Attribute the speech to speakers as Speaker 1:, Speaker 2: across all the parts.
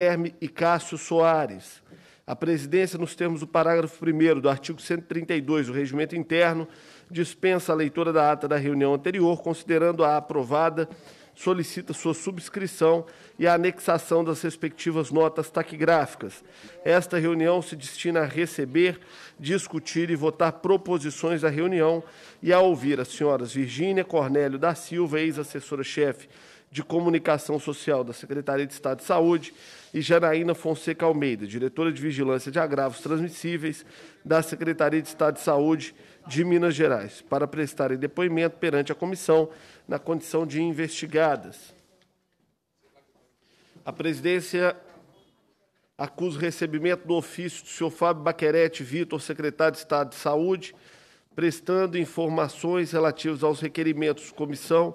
Speaker 1: Guilherme e Cássio Soares. A presidência, nos termos do parágrafo 1 do artigo 132 do Regimento Interno, dispensa a leitura da ata da reunião anterior, considerando a aprovada, solicita sua subscrição e a anexação das respectivas notas taquigráficas. Esta reunião se destina a receber, discutir e votar proposições da reunião e a ouvir as senhoras Virgínia Cornélio da Silva, ex-assessora-chefe de Comunicação Social da Secretaria de Estado de Saúde, e Janaína Fonseca Almeida, diretora de Vigilância de Agravos Transmissíveis da Secretaria de Estado de Saúde de Minas Gerais, para prestarem depoimento perante a comissão na condição de investigadas. A presidência acusa o recebimento do ofício do senhor Fábio Baquerete Vitor, secretário de Estado de Saúde, prestando informações relativas aos requerimentos comissão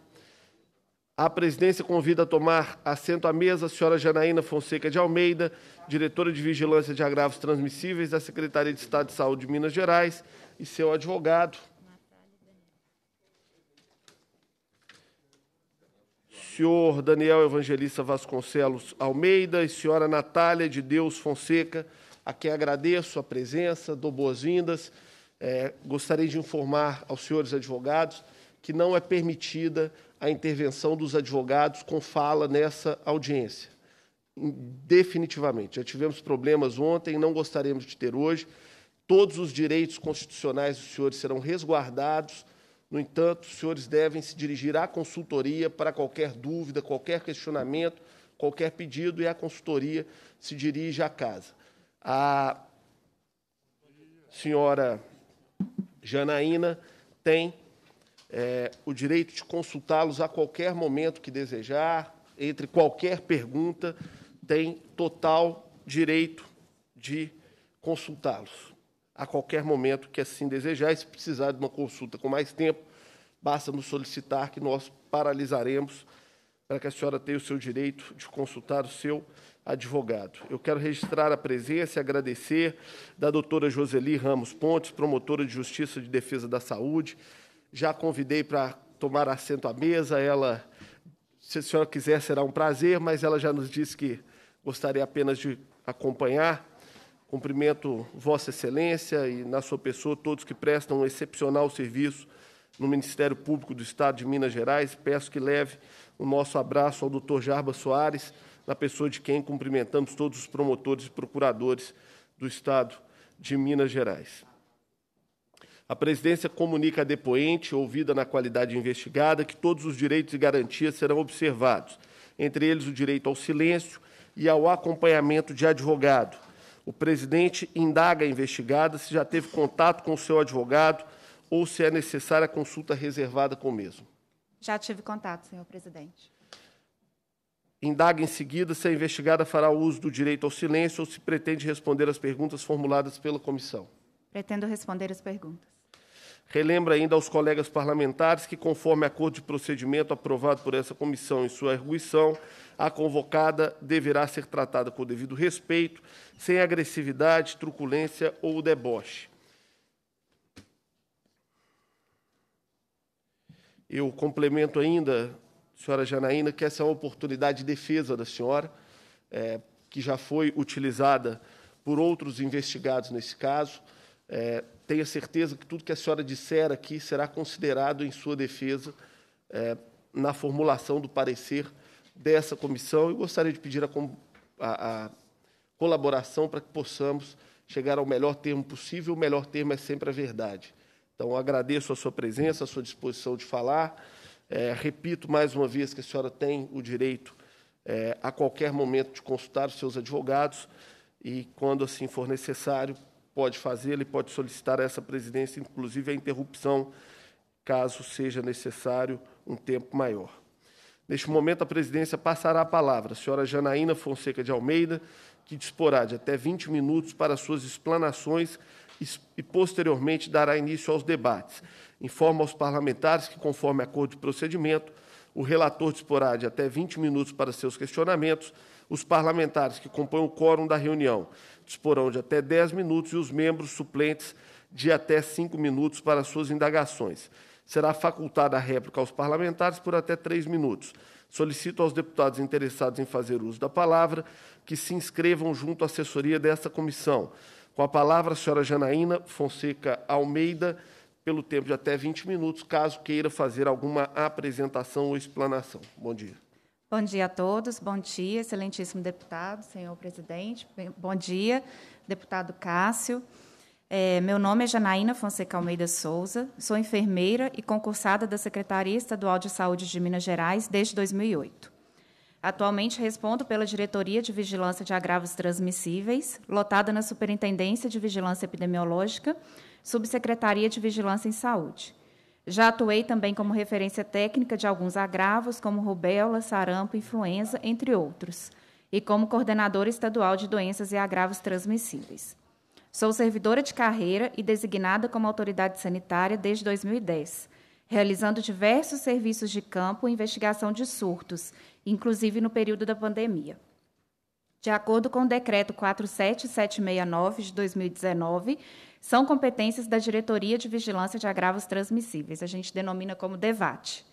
Speaker 1: A presidência convida a tomar assento à mesa a senhora Janaína Fonseca de Almeida, diretora de Vigilância de Agravos Transmissíveis da Secretaria de Estado de Saúde de Minas Gerais, e seu advogado. Senhor Daniel Evangelista Vasconcelos Almeida e senhora Natália de Deus Fonseca, a quem agradeço a presença, dou boas-vindas. É, gostaria de informar aos senhores advogados que não é permitida a intervenção dos advogados com fala nessa audiência. Definitivamente. Já tivemos problemas ontem, não gostaríamos de ter hoje. Todos os direitos constitucionais dos senhores serão resguardados. No entanto, os senhores devem se dirigir à consultoria para qualquer dúvida, qualquer questionamento, qualquer pedido, e a consultoria se dirige à casa. A senhora Janaína tem é, o direito de consultá-los a qualquer momento que desejar, entre qualquer pergunta, tem total direito de consultá-los a qualquer momento que assim desejar. E se precisar de uma consulta com mais tempo, basta nos solicitar que nós paralisaremos para que a senhora tenha o seu direito de consultar o seu advogado. Eu quero registrar a presença e agradecer da doutora Joseli Ramos Pontes, promotora de Justiça de Defesa da Saúde, já convidei para tomar assento à mesa. Ela, se a senhora quiser, será um prazer, mas ela já nos disse que gostaria apenas de acompanhar. Cumprimento Vossa Excelência e, na sua pessoa, todos que prestam um excepcional serviço no Ministério Público do Estado de Minas Gerais. Peço que leve o nosso abraço ao doutor Jarba Soares, na pessoa de quem cumprimentamos todos os promotores e procuradores do Estado de Minas Gerais. A presidência comunica à depoente, ouvida na qualidade investigada, que todos os direitos e garantias serão observados, entre eles o direito ao silêncio e ao acompanhamento de advogado. O presidente indaga a investigada se já teve contato com o seu advogado ou se é necessária a consulta reservada com o mesmo.
Speaker 2: Já tive contato, senhor presidente.
Speaker 1: Indaga em seguida se a investigada fará uso do direito ao silêncio ou se pretende responder às perguntas formuladas pela comissão.
Speaker 2: Pretendo responder as perguntas.
Speaker 1: Relembra ainda aos colegas parlamentares que, conforme acordo de procedimento aprovado por essa comissão em sua arguição, a convocada deverá ser tratada com o devido respeito, sem agressividade, truculência ou deboche. Eu complemento ainda, senhora Janaína, que essa é uma oportunidade de defesa da senhora, é, que já foi utilizada por outros investigados nesse caso. É, tenha certeza que tudo que a senhora disser aqui será considerado em sua defesa é, na formulação do parecer dessa comissão e gostaria de pedir a, a, a colaboração para que possamos chegar ao melhor termo possível. O melhor termo é sempre a verdade. Então, agradeço a sua presença, a sua disposição de falar. É, repito mais uma vez que a senhora tem o direito, é, a qualquer momento, de consultar os seus advogados e, quando assim for necessário, pode fazer, ele pode solicitar a essa presidência, inclusive, a interrupção, caso seja necessário um tempo maior. Neste momento, a presidência passará a palavra à senhora Janaína Fonseca de Almeida, que disporá de até 20 minutos para suas explanações e, posteriormente, dará início aos debates. Informa aos parlamentares que, conforme acordo de procedimento, o relator disporá de até 20 minutos para seus questionamentos os parlamentares que compõem o quórum da reunião disporão de até 10 minutos e os membros suplentes de até 5 minutos para suas indagações. Será facultada a réplica aos parlamentares por até 3 minutos. Solicito aos deputados interessados em fazer uso da palavra que se inscrevam junto à assessoria desta comissão. Com a palavra, a senhora Janaína Fonseca Almeida, pelo tempo de até 20 minutos, caso queira fazer alguma apresentação ou explanação. Bom dia.
Speaker 2: Bom dia a todos, bom dia, excelentíssimo deputado, senhor presidente, bom dia, deputado Cássio. É, meu nome é Janaína Fonseca Almeida Souza, sou enfermeira e concursada da Secretaria Estadual de Saúde de Minas Gerais desde 2008. Atualmente respondo pela Diretoria de Vigilância de Agravos Transmissíveis, lotada na Superintendência de Vigilância Epidemiológica, Subsecretaria de Vigilância em Saúde. Já atuei também como referência técnica de alguns agravos, como rubéola, sarampo, influenza, entre outros, e como coordenadora estadual de doenças e agravos transmissíveis. Sou servidora de carreira e designada como autoridade sanitária desde 2010, realizando diversos serviços de campo e investigação de surtos, inclusive no período da pandemia. De acordo com o decreto 47769 de 2019, são competências da Diretoria de Vigilância de Agravos Transmissíveis, a gente denomina como DEVAT.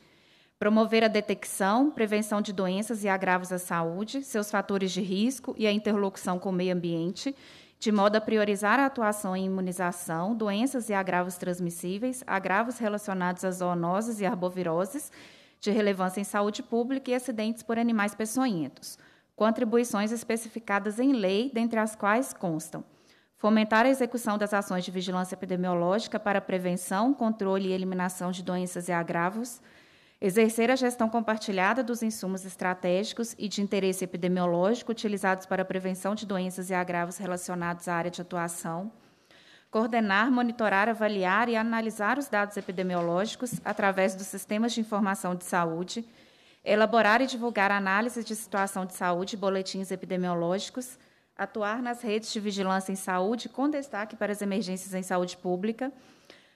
Speaker 2: Promover a detecção, prevenção de doenças e agravos à saúde, seus fatores de risco e a interlocução com o meio ambiente, de modo a priorizar a atuação em imunização, doenças e agravos transmissíveis, agravos relacionados às zoonoses e arboviroses, de relevância em saúde pública e acidentes por animais peçonhentos, contribuições especificadas em lei, dentre as quais constam fomentar a execução das ações de vigilância epidemiológica para prevenção, controle e eliminação de doenças e agravos, exercer a gestão compartilhada dos insumos estratégicos e de interesse epidemiológico utilizados para a prevenção de doenças e agravos relacionados à área de atuação, coordenar, monitorar, avaliar e analisar os dados epidemiológicos através dos sistemas de informação de saúde, elaborar e divulgar análises de situação de saúde e boletins epidemiológicos, atuar nas redes de vigilância em saúde, com destaque para as emergências em saúde pública,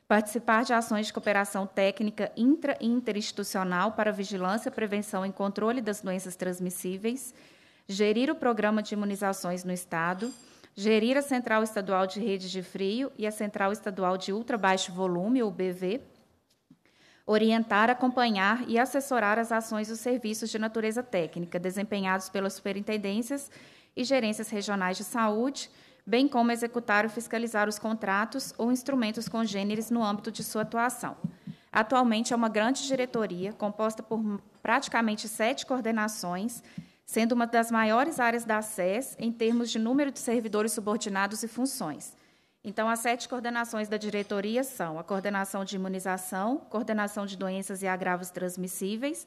Speaker 2: participar de ações de cooperação técnica intra e interinstitucional para vigilância, prevenção e controle das doenças transmissíveis, gerir o programa de imunizações no Estado, gerir a Central Estadual de Redes de Frio e a Central Estadual de Ultra Baixo Volume, ou BV, orientar, acompanhar e assessorar as ações e os serviços de natureza técnica desempenhados pelas superintendências e gerências regionais de saúde, bem como executar ou fiscalizar os contratos ou instrumentos congêneres no âmbito de sua atuação. Atualmente é uma grande diretoria, composta por praticamente sete coordenações, sendo uma das maiores áreas da SES em termos de número de servidores subordinados e funções. Então, as sete coordenações da diretoria são a coordenação de imunização, coordenação de doenças e agravos transmissíveis,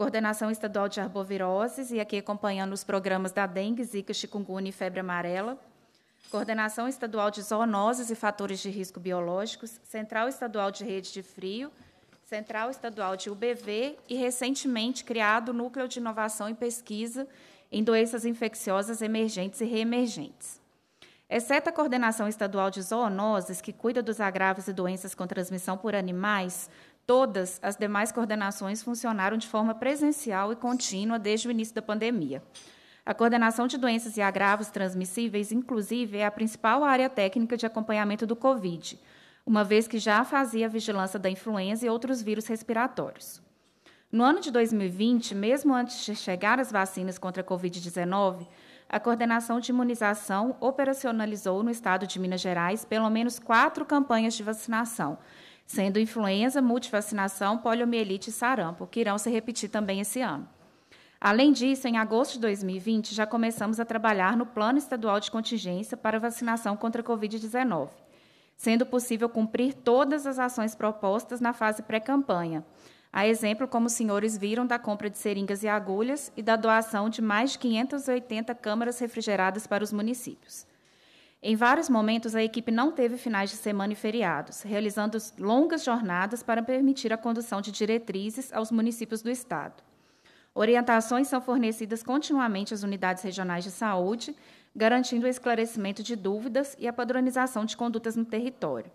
Speaker 2: coordenação estadual de arboviroses, e aqui acompanhando os programas da dengue, zika, chikungunya e febre amarela, coordenação estadual de zoonoses e fatores de risco biológicos, central estadual de rede de frio, central estadual de UBV e, recentemente, criado o Núcleo de Inovação e Pesquisa em Doenças Infecciosas Emergentes e Reemergentes. Exceto a coordenação estadual de zoonoses, que cuida dos agravos e doenças com transmissão por animais, Todas as demais coordenações funcionaram de forma presencial e contínua desde o início da pandemia. A coordenação de doenças e agravos transmissíveis, inclusive, é a principal área técnica de acompanhamento do Covid, uma vez que já fazia a vigilância da influenza e outros vírus respiratórios. No ano de 2020, mesmo antes de chegar as vacinas contra a Covid-19, a coordenação de imunização operacionalizou no estado de Minas Gerais pelo menos quatro campanhas de vacinação, sendo influenza, multivacinação, poliomielite e sarampo, que irão se repetir também esse ano. Além disso, em agosto de 2020, já começamos a trabalhar no Plano Estadual de Contingência para Vacinação contra a Covid-19, sendo possível cumprir todas as ações propostas na fase pré-campanha, a exemplo, como os senhores viram, da compra de seringas e agulhas e da doação de mais de 580 câmaras refrigeradas para os municípios. Em vários momentos, a equipe não teve finais de semana e feriados, realizando longas jornadas para permitir a condução de diretrizes aos municípios do Estado. Orientações são fornecidas continuamente às unidades regionais de saúde, garantindo o esclarecimento de dúvidas e a padronização de condutas no território.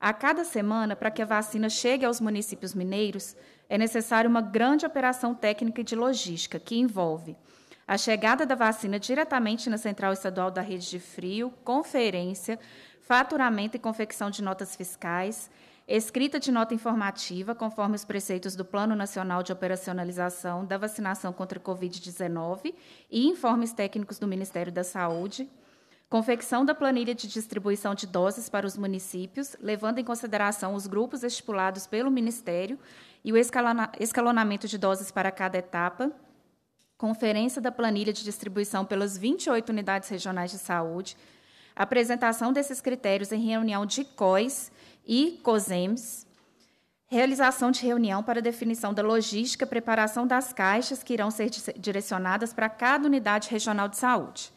Speaker 2: A cada semana, para que a vacina chegue aos municípios mineiros, é necessária uma grande operação técnica e de logística, que envolve a chegada da vacina diretamente na Central Estadual da Rede de Frio, conferência, faturamento e confecção de notas fiscais, escrita de nota informativa, conforme os preceitos do Plano Nacional de Operacionalização da Vacinação contra a Covid-19 e informes técnicos do Ministério da Saúde, confecção da planilha de distribuição de doses para os municípios, levando em consideração os grupos estipulados pelo Ministério e o escalonamento de doses para cada etapa conferência da planilha de distribuição pelas 28 unidades regionais de saúde, apresentação desses critérios em reunião de COIS e COSEMS, realização de reunião para definição da logística, preparação das caixas que irão ser direcionadas para cada unidade regional de saúde.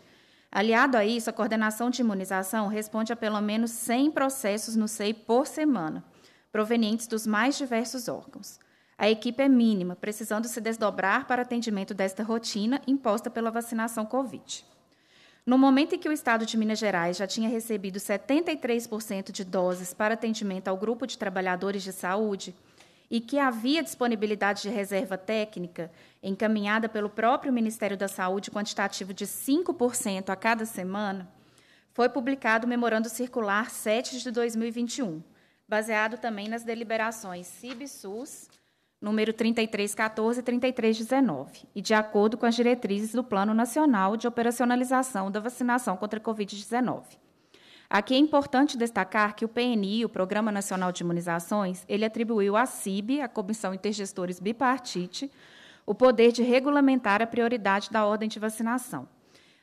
Speaker 2: Aliado a isso, a coordenação de imunização responde a pelo menos 100 processos no SEI por semana, provenientes dos mais diversos órgãos. A equipe é mínima, precisando se desdobrar para atendimento desta rotina imposta pela vacinação Covid. No momento em que o Estado de Minas Gerais já tinha recebido 73% de doses para atendimento ao grupo de trabalhadores de saúde e que havia disponibilidade de reserva técnica, encaminhada pelo próprio Ministério da Saúde, quantitativo de 5% a cada semana, foi publicado o Memorando Circular 7 de 2021, baseado também nas deliberações CIB-SUS número 3314 e 3319, e de acordo com as diretrizes do Plano Nacional de Operacionalização da Vacinação contra a Covid-19. Aqui é importante destacar que o PNI, o Programa Nacional de Imunizações, ele atribuiu à CIB, a Comissão Intergestores Bipartite, o poder de regulamentar a prioridade da ordem de vacinação.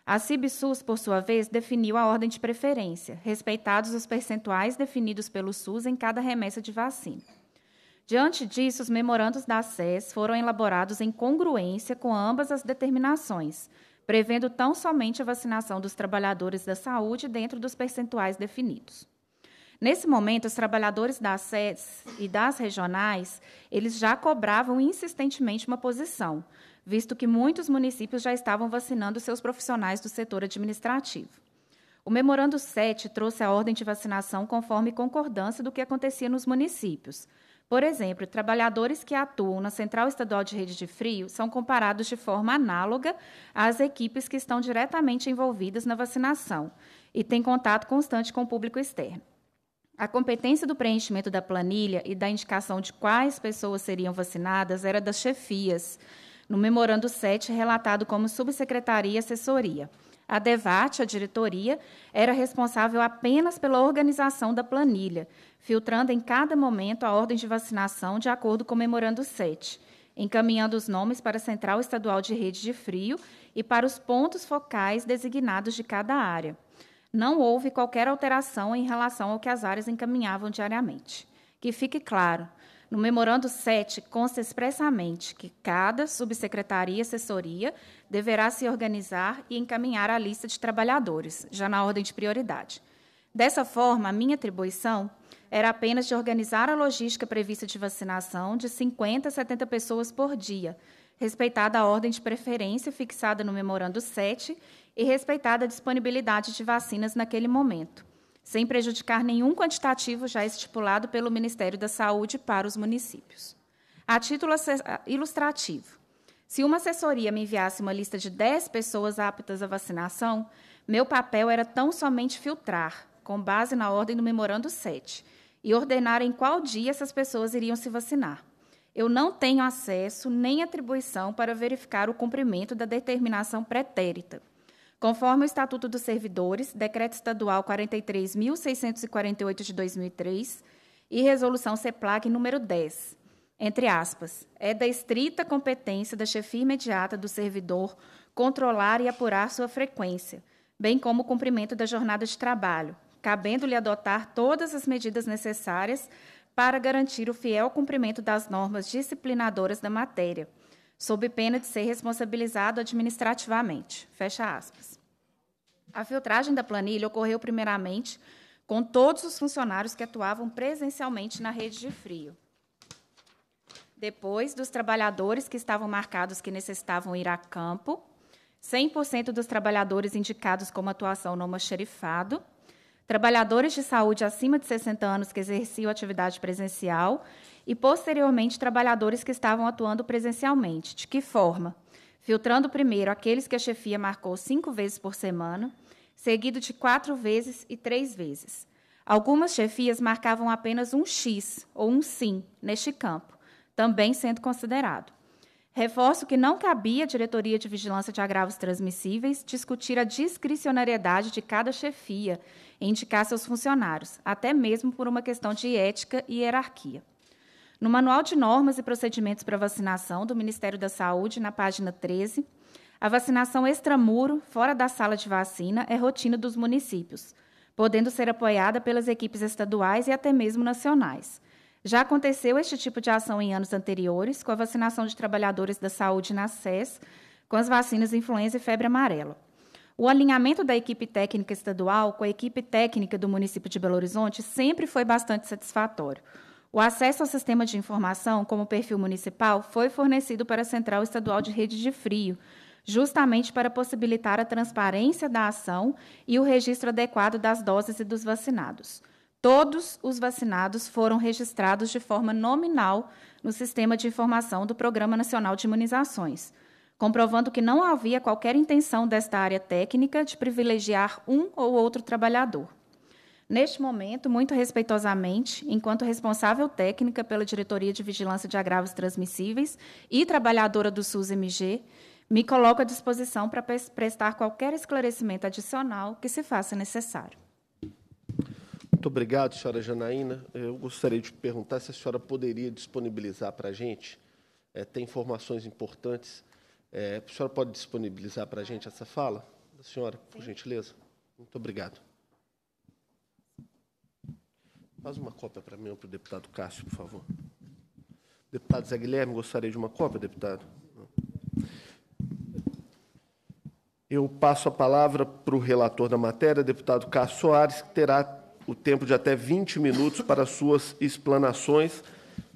Speaker 2: A CIB-SUS, por sua vez, definiu a ordem de preferência, respeitados os percentuais definidos pelo SUS em cada remessa de vacina. Diante disso, os memorandos da SES foram elaborados em congruência com ambas as determinações, prevendo tão somente a vacinação dos trabalhadores da saúde dentro dos percentuais definidos. Nesse momento, os trabalhadores das SES e das regionais, eles já cobravam insistentemente uma posição, visto que muitos municípios já estavam vacinando seus profissionais do setor administrativo. O memorando 7 trouxe a ordem de vacinação conforme concordância do que acontecia nos municípios, por exemplo, trabalhadores que atuam na Central Estadual de Rede de Frio são comparados de forma análoga às equipes que estão diretamente envolvidas na vacinação e têm contato constante com o público externo. A competência do preenchimento da planilha e da indicação de quais pessoas seriam vacinadas era das chefias, no memorando 7 relatado como subsecretaria e assessoria a DEVAT, a diretoria, era responsável apenas pela organização da planilha, filtrando em cada momento a ordem de vacinação de acordo com o Memorando 7, encaminhando os nomes para a Central Estadual de Rede de Frio e para os pontos focais designados de cada área. Não houve qualquer alteração em relação ao que as áreas encaminhavam diariamente. Que fique claro, no memorando 7, consta expressamente que cada subsecretaria e assessoria deverá se organizar e encaminhar a lista de trabalhadores, já na ordem de prioridade. Dessa forma, a minha atribuição era apenas de organizar a logística prevista de vacinação de 50 a 70 pessoas por dia, respeitada a ordem de preferência fixada no memorando 7 e respeitada a disponibilidade de vacinas naquele momento sem prejudicar nenhum quantitativo já estipulado pelo Ministério da Saúde para os municípios. A título ilustrativo, se uma assessoria me enviasse uma lista de 10 pessoas aptas à vacinação, meu papel era tão somente filtrar, com base na ordem do memorando 7, e ordenar em qual dia essas pessoas iriam se vacinar. Eu não tenho acesso nem atribuição para verificar o cumprimento da determinação pretérita. Conforme o Estatuto dos Servidores, Decreto Estadual 43.648 de 2003 e Resolução CEPLAC número 10, entre aspas, é da estrita competência da chefia imediata do servidor controlar e apurar sua frequência, bem como o cumprimento da jornada de trabalho, cabendo-lhe adotar todas as medidas necessárias para garantir o fiel cumprimento das normas disciplinadoras da matéria sob pena de ser responsabilizado administrativamente. Fecha aspas. A filtragem da planilha ocorreu primeiramente com todos os funcionários que atuavam presencialmente na rede de frio. Depois, dos trabalhadores que estavam marcados que necessitavam ir a campo, 100% dos trabalhadores indicados como atuação no xerifado, trabalhadores de saúde acima de 60 anos que exerciam atividade presencial e, posteriormente, trabalhadores que estavam atuando presencialmente. De que forma? Filtrando primeiro aqueles que a chefia marcou cinco vezes por semana, seguido de quatro vezes e três vezes. Algumas chefias marcavam apenas um X ou um sim neste campo, também sendo considerado. Reforço que não cabia à Diretoria de Vigilância de Agravos Transmissíveis discutir a discricionariedade de cada chefia e indicar seus funcionários, até mesmo por uma questão de ética e hierarquia. No Manual de Normas e Procedimentos para Vacinação do Ministério da Saúde, na página 13, a vacinação extramuro, fora da sala de vacina, é rotina dos municípios, podendo ser apoiada pelas equipes estaduais e até mesmo nacionais. Já aconteceu este tipo de ação em anos anteriores, com a vacinação de trabalhadores da saúde na SES, com as vacinas influenza e febre amarela. O alinhamento da equipe técnica estadual com a equipe técnica do município de Belo Horizonte sempre foi bastante satisfatório. O acesso ao sistema de informação, como perfil municipal, foi fornecido para a Central Estadual de Rede de Frio, justamente para possibilitar a transparência da ação e o registro adequado das doses e dos vacinados. Todos os vacinados foram registrados de forma nominal no Sistema de Informação do Programa Nacional de Imunizações, comprovando que não havia qualquer intenção desta área técnica de privilegiar um ou outro trabalhador. Neste momento, muito respeitosamente, enquanto responsável técnica pela Diretoria de Vigilância de Agravos Transmissíveis e trabalhadora do SUS-MG, me coloco à disposição para prestar qualquer esclarecimento adicional que se faça necessário.
Speaker 1: Muito obrigado, senhora Janaína. Eu gostaria de perguntar se a senhora poderia disponibilizar para a gente, é, tem informações importantes. É, a senhora pode disponibilizar para a gente essa fala senhora, por gentileza? Muito obrigado. Faz uma cópia para mim ou para o deputado Cássio, por favor. Deputado Zé Guilherme, gostaria de uma cópia, deputado? Eu passo a palavra para o relator da matéria, deputado Cássio Soares, que terá o tempo de até 20 minutos para suas explanações,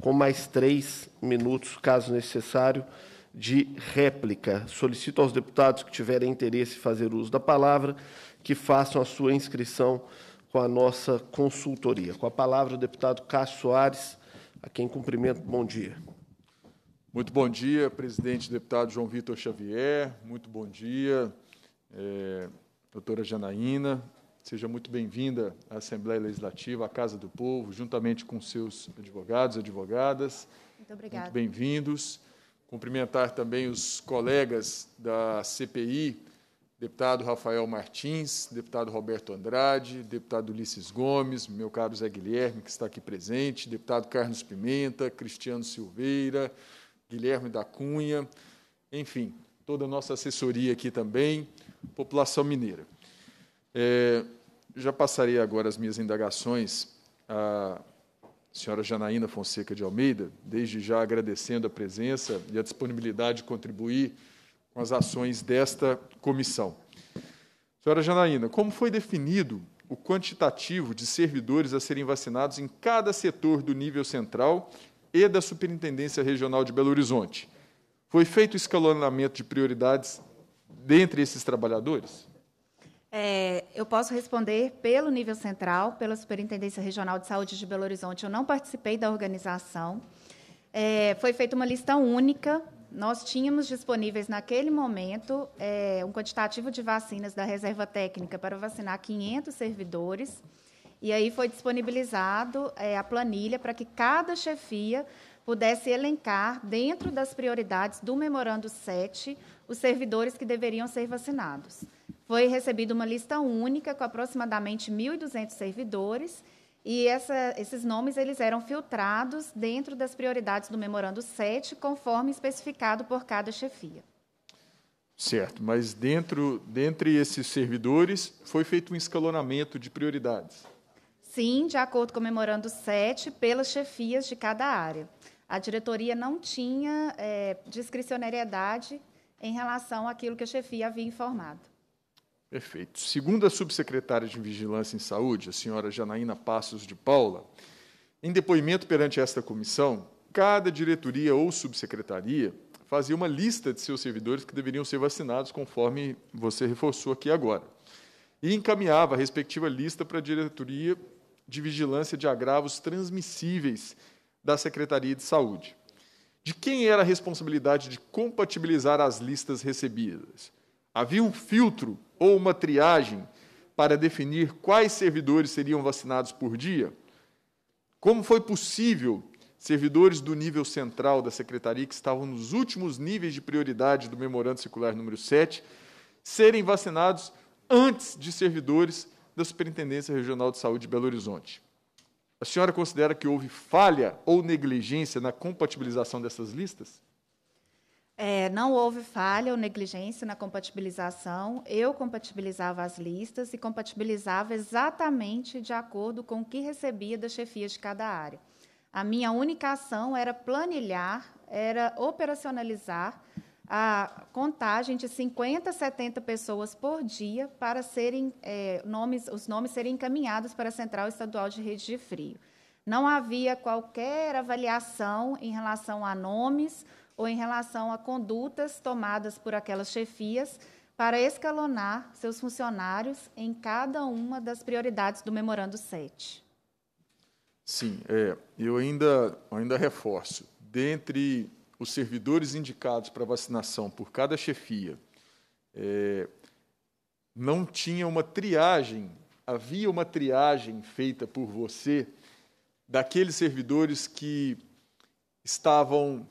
Speaker 1: com mais três minutos, caso necessário, de réplica. Solicito aos deputados que tiverem interesse em fazer uso da palavra que façam a sua inscrição com a nossa consultoria. Com a palavra, o deputado Cássio Soares, a quem cumprimento. Bom dia. Muito bom
Speaker 3: dia, presidente deputado João Vitor Xavier. Muito bom dia, é, doutora Janaína. Seja muito bem-vinda à Assembleia Legislativa, à Casa do Povo, juntamente com seus advogados e advogadas. Muito obrigada. Muito bem-vindos. Cumprimentar também os colegas da CPI, deputado Rafael Martins, deputado Roberto Andrade, deputado Ulisses Gomes, meu caro Zé Guilherme, que está aqui presente, deputado Carlos Pimenta, Cristiano Silveira, Guilherme da Cunha, enfim, toda a nossa assessoria aqui também, população mineira. É, já passarei agora as minhas indagações à senhora Janaína Fonseca de Almeida, desde já agradecendo a presença e a disponibilidade de contribuir com as ações desta comissão. Senhora Janaína, como foi definido o quantitativo de servidores a serem vacinados em cada setor do nível central e da Superintendência Regional de Belo Horizonte? Foi feito o escalonamento de prioridades dentre esses trabalhadores?
Speaker 2: É, eu posso responder pelo nível central, pela Superintendência Regional de Saúde de Belo Horizonte. Eu não participei da organização. É, foi feita uma lista única nós tínhamos disponíveis naquele momento é, um quantitativo de vacinas da reserva técnica para vacinar 500 servidores. E aí foi disponibilizado é, a planilha para que cada chefia pudesse elencar, dentro das prioridades do Memorando 7, os servidores que deveriam ser vacinados. Foi recebida uma lista única com aproximadamente 1.200 servidores e essa, esses nomes eles eram filtrados dentro das prioridades do memorando 7, conforme especificado por cada chefia.
Speaker 3: Certo, mas dentro dentre esses servidores foi feito um escalonamento de prioridades.
Speaker 2: Sim, de acordo com o memorando 7, pelas chefias de cada área. A diretoria não tinha é, discricionariedade em relação àquilo que a chefia havia informado.
Speaker 3: Perfeito. Segundo a subsecretária de Vigilância em Saúde, a senhora Janaína Passos de Paula, em depoimento perante esta comissão, cada diretoria ou subsecretaria fazia uma lista de seus servidores que deveriam ser vacinados, conforme você reforçou aqui agora, e encaminhava a respectiva lista para a diretoria de vigilância de agravos transmissíveis da Secretaria de Saúde. De quem era a responsabilidade de compatibilizar as listas recebidas? Havia um filtro ou uma triagem para definir quais servidores seriam vacinados por dia? Como foi possível servidores do nível central da secretaria, que estavam nos últimos níveis de prioridade do memorando circular número 7, serem vacinados antes de servidores da Superintendência Regional de Saúde de Belo Horizonte? A senhora considera que houve falha ou negligência na compatibilização dessas listas?
Speaker 2: É, não houve falha ou negligência na compatibilização. Eu compatibilizava as listas e compatibilizava exatamente de acordo com o que recebia das chefias de cada área. A minha única ação era planilhar, era operacionalizar a contagem de 50, 70 pessoas por dia para serem é, nomes, os nomes serem encaminhados para a Central Estadual de Rede de Frio. Não havia qualquer avaliação em relação a nomes ou em relação a condutas tomadas por aquelas chefias para escalonar seus funcionários em cada uma das prioridades do Memorando 7.
Speaker 3: Sim, é, eu ainda, ainda reforço. Dentre os servidores indicados para vacinação por cada chefia, é, não tinha uma triagem, havia uma triagem feita por você daqueles servidores que estavam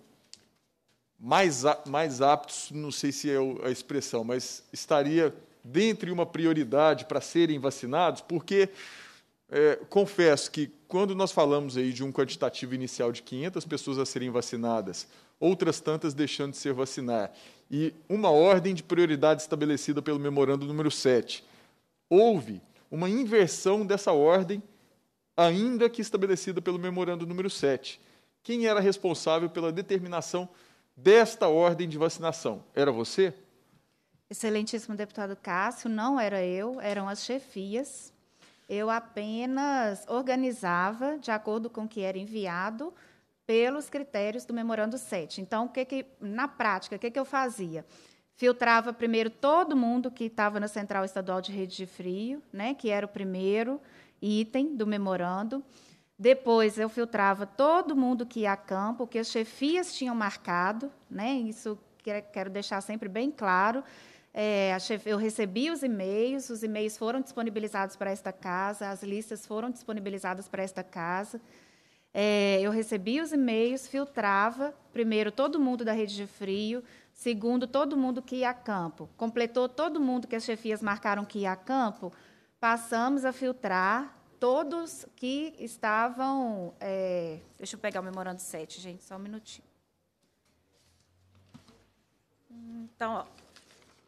Speaker 3: mais, mais aptos, não sei se é a expressão, mas estaria dentre uma prioridade para serem vacinados, porque é, confesso que quando nós falamos aí de um quantitativo inicial de 500 pessoas a serem vacinadas, outras tantas deixando de ser vacinar, e uma ordem de prioridade estabelecida pelo memorando número 7, houve uma inversão dessa ordem, ainda que estabelecida pelo memorando número 7. Quem era responsável pela determinação desta ordem de vacinação. Era você?
Speaker 2: Excelentíssimo deputado Cássio, não era eu, eram as chefias. Eu apenas organizava de acordo com o que era enviado pelos critérios do memorando 7. Então, o que que na prática, o que que eu fazia? Filtrava primeiro todo mundo que estava na Central Estadual de Rede de Frio, né, que era o primeiro item do memorando. Depois eu filtrava todo mundo que ia a campo, que as chefias tinham marcado, né? Isso é, quero deixar sempre bem claro. É, eu recebi os e-mails, os e-mails foram disponibilizados para esta casa, as listas foram disponibilizadas para esta casa. É, eu recebi os e-mails, filtrava, primeiro, todo mundo da rede de frio, segundo, todo mundo que ia a campo. Completou todo mundo que as chefias marcaram que ia a campo, passamos a filtrar todos que estavam. É, deixa eu pegar o memorando 7, gente, só um minutinho. Então, ó,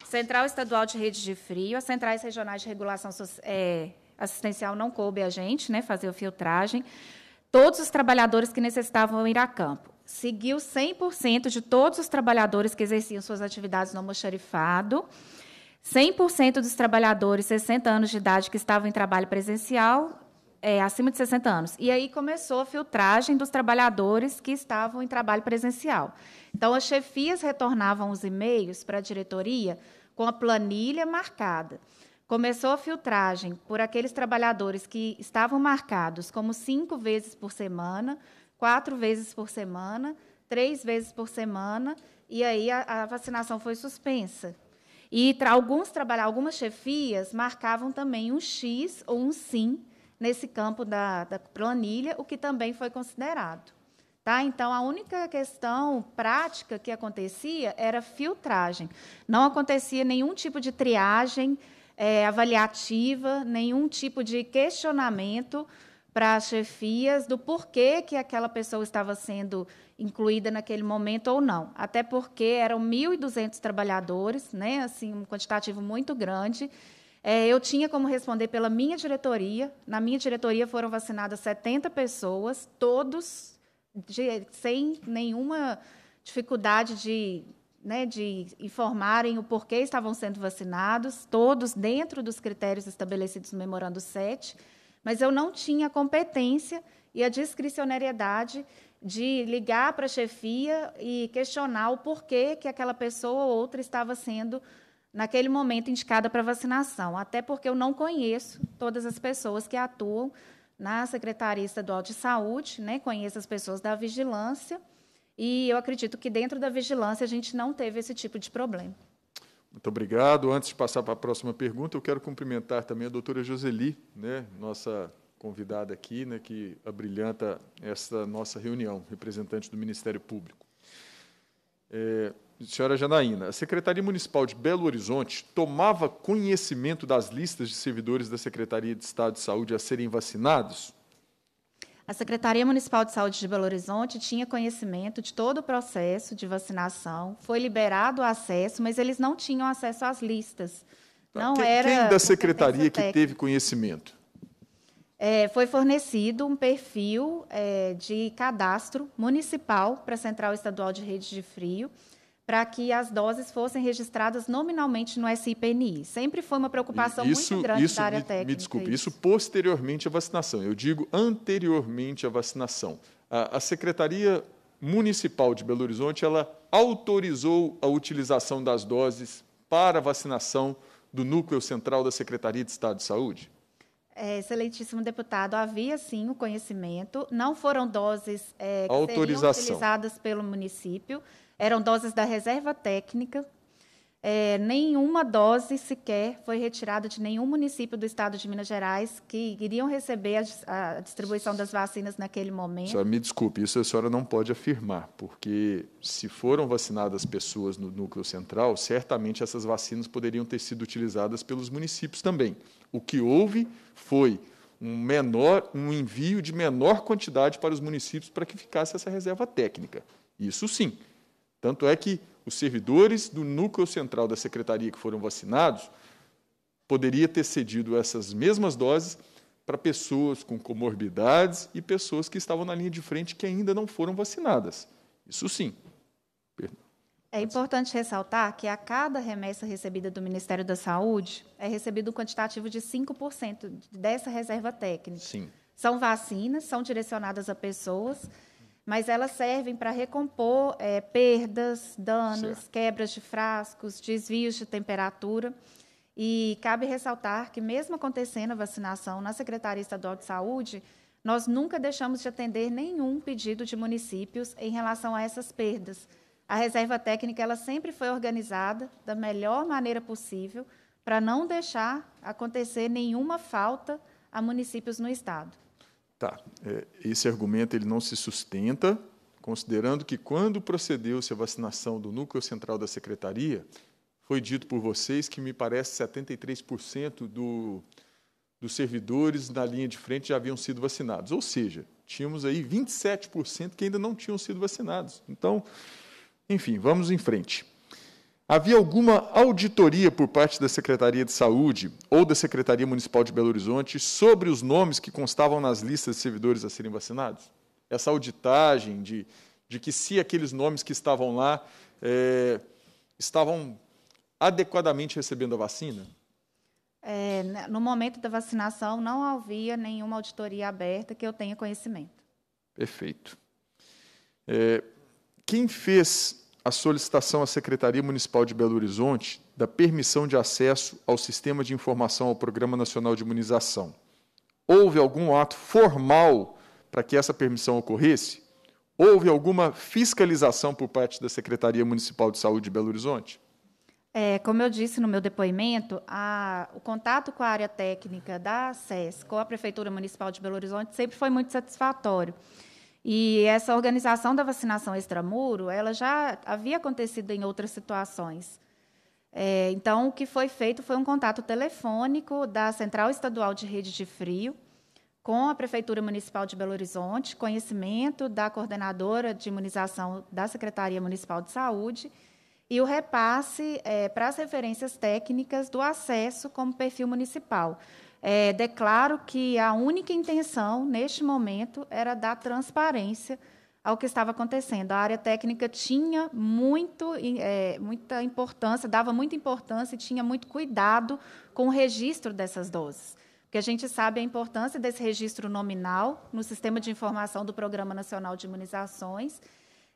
Speaker 2: Central Estadual de Rede de Frio, as centrais regionais de regulação é, assistencial não coube a gente, né, fazer a filtragem. Todos os trabalhadores que necessitavam ir a campo. Seguiu 100% de todos os trabalhadores que exerciam suas atividades no almoxarifado. 100% dos trabalhadores 60 anos de idade que estavam em trabalho presencial é, acima de 60 anos. E aí começou a filtragem dos trabalhadores que estavam em trabalho presencial. Então, as chefias retornavam os e-mails para a diretoria com a planilha marcada. Começou a filtragem por aqueles trabalhadores que estavam marcados como cinco vezes por semana, quatro vezes por semana, três vezes por semana, e aí a, a vacinação foi suspensa. E tra alguns algumas chefias marcavam também um X ou um sim nesse campo da, da planilha, o que também foi considerado. Tá? Então, a única questão prática que acontecia era filtragem. Não acontecia nenhum tipo de triagem é, avaliativa, nenhum tipo de questionamento para as chefias do porquê que aquela pessoa estava sendo incluída naquele momento ou não. Até porque eram 1.200 trabalhadores, né? assim, um quantitativo muito grande, é, eu tinha como responder pela minha diretoria. Na minha diretoria foram vacinadas 70 pessoas, todos de, sem nenhuma dificuldade de, né, de informarem o porquê estavam sendo vacinados, todos dentro dos critérios estabelecidos no Memorando 7, mas eu não tinha a competência e a discricionariedade de ligar para a chefia e questionar o porquê que aquela pessoa ou outra estava sendo vacinada naquele momento indicada para vacinação, até porque eu não conheço todas as pessoas que atuam na Secretaria Estadual de Saúde, né? conheço as pessoas da vigilância, e eu acredito que dentro da vigilância a gente não teve esse tipo de problema.
Speaker 3: Muito obrigado. Antes de passar para a próxima pergunta, eu quero cumprimentar também a doutora Joseli, né, nossa convidada aqui, né, que abrilhanta esta nossa reunião, representante do Ministério Público. É, senhora Janaína, a Secretaria Municipal de Belo Horizonte tomava conhecimento das listas de servidores da Secretaria de Estado de Saúde a serem vacinados?
Speaker 2: A Secretaria Municipal de Saúde de Belo Horizonte tinha conhecimento de todo o processo de vacinação, foi liberado o acesso, mas eles não tinham acesso às listas. Tá. Não quem, era quem da secretaria que teve
Speaker 3: conhecimento?
Speaker 2: É, foi fornecido um perfil é, de cadastro municipal para a Central Estadual de Rede de Frio para que as doses fossem registradas nominalmente no SIPNI. Sempre foi uma preocupação isso, muito grande isso, da área me, técnica. Me desculpe, isso.
Speaker 3: isso posteriormente à vacinação. Eu digo anteriormente à vacinação. A, a Secretaria Municipal de Belo Horizonte ela autorizou a utilização das doses para vacinação do núcleo central da Secretaria de Estado de Saúde?
Speaker 2: É, excelentíssimo deputado, havia sim o conhecimento, não foram doses é, que seriam utilizadas pelo município, eram doses da reserva técnica. É, nenhuma dose sequer foi retirada de nenhum município do estado de Minas Gerais que iriam receber a, a distribuição das vacinas naquele momento. Senhora,
Speaker 3: me desculpe, isso a senhora não pode afirmar, porque se foram vacinadas pessoas no núcleo central, certamente essas vacinas poderiam ter sido utilizadas pelos municípios também. O que houve foi um menor, um envio de menor quantidade para os municípios para que ficasse essa reserva técnica. Isso sim. Tanto é que os servidores do núcleo central da secretaria que foram vacinados poderia ter cedido essas mesmas doses para pessoas com comorbidades e pessoas que estavam na linha de frente que ainda não foram vacinadas. Isso sim. Perdão.
Speaker 2: É importante ressaltar que a cada remessa recebida do Ministério da Saúde é recebido um quantitativo de 5% dessa reserva técnica. Sim. São vacinas, são direcionadas a pessoas mas elas servem para recompor é, perdas, danos, certo. quebras de frascos, desvios de temperatura. E cabe ressaltar que, mesmo acontecendo a vacinação na Secretaria Estadual de Saúde, nós nunca deixamos de atender nenhum pedido de municípios em relação a essas perdas. A reserva técnica ela sempre foi organizada da melhor maneira possível para não deixar acontecer nenhuma falta a municípios no estado.
Speaker 3: Tá, é, esse argumento ele não se sustenta, considerando que quando procedeu-se a vacinação do núcleo central da secretaria, foi dito por vocês que me parece 73% do, dos servidores na linha de frente já haviam sido vacinados. Ou seja, tínhamos aí 27% que ainda não tinham sido vacinados. Então, enfim, vamos em frente. Havia alguma auditoria por parte da Secretaria de Saúde ou da Secretaria Municipal de Belo Horizonte sobre os nomes que constavam nas listas de servidores a serem vacinados? Essa auditagem de, de que se aqueles nomes que estavam lá é, estavam adequadamente recebendo a vacina?
Speaker 2: É, né, no momento da vacinação, não havia nenhuma auditoria aberta que eu tenha conhecimento.
Speaker 3: Perfeito. É, quem fez a solicitação à Secretaria Municipal de Belo Horizonte da permissão de acesso ao Sistema de Informação ao Programa Nacional de Imunização. Houve algum ato formal para que essa permissão ocorresse? Houve alguma fiscalização por parte da Secretaria Municipal de Saúde de Belo Horizonte?
Speaker 2: É, como eu disse no meu depoimento, a, o contato com a área técnica da SES, com a Prefeitura Municipal de Belo Horizonte, sempre foi muito satisfatório. E essa organização da vacinação extramuro, ela já havia acontecido em outras situações. É, então, o que foi feito foi um contato telefônico da Central Estadual de Rede de Frio com a Prefeitura Municipal de Belo Horizonte, conhecimento da coordenadora de imunização da Secretaria Municipal de Saúde e o repasse é, para as referências técnicas do acesso como perfil municipal. É, declaro que a única intenção, neste momento, era dar transparência ao que estava acontecendo. A área técnica tinha muito, é, muita importância, dava muita importância e tinha muito cuidado com o registro dessas doses. Porque a gente sabe a importância desse registro nominal no sistema de informação do Programa Nacional de Imunizações.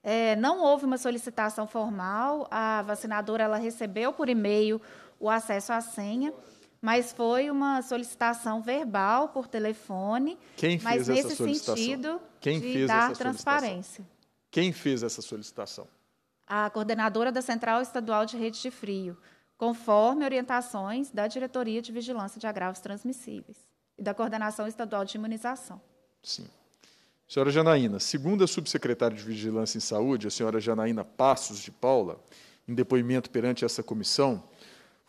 Speaker 2: É, não houve uma solicitação formal, a vacinadora ela recebeu por e-mail o acesso à senha mas foi uma solicitação verbal por telefone. Quem fez mas nesse essa solicitação? sentido Quem de fez dar transparência.
Speaker 3: Quem fez essa solicitação?
Speaker 2: A coordenadora da Central Estadual de Rede de Frio, conforme orientações da Diretoria de Vigilância de Agravos Transmissíveis e da Coordenação Estadual de Imunização.
Speaker 4: Sim.
Speaker 3: Senhora Janaína, segundo a subsecretária de Vigilância em Saúde, a senhora Janaína Passos de Paula, em depoimento perante essa comissão,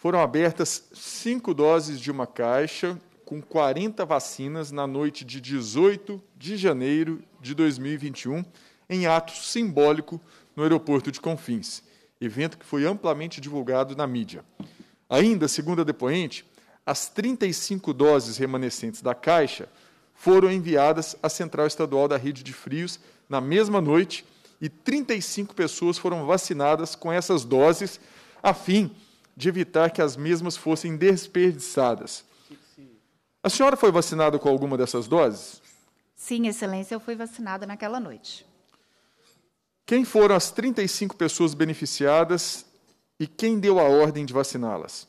Speaker 3: foram abertas cinco doses de uma caixa com 40 vacinas na noite de 18 de janeiro de 2021, em ato simbólico no aeroporto de Confins, evento que foi amplamente divulgado na mídia. Ainda, segundo a depoente, as 35 doses remanescentes da caixa foram enviadas à Central Estadual da Rede de Frios na mesma noite e 35 pessoas foram vacinadas com essas doses a fim de de evitar que as mesmas fossem desperdiçadas. A senhora foi vacinada com alguma dessas doses?
Speaker 2: Sim, Excelência, eu fui vacinada naquela noite.
Speaker 3: Quem foram as 35 pessoas beneficiadas e quem deu a ordem de vaciná-las?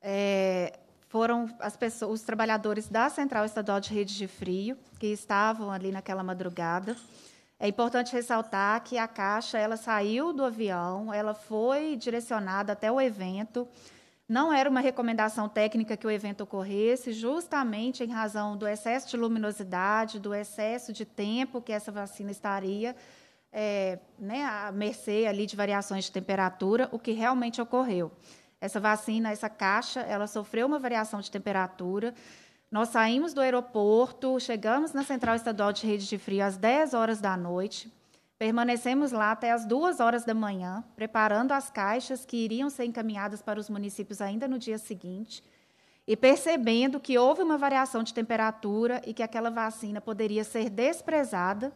Speaker 2: É, foram pessoas, os trabalhadores da Central Estadual de Rede de Frio que estavam ali naquela madrugada. É importante ressaltar que a caixa ela saiu do avião, ela foi direcionada até o evento. Não era uma recomendação técnica que o evento ocorresse, justamente em razão do excesso de luminosidade, do excesso de tempo que essa vacina estaria é, né, à mercê ali de variações de temperatura, o que realmente ocorreu. Essa vacina, essa caixa, ela sofreu uma variação de temperatura nós saímos do aeroporto, chegamos na Central Estadual de Rede de Frio às 10 horas da noite, permanecemos lá até às 2 horas da manhã, preparando as caixas que iriam ser encaminhadas para os municípios ainda no dia seguinte, e percebendo que houve uma variação de temperatura e que aquela vacina poderia ser desprezada,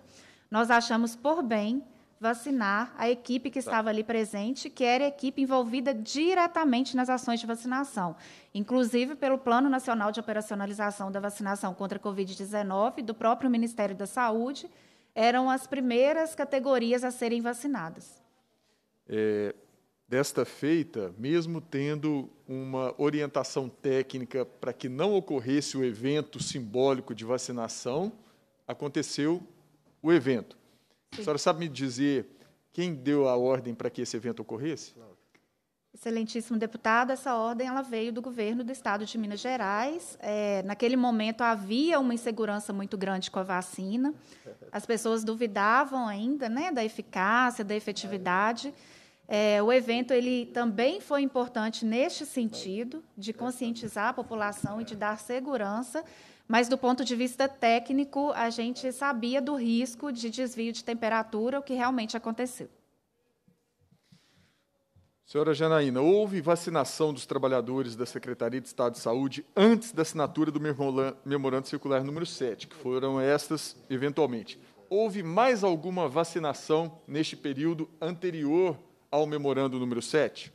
Speaker 2: nós achamos por bem vacinar a equipe que tá. estava ali presente, que era a equipe envolvida diretamente nas ações de vacinação, inclusive pelo Plano Nacional de Operacionalização da Vacinação contra a Covid-19 do próprio Ministério da Saúde, eram as primeiras categorias a serem vacinadas.
Speaker 3: É, desta feita, mesmo tendo uma orientação técnica para que não ocorresse o evento simbólico de vacinação, aconteceu o evento. Sim. A senhora sabe me dizer quem deu a ordem para que esse evento ocorresse?
Speaker 2: Excelentíssimo deputado, essa ordem ela veio do governo do estado de Minas Gerais. É, naquele momento havia uma insegurança muito grande com a vacina. As pessoas duvidavam ainda né, da eficácia, da efetividade. É, o evento ele também foi importante neste sentido, de conscientizar a população e de dar segurança mas, do ponto de vista técnico, a gente sabia do risco de desvio de temperatura, o que realmente aconteceu.
Speaker 3: Senhora Janaína, houve vacinação dos trabalhadores da Secretaria de Estado de Saúde antes da assinatura do memorando circular número 7, que foram estas, eventualmente. Houve mais alguma vacinação neste período anterior ao memorando número 7?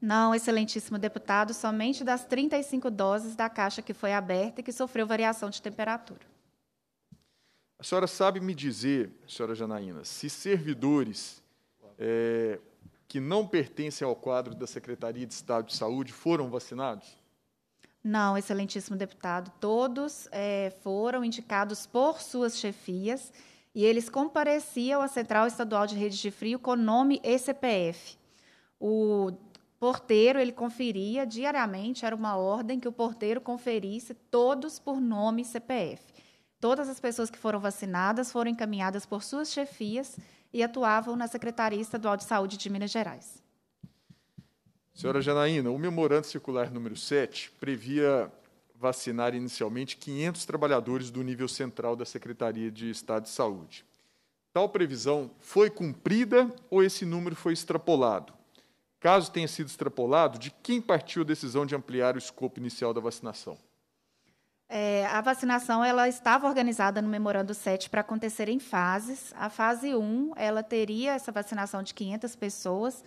Speaker 2: Não, excelentíssimo deputado, somente das 35 doses da caixa que foi aberta e que sofreu variação de temperatura.
Speaker 3: A senhora sabe me dizer, senhora Janaína, se servidores é, que não pertencem ao quadro da Secretaria de Estado de Saúde foram vacinados?
Speaker 2: Não, excelentíssimo deputado. Todos é, foram indicados por suas chefias e eles compareciam à Central Estadual de Rede de Frio com nome e CPF. O porteiro ele conferia diariamente, era uma ordem que o porteiro conferisse todos por nome e CPF. Todas as pessoas que foram vacinadas foram encaminhadas por suas chefias e atuavam na Secretaria Estadual de Saúde de Minas Gerais.
Speaker 3: Senhora Janaína, o memorando circular número 7 previa vacinar inicialmente 500 trabalhadores do nível central da Secretaria de Estado de Saúde. Tal previsão foi cumprida ou esse número foi extrapolado? caso tenha sido extrapolado, de quem partiu a decisão de ampliar o escopo inicial da vacinação?
Speaker 2: É, a vacinação ela estava organizada no Memorando 7 para acontecer em fases. A fase 1, ela teria essa vacinação de 500 pessoas,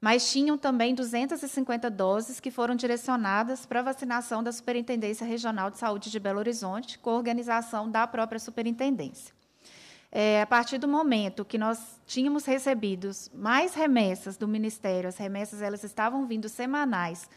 Speaker 2: mas tinham também 250 doses que foram direcionadas para a vacinação da Superintendência Regional de Saúde de Belo Horizonte, com organização da própria superintendência. É, a partir do momento que nós tínhamos recebido mais remessas do Ministério, as remessas elas estavam vindo semanais,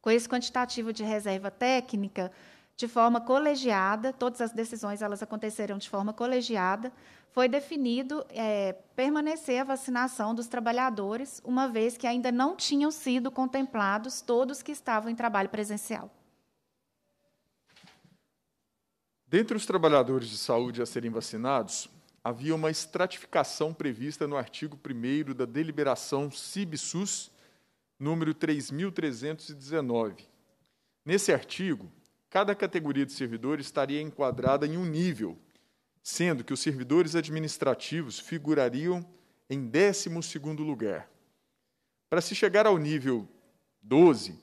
Speaker 2: com esse quantitativo de reserva técnica, de forma colegiada, todas as decisões elas aconteceram de forma colegiada, foi definido é, permanecer a vacinação dos trabalhadores, uma vez que ainda não tinham sido contemplados todos que estavam em trabalho presencial.
Speaker 3: Dentre os trabalhadores de saúde a serem vacinados, havia uma estratificação prevista no artigo 1 da deliberação CIBSUS, número 3.319. Nesse artigo, cada categoria de servidor estaria enquadrada em um nível, sendo que os servidores administrativos figurariam em 12 lugar. Para se chegar ao nível 12,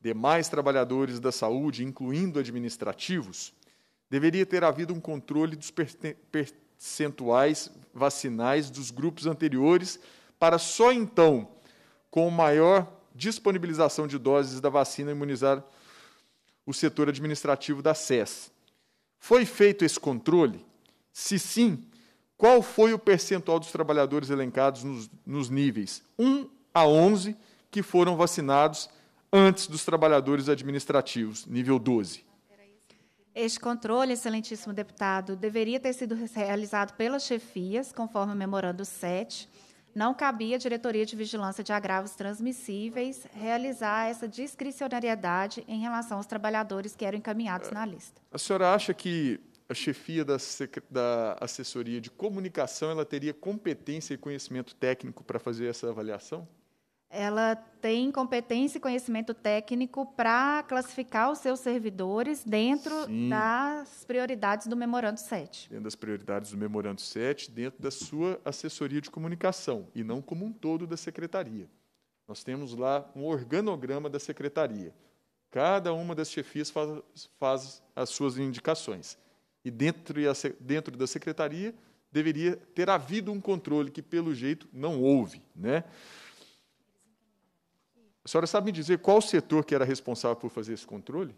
Speaker 3: demais trabalhadores da saúde, incluindo administrativos, deveria ter havido um controle dos pertencimentos percentuais vacinais dos grupos anteriores, para só então, com maior disponibilização de doses da vacina, imunizar o setor administrativo da SES. Foi feito esse controle? Se sim, qual foi o percentual dos trabalhadores elencados nos, nos níveis 1 a 11 que foram vacinados antes dos trabalhadores administrativos, nível 12?
Speaker 2: Este controle, excelentíssimo deputado, deveria ter sido realizado pelas chefias, conforme o memorando 7. Não cabia à Diretoria de Vigilância de Agravos Transmissíveis realizar essa discricionariedade em relação aos trabalhadores que eram encaminhados na lista.
Speaker 3: A senhora acha que a chefia da, da assessoria de comunicação ela teria competência e conhecimento técnico para fazer essa avaliação?
Speaker 2: ela tem competência e conhecimento técnico para classificar os seus servidores dentro Sim. das prioridades do Memorando 7.
Speaker 3: Dentro das prioridades do Memorando 7, dentro da sua assessoria de comunicação, e não como um todo da secretaria. Nós temos lá um organograma da secretaria. Cada uma das chefias faz, faz as suas indicações. E dentro, dentro da secretaria deveria ter havido um controle que, pelo jeito, não houve. Né? A senhora sabe me dizer qual setor que era responsável por fazer esse controle?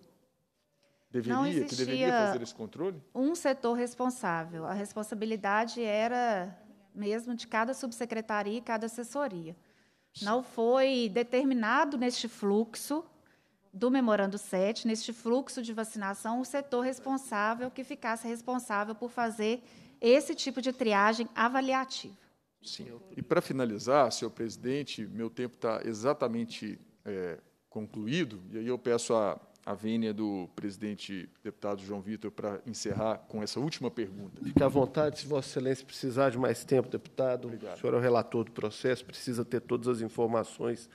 Speaker 3: Deveria, que deveria fazer esse controle?
Speaker 2: Um setor responsável. A responsabilidade era mesmo de cada subsecretaria e cada assessoria. Não foi determinado neste fluxo do memorando 7, neste fluxo de vacinação, o setor responsável que ficasse responsável por fazer esse tipo de triagem avaliativa.
Speaker 3: Sim. E para finalizar, senhor presidente, meu tempo está exatamente é, concluído, e aí eu peço a, a vênia do presidente deputado João Vitor para encerrar com essa última pergunta. Fique à
Speaker 1: vontade, se Vossa Excelência precisar de mais tempo, deputado. Obrigado. O senhor é o relator do processo, precisa ter todas as informações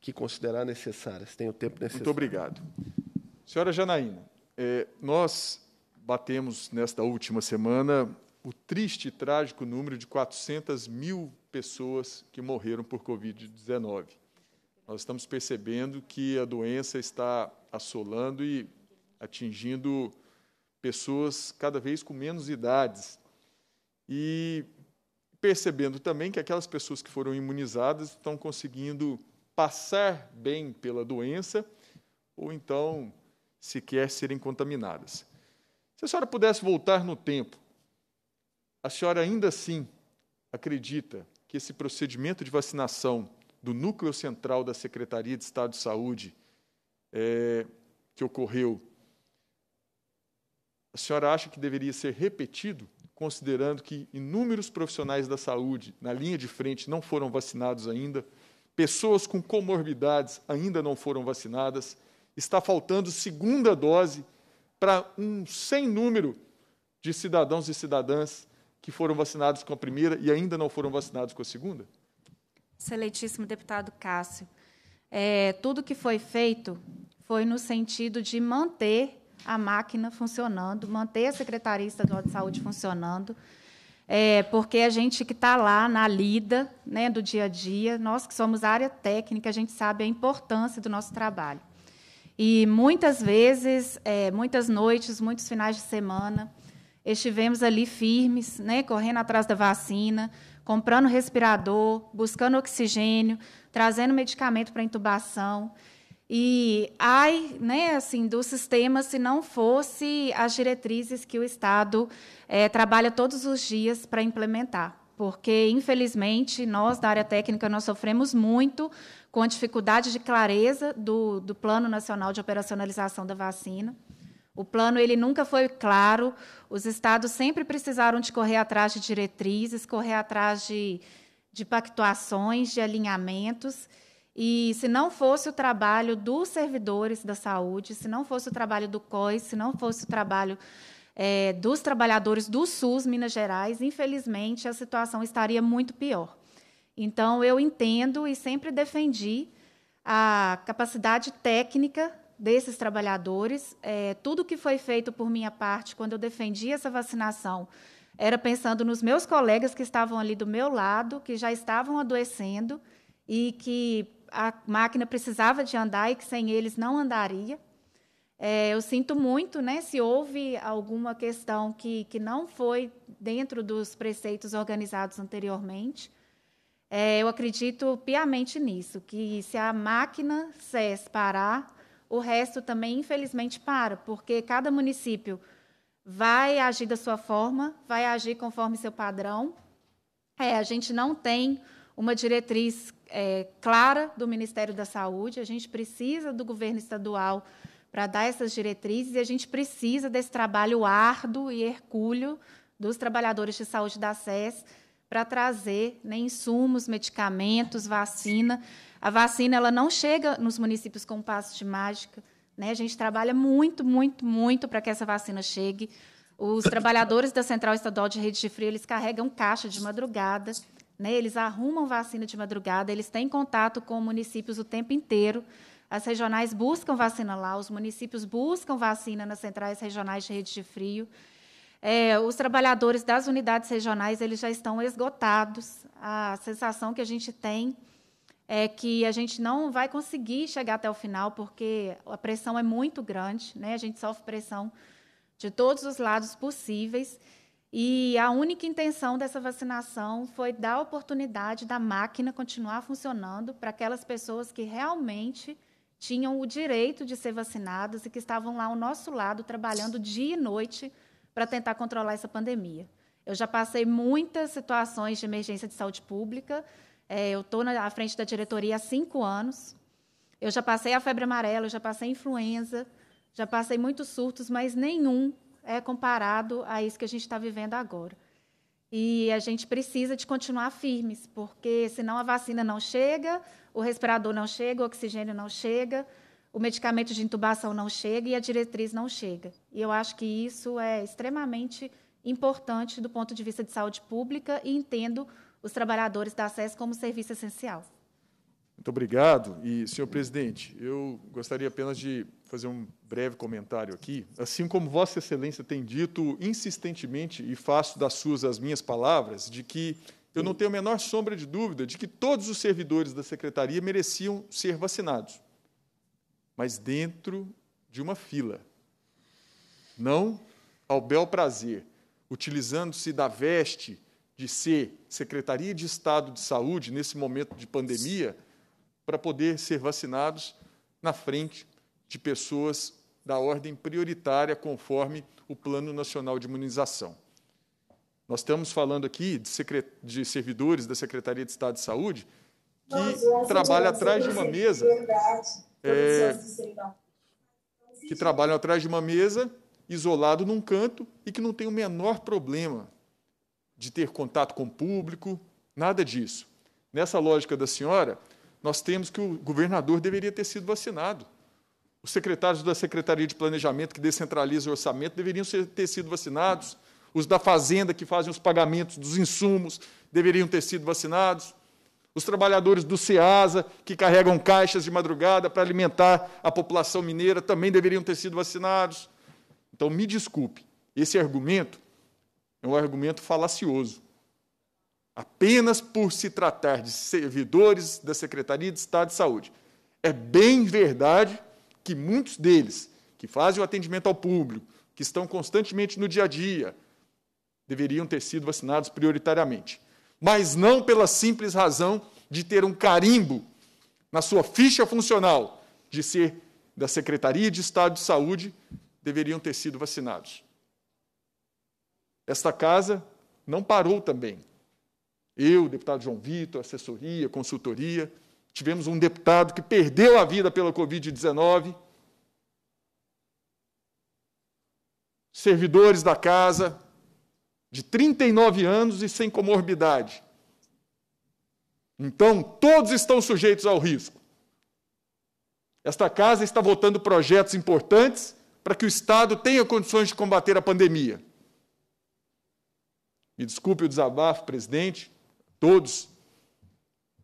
Speaker 1: que considerar necessárias, tem o tempo necessário. Muito obrigado.
Speaker 3: Senhora Janaína, é, nós batemos nesta última semana o triste e trágico número de 400 mil pessoas que morreram por Covid-19. Nós estamos percebendo que a doença está assolando e atingindo pessoas cada vez com menos idades. E percebendo também que aquelas pessoas que foram imunizadas estão conseguindo passar bem pela doença ou então sequer serem contaminadas. Se a senhora pudesse voltar no tempo a senhora ainda assim acredita que esse procedimento de vacinação do núcleo central da Secretaria de Estado de Saúde é, que ocorreu, a senhora acha que deveria ser repetido, considerando que inúmeros profissionais da saúde na linha de frente não foram vacinados ainda, pessoas com comorbidades ainda não foram vacinadas, está faltando segunda dose para um sem número de cidadãos e cidadãs que foram vacinados com a primeira e ainda não foram vacinados com a segunda?
Speaker 2: Excelentíssimo deputado Cássio. É, tudo que foi feito foi no sentido de manter a máquina funcionando, manter a Secretaria Estadual de Saúde funcionando, é, porque a gente que está lá na lida né, do dia a dia, nós que somos área técnica, a gente sabe a importância do nosso trabalho. E muitas vezes, é, muitas noites, muitos finais de semana, estivemos ali firmes, né, correndo atrás da vacina, comprando respirador, buscando oxigênio, trazendo medicamento para intubação. E ai, né, assim, do sistema se não fosse as diretrizes que o Estado é, trabalha todos os dias para implementar. Porque, infelizmente, nós da área técnica nós sofremos muito com a dificuldade de clareza do, do Plano Nacional de Operacionalização da Vacina. O plano ele nunca foi claro. Os estados sempre precisaram de correr atrás de diretrizes, correr atrás de, de pactuações, de alinhamentos. E se não fosse o trabalho dos servidores da saúde, se não fosse o trabalho do COI, se não fosse o trabalho é, dos trabalhadores do SUS Minas Gerais, infelizmente a situação estaria muito pior. Então, eu entendo e sempre defendi a capacidade técnica desses trabalhadores. É, tudo que foi feito por minha parte quando eu defendi essa vacinação era pensando nos meus colegas que estavam ali do meu lado, que já estavam adoecendo e que a máquina precisava de andar e que sem eles não andaria. É, eu sinto muito, né, se houve alguma questão que, que não foi dentro dos preceitos organizados anteriormente. É, eu acredito piamente nisso, que se a máquina CES parar, o resto também, infelizmente, para, porque cada município vai agir da sua forma, vai agir conforme seu padrão. É, a gente não tem uma diretriz é, clara do Ministério da Saúde, a gente precisa do governo estadual para dar essas diretrizes e a gente precisa desse trabalho árduo e hercúleo dos trabalhadores de saúde da SES para trazer né, insumos, medicamentos, vacina a vacina ela não chega nos municípios com um passo de mágica. Né? A gente trabalha muito, muito, muito para que essa vacina chegue. Os trabalhadores da Central Estadual de Rede de Frio, eles carregam caixa de madrugada, né? eles arrumam vacina de madrugada, eles têm contato com municípios o tempo inteiro. As regionais buscam vacina lá, os municípios buscam vacina nas centrais regionais de rede de frio. É, os trabalhadores das unidades regionais eles já estão esgotados. A sensação que a gente tem é que a gente não vai conseguir chegar até o final, porque a pressão é muito grande, né? a gente sofre pressão de todos os lados possíveis. E a única intenção dessa vacinação foi dar a oportunidade da máquina continuar funcionando para aquelas pessoas que realmente tinham o direito de ser vacinadas e que estavam lá ao nosso lado trabalhando dia e noite para tentar controlar essa pandemia. Eu já passei muitas situações de emergência de saúde pública é, eu estou na frente da diretoria há cinco anos. Eu já passei a febre amarela, eu já passei influenza, já passei muitos surtos, mas nenhum é comparado a isso que a gente está vivendo agora. E a gente precisa de continuar firmes, porque senão a vacina não chega, o respirador não chega, o oxigênio não chega, o medicamento de intubação não chega e a diretriz não chega. E eu acho que isso é extremamente importante do ponto de vista de saúde pública e entendo os trabalhadores da SES como serviço essencial.
Speaker 3: Muito obrigado. E, senhor presidente, eu gostaria apenas de fazer um breve comentário aqui. Assim como Vossa Excelência tem dito insistentemente, e faço das suas as minhas palavras, de que eu não tenho a menor sombra de dúvida de que todos os servidores da secretaria mereciam ser vacinados, mas dentro de uma fila. Não ao bel prazer, utilizando-se da veste de ser Secretaria de Estado de Saúde nesse momento de pandemia para poder ser vacinados na frente de pessoas da ordem prioritária conforme o Plano Nacional de Imunização. Nós estamos falando aqui de, de servidores da Secretaria de Estado de Saúde que trabalham trabalha atrás de uma mesa. É, então. que trabalham atrás de uma mesa, isolado num canto e que não tem o menor problema de ter contato com o público, nada disso. Nessa lógica da senhora, nós temos que o governador deveria ter sido vacinado. Os secretários da Secretaria de Planejamento, que descentraliza o orçamento, deveriam ter sido vacinados. Os da Fazenda, que fazem os pagamentos dos insumos, deveriam ter sido vacinados. Os trabalhadores do SEASA, que carregam caixas de madrugada para alimentar a população mineira, também deveriam ter sido vacinados. Então, me desculpe, esse argumento é um argumento falacioso. Apenas por se tratar de servidores da Secretaria de Estado de Saúde. É bem verdade que muitos deles, que fazem o atendimento ao público, que estão constantemente no dia a dia, deveriam ter sido vacinados prioritariamente. Mas não pela simples razão de ter um carimbo na sua ficha funcional de ser da Secretaria de Estado de Saúde, deveriam ter sido vacinados. Esta casa não parou também. Eu, deputado João Vitor, assessoria, consultoria, tivemos um deputado que perdeu a vida pela Covid-19. Servidores da casa, de 39 anos e sem comorbidade. Então, todos estão sujeitos ao risco. Esta casa está votando projetos importantes para que o Estado tenha condições de combater a pandemia. Me desculpe o desabafo, presidente, todos,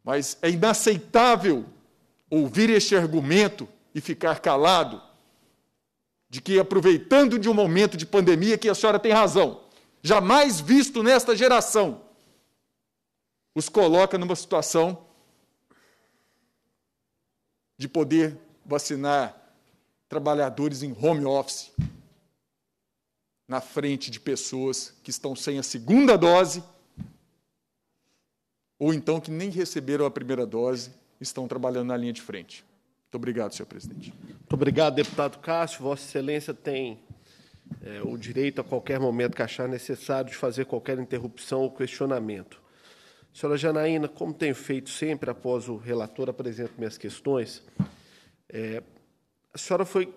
Speaker 3: mas é inaceitável ouvir este argumento e ficar calado de que, aproveitando de um momento de pandemia, que a senhora tem razão, jamais visto nesta geração, os coloca numa situação de poder vacinar trabalhadores em home office na frente de pessoas que estão sem a segunda dose ou então que nem receberam a primeira dose estão trabalhando na
Speaker 1: linha de frente. Muito obrigado, senhor presidente. Muito obrigado, deputado Cássio. Vossa Excelência tem é, o direito, a qualquer momento que achar necessário, de fazer qualquer interrupção ou questionamento. Senhora Janaína, como tenho feito sempre após o relator apresento minhas questões, é, a senhora foi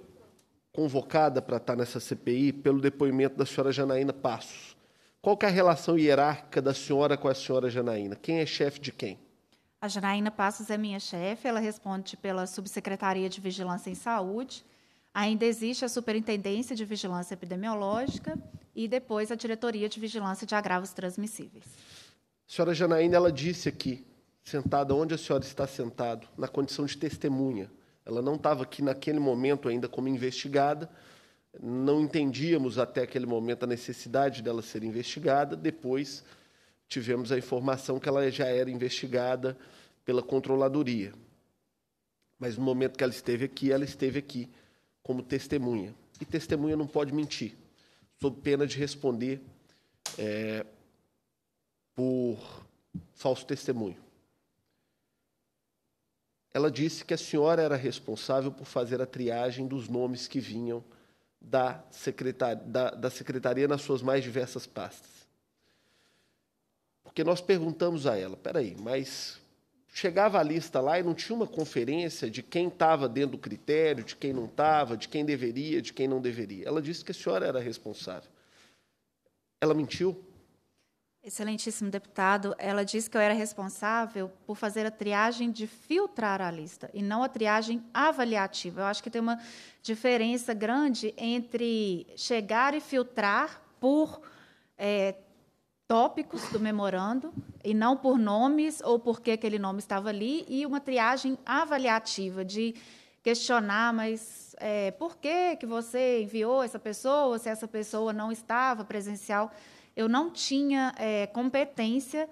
Speaker 1: convocada para estar tá nessa CPI pelo depoimento da senhora Janaína Passos. Qual é a relação hierárquica da senhora com a senhora Janaína? Quem é chefe de quem?
Speaker 2: A Janaína Passos é minha chefe, ela responde pela Subsecretaria de Vigilância em Saúde. Ainda existe a Superintendência de Vigilância Epidemiológica e depois a Diretoria de Vigilância de Agravos Transmissíveis.
Speaker 1: A senhora Janaína, ela disse aqui, sentada onde a senhora está sentado, na condição de testemunha, ela não estava aqui naquele momento ainda como investigada. Não entendíamos até aquele momento a necessidade dela ser investigada. Depois tivemos a informação que ela já era investigada pela controladoria. Mas no momento que ela esteve aqui, ela esteve aqui como testemunha. E testemunha não pode mentir, sob pena de responder é, por falso testemunho ela disse que a senhora era responsável por fazer a triagem dos nomes que vinham da, secretar, da, da secretaria nas suas mais diversas pastas. Porque nós perguntamos a ela, peraí, mas chegava a lista lá e não tinha uma conferência de quem estava dentro do critério, de quem não estava, de quem deveria, de quem não deveria. Ela disse que a senhora era responsável. Ela mentiu? Excelentíssimo
Speaker 2: deputado, ela disse que eu era responsável por fazer a triagem de filtrar a lista e não a triagem avaliativa. Eu acho que tem uma diferença grande entre chegar e filtrar por é, tópicos do memorando e não por nomes ou por que aquele nome estava ali e uma triagem avaliativa de questionar, mas é, por que que você enviou essa pessoa se essa pessoa não estava presencial? eu não tinha é, competência,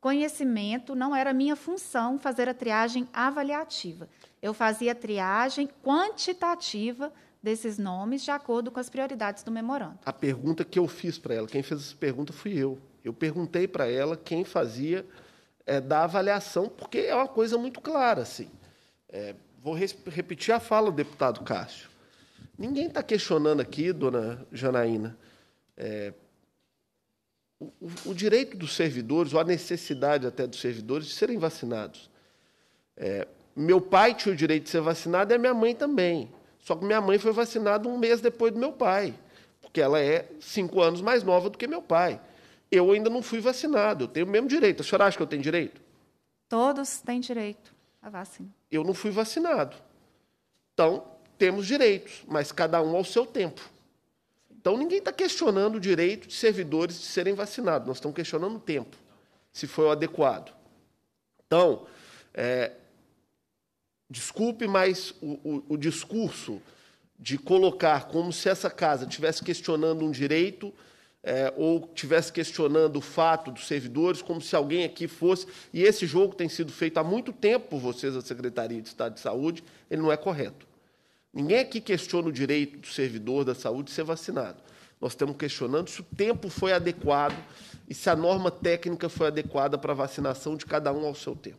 Speaker 2: conhecimento, não era minha função fazer a triagem avaliativa. Eu fazia a triagem quantitativa desses nomes de acordo com as prioridades do memorando.
Speaker 1: A pergunta que eu fiz para ela, quem fez essa pergunta fui eu. Eu perguntei para ela quem fazia é, da avaliação, porque é uma coisa muito clara. Assim. É, vou repetir a fala do deputado Cássio. Ninguém está questionando aqui, dona Janaína, é, o, o, direito dos servidores, ou a necessidade até dos servidores, de serem vacinados. É, meu pai tinha o direito de ser vacinado e a minha mãe também. Só que minha mãe foi vacinada um mês depois do meu pai, porque ela é cinco anos mais nova do que meu pai. Eu ainda não fui vacinado, eu tenho o mesmo direito. A senhora acha que eu tenho direito?
Speaker 2: Todos têm direito à vacina.
Speaker 1: Eu não fui vacinado. Então, temos direitos, mas cada um ao seu tempo. Então, ninguém está questionando o direito de servidores de serem vacinados, nós estamos questionando o tempo, se foi o adequado. Então, é, desculpe, mas o, o, o discurso de colocar como se essa casa estivesse questionando um direito é, ou estivesse questionando o fato dos servidores, como se alguém aqui fosse. E esse jogo tem sido feito há muito tempo por vocês, a Secretaria de Estado de Saúde, ele não é correto. Ninguém aqui questiona o direito do servidor da saúde ser vacinado. Nós estamos questionando se o tempo foi adequado e se a norma técnica foi adequada para a vacinação de cada um ao seu tempo.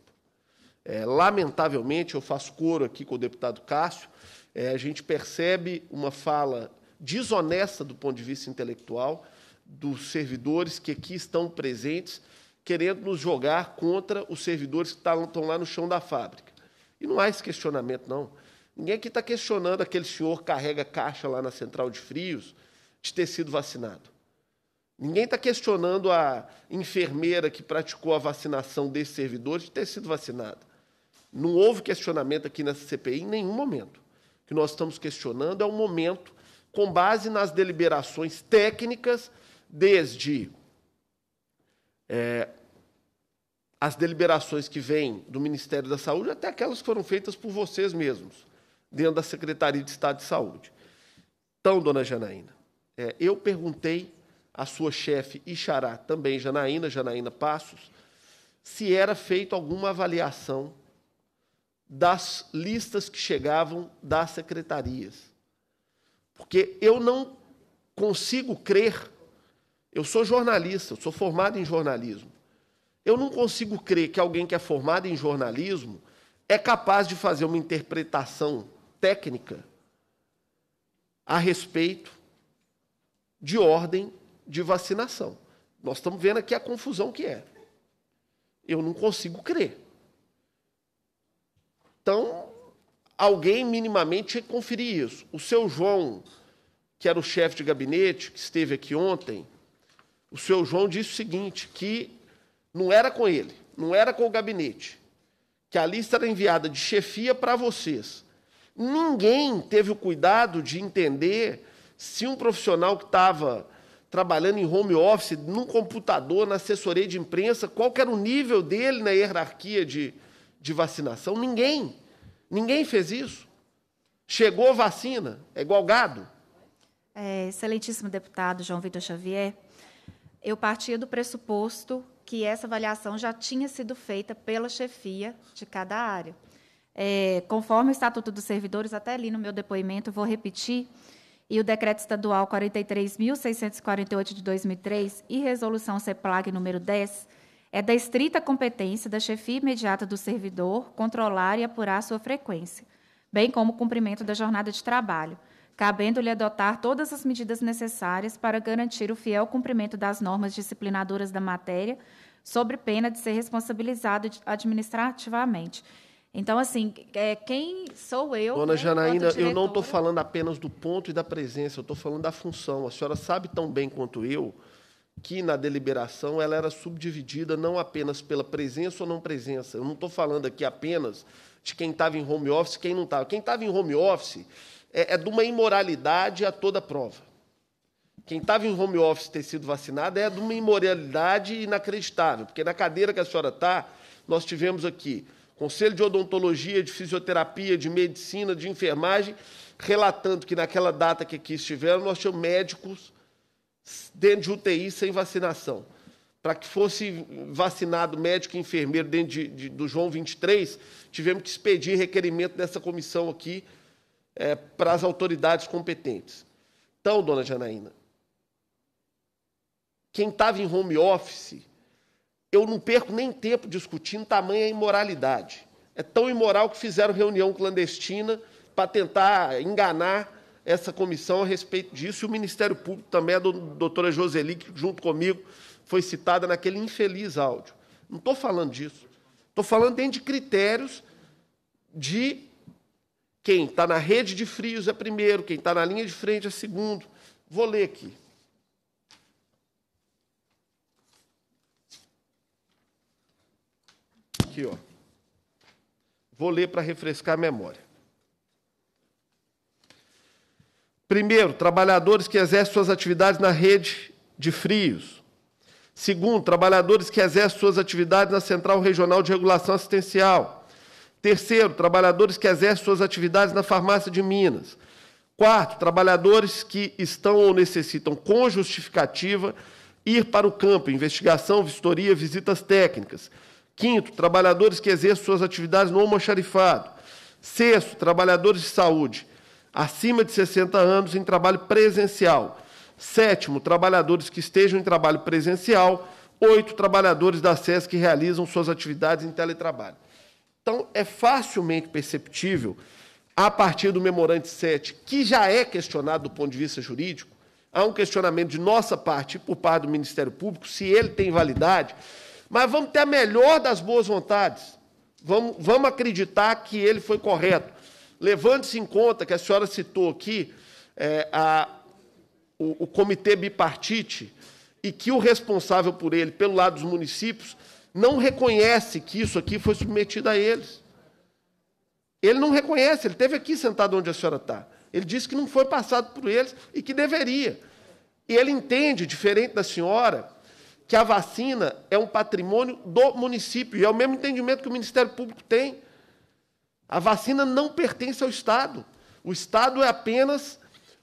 Speaker 1: É, lamentavelmente, eu faço coro aqui com o deputado Cássio, é, a gente percebe uma fala desonesta do ponto de vista intelectual dos servidores que aqui estão presentes, querendo nos jogar contra os servidores que estão tá, lá no chão da fábrica. E não há esse questionamento, não. Ninguém aqui está questionando aquele senhor que carrega caixa lá na central de frios de ter sido vacinado. Ninguém está questionando a enfermeira que praticou a vacinação desse servidor de ter sido vacinada. Não houve questionamento aqui nessa CPI em nenhum momento. O que nós estamos questionando é o um momento com base nas deliberações técnicas, desde é, as deliberações que vêm do Ministério da Saúde até aquelas que foram feitas por vocês mesmos dentro da Secretaria de Estado de Saúde. Então, dona Janaína, é, eu perguntei à sua chefe Ixará, também Janaína, Janaína Passos, se era feita alguma avaliação das listas que chegavam das secretarias. Porque eu não consigo crer, eu sou jornalista, eu sou formado em jornalismo. Eu não consigo crer que alguém que é formado em jornalismo é capaz de fazer uma interpretação técnica a respeito de ordem de vacinação. Nós estamos vendo aqui a confusão que é. Eu não consigo crer. Então, alguém minimamente tinha que conferir isso. O seu João, que era o chefe de gabinete, que esteve aqui ontem, o seu João disse o seguinte, que não era com ele, não era com o gabinete, que a lista era enviada de chefia para vocês. Ninguém teve o cuidado de entender se um profissional que estava trabalhando em home office, num computador, na assessoria de imprensa, qual era o nível dele na hierarquia de, de vacinação. Ninguém. Ninguém fez isso. Chegou vacina, é igual gado.
Speaker 2: É, excelentíssimo deputado João Vitor Xavier, eu partia do pressuposto que essa avaliação já tinha sido feita pela chefia de cada área é, conforme o Estatuto dos Servidores, até ali no meu depoimento, vou repetir, e o Decreto Estadual 43.648 de 2003 e Resolução CEPLAG número 10, é da estrita competência da chefia imediata do servidor controlar e apurar sua frequência, bem como o cumprimento da jornada de trabalho, cabendo-lhe adotar todas as medidas necessárias para garantir o fiel cumprimento das normas disciplinadoras da matéria, sobre pena de ser responsabilizado administrativamente. Então, assim, é, quem sou eu? Dona né, Janaína, eu não estou
Speaker 1: falando apenas do ponto e da presença, eu estou falando da função. A senhora sabe tão bem quanto eu que na deliberação ela era subdividida não apenas pela presença ou não presença. Eu não estou falando aqui apenas de quem estava em home office, quem não estava. Quem estava em home office é, é de uma imoralidade a toda prova. Quem estava em home office ter sido vacinado é de uma imoralidade inacreditável, porque na cadeira que a senhora está, nós tivemos aqui Conselho de Odontologia, de Fisioterapia, de Medicina, de Enfermagem, relatando que naquela data que aqui estiveram, nós tínhamos médicos dentro de UTI sem vacinação. Para que fosse vacinado médico e enfermeiro dentro de, de, do João 23, tivemos que expedir requerimento dessa comissão aqui é, para as autoridades competentes. Então, dona Janaína, quem estava em home office eu não perco nem tempo discutindo tamanha imoralidade. É tão imoral que fizeram reunião clandestina para tentar enganar essa comissão a respeito disso. E o Ministério Público também, a doutora Joseli, que junto comigo foi citada naquele infeliz áudio. Não estou falando disso. Estou falando dentro de critérios de quem está na rede de frios é primeiro, quem está na linha de frente é segundo. Vou ler aqui. aqui, ó. Vou ler para refrescar a memória. Primeiro, trabalhadores que exercem suas atividades na rede de frios. Segundo, trabalhadores que exercem suas atividades na Central Regional de Regulação Assistencial. Terceiro, trabalhadores que exercem suas atividades na Farmácia de Minas. Quarto, trabalhadores que estão ou necessitam, com justificativa, ir para o campo, investigação, vistoria, visitas técnicas. Quinto, trabalhadores que exerçam suas atividades no almoxarifado. Sexto, trabalhadores de saúde acima de 60 anos em trabalho presencial. Sétimo, trabalhadores que estejam em trabalho presencial. Oito, trabalhadores da SES que realizam suas atividades em teletrabalho. Então, é facilmente perceptível, a partir do memorante 7, que já é questionado do ponto de vista jurídico, há um questionamento de nossa parte e por parte do Ministério Público, se ele tem validade, mas vamos ter a melhor das boas vontades. Vamos, vamos acreditar que ele foi correto. Levando-se em conta que a senhora citou aqui é, a, o, o comitê bipartite e que o responsável por ele, pelo lado dos municípios, não reconhece que isso aqui foi submetido a eles. Ele não reconhece, ele esteve aqui sentado onde a senhora está. Ele disse que não foi passado por eles e que deveria. E ele entende, diferente da senhora, que a vacina é um patrimônio do município. E é o mesmo entendimento que o Ministério Público tem. A vacina não pertence ao Estado. O Estado é apenas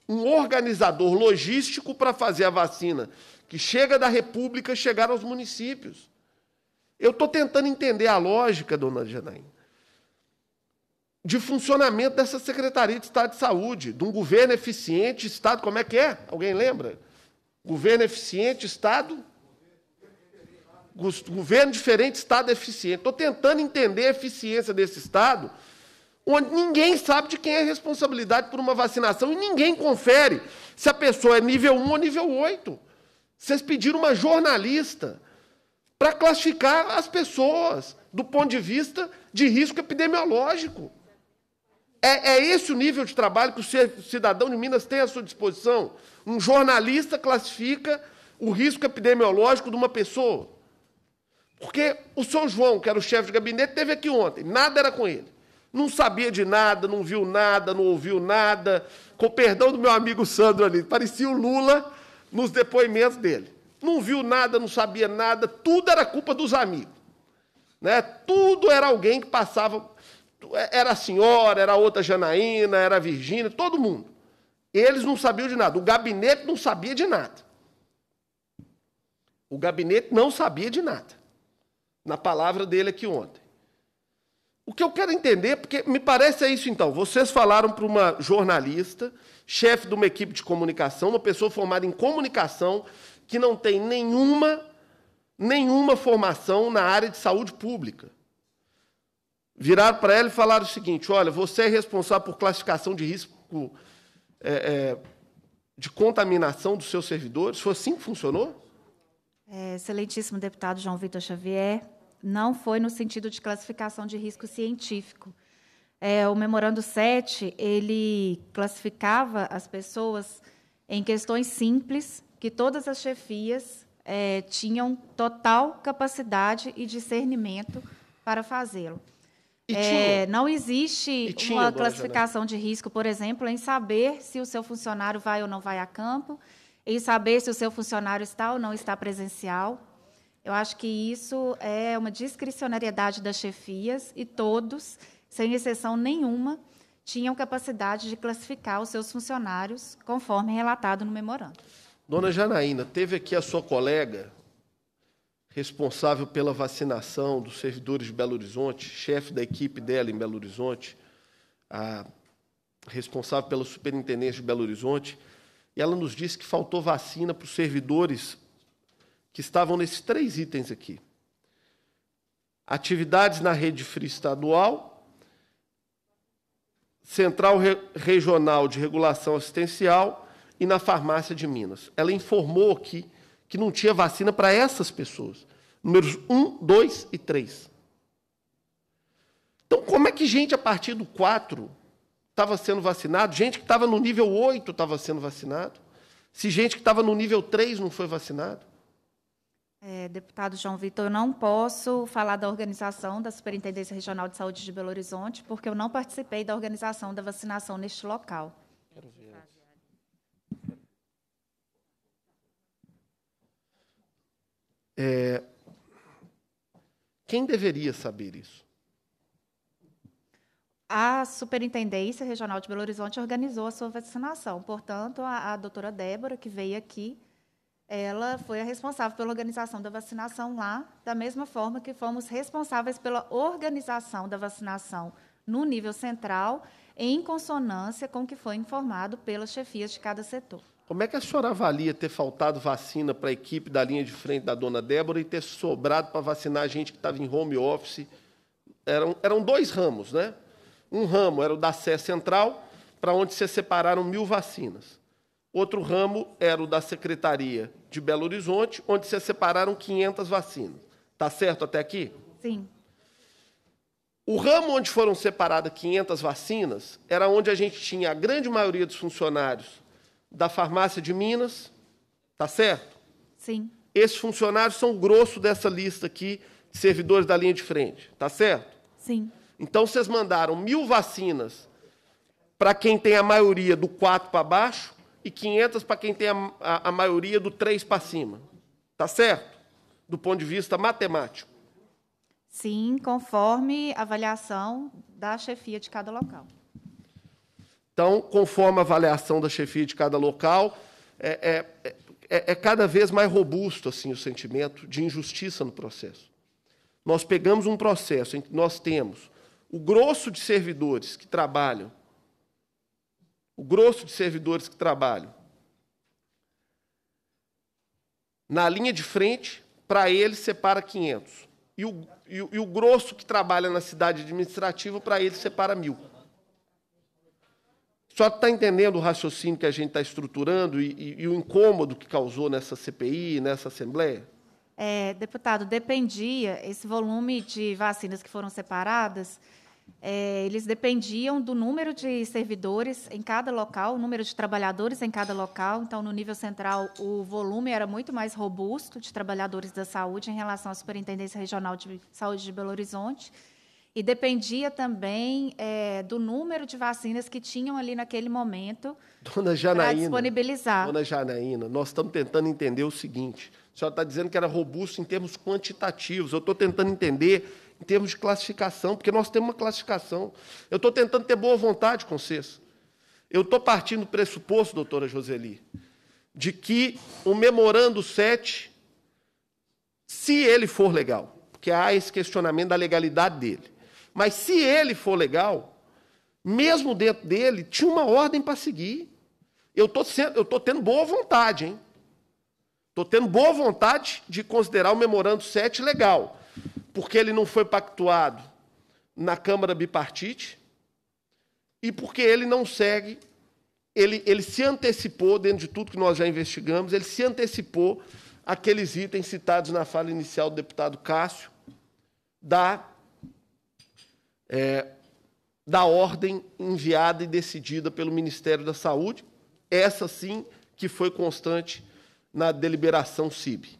Speaker 1: um organizador logístico para fazer a vacina que chega da República chegar aos municípios. Eu estou tentando entender a lógica, dona Janaína, de funcionamento dessa Secretaria de Estado de Saúde, de um governo eficiente, Estado, como é que é? Alguém lembra? Governo eficiente, Estado governo diferente, Estado eficiente. Estou tentando entender a eficiência desse Estado, onde ninguém sabe de quem é a responsabilidade por uma vacinação e ninguém confere se a pessoa é nível 1 ou nível 8. Vocês pediram uma jornalista para classificar as pessoas do ponto de vista de risco epidemiológico. É, é esse o nível de trabalho que o cidadão de Minas tem à sua disposição? Um jornalista classifica o risco epidemiológico de uma pessoa. Porque o São João, que era o chefe de gabinete, teve aqui ontem, nada era com ele. Não sabia de nada, não viu nada, não ouviu nada. Com o perdão do meu amigo Sandro ali, parecia o Lula nos depoimentos dele. Não viu nada, não sabia nada, tudo era culpa dos amigos. Né? Tudo era alguém que passava. Era a senhora, era a outra Janaína, era a Virgínia, todo mundo. Eles não sabiam de nada. O gabinete não sabia de nada. O gabinete não sabia de nada na palavra dele aqui ontem. O que eu quero entender, porque me parece é isso então. Vocês falaram para uma jornalista, chefe de uma equipe de comunicação, uma pessoa formada em comunicação, que não tem nenhuma, nenhuma formação na área de saúde pública. Viraram para ela e falaram o seguinte: olha, você é responsável por classificação de risco é, é, de contaminação dos seus servidores? Foi assim que funcionou?
Speaker 2: É, excelentíssimo deputado João Vitor Xavier, não foi no sentido de classificação de risco científico. É, o memorando 7, ele classificava as pessoas em questões simples, que todas as chefias é, tinham total capacidade e discernimento para fazê-lo. É, não existe uma né? classificação né? de risco, por exemplo, em saber se o seu funcionário vai ou não vai a campo, em saber se o seu funcionário está ou não está presencial. Eu acho que isso é uma discricionariedade das chefias e todos, sem exceção nenhuma, tinham capacidade de classificar os seus funcionários, conforme relatado no memorando.
Speaker 1: Dona Janaína, teve aqui a sua colega responsável pela vacinação dos servidores de Belo Horizonte, chefe da equipe dela em Belo Horizonte, a responsável pela superintendência de Belo Horizonte, e ela nos disse que faltou vacina para os servidores que estavam nesses três itens aqui: atividades na rede FRI estadual, central Re regional de regulação assistencial e na farmácia de Minas. Ela informou aqui que não tinha vacina para essas pessoas, números 1, 2 e 3. Então, como é que gente a partir do 4 estava sendo vacinado, gente que estava no nível 8 estava sendo vacinado, se gente que estava no nível 3 não foi vacinado?
Speaker 2: É, deputado João Vitor, eu não posso falar da organização da Superintendência Regional de Saúde de Belo Horizonte, porque eu não participei da organização da vacinação neste local.
Speaker 5: Quero ver.
Speaker 1: É, quem deveria saber isso? A
Speaker 2: Superintendência Regional de Belo Horizonte organizou a sua vacinação. Portanto, a, a doutora Débora, que veio aqui, ela foi a responsável pela organização da vacinação lá, da mesma forma que fomos responsáveis pela organização da vacinação no nível central, em consonância com o que foi informado pelas chefias de cada setor.
Speaker 1: Como é que a senhora avalia ter faltado vacina para a equipe da linha de frente da dona Débora e ter sobrado para vacinar a gente que estava em home office? Eram, eram dois ramos, né? Um ramo era o da Sé Central, para onde se separaram mil vacinas. Outro ramo era o da Secretaria de Belo Horizonte, onde se separaram 500 vacinas. Está certo até aqui? Sim. O ramo onde foram separadas 500 vacinas era onde a gente tinha a grande maioria dos funcionários da farmácia de Minas, tá certo? Sim. Esses funcionários são o grosso dessa lista aqui de servidores da linha de frente, tá certo? Sim. Então vocês mandaram mil vacinas para quem tem a maioria do 4 para baixo e 500 para quem tem a, a, a maioria do 3 para cima. Tá certo? Do ponto de vista matemático.
Speaker 2: Sim, conforme avaliação da chefia de cada local.
Speaker 1: Então, conforme a avaliação da chefia de cada local, é, é, é, é, cada vez mais robusto assim o sentimento de injustiça no processo. Nós pegamos um processo em que nós temos o grosso de servidores que trabalham o grosso de servidores que trabalham. Na linha de frente, para eles, separa 500. E o, e, e o grosso que trabalha na cidade administrativa, para eles, separa mil. Só está entendendo o raciocínio que a gente está estruturando e, e, e, o incômodo que causou nessa CPI, nessa Assembleia?
Speaker 2: É, deputado, dependia esse volume de vacinas que foram separadas é, eles dependiam do número de servidores em cada local, o número de trabalhadores em cada local. Então, no nível central, o volume era muito mais robusto de trabalhadores da saúde em relação à Superintendência Regional de Saúde de Belo Horizonte. E dependia também é, do número de vacinas que tinham ali naquele momento
Speaker 1: para disponibilizar. Dona Janaína, nós estamos tentando entender o seguinte: a senhora está dizendo que era robusto em termos quantitativos. Eu estou tentando entender em termos de classificação, porque nós temos uma classificação. Eu estou tentando ter boa vontade com vocês. Eu estou partindo do pressuposto, doutora Joseli, de que o memorando 7, se ele for legal, porque há esse questionamento da legalidade dele, mas se ele for legal, mesmo dentro dele, tinha uma ordem para seguir. Eu estou tendo boa vontade, hein? Estou tendo boa vontade de considerar o memorando 7 legal porque ele não foi pactuado na Câmara Bipartite e porque ele não segue, ele, ele se antecipou, dentro de tudo que nós já investigamos, ele se antecipou aqueles itens citados na fala inicial do deputado Cássio, da, é, da ordem enviada e decidida pelo Ministério da Saúde, essa sim que foi constante na deliberação CIB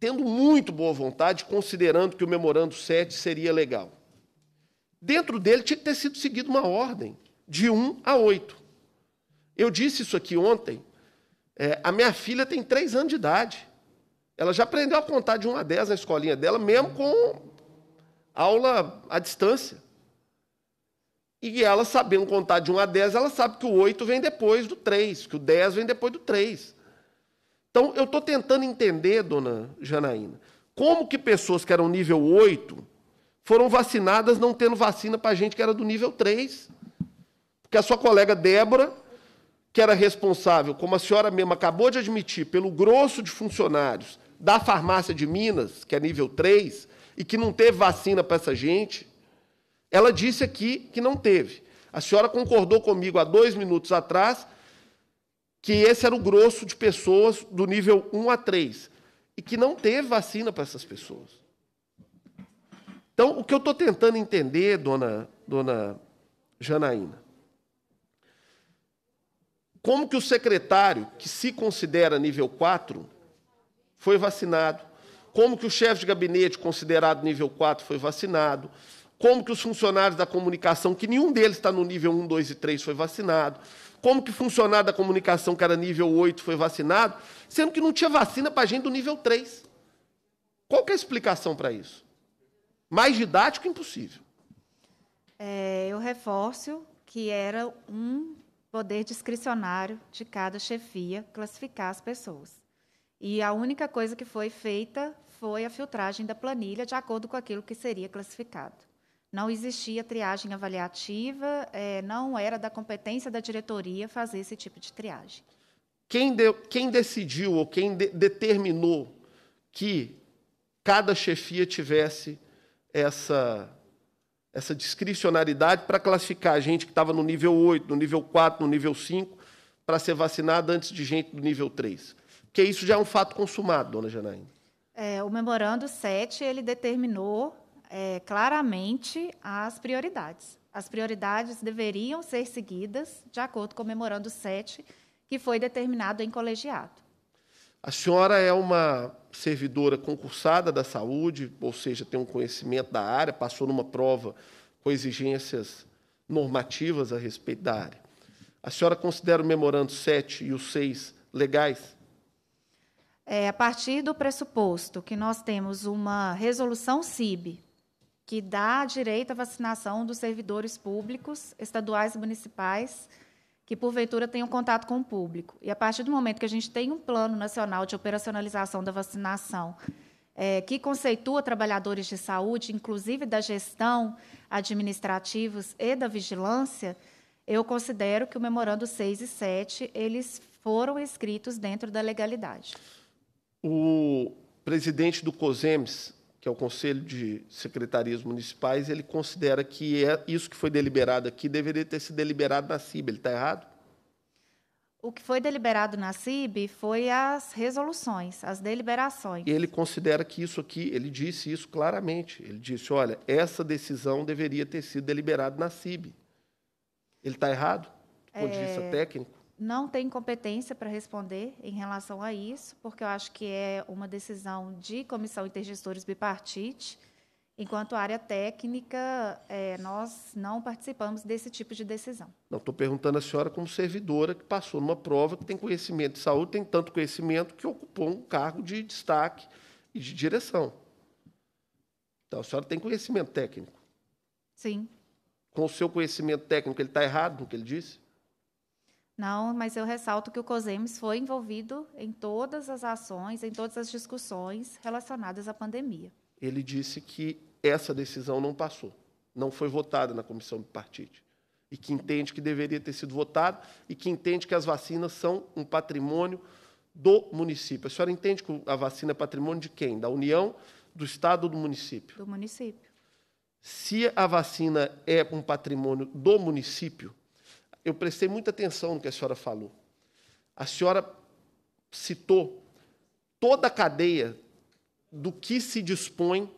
Speaker 1: tendo muito boa vontade, considerando que o memorando 7 seria legal. Dentro dele tinha que ter sido seguido uma ordem, de 1 a 8. Eu disse isso aqui ontem. É, a minha filha tem 3 anos de idade. Ela já aprendeu a contar de 1 a 10 na escolinha dela, mesmo com aula à distância. E ela, sabendo contar de 1 a 10, ela sabe que o 8 vem depois do 3, que o 10 vem depois do 3. Então, eu estou tentando entender, dona Janaína, como que pessoas que eram nível 8 foram vacinadas não tendo vacina para gente que era do nível 3. Porque a sua colega Débora, que era responsável, como a senhora mesma acabou de admitir, pelo grosso de funcionários da farmácia de Minas, que é nível 3, e que não teve vacina para essa gente, ela disse aqui que não teve. A senhora concordou comigo há dois minutos atrás que esse era o grosso de pessoas do nível 1 a 3 e que não teve vacina para essas pessoas. Então, o que eu estou tentando entender, dona, dona Janaína, como que o secretário, que se considera nível 4, foi vacinado? Como que o chefe de gabinete, considerado nível 4, foi vacinado? Como que os funcionários da comunicação, que nenhum deles está no nível 1, 2 e 3, foi vacinado? como que funcionava a comunicação que era nível 8 foi vacinado, sendo que não tinha vacina para gente do nível 3. Qual que é a explicação para isso? Mais didático, impossível.
Speaker 2: É, eu reforço que era um poder discricionário de cada chefia classificar as pessoas. E a única coisa que foi feita foi a filtragem da planilha de acordo com aquilo que seria classificado. Não existia triagem avaliativa, é, não era da competência da diretoria fazer esse tipo de triagem.
Speaker 1: Quem, deu, quem decidiu ou quem de, determinou que cada chefia tivesse essa, essa discricionariedade para classificar a gente que estava no nível 8, no nível 4, no nível 5, para ser vacinada antes de gente do nível 3. Porque isso já é um fato consumado, dona Janaína.
Speaker 2: É, o memorando 7, ele determinou é, claramente as prioridades. As prioridades deveriam ser seguidas de acordo com o memorando 7, que foi determinado em colegiado.
Speaker 1: A senhora é uma servidora concursada da saúde, ou seja, tem um conhecimento da área, passou numa prova com exigências normativas a respeito da área. A senhora considera o memorando 7 e o 6 legais?
Speaker 2: É, a partir do pressuposto que nós temos uma resolução CIB que dá direito à vacinação dos servidores públicos, estaduais e municipais, que porventura tenham contato com o público. E a partir do momento que a gente tem um plano nacional de operacionalização da vacinação, é, que conceitua trabalhadores de saúde, inclusive da gestão, administrativos e da vigilância, eu considero que o memorando 6 e 7 eles foram escritos dentro da legalidade.
Speaker 1: O presidente do COSEMES, que é o Conselho de Secretarias Municipais, ele considera que é isso que foi deliberado aqui deveria ter sido deliberado na CIB. Ele está errado?
Speaker 2: O que foi deliberado na CIB foi as resoluções, as deliberações.
Speaker 1: Ele considera que isso aqui, ele disse isso claramente. Ele disse: olha, essa decisão deveria ter sido deliberada na CIB. Ele está errado, do
Speaker 2: ponto é... de vista é, técnico? não tem competência para responder em relação a isso, porque eu acho que é uma decisão de comissão intergestores bipartite. Enquanto área técnica, é, nós não participamos desse tipo de decisão.
Speaker 1: Não, estou perguntando à senhora como servidora que passou numa prova, que tem conhecimento de saúde, tem tanto conhecimento que ocupou um cargo de destaque e de direção. Então, a senhora tem conhecimento técnico? Sim. Com o seu conhecimento técnico, ele está errado no que ele disse?
Speaker 2: Não, mas eu ressalto que o COSEMES foi envolvido em todas as ações, em todas as discussões relacionadas à pandemia.
Speaker 1: Ele disse que essa decisão não passou, não foi votada na comissão bipartite, e que entende que deveria ter sido votada e que entende que as vacinas são um patrimônio do município. A senhora entende que a vacina é patrimônio de quem? Da União, do Estado ou do município? Do município. Se a vacina é um patrimônio do município, eu prestei muita atenção no que a senhora falou. A senhora citou toda a cadeia do que se dispõe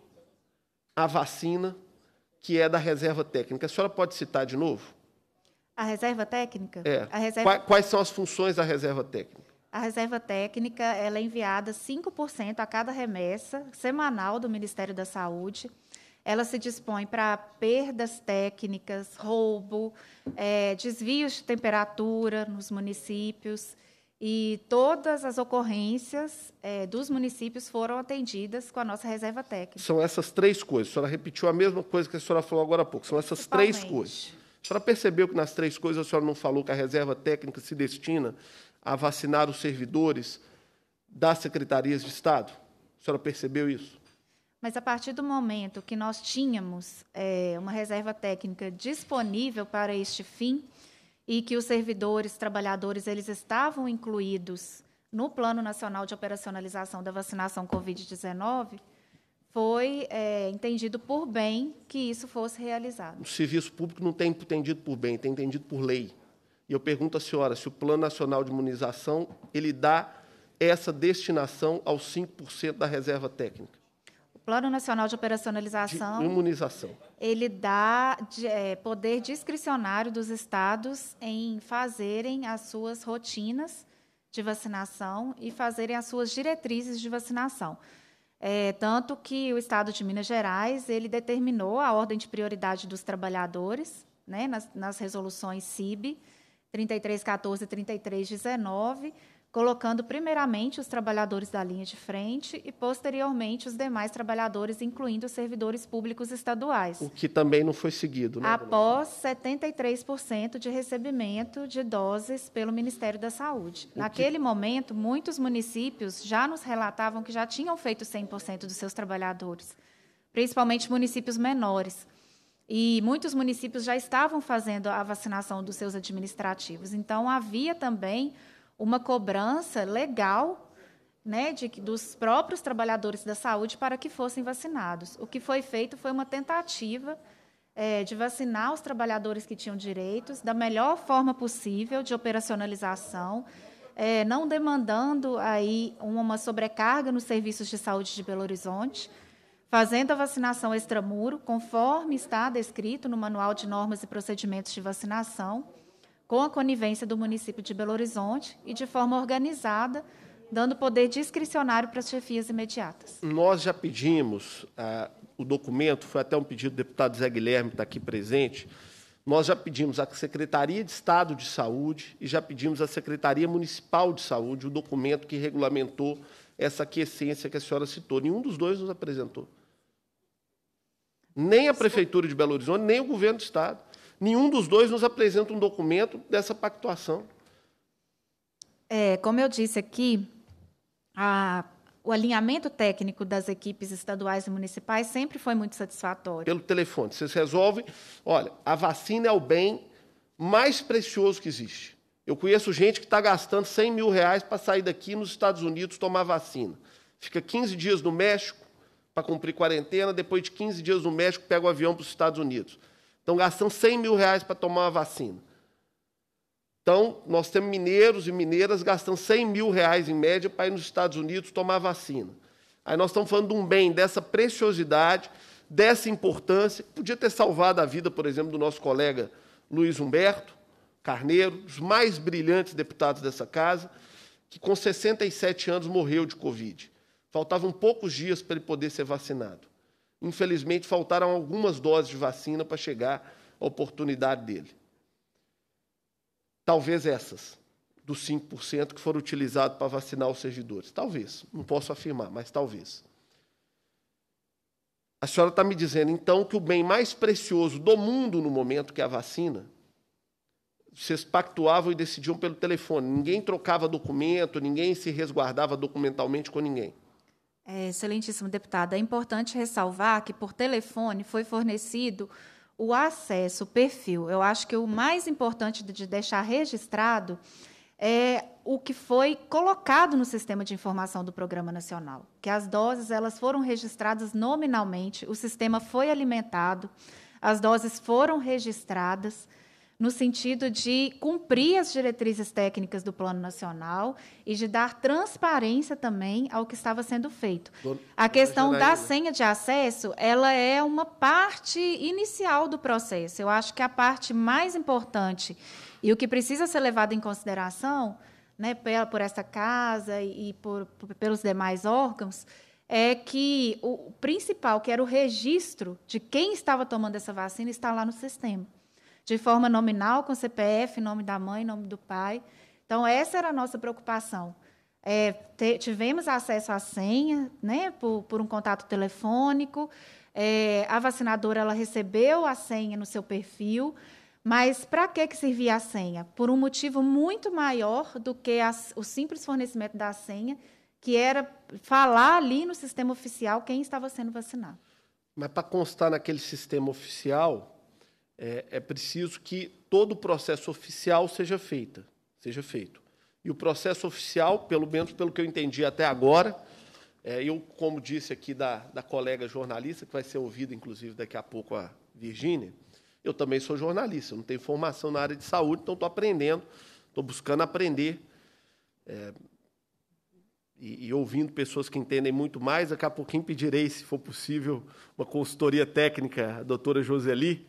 Speaker 1: a vacina, que é da reserva técnica. A senhora pode citar de novo?
Speaker 2: A reserva técnica? É. Reserva... Quais, quais são
Speaker 1: as funções da reserva técnica?
Speaker 2: A reserva técnica ela é enviada 5% a cada remessa semanal do Ministério da Saúde ela se dispõe para perdas técnicas, roubo, é, desvios de temperatura nos municípios. E todas as ocorrências é, dos municípios foram atendidas com a nossa reserva técnica.
Speaker 1: São essas três coisas. A senhora repetiu a mesma coisa que a senhora falou agora há pouco. São essas três coisas. A senhora percebeu que nas três coisas a senhora não falou que a reserva técnica se destina a vacinar os servidores das secretarias de Estado? A senhora percebeu isso?
Speaker 2: Mas a partir do momento que nós tínhamos é, uma reserva técnica disponível para este fim e que os servidores, trabalhadores, eles estavam incluídos no Plano Nacional de Operacionalização da Vacinação Covid-19, foi é, entendido por bem que isso fosse realizado.
Speaker 1: O serviço público não tem entendido por bem, tem entendido por lei. E eu pergunto à senhora se o Plano Nacional de Imunização ele dá essa destinação aos 5% da reserva técnica.
Speaker 2: Plano Nacional de Operacionalização. De
Speaker 1: imunização.
Speaker 2: Ele dá de, é, poder discricionário dos estados em fazerem as suas rotinas de vacinação e fazerem as suas diretrizes de vacinação. É, tanto que o Estado de Minas Gerais ele determinou a ordem de prioridade dos trabalhadores, né, nas, nas resoluções CIB 3314 e 3319 colocando primeiramente os trabalhadores da linha de frente e posteriormente os demais trabalhadores, incluindo os servidores públicos estaduais. O
Speaker 1: que também não foi seguido, né? Após
Speaker 2: 73% de recebimento de doses pelo Ministério da Saúde. O Naquele que... momento, muitos municípios já nos relatavam que já tinham feito 100% dos seus trabalhadores, principalmente municípios menores. E muitos municípios já estavam fazendo a vacinação dos seus administrativos. Então, havia também uma cobrança legal né, de, dos próprios trabalhadores da saúde para que fossem vacinados. O que foi feito foi uma tentativa é, de vacinar os trabalhadores que tinham direitos da melhor forma possível de operacionalização, é, não demandando aí uma sobrecarga nos serviços de saúde de Belo Horizonte, fazendo a vacinação extramuro, conforme está descrito no Manual de Normas e Procedimentos de Vacinação com a conivência do município de Belo Horizonte e de forma organizada, dando poder discricionário para as chefias imediatas.
Speaker 1: Nós já pedimos ah, o documento, foi até um pedido do deputado Zé Guilherme, que está aqui presente. Nós já pedimos à Secretaria de Estado de Saúde e já pedimos à Secretaria Municipal de Saúde o documento que regulamentou essa quiescência que a senhora citou. Nenhum dos dois nos apresentou. Nem a Prefeitura de Belo Horizonte, nem o Governo do Estado. Nenhum dos dois nos apresenta um documento dessa pactuação. É, como eu
Speaker 2: disse aqui, a, o alinhamento técnico das equipes estaduais e municipais sempre foi muito satisfatório.
Speaker 1: Pelo telefone, vocês resolvem. Olha, a vacina é o bem mais precioso que existe. Eu conheço gente que está gastando 100 mil reais para sair daqui nos Estados Unidos tomar vacina. Fica 15 dias no México para cumprir quarentena, depois de 15 dias no México pega o avião para os Estados Unidos. Estão gastando 100 mil reais para tomar uma vacina. Então, nós temos mineiros e mineiras gastando 100 mil reais em média para ir nos Estados Unidos tomar vacina. Aí nós estamos falando de um bem dessa preciosidade, dessa importância, que podia ter salvado a vida, por exemplo, do nosso colega Luiz Humberto Carneiro, dos mais brilhantes deputados dessa casa, que com 67 anos morreu de Covid. Faltavam poucos dias para ele poder ser vacinado infelizmente, faltaram algumas doses de vacina para chegar à oportunidade dele. Talvez essas, dos 5% que foram utilizados para vacinar os servidores. Talvez, não posso afirmar, mas talvez. A senhora está me dizendo, então, que o bem mais precioso do mundo no momento, que é a vacina, vocês pactuavam e decidiam pelo telefone. Ninguém trocava documento, ninguém se resguardava documentalmente com ninguém.
Speaker 2: É, excelentíssimo deputado, é importante ressalvar que por telefone foi fornecido o acesso, o perfil. Eu acho que o mais importante de deixar registrado é o que foi colocado no sistema de informação do Programa Nacional, que as doses elas foram registradas nominalmente, o sistema foi alimentado, as doses foram registradas no sentido de cumprir as diretrizes técnicas do Plano Nacional e de dar transparência também ao que estava sendo feito. a questão da senha de acesso, ela é uma parte inicial do processo. Eu acho que a parte mais importante e o que precisa ser levado em consideração, né, por esta casa e por, pelos demais órgãos, é que o principal, que era o registro de quem estava tomando essa vacina, está lá no sistema de forma nominal, com CPF, nome da mãe, nome do pai. Então, essa era a nossa preocupação. É, te, tivemos acesso à senha, né, por, por um contato telefônico. É, a vacinadora ela recebeu a senha no seu perfil, mas para que, que servia a senha? Por um motivo muito maior do que o simples fornecimento da senha, que era falar ali no sistema oficial quem estava sendo vacinado.
Speaker 1: Mas para constar naquele sistema oficial, é, é preciso que todo o processo oficial seja feito, seja feito. E o processo oficial, pelo menos pelo que eu entendi até agora, é, eu, como disse aqui da, da colega jornalista, que vai ser ouvida, inclusive, daqui a pouco a Virgínia, eu também sou jornalista, não tenho formação na área de saúde, então estou aprendendo, estou buscando aprender. É, e, e, ouvindo pessoas que entendem muito mais, daqui a pouquinho pedirei, se for possível, uma consultoria técnica a doutora Joseli,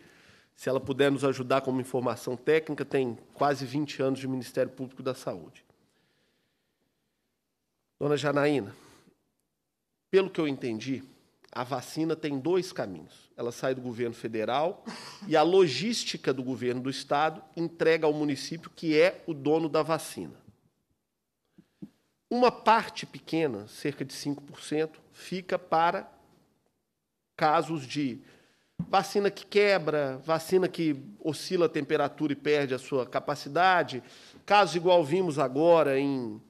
Speaker 1: se ela puder nos ajudar com uma informação técnica, tem quase 20 anos de Ministério Público da Saúde. Dona Janaína, pelo que eu entendi, a vacina tem dois caminhos. Ela sai do governo federal e a logística do governo do estado entrega ao município, que é o dono da vacina. Uma parte pequena, cerca de 5%, fica para casos de vacina que quebra, vacina que oscila a temperatura e perde a sua capacidade. Casos igual vimos agora em.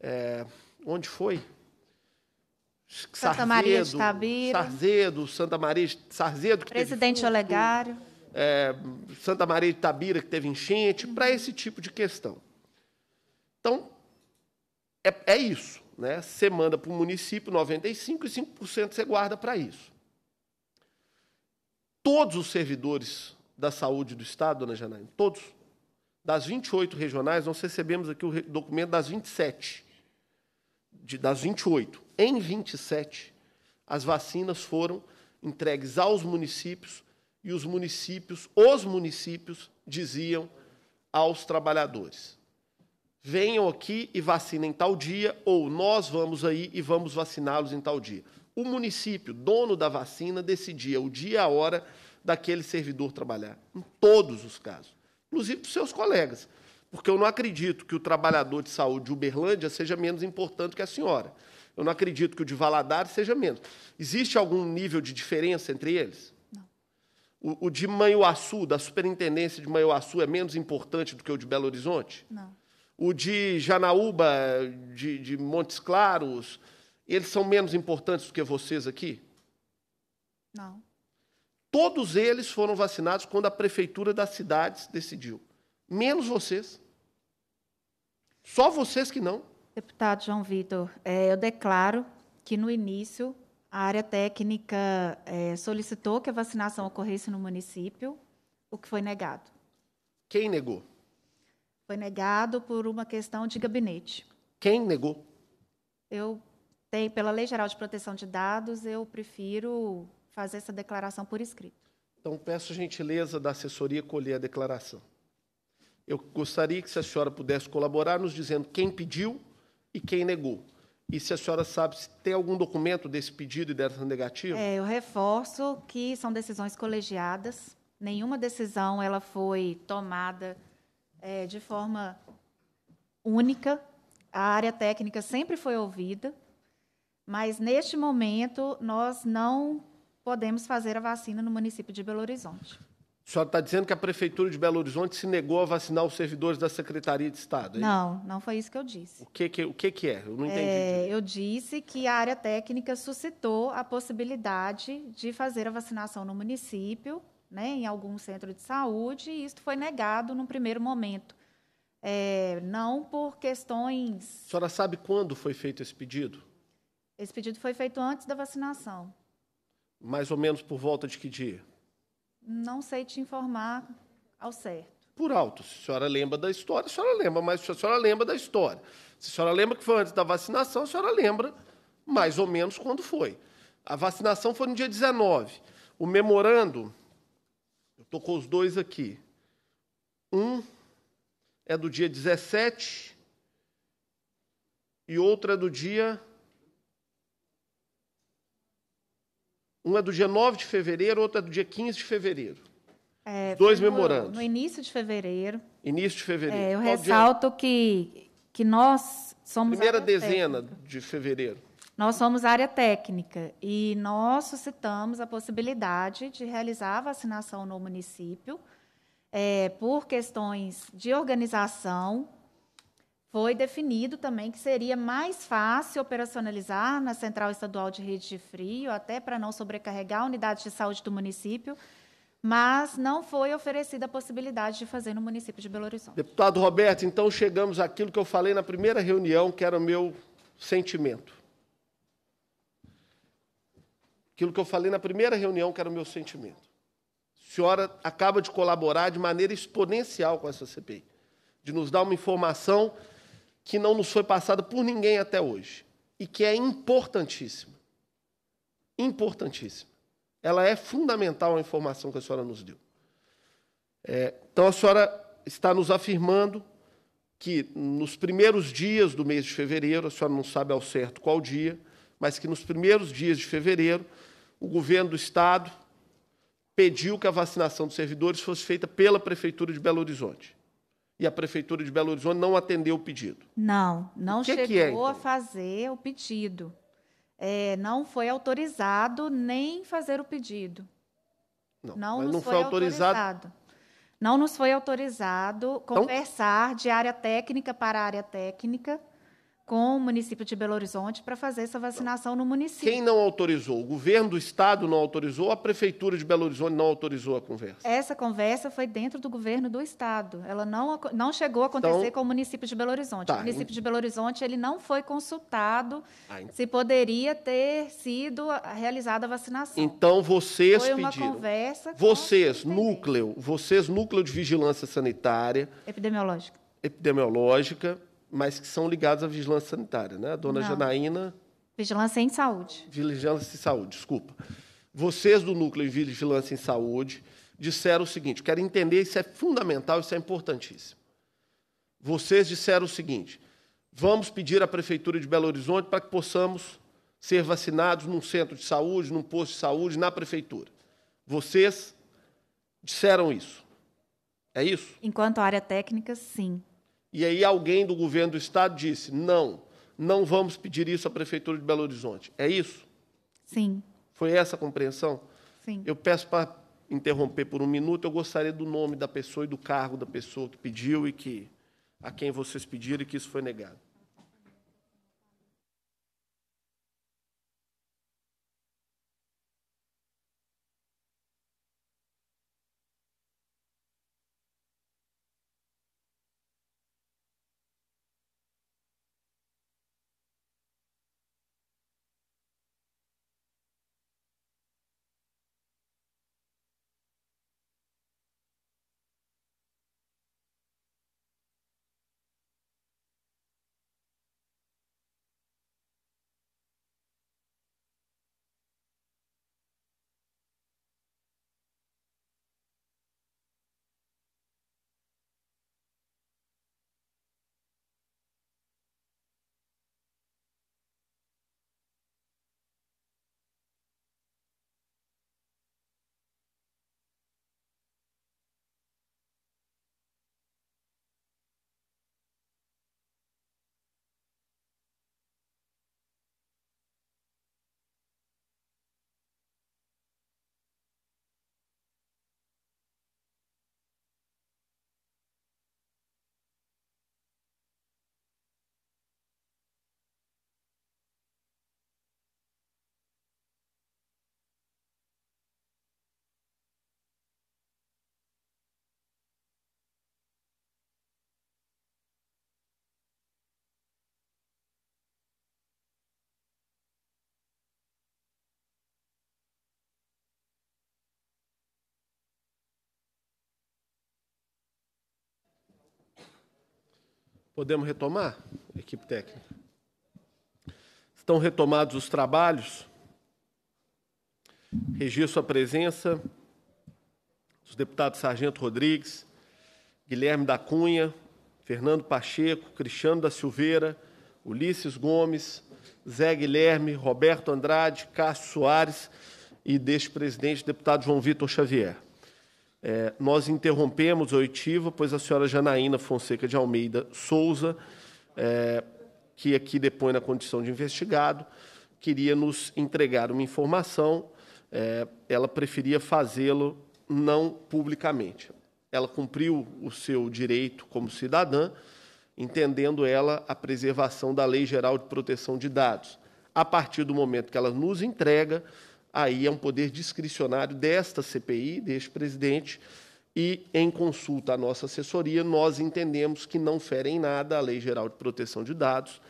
Speaker 1: É, onde foi?
Speaker 2: Santa Sarzedo, Maria de Tabira.
Speaker 1: Sarzedo, Santa Maria de Sarzedo. Que Presidente teve furto, Olegário. É, Santa Maria de Tabira, que teve enchente, uhum. para esse tipo de questão. Então, é, é isso. Né? Você manda para o município 95% e 5% você guarda para isso todos os servidores da saúde do Estado, dona Janaína, todos. Das 28 regionais, nós recebemos aqui o documento das 27. De, das 28. Em 27, as vacinas foram entregues aos municípios e os municípios, os municípios, diziam aos trabalhadores: venham aqui e vacinem tal dia, ou nós vamos aí e vamos vaciná-los em tal dia o município, dono da vacina, decidia o dia e a hora daquele servidor trabalhar, em todos os casos, inclusive para os seus colegas, porque eu não acredito que o trabalhador de saúde de Uberlândia seja menos importante que a senhora. Eu não acredito que o de Valadares seja menos. Existe algum nível de diferença entre eles? Não. O, o de Manhuaçu, da superintendência de Manhuaçu, é menos importante do que o de Belo Horizonte? Não. O de Janaúba, de, de Montes Claros, eles são menos importantes do que vocês aqui? Não. Todos eles foram vacinados quando a prefeitura das cidades decidiu, menos vocês. Só vocês que não.
Speaker 2: Deputado João Vitor, é, eu declaro que no início a área técnica é, solicitou que a vacinação ocorresse no município, o que foi negado. Quem negou? Foi negado por uma questão de gabinete. Quem negou? Eu tem, pela Lei Geral de Proteção de Dados, eu prefiro fazer essa declaração por escrito.
Speaker 1: Então, peço gentileza da assessoria colher a declaração. Eu gostaria que se a senhora pudesse colaborar nos dizendo quem pediu e quem negou. E se a senhora sabe se tem algum documento desse pedido e dessa negativa? É,
Speaker 2: eu reforço que são decisões colegiadas. Nenhuma decisão ela foi tomada é, de forma única. A área técnica sempre foi ouvida. Mas neste momento nós não podemos fazer a vacina no município de Belo Horizonte.
Speaker 1: A senhora está dizendo que a Prefeitura de Belo Horizonte se negou a vacinar os servidores da Secretaria de Estado? Hein? É
Speaker 2: não, não foi isso que eu disse. O
Speaker 1: que, que, o que, que é? Eu não entendi. É,
Speaker 2: eu disse que a área técnica suscitou a possibilidade de fazer a vacinação no município, né, em algum centro de saúde, e isso foi negado num primeiro momento. É, não por questões.
Speaker 1: A senhora sabe quando foi feito esse pedido?
Speaker 2: Esse pedido foi feito antes da vacinação.
Speaker 1: Mais ou menos por volta de que dia?
Speaker 2: Não sei te informar ao certo.
Speaker 1: Por alto, se a senhora lembra da história, a senhora lembra, mas se a senhora lembra da história. Se a senhora lembra que foi antes da vacinação, a senhora lembra mais ou menos quando foi. A vacinação foi no dia 19. O memorando, eu estou com os dois aqui. Um é do dia 17 e outro é do dia Um é do dia 9 de fevereiro, outro é do dia 15 de fevereiro.
Speaker 2: É, Dois no, memorandos. No início de fevereiro.
Speaker 1: Início de fevereiro. É, eu Qual ressalto
Speaker 2: que, que nós somos. Primeira dezena
Speaker 1: técnica. de fevereiro.
Speaker 2: Nós somos área técnica e nós suscitamos a possibilidade de realizar a vacinação no município é, por questões de organização foi definido também que seria mais fácil operacionalizar na Central Estadual de Rede de Frio, até para não sobrecarregar a unidade de saúde do município, mas não foi oferecida a possibilidade de fazer no município de Belo Horizonte.
Speaker 1: Deputado Roberto, então chegamos àquilo que eu falei na primeira reunião, que era o meu sentimento. Aquilo que eu falei na primeira reunião, que era o meu sentimento. A senhora acaba de colaborar de maneira exponencial com essa CPI, de nos dar uma informação que não nos foi passada por ninguém até hoje e que é importantíssima. Importantíssima. Ela é fundamental a informação que a senhora nos deu. É, então a senhora está nos afirmando que nos primeiros dias do mês de fevereiro, a senhora não sabe ao certo qual dia, mas que nos primeiros dias de fevereiro, o governo do estado pediu que a vacinação dos servidores fosse feita pela prefeitura de Belo Horizonte e a Prefeitura de Belo Horizonte não atendeu o pedido.
Speaker 2: Não, não
Speaker 1: que é, chegou é, então?
Speaker 2: a fazer o pedido. É, não foi autorizado nem fazer o pedido. Não, não nos não foi, foi autorizado. autorizado. Não nos foi autorizado então? conversar então, de área técnica para área técnica com o município de Belo Horizonte para fazer essa vacinação no município. Quem não
Speaker 1: autorizou? O governo do estado não autorizou, a prefeitura de Belo Horizonte não autorizou a conversa?
Speaker 2: Essa conversa foi dentro do governo do estado. Ela não, não chegou a então- acontecer então, com o município de Belo Horizonte. Tá, o município de Belo Horizonte ele não foi consultado ah, se poderia ter sido realizada a vacinação.
Speaker 1: Então vocês foi uma pediram. Conversa vocês, núcleo, vocês núcleo de vigilância sanitária, epidemiológica. Epidemiológica mas que são ligados à vigilância sanitária, né? A dona Não. Janaína. Vigilância em saúde. Vigilância em saúde, desculpa. Vocês do núcleo em vigilância em saúde disseram o seguinte: quero entender, isso é fundamental, isso é importantíssimo. Vocês disseram o seguinte: vamos pedir à Prefeitura de Belo Horizonte para que possamos ser vacinados num centro de saúde, num posto de saúde, na prefeitura. Vocês disseram isso. É isso? Enquanto área técnica, sim. E aí alguém do governo do estado disse: não, não vamos pedir isso à prefeitura de Belo Horizonte. É isso? Sim. Foi essa a compreensão? Sim. Eu peço para interromper por um minuto. Eu gostaria do nome da pessoa e do cargo da pessoa que pediu e que a quem vocês pediram e que isso foi negado. Podemos retomar, equipe técnica? Estão retomados os trabalhos. Registro a presença dos deputados Sargento Rodrigues, Guilherme da Cunha, Fernando Pacheco, Cristiano da Silveira, Ulisses Gomes, Zé Guilherme, Roberto Andrade, Cássio Soares e deste presidente, deputado João Vitor Xavier. É, nós interrompemos a oitiva, pois a senhora Janaína Fonseca de Almeida Souza, é, que aqui depõe na condição de investigado, queria nos entregar uma informação, é, ela preferia fazê-lo não publicamente. Ela cumpriu o seu direito como cidadã, entendendo ela a preservação da Lei Geral de Proteção de Dados. A partir do momento que ela nos entrega, aí é um poder discricionário desta CPI, deste presidente, e em consulta à nossa assessoria, nós entendemos que não ferem nada a Lei Geral de Proteção de Dados.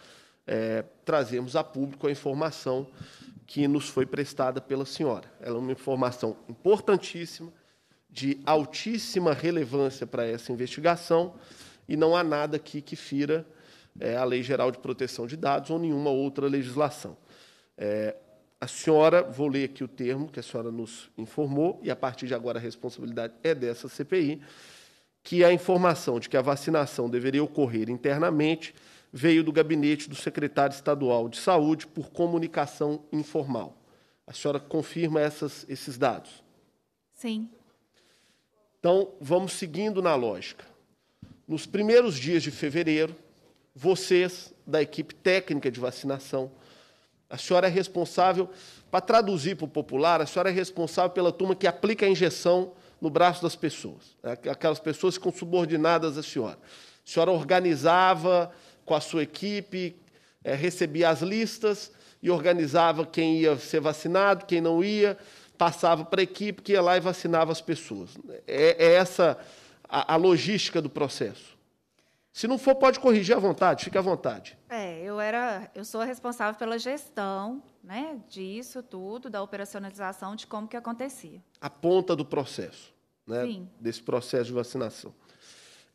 Speaker 1: É, trazemos a público a informação que nos foi prestada pela senhora. Ela é uma informação importantíssima, de altíssima relevância para essa investigação, e não há nada aqui que fira é, a Lei Geral de Proteção de Dados ou nenhuma outra legislação. É, a senhora, vou ler aqui o termo que a senhora nos informou, e a partir de agora a responsabilidade é dessa CPI, que a informação de que a vacinação deveria ocorrer internamente veio do gabinete do secretário estadual de saúde por comunicação informal. A senhora confirma essas, esses dados? Sim. Então, vamos seguindo na lógica. Nos primeiros dias de fevereiro, vocês, da equipe técnica de vacinação, a senhora é responsável, para traduzir para o popular, a senhora é responsável pela turma que aplica a injeção no braço das pessoas, né? aquelas pessoas que são subordinadas à senhora. A senhora organizava com a sua equipe, é, recebia as listas e organizava quem ia ser vacinado, quem não ia, passava para a equipe que ia lá e vacinava as pessoas. É, é essa a, a logística do processo. Se não for, pode corrigir à vontade, fique à vontade.
Speaker 2: É, eu era, eu sou responsável pela gestão, né, disso tudo, da operacionalização de como que acontecia.
Speaker 1: A ponta do processo, né, Sim. desse processo de vacinação.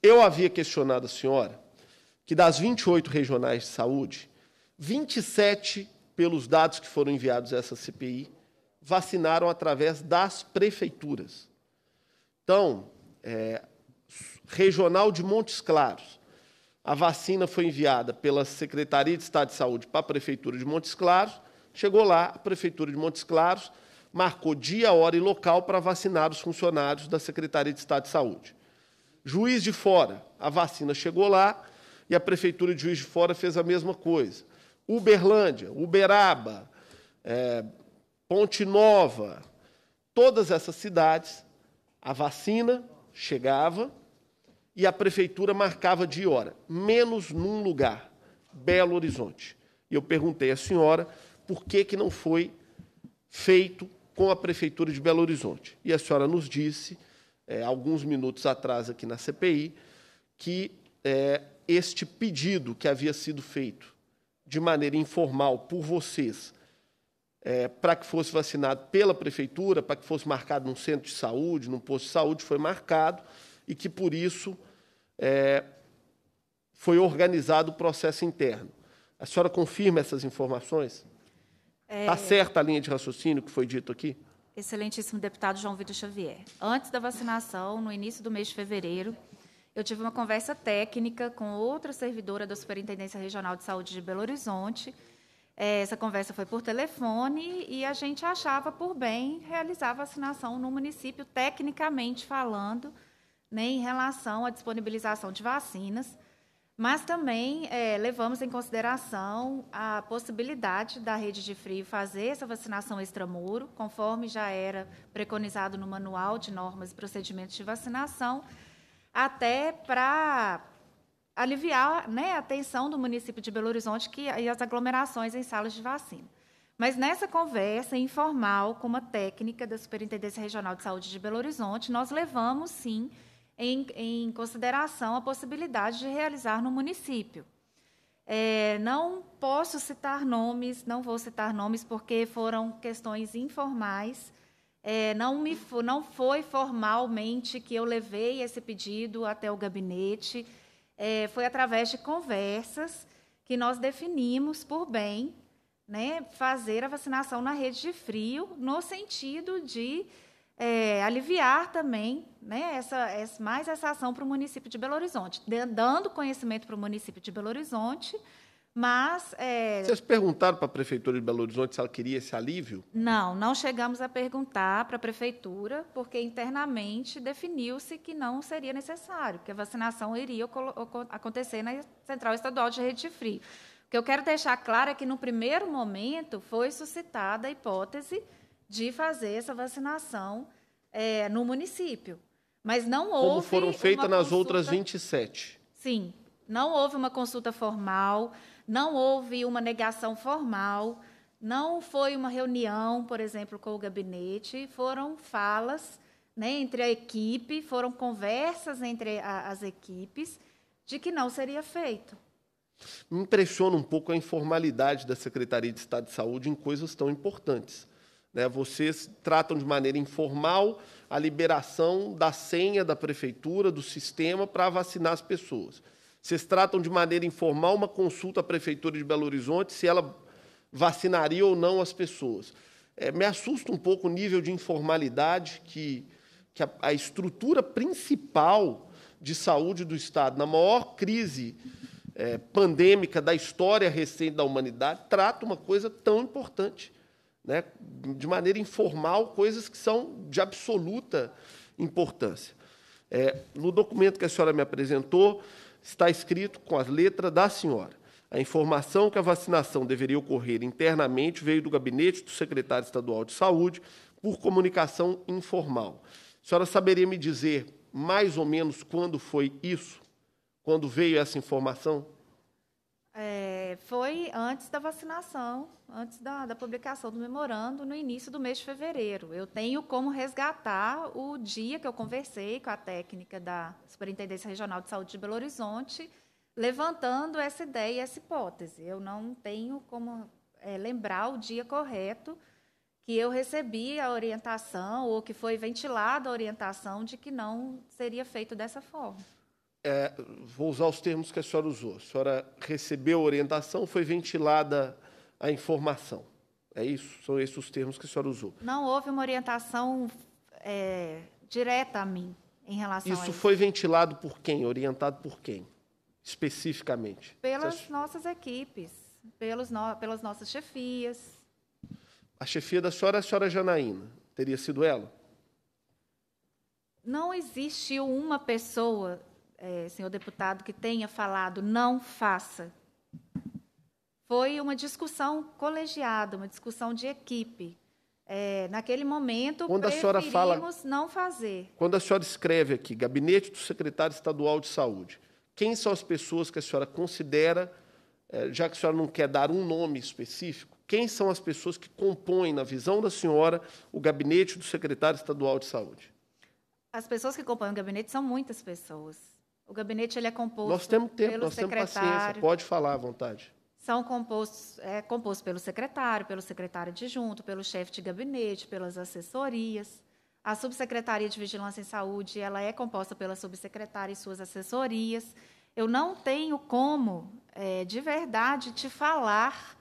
Speaker 1: Eu havia questionado a senhora que das 28 regionais de saúde, 27, pelos dados que foram enviados a essa CPI, vacinaram através das prefeituras. Então, é, regional de Montes Claros, a vacina foi enviada pela Secretaria de Estado de Saúde para a Prefeitura de Montes Claros. Chegou lá, a Prefeitura de Montes Claros marcou dia, hora e local para vacinar os funcionários da Secretaria de Estado de Saúde. Juiz de Fora, a vacina chegou lá e a Prefeitura de Juiz de Fora fez a mesma coisa. Uberlândia, Uberaba, é, Ponte Nova, todas essas cidades, a vacina chegava, e a prefeitura marcava de hora, menos num lugar, Belo Horizonte. E eu perguntei à senhora por que, que não foi feito com a prefeitura de Belo Horizonte. E a senhora nos disse, é, alguns minutos atrás aqui na CPI, que é, este pedido que havia sido feito de maneira informal por vocês é, para que fosse vacinado pela prefeitura, para que fosse marcado num centro de saúde, num posto de saúde, foi marcado e que, por isso, é, foi organizado o processo interno. A senhora confirma essas informações? Está é... Tá certa a linha de raciocínio que foi dito aqui?
Speaker 2: Excelentíssimo deputado João Vitor Xavier. Antes da vacinação, no início do mês de fevereiro, eu tive uma conversa técnica com outra servidora da Superintendência Regional de Saúde de Belo Horizonte. É, essa conversa foi por telefone e a gente achava por bem realizar a vacinação no município, tecnicamente falando, né, em relação à disponibilização de vacinas, mas também é, levamos em consideração a possibilidade da rede de frio fazer essa vacinação extramuro, conforme já era preconizado no manual de normas e procedimentos de vacinação, até para aliviar né, a tensão do município de Belo Horizonte que, e as aglomerações em salas de vacina. Mas nessa conversa informal com uma técnica da Superintendência Regional de Saúde de Belo Horizonte, nós levamos, sim, em, em consideração a possibilidade de realizar no município. É, não posso citar nomes, não vou citar nomes porque foram questões informais. É, não, me, não foi formalmente que eu levei esse pedido até o gabinete. É, foi através de conversas que nós definimos por bem né, fazer a vacinação na rede de frio, no sentido de é, aliviar também né, essa, essa, mais essa ação para o município de Belo Horizonte, dando conhecimento para o município de Belo Horizonte, mas... É... Vocês
Speaker 1: perguntaram para a Prefeitura de Belo Horizonte se ela queria esse alívio?
Speaker 2: Não, não chegamos a perguntar para a Prefeitura, porque internamente definiu-se que não seria necessário, que a vacinação iria acontecer na Central Estadual de Rede Frio. O que eu quero deixar claro é que, no primeiro momento, foi suscitada a hipótese de fazer essa vacinação é, no município. Mas não houve. Como foram feitas nas consulta... outras
Speaker 1: 27.
Speaker 2: Sim. Não houve uma consulta formal, não houve uma negação formal, não foi uma reunião, por exemplo, com o gabinete, foram falas né, entre a equipe, foram conversas entre a, as equipes de que não seria feito.
Speaker 1: Me impressiona um pouco a informalidade da Secretaria de Estado de Saúde em coisas tão importantes. Né? Vocês tratam de maneira informal a liberação da senha da prefeitura, do sistema, para vacinar as pessoas. Vocês tratam de maneira informal uma consulta à prefeitura de Belo Horizonte se ela vacinaria ou não as pessoas. É, me assusta um pouco o nível de informalidade que, que a, a estrutura principal de saúde do Estado, na maior crise é, pandêmica da história recente da humanidade, trata uma coisa tão importante né, de maneira informal, coisas que são de absoluta importância. É, no documento que a senhora me apresentou, está escrito com as letras da senhora. A informação que a vacinação deveria ocorrer internamente veio do gabinete do secretário estadual de saúde por comunicação informal. A senhora saberia me dizer mais ou menos quando foi isso? Quando veio essa informação?
Speaker 2: É, foi antes da vacinação, antes da, da, publicação do memorando, no início do mês de fevereiro. Eu tenho como resgatar o dia que eu conversei com a técnica da Superintendência Regional de Saúde de Belo Horizonte, levantando essa ideia, essa hipótese. Eu não tenho como é, lembrar o dia correto que eu recebi a orientação ou que foi ventilada a orientação de que não seria feito dessa forma
Speaker 1: é, vou usar os termos que a senhora usou. A senhora recebeu a orientação, foi ventilada a informação. É isso? São esses os termos que a senhora usou.
Speaker 2: Não houve uma orientação é, direta a mim em relação isso a isso. foi
Speaker 1: ventilado por quem? Orientado por quem? Especificamente?
Speaker 2: Pelas nossas equipes, pelos no... pelas nossas chefias.
Speaker 1: A chefia da senhora é a senhora Janaína. Teria sido ela?
Speaker 2: Não existiu uma pessoa é, senhor deputado, que tenha falado não faça. Foi uma discussão colegiada, uma discussão de equipe. É, naquele momento, quando a senhora fala, não fazer.
Speaker 1: Quando a senhora escreve aqui, gabinete do secretário estadual de saúde, quem são as pessoas que a senhora considera, é, já que a senhora não quer dar um nome específico, quem são as pessoas que compõem, na visão da senhora, o gabinete do secretário estadual de saúde?
Speaker 2: As pessoas que compõem o gabinete são muitas pessoas. O gabinete ele é composto Nós temos tempo, nós secretário. temos paciência. Pode
Speaker 1: falar à vontade.
Speaker 2: São compostos, é composto pelo secretário, pelo secretário adjunto, pelo chefe de gabinete, pelas assessorias. A subsecretaria de Vigilância em Saúde, ela é composta pela subsecretária e suas assessorias. Eu não tenho como, é, de verdade, te falar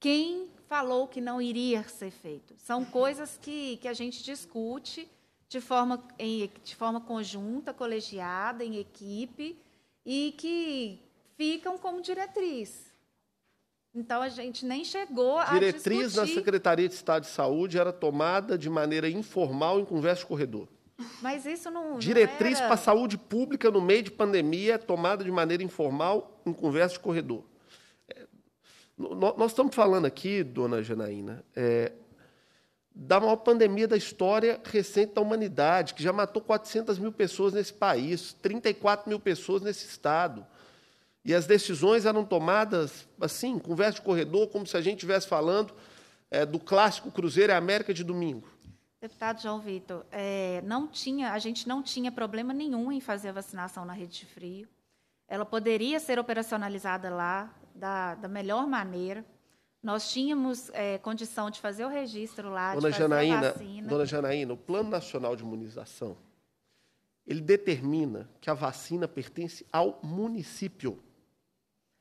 Speaker 2: quem falou que não iria ser feito. São coisas que, que a gente discute de forma, em, de forma conjunta, colegiada, em equipe, e que ficam como diretriz. Então, a gente nem chegou diretriz a Diretriz da Secretaria
Speaker 1: de Estado de Saúde era tomada de maneira informal em conversa de corredor.
Speaker 2: Mas isso não. Diretriz para a saúde
Speaker 1: pública no meio de pandemia é tomada de maneira informal em conversa de corredor. É, nós estamos falando aqui, dona Janaína, é, da maior pandemia da história recente da humanidade, que já matou 400 mil pessoas nesse país, 34 mil pessoas nesse estado. E as decisões eram tomadas, assim, conversa de corredor, como se a gente estivesse falando é, do clássico Cruzeiro e América de domingo.
Speaker 2: Deputado João Vitor, é, não tinha, a gente não tinha problema nenhum em fazer a vacinação na rede de frio. Ela poderia ser operacionalizada lá da, da melhor maneira. Nós tínhamos é, condição de fazer o registro lá, Dona de fazer Janaína, a vacina. Dona
Speaker 1: Janaína, o Plano Nacional de Imunização, ele determina que a vacina pertence ao município.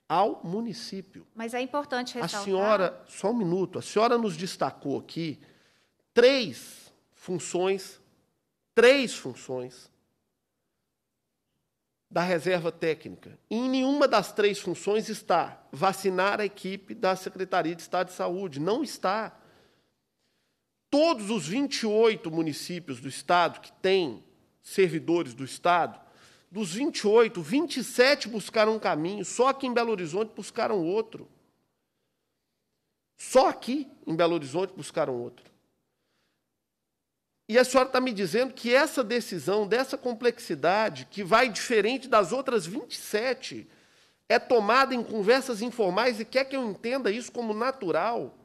Speaker 1: Ao município. Mas é importante ressaltar... A senhora, só um minuto, a senhora nos destacou aqui três funções, três funções da reserva técnica. E em nenhuma das três funções está vacinar a equipe da Secretaria de Estado de Saúde. Não está. Todos os 28 municípios do estado que têm servidores do estado, dos 28, 27 buscaram um caminho, só aqui em Belo Horizonte buscaram outro. Só aqui em Belo Horizonte buscaram outro. E a senhora está me dizendo que essa decisão, dessa complexidade, que vai diferente das outras 27, é tomada em conversas informais e quer que eu entenda isso como natural.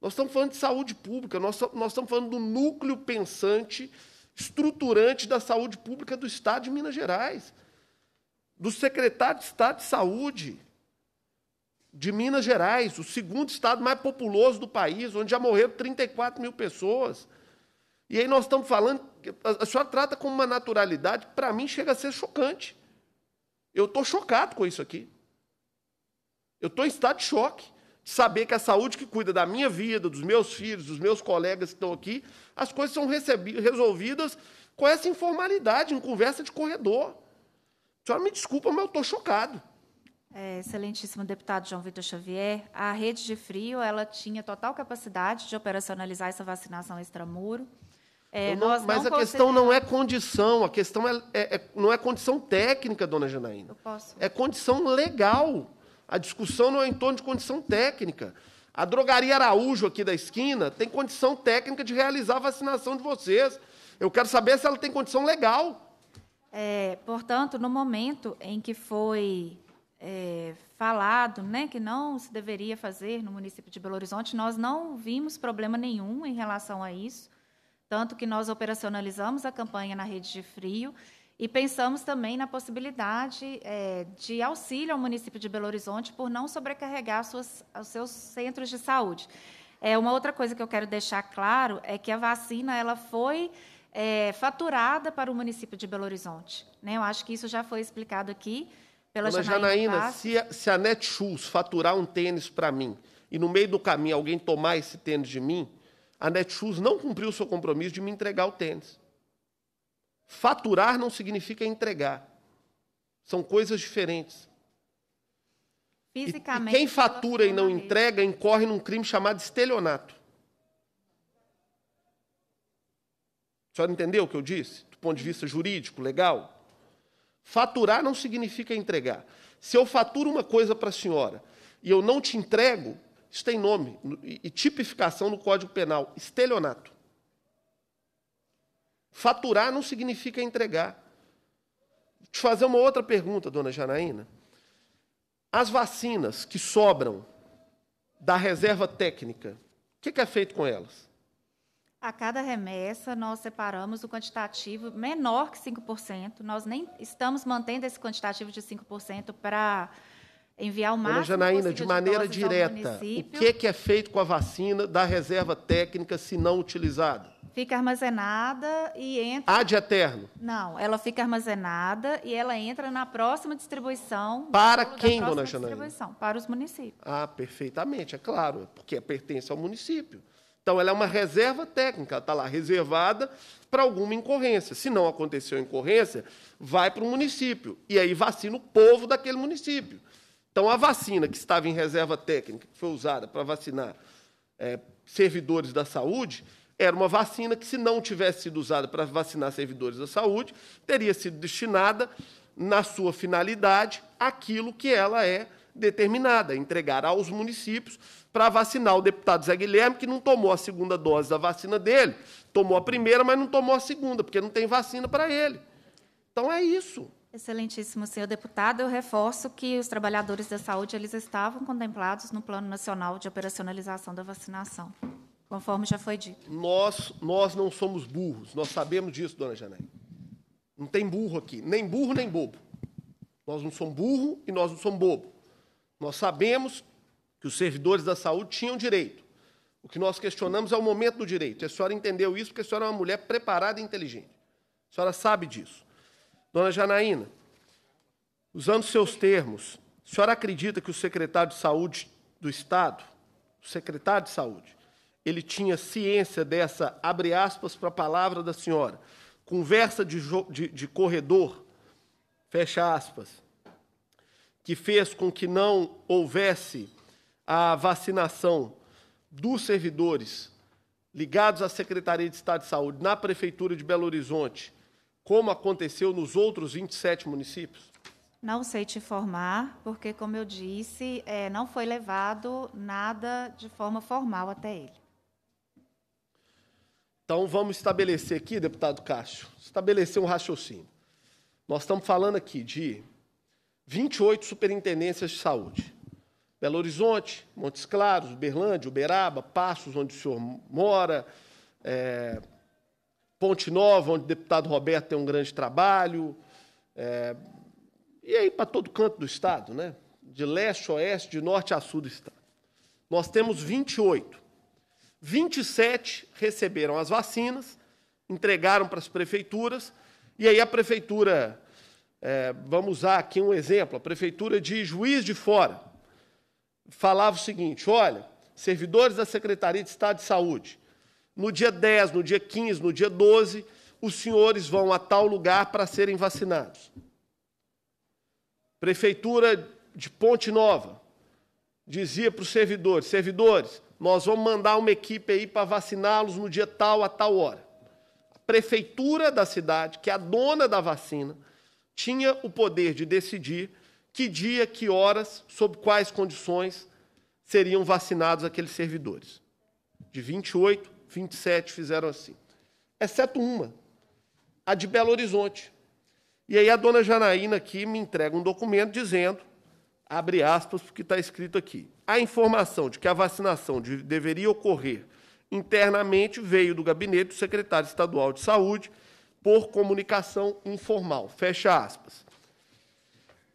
Speaker 1: Nós estamos falando de saúde pública, nós, nós estamos falando do núcleo pensante, estruturante da saúde pública do Estado de Minas Gerais, do secretário de Estado de Saúde de Minas Gerais, o segundo estado mais populoso do país, onde já morreram 34 mil pessoas. E aí nós estamos falando, a senhora trata com uma naturalidade, para mim chega a ser chocante. Eu estou chocado com isso aqui. Eu estou em estado de choque. De saber que a saúde que cuida da minha vida, dos meus filhos, dos meus colegas que estão aqui, as coisas são resolvidas com essa informalidade, em conversa de corredor. A senhora me desculpa, mas eu estou chocado.
Speaker 2: É, excelentíssimo deputado João Vitor Xavier, a rede de frio ela tinha total capacidade de operacionalizar essa vacinação extramuro.
Speaker 4: É, não, mas não a questão não é
Speaker 1: condição, a questão é, é, é, não é condição técnica, dona Janaína. É condição legal. A discussão não é em torno de condição técnica. A drogaria Araújo aqui da esquina tem condição técnica de realizar a vacinação de vocês. Eu quero saber se ela tem condição legal.
Speaker 2: É, portanto, no momento em que foi é, falado né, que não se deveria fazer no município de Belo Horizonte, nós não vimos problema nenhum em relação a isso. Tanto que nós operacionalizamos a campanha na rede de frio e pensamos também na possibilidade é, de auxílio ao município de Belo Horizonte por não sobrecarregar suas, os seus centros de saúde. É, uma outra coisa que eu quero deixar claro é que a vacina ela foi é, faturada para o município de Belo Horizonte. Né? Eu acho que isso já foi explicado aqui pela Dona Janaína. Janaína se,
Speaker 1: a, se a Netshoes faturar um tênis para mim e no meio do caminho alguém tomar esse tênis de mim, a Netshoes não cumpriu o seu compromisso de me entregar o tênis. Faturar não significa entregar. São coisas diferentes.
Speaker 2: Fisicamente, e quem fatura e não entrega
Speaker 1: incorre num crime chamado estelionato. A senhora entendeu o que eu disse? Do ponto de vista jurídico, legal? Faturar não significa entregar. Se eu faturo uma coisa para a senhora e eu não te entrego, isso tem nome e tipificação no Código Penal: estelionato. Faturar não significa entregar. Vou te fazer uma outra pergunta, dona Janaína. As vacinas que sobram da reserva técnica, o que é feito com elas?
Speaker 2: A cada remessa, nós separamos o quantitativo menor que 5%. Nós nem estamos mantendo esse quantitativo de 5% para enviar o máximo Dona Janaína, de maneira de direta, o
Speaker 1: que, é que é feito com a vacina da reserva técnica se não utilizada?
Speaker 2: Fica armazenada e entra. Há
Speaker 1: de eterno?
Speaker 2: Não, ela fica armazenada e ela entra na próxima distribuição. Para quem, dona Janaína? Para os municípios.
Speaker 1: Ah, perfeitamente, é claro, porque pertence ao município. Então, ela é uma reserva técnica, está lá reservada para alguma incorrência. Se não aconteceu incorrência, vai para o município. E aí vacina o povo daquele município. Então, a vacina que estava em reserva técnica, que foi usada para vacinar é, servidores da saúde, era uma vacina que, se não tivesse sido usada para vacinar servidores da saúde, teria sido destinada, na sua finalidade, aquilo que ela é determinada, entregar aos municípios para vacinar o deputado Zé Guilherme, que não tomou a segunda dose da vacina dele. Tomou a primeira, mas não tomou a segunda, porque não tem vacina para ele. Então é isso. Excelentíssimo
Speaker 2: senhor deputado, eu reforço que os trabalhadores da saúde eles estavam contemplados no Plano Nacional de Operacionalização da Vacinação, conforme já foi dito.
Speaker 1: Nós, nós não somos burros, nós sabemos disso, dona Janaína. Não tem burro aqui, nem burro nem bobo. Nós não somos burro e nós não somos bobo. Nós sabemos que os servidores da saúde tinham direito. O que nós questionamos é o momento do direito. A senhora entendeu isso porque a senhora é uma mulher preparada e inteligente. A senhora sabe disso. Dona Janaína, usando seus termos, a senhora acredita que o secretário de Saúde do Estado, o secretário de Saúde, ele tinha ciência dessa, abre aspas para a palavra da senhora, conversa de, de, de corredor, fecha aspas, que fez com que não houvesse a vacinação dos servidores ligados à Secretaria de Estado de Saúde na Prefeitura de Belo Horizonte como aconteceu nos outros 27 municípios?
Speaker 2: Não sei te informar, porque, como eu disse, é, não foi levado nada de forma formal até ele.
Speaker 1: Então, vamos estabelecer aqui, deputado Cássio, estabelecer um raciocínio. Nós estamos falando aqui de 28 superintendências de saúde. Belo Horizonte, Montes Claros, Uberlândia, Uberaba, Passos, onde o senhor mora, é, Ponte Nova, onde o deputado Roberto tem um grande trabalho. É, e aí para todo canto do Estado, né? de leste a oeste, de norte a sul do Estado. Nós temos 28. 27 receberam as vacinas, entregaram para as prefeituras, e aí a prefeitura, é, vamos usar aqui um exemplo, a prefeitura de Juiz de Fora falava o seguinte: olha, servidores da Secretaria de Estado de Saúde, no dia 10, no dia 15, no dia 12, os senhores vão a tal lugar para serem vacinados. Prefeitura de Ponte Nova dizia para os servidores: servidores, nós vamos mandar uma equipe aí para vaciná-los no dia tal, a tal hora. A prefeitura da cidade, que é a dona da vacina, tinha o poder de decidir que dia, que horas, sob quais condições seriam vacinados aqueles servidores. De 28 27 fizeram assim. Exceto uma, a de Belo Horizonte. E aí a dona Janaína aqui me entrega um documento dizendo, abre aspas, porque está escrito aqui, a informação de que a vacinação de, deveria ocorrer internamente veio do gabinete do secretário estadual de saúde por comunicação informal. Fecha aspas.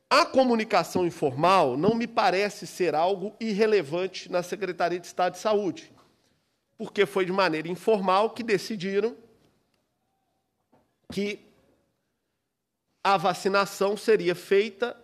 Speaker 1: A comunicação informal não me parece ser algo irrelevante na Secretaria de Estado de Saúde porque foi de maneira informal que decidiram que a vacinação seria feita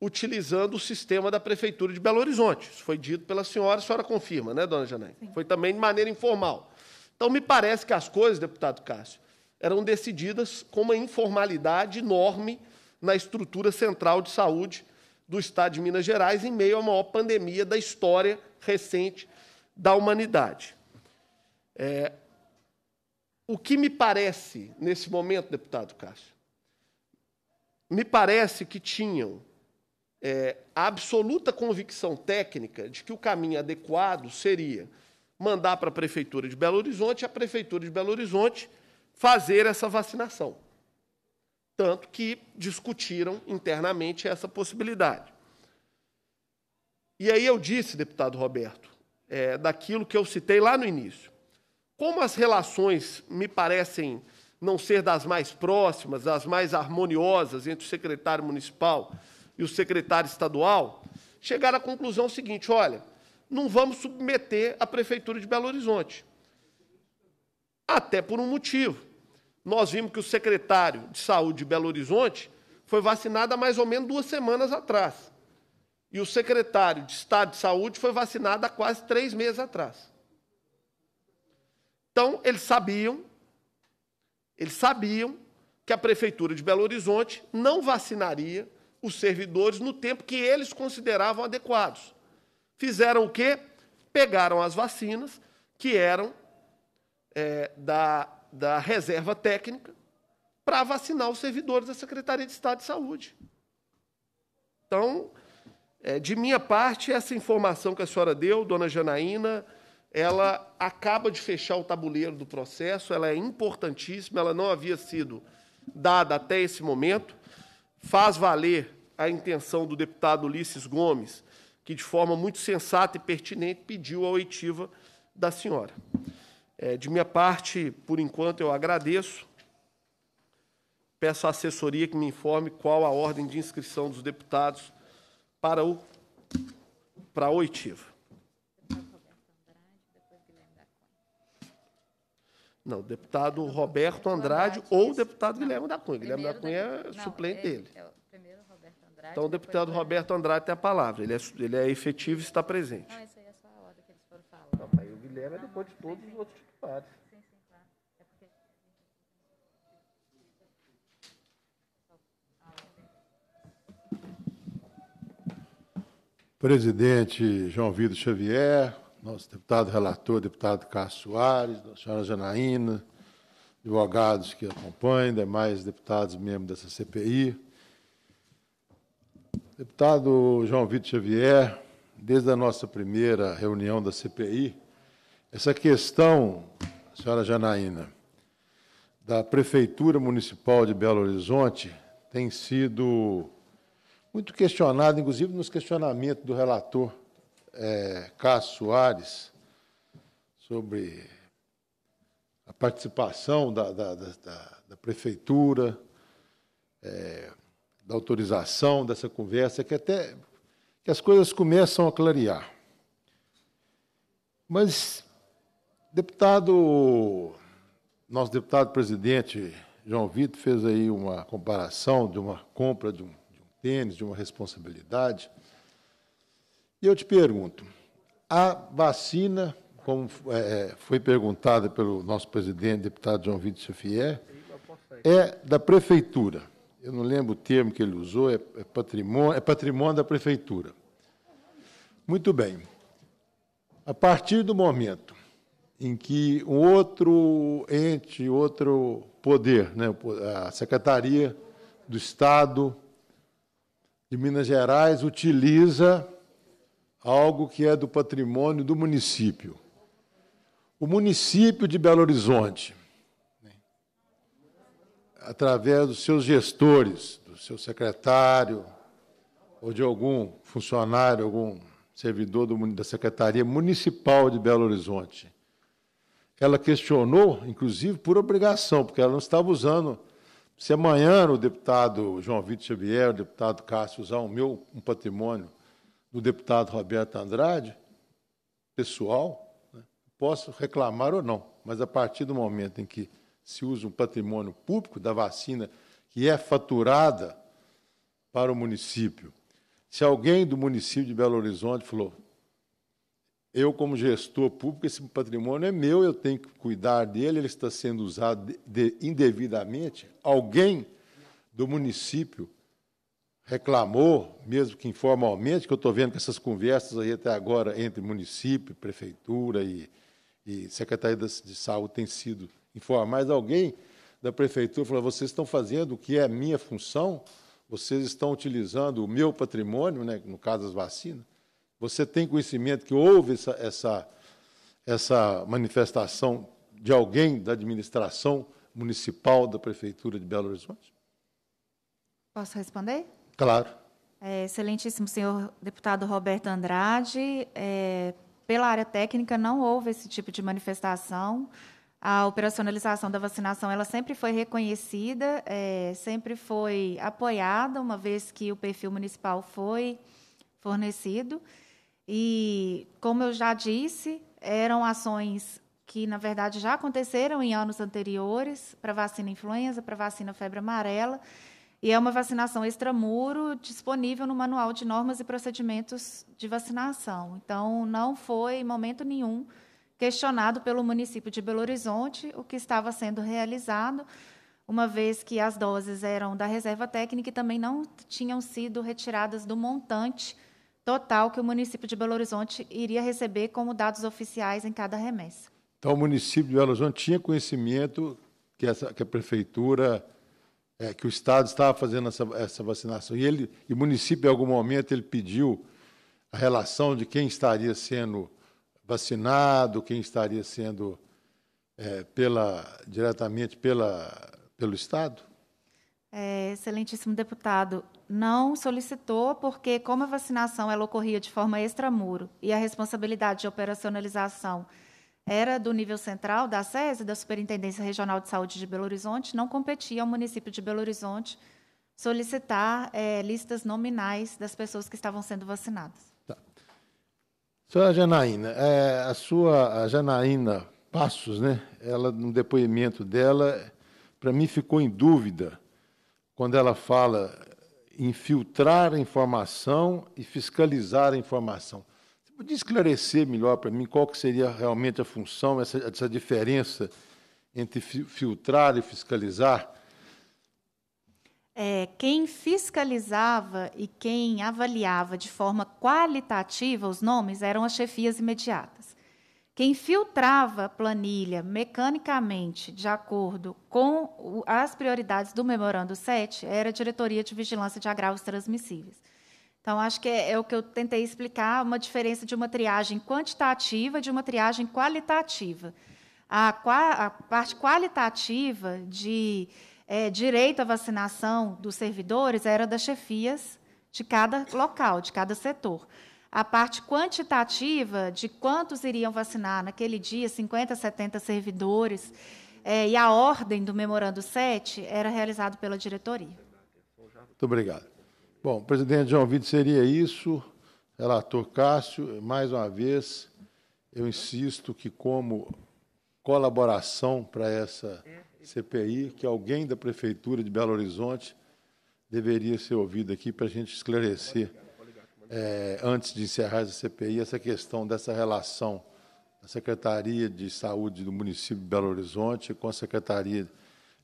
Speaker 1: utilizando o sistema da Prefeitura de Belo Horizonte. Isso foi dito pela senhora, a senhora confirma, né, dona Janine? Foi também de maneira informal. Então, me parece que as coisas, deputado Cássio, eram decididas com uma informalidade enorme na estrutura central de saúde do Estado de Minas Gerais, em meio à maior pandemia da história recente da humanidade. É, o que me parece nesse momento, deputado Cássio, me parece que tinham é, a absoluta convicção técnica de que o caminho adequado seria mandar para a Prefeitura de Belo Horizonte e a Prefeitura de Belo Horizonte fazer essa vacinação. Tanto que discutiram internamente essa possibilidade. E aí eu disse, deputado Roberto, é, daquilo que eu citei lá no início. Como as relações me parecem não ser das mais próximas, das mais harmoniosas entre o secretário municipal e o secretário estadual, chegaram à conclusão seguinte: olha, não vamos submeter a prefeitura de Belo Horizonte. Até por um motivo. Nós vimos que o secretário de saúde de Belo Horizonte foi vacinado há mais ou menos duas semanas atrás. E o secretário de Estado de Saúde foi vacinado há quase três meses atrás. Então, eles sabiam, eles sabiam que a prefeitura de Belo Horizonte não vacinaria os servidores no tempo que eles consideravam adequados. Fizeram o quê? Pegaram as vacinas que eram é, da, da reserva técnica para vacinar os servidores da Secretaria de Estado de Saúde. Então, é, de minha parte, essa informação que a senhora deu, dona Janaína, ela acaba de fechar o tabuleiro do processo, ela é importantíssima, ela não havia sido dada até esse momento, faz valer a intenção do deputado Ulisses Gomes, que de forma muito sensata e pertinente pediu a oitiva da senhora. É, de minha parte, por enquanto, eu agradeço. Peço à assessoria que me informe qual a ordem de inscrição dos deputados para, o, para a oitiva. Não, deputado Roberto Andrade ou deputado Guilherme da Cunha. Guilherme da Cunha é suplente dele.
Speaker 4: É
Speaker 1: então, o deputado Roberto Andrade tem a palavra. Ele é, ele é efetivo e está presente. Não, isso aí é só a ordem que eles foram falar. Não, o Guilherme é depois de todos os outros titulares. É
Speaker 6: Presidente João Vitor Xavier, nosso deputado relator, deputado Carlos Soares, senhora Janaína, advogados que acompanham, demais deputados membros dessa CPI. Deputado João Vitor Xavier, desde a nossa primeira reunião da CPI, essa questão, senhora Janaína, da Prefeitura Municipal de Belo Horizonte tem sido muito questionada, inclusive nos questionamentos do relator é, Cássio Soares sobre a participação da, da, da, da prefeitura, é, da autorização dessa conversa, que até que as coisas começam a clarear. Mas, deputado, nosso deputado presidente João Vitor fez aí uma comparação de uma compra de um, de um tênis, de uma responsabilidade. E eu te pergunto, a vacina, como é, é foi perguntada pelo nosso presidente, deputado João Vitor Sofier, é da prefeitura. Eu não lembro o termo que ele usou, é, é patrimônio, é patrimônio da prefeitura. Muito bem. A partir do momento em que um outro ente, outro poder, né, a Secretaria do Estado de Minas Gerais utiliza algo que é do patrimônio do município. O município de Belo Horizonte, através dos seus gestores, do seu secretário ou de algum funcionário, algum servidor do, da Secretaria Municipal de Belo Horizonte, ela questionou, inclusive por obrigação, porque ela não estava usando. Se amanhã o deputado João Vitor Xavier, o deputado Cássio usar o meu um patrimônio do deputado Roberto Andrade, pessoal, né, posso reclamar ou não, mas a partir do momento em que se usa um patrimônio público da vacina que é faturada para o município, se alguém do município de Belo Horizonte falou, eu, como gestor público, esse patrimônio é meu, eu tenho que cuidar dele, ele está sendo usado de, de, indevidamente. Alguém do município reclamou, mesmo que informalmente, que eu estou vendo que essas conversas aí até agora entre município, prefeitura e, e Secretaria de Saúde têm sido informais, alguém da prefeitura falou, vocês estão fazendo o que é minha função, vocês estão utilizando o meu patrimônio, né, no caso das vacinas, você tem conhecimento que houve essa, essa, essa manifestação de alguém da administração municipal da Prefeitura de Belo Horizonte?
Speaker 2: Posso responder? Claro. É, excelentíssimo senhor deputado Roberto Andrade, é, pela área técnica não houve esse tipo de manifestação. A operacionalização da vacinação ela sempre foi reconhecida, é, sempre foi apoiada, uma vez que o perfil municipal foi fornecido. E, como eu já disse, eram ações que, na verdade, já aconteceram em anos anteriores para vacina influenza, para vacina febre amarela. E é uma vacinação extramuro disponível no Manual de Normas e Procedimentos de Vacinação. Então, não foi em momento nenhum questionado pelo município de Belo Horizonte o que estava sendo realizado, uma vez que as doses eram da reserva técnica e também não tinham sido retiradas do montante total que o município de Belo Horizonte iria receber como dados oficiais em cada remessa.
Speaker 6: Então, o município de Belo Horizonte tinha conhecimento que, essa, que a prefeitura é, que o Estado estava fazendo essa, essa vacinação e ele e o município em algum momento ele pediu a relação de quem estaria sendo vacinado, quem estaria sendo é, pela diretamente pela pelo Estado?
Speaker 2: É, excelentíssimo deputado, não solicitou porque como a vacinação ela ocorria de forma extramuro e a responsabilidade de operacionalização era do nível central da SESI, da Superintendência Regional de Saúde de Belo Horizonte, não competia ao município de Belo Horizonte solicitar é, listas nominais das pessoas que estavam sendo vacinadas. Tá.
Speaker 6: Senhora Janaína, é, a sua a Janaína Passos, né? Ela no depoimento dela, para mim ficou em dúvida quando ela fala em filtrar a informação e fiscalizar a informação. Podia esclarecer melhor para mim qual que seria realmente a função, essa, essa diferença entre filtrar e fiscalizar?
Speaker 2: É, quem fiscalizava e quem avaliava de forma qualitativa os nomes eram as chefias imediatas. Quem filtrava planilha mecanicamente, de acordo com as prioridades do Memorando 7, era a Diretoria de Vigilância de Agravos Transmissíveis. Então, acho que é, é, o que eu tentei explicar, uma diferença de uma triagem quantitativa e de uma triagem qualitativa. A, a parte qualitativa de é, direito à vacinação dos servidores era das chefias de cada local, de cada setor. A parte quantitativa de quantos iriam vacinar naquele dia, 50, 70 servidores, é, e a ordem do memorando 7 era realizado pela diretoria.
Speaker 6: Muito obrigado. Bom, presidente João Vitor, seria isso. Relator Cássio, mais uma vez, eu insisto que, como colaboração para essa CPI, que alguém da Prefeitura de Belo Horizonte deveria ser ouvido aqui para a gente esclarecer, é, antes de encerrar essa CPI, essa questão dessa relação da Secretaria de Saúde do município de Belo Horizonte com a Secretaria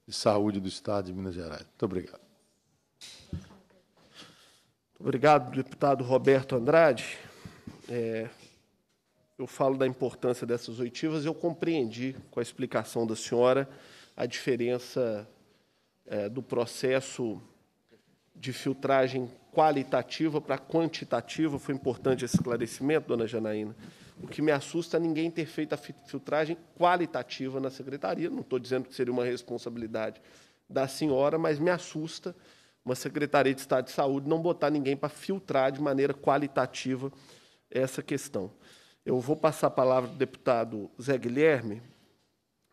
Speaker 6: de Saúde do Estado de Minas Gerais. Muito obrigado.
Speaker 1: Obrigado, deputado Roberto Andrade. É, eu falo da importância dessas oitivas, eu compreendi com a explicação da senhora a diferença é, do processo de filtragem qualitativa para quantitativa, foi importante esse esclarecimento, dona Janaína. O que me assusta é ninguém ter feito a filtragem qualitativa na secretaria, não estou dizendo que seria uma responsabilidade da senhora, mas me assusta uma Secretaria de Estado de Saúde não botar ninguém para filtrar de maneira qualitativa essa questão. Eu vou passar a palavra do deputado Zé Guilherme,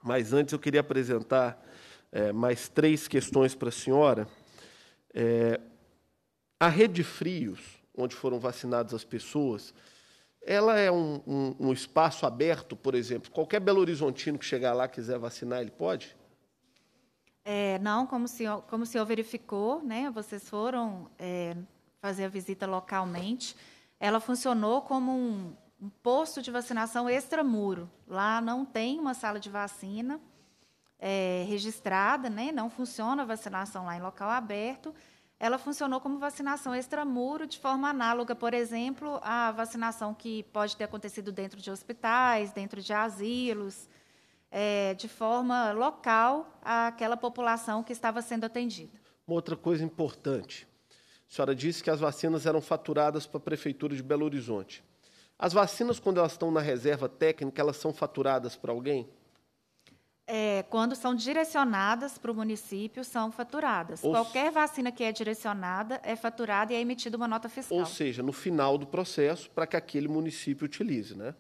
Speaker 1: mas antes eu queria apresentar é, mais três questões para a senhora. É, a Rede Frios, onde foram vacinadas as pessoas, ela é um, um, um, espaço aberto, por exemplo. Qualquer Belo Horizontino que chegar lá quiser vacinar, ele pode?
Speaker 2: É, não, como o, senhor, como o senhor verificou, né, vocês foram é, fazer a visita localmente. Ela funcionou como um, um posto de vacinação extramuro. Lá não tem uma sala de vacina é, registrada, né, não funciona a vacinação lá em local aberto. Ela funcionou como vacinação extramuro de forma análoga, por exemplo, à vacinação que pode ter acontecido dentro de hospitais, dentro de asilos, é, de forma local àquela população que estava sendo atendida.
Speaker 1: Uma outra coisa importante. A senhora disse que as vacinas eram faturadas para a Prefeitura de Belo Horizonte. As vacinas, quando elas estão na reserva técnica, elas são faturadas para alguém?
Speaker 2: É, quando são direcionadas para o município, são faturadas. Ou Qualquer vacina que é direcionada é faturada e é emitida uma nota fiscal. Ou
Speaker 1: seja, no final do processo, para que aquele município utilize, né?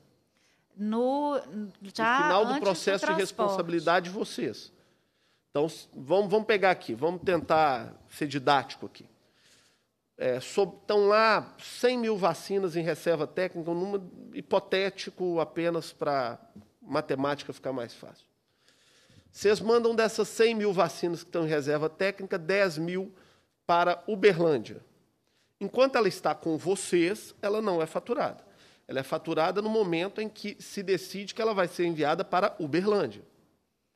Speaker 1: no, já no final do processo do de responsabilidade de vocês. Então, vamos, vamos pegar aqui, vamos tentar ser didático aqui. É, estão lá 100 mil vacinas em reserva técnica, um número hipotético apenas para matemática ficar mais fácil. Vocês mandam dessas 100 mil vacinas que estão em reserva técnica, 10 mil para Uberlândia. Enquanto ela está com vocês, ela não é faturada. Ela é faturada no momento em que se decide que ela vai ser enviada para Uberlândia.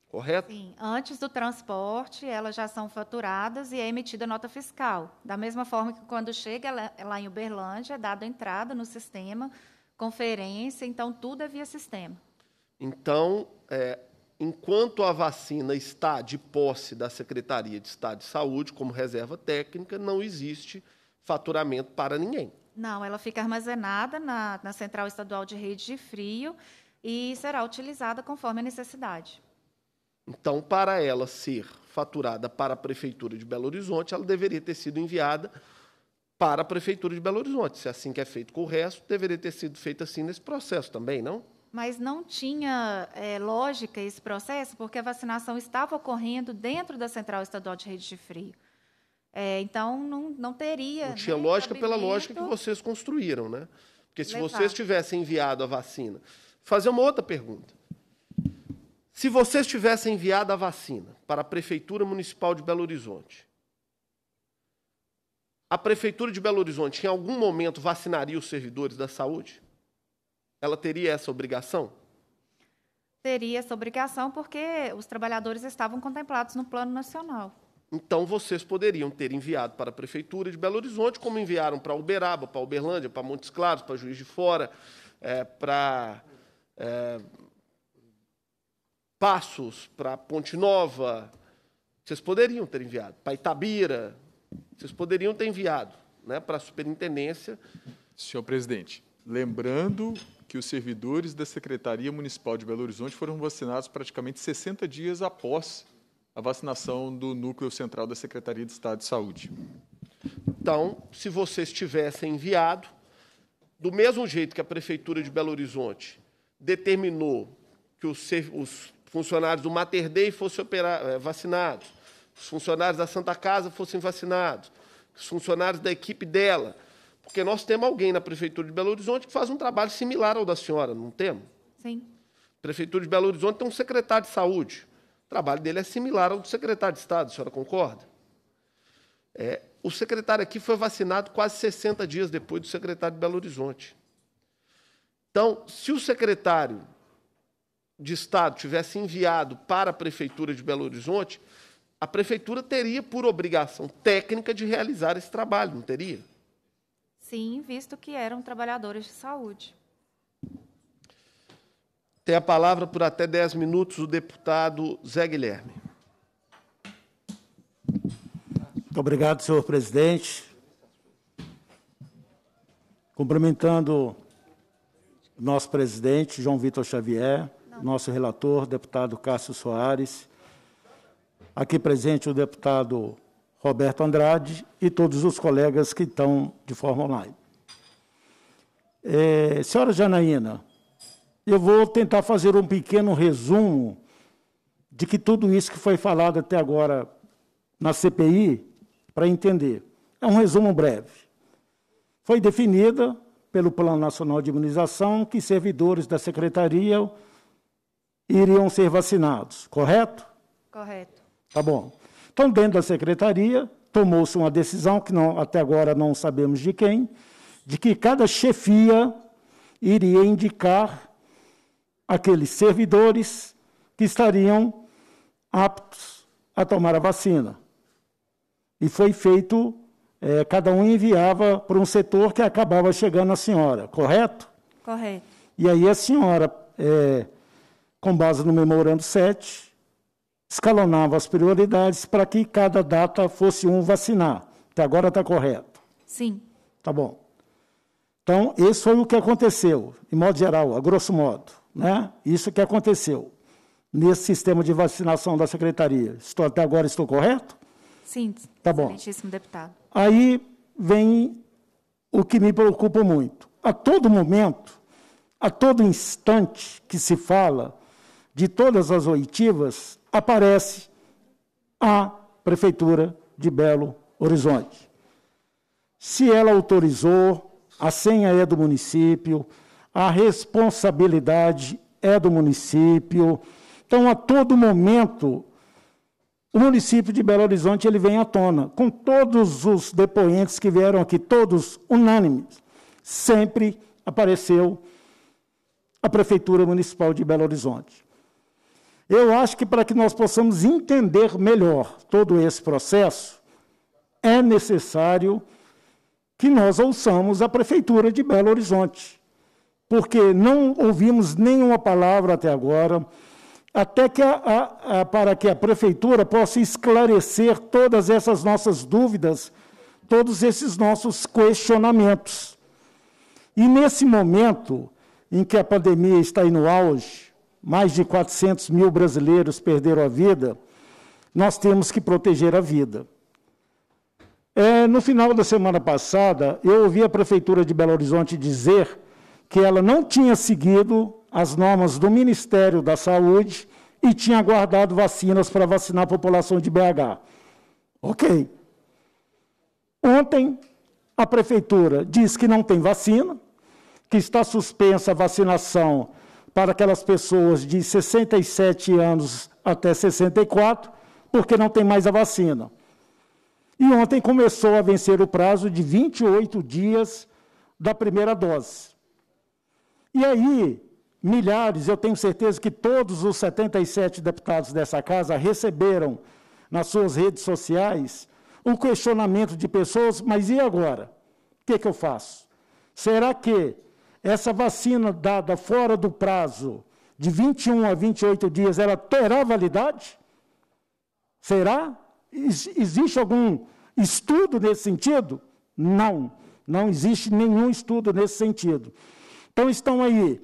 Speaker 1: Correto? Sim, antes do
Speaker 2: transporte, elas já são faturadas e é emitida nota fiscal. Da mesma forma que quando chega lá em Uberlândia, é dada entrada no sistema, conferência, então tudo é via sistema.
Speaker 1: Então, é, enquanto a vacina está de posse da Secretaria de Estado de Saúde como reserva técnica, não existe faturamento para ninguém.
Speaker 2: Não, ela fica armazenada na, na Central Estadual de Rede de Frio e será utilizada conforme a necessidade.
Speaker 1: Então, para ela ser faturada para a Prefeitura de Belo Horizonte, ela deveria ter sido enviada para a Prefeitura de Belo Horizonte. Se é assim que é feito com o resto, deveria ter sido feito assim nesse processo também, não?
Speaker 2: Mas não tinha é, lógica esse processo, porque a vacinação estava ocorrendo dentro da Central Estadual de Rede de Frio. É, então, não, não teria. Não né, tinha lógica pela lógica que
Speaker 1: vocês construíram, né? Porque se levar. vocês tivessem enviado a vacina. Fazer uma outra pergunta. Se vocês tivessem enviado a vacina para a Prefeitura Municipal de Belo Horizonte, a Prefeitura de Belo Horizonte, em algum momento, vacinaria os servidores da saúde? Ela teria essa obrigação?
Speaker 2: Teria essa obrigação, porque os trabalhadores estavam contemplados no Plano Nacional.
Speaker 1: Então vocês poderiam ter enviado para a prefeitura de Belo Horizonte, como enviaram para Uberaba, para Uberlândia, para Montes Claros, para Juiz de Fora, é, para é, Passos, para Ponte Nova. Vocês poderiam ter enviado para Itabira. Vocês poderiam ter enviado, né, para a superintendência.
Speaker 3: Senhor presidente, lembrando que os servidores da Secretaria Municipal de Belo Horizonte foram vacinados praticamente 60 dias após a vacinação do núcleo central da Secretaria de Estado de Saúde. Então,
Speaker 1: se vocês tivessem enviado, do mesmo jeito que a Prefeitura de Belo Horizonte determinou que os, os funcionários do Mater Dei fossem eh, vacinados, os funcionários da Santa Casa fossem vacinados, os funcionários da equipe dela, porque nós temos alguém na Prefeitura de Belo Horizonte que faz um trabalho similar ao da senhora, não temos? Sim. Prefeitura de Belo Horizonte tem um secretário de saúde. O trabalho dele é similar ao do secretário de Estado, a senhora concorda? É, o secretário aqui foi vacinado quase 60 dias depois do secretário de Belo Horizonte. Então, se o secretário de Estado tivesse enviado para a Prefeitura de Belo Horizonte, a Prefeitura teria por obrigação técnica de realizar esse trabalho, não teria?
Speaker 2: Sim, visto que eram trabalhadores de saúde.
Speaker 1: Tem a palavra por até 10 minutos o deputado Zé Guilherme.
Speaker 4: Muito obrigado, senhor presidente. Cumprimentando nosso presidente, João Vitor Xavier, nosso relator, deputado Cássio Soares, aqui presente o deputado Roberto Andrade e todos os colegas que estão de forma online. É, senhora Janaína, eu vou tentar fazer um pequeno resumo de que tudo isso que foi falado até agora na CPI para entender. É um resumo breve. Foi definida pelo Plano Nacional de Imunização que servidores da secretaria iriam ser vacinados, correto? Correto. Tá bom. Então, dentro da secretaria, tomou-se uma decisão que não, até agora não sabemos de quem, de que cada chefia iria indicar aqueles servidores que estariam aptos a tomar a vacina. E foi feito, é, cada um enviava para um setor que acabava chegando à senhora, correto? Correto. E aí a senhora, é, com base no memorando 7, escalonava as prioridades para que cada data fosse um vacinar. Até agora está correto? Sim. Tá bom. Então, esse foi o que aconteceu, em modo geral, a grosso modo. Né? Isso que aconteceu nesse sistema de vacinação da secretaria. Estou, até agora estou correto?
Speaker 2: Sim, tá bom. deputado.
Speaker 4: Aí vem o que me preocupa muito. A todo momento, a todo instante que se fala de todas as oitivas, aparece a Prefeitura de Belo Horizonte. Se ela autorizou, a senha é do município, a responsabilidade é do município. Então, a todo momento, o município de Belo Horizonte ele vem à tona, com todos os depoentes que vieram aqui, todos unânimes. Sempre apareceu a Prefeitura Municipal de Belo Horizonte. Eu acho que para que nós possamos entender melhor todo esse processo, é necessário que nós ouçamos a Prefeitura de Belo Horizonte porque não ouvimos nenhuma palavra até agora, até que a, a, a, para que a prefeitura possa esclarecer todas essas nossas dúvidas, todos esses nossos questionamentos. E nesse momento em que a pandemia está aí no auge, mais de 400 mil brasileiros perderam a vida, nós temos que proteger a vida. É, no final da semana passada, eu ouvi a Prefeitura de Belo Horizonte dizer que ela não tinha seguido as normas do Ministério da Saúde e tinha guardado vacinas para vacinar a população de BH. Ok. Ontem, a prefeitura diz que não tem vacina, que está suspensa a vacinação para aquelas pessoas de 67 anos até 64, porque não tem mais a vacina. E ontem começou a vencer o prazo de 28 dias da primeira dose. E aí, milhares, eu tenho certeza que todos os 77 deputados dessa casa receberam nas suas redes sociais o questionamento de pessoas, mas e agora? O que, é que eu faço? Será que essa vacina dada fora do prazo de 21 a 28 dias, ela terá validade? Será? Existe algum estudo nesse sentido? Não, não existe nenhum estudo nesse sentido. Então estão aí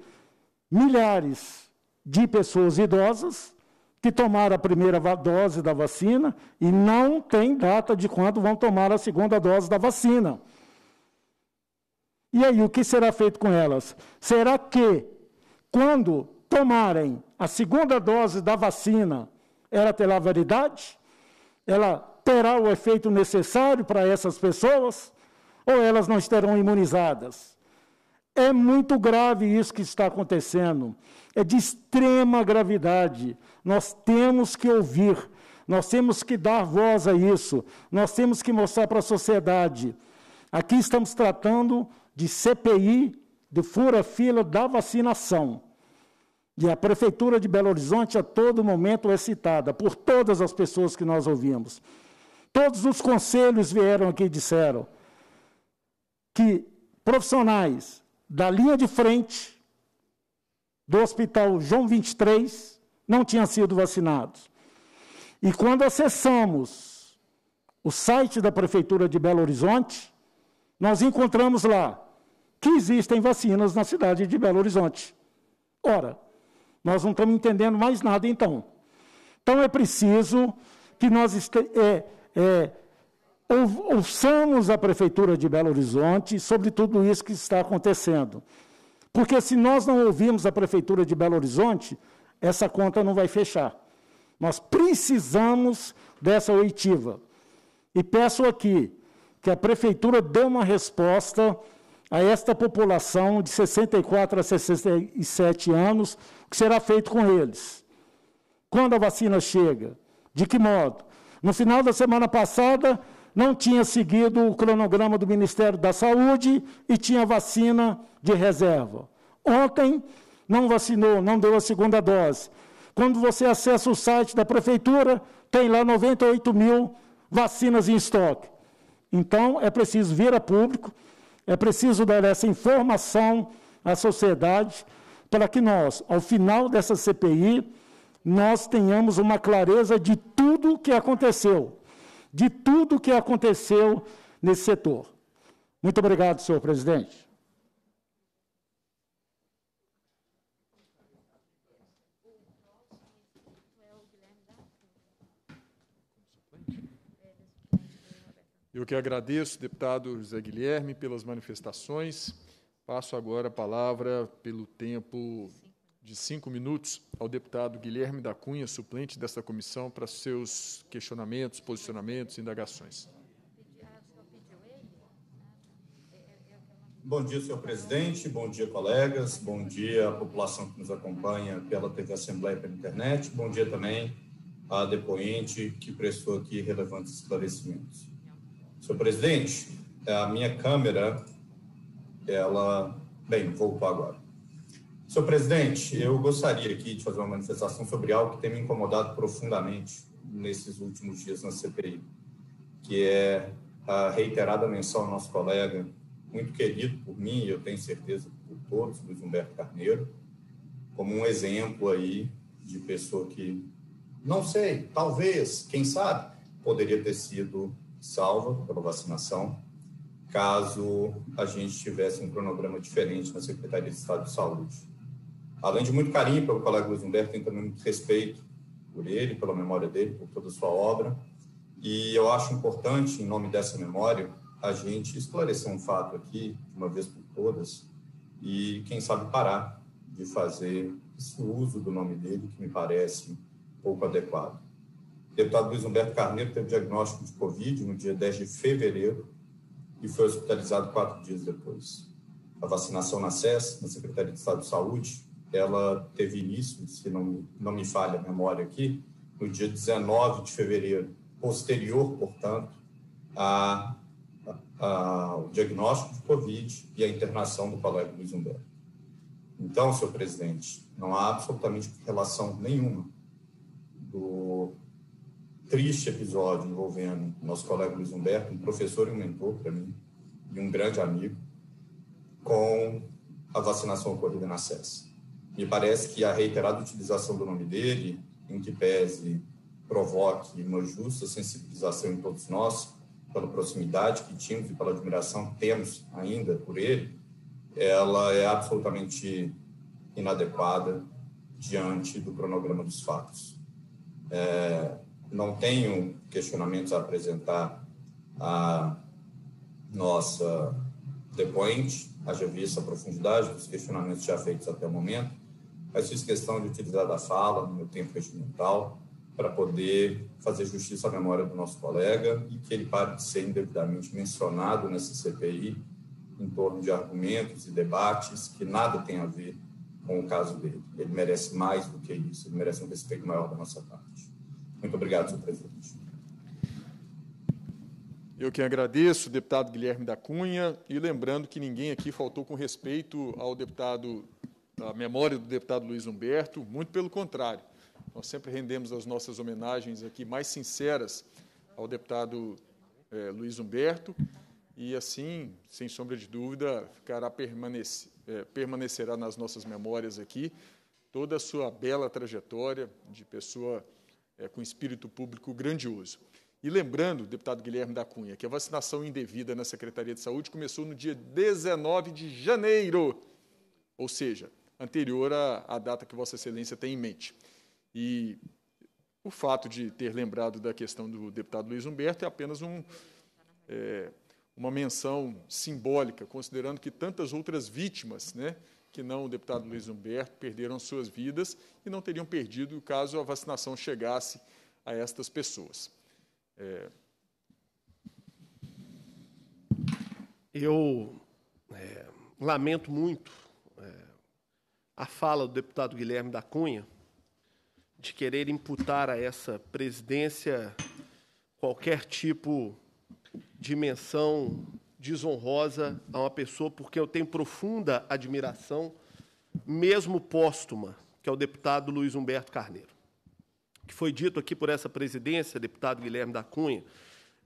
Speaker 4: milhares de pessoas idosas que tomaram a primeira dose da vacina e não tem data de quando vão tomar a segunda dose da vacina. E aí, o que será feito com elas? Será que, quando tomarem a segunda dose da vacina, ela terá validade? Ela terá o efeito necessário para essas pessoas? Ou elas não estarão imunizadas? É muito grave isso que está acontecendo. É de extrema gravidade. Nós temos que ouvir, nós temos que dar voz a isso, nós temos que mostrar para a sociedade. Aqui estamos tratando de CPI, do fura-fila da vacinação. E a Prefeitura de Belo Horizonte a todo momento é citada por todas as pessoas que nós ouvimos. Todos os conselhos vieram aqui e disseram que profissionais da linha de frente do Hospital João 23 não tinham sido vacinados. E quando acessamos o site da Prefeitura de Belo Horizonte, nós encontramos lá que existem vacinas na cidade de Belo Horizonte. Ora, nós não estamos entendendo mais nada então. Então é preciso que nós é, é, ouçamos a Prefeitura de Belo Horizonte sobre tudo isso que está acontecendo. Porque se nós não ouvirmos a Prefeitura de Belo Horizonte, essa conta não vai fechar. Nós precisamos dessa oitiva. E peço aqui que a Prefeitura dê uma resposta a esta população de 64 a 67 anos, o que será feito com eles. Quando a vacina chega? De que modo? No final da semana passada, não tinha seguido o cronograma do Ministério da Saúde e tinha vacina de reserva. Ontem não vacinou, não deu a segunda dose. Quando você acessa o site da prefeitura, tem lá 98 mil vacinas em estoque. Então é preciso vir a público, é preciso dar essa informação à sociedade para que nós, ao final dessa CPI, nós tenhamos uma clareza de tudo o que aconteceu de tudo o que aconteceu nesse setor. Muito obrigado, senhor presidente.
Speaker 3: Eu que agradeço, deputado José Guilherme, pelas manifestações. Passo agora a palavra pelo tempo de cinco minutos ao deputado Guilherme da Cunha, suplente desta comissão, para seus questionamentos, posicionamentos e indagações.
Speaker 7: Bom dia, senhor presidente, bom dia, colegas, bom dia à população que nos acompanha pela TV Assembleia e pela internet, bom dia também à depoente que prestou aqui relevantes esclarecimentos. Senhor presidente, a minha câmera, ela... Bem, vou para agora. Senhor presidente, eu gostaria aqui de fazer uma manifestação sobre algo que tem me incomodado profundamente nesses últimos dias na CPI, que é a reiterada menção ao nosso colega, muito querido por mim, e eu tenho certeza por todos, Luiz Humberto Carneiro, como um exemplo aí de pessoa que, não sei, talvez, quem sabe, poderia ter sido salva pela vacinação, caso a gente tivesse um cronograma diferente na Secretaria de Estado de Saúde além de muito carinho pelo colega Luiz Humberto, tenho também muito respeito por ele, pela memória dele, por toda a sua obra. E eu acho importante, em nome dessa memória, a gente esclarecer um fato aqui, de uma vez por todas, e quem sabe parar de fazer esse uso do nome dele, que me parece pouco adequado. O deputado Luiz Humberto Carneiro teve diagnóstico de Covid no dia 10 de fevereiro e foi hospitalizado quatro dias depois. A vacinação na SES, na Secretaria de Estado de Saúde, ela teve início, se não, não me falha a memória aqui, no dia 19 de fevereiro, posterior, portanto, a, a, o diagnóstico de Covid e a internação do colega Luiz Humberto. Então, senhor presidente, não há absolutamente relação nenhuma do triste episódio envolvendo nosso colega Luiz Humberto, um professor e um mentor para mim, e um grande amigo, com a vacinação ocorrida na SES. Me parece que a reiterada utilização do nome dele, em que pese provoque uma justa sensibilização em todos nós, pela proximidade que tínhamos e pela admiração que temos ainda por ele, ela é absolutamente inadequada diante do cronograma dos fatos. É, não tenho questionamentos a apresentar à nossa depoente, haja vista a profundidade dos questionamentos já feitos até o momento, mas fiz questão de utilizar da fala no meu tempo regimental para poder fazer justiça à memória do nosso colega e que ele pare de ser indevidamente mencionado nessa CPI em torno de argumentos e debates que nada tem a ver com o caso dele. Ele merece mais do que isso, ele merece um respeito maior da nossa parte. Muito obrigado, senhor presidente.
Speaker 3: Eu que agradeço, deputado Guilherme da Cunha, e lembrando que ninguém aqui faltou com respeito ao deputado a memória do deputado Luiz Humberto, muito pelo contrário. Nós sempre rendemos as nossas homenagens aqui mais sinceras ao deputado é, Luiz Humberto, e assim, sem sombra de dúvida, ficará permanece, é, permanecerá nas nossas memórias aqui toda a sua bela trajetória de pessoa é, com espírito público grandioso. E lembrando, deputado Guilherme da Cunha, que a vacinação indevida na Secretaria de Saúde começou no dia 19 de janeiro, ou seja, anterior à, à data que Vossa Excelência tem em mente. E o fato de ter lembrado da questão do deputado Luiz Humberto é apenas um, é, uma menção simbólica, considerando que tantas outras vítimas, né, que não o deputado Luiz Humberto, perderam suas vidas e não teriam perdido caso a vacinação chegasse a estas pessoas.
Speaker 1: É... Eu é, lamento muito a fala do deputado Guilherme da Cunha de querer imputar a essa presidência qualquer tipo de menção desonrosa a uma pessoa porque eu tenho profunda admiração, mesmo póstuma, que é o deputado Luiz Humberto Carneiro. Que foi dito aqui por essa presidência, deputado Guilherme da Cunha,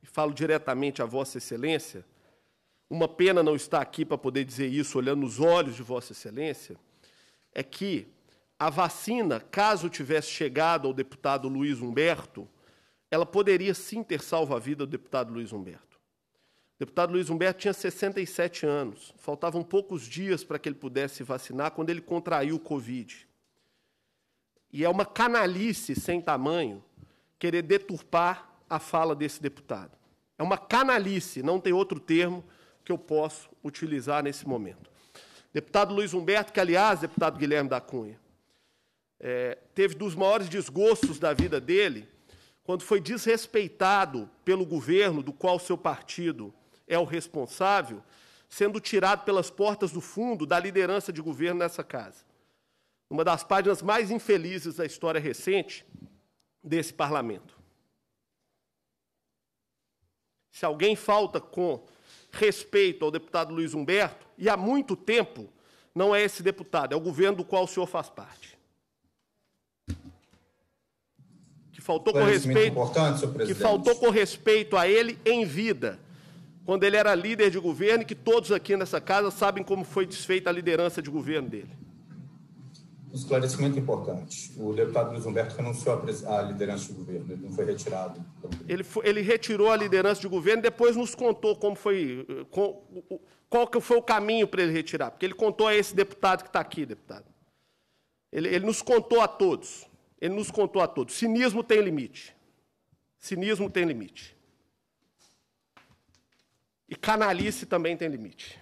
Speaker 1: e falo diretamente a Vossa Excelência. Uma pena não estar aqui para poder dizer isso olhando nos olhos de Vossa Excelência é que a vacina, caso tivesse chegado ao deputado Luiz Humberto, ela poderia sim ter salvo a vida do deputado Luiz Humberto. O deputado Luiz Humberto tinha 67 anos, faltavam poucos dias para que ele pudesse vacinar quando ele contraiu o Covid. E é uma canalice sem tamanho querer deturpar a fala desse deputado. É uma canalice, não tem outro termo que eu posso utilizar nesse momento. Deputado Luiz Humberto, que, aliás, deputado Guilherme da Cunha, é, teve dos maiores desgostos da vida dele quando foi desrespeitado pelo governo do qual seu partido é o responsável, sendo tirado pelas portas do fundo da liderança de governo nessa casa. Uma das páginas mais infelizes da história recente desse parlamento. Se alguém falta com respeito ao deputado Luiz Humberto, e há muito tempo não é esse deputado, é o governo do qual o senhor faz parte. Que faltou com respeito, que faltou com respeito a ele em vida, quando ele era líder de governo, e que todos aqui nessa casa sabem como foi desfeita a liderança de governo dele.
Speaker 7: Um esclarecimento importante. O deputado Luiz Humberto renunciou à liderança de governo, ele não foi retirado.
Speaker 1: Ele, foi, ele retirou a liderança de governo, depois nos contou como foi, qual, qual que foi o caminho para ele retirar, porque ele contou a esse deputado que está aqui, deputado. Ele, ele nos contou a todos. Ele nos contou a todos. Cinismo tem limite. Cinismo tem limite. E canalice também tem limite.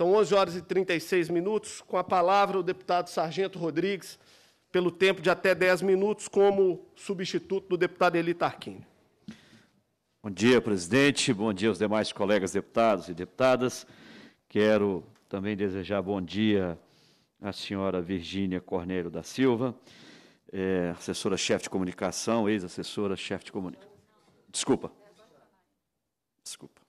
Speaker 1: São 11 horas e 36 minutos. Com a palavra, o deputado Sargento Rodrigues, pelo tempo de até 10 minutos, como substituto do deputado Eli Tarquini.
Speaker 5: Bom dia, presidente. Bom dia aos demais colegas deputados e deputadas. Quero também desejar bom dia à senhora Virgínia Corneiro da Silva, é, assessora-chefe de comunicação, ex-assessora-chefe de comunicação. Desculpa. Desculpa.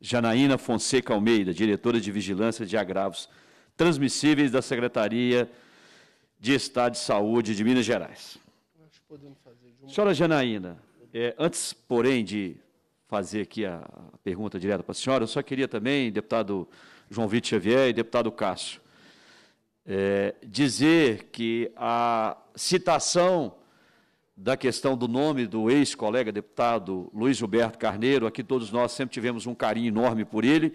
Speaker 5: Janaína Fonseca Almeida, diretora de Vigilância de Agravos Transmissíveis da Secretaria de Estado de Saúde de Minas Gerais. uma... Senhora Janaína, é, antes, porém, de fazer aqui a, a pergunta direta para a senhora, eu só queria também, deputado João Vitor Xavier e deputado Cássio, é, dizer que a citação da questão do nome do ex-colega deputado Luiz Gilberto Carneiro, aqui todos nós sempre tivemos um carinho enorme por ele,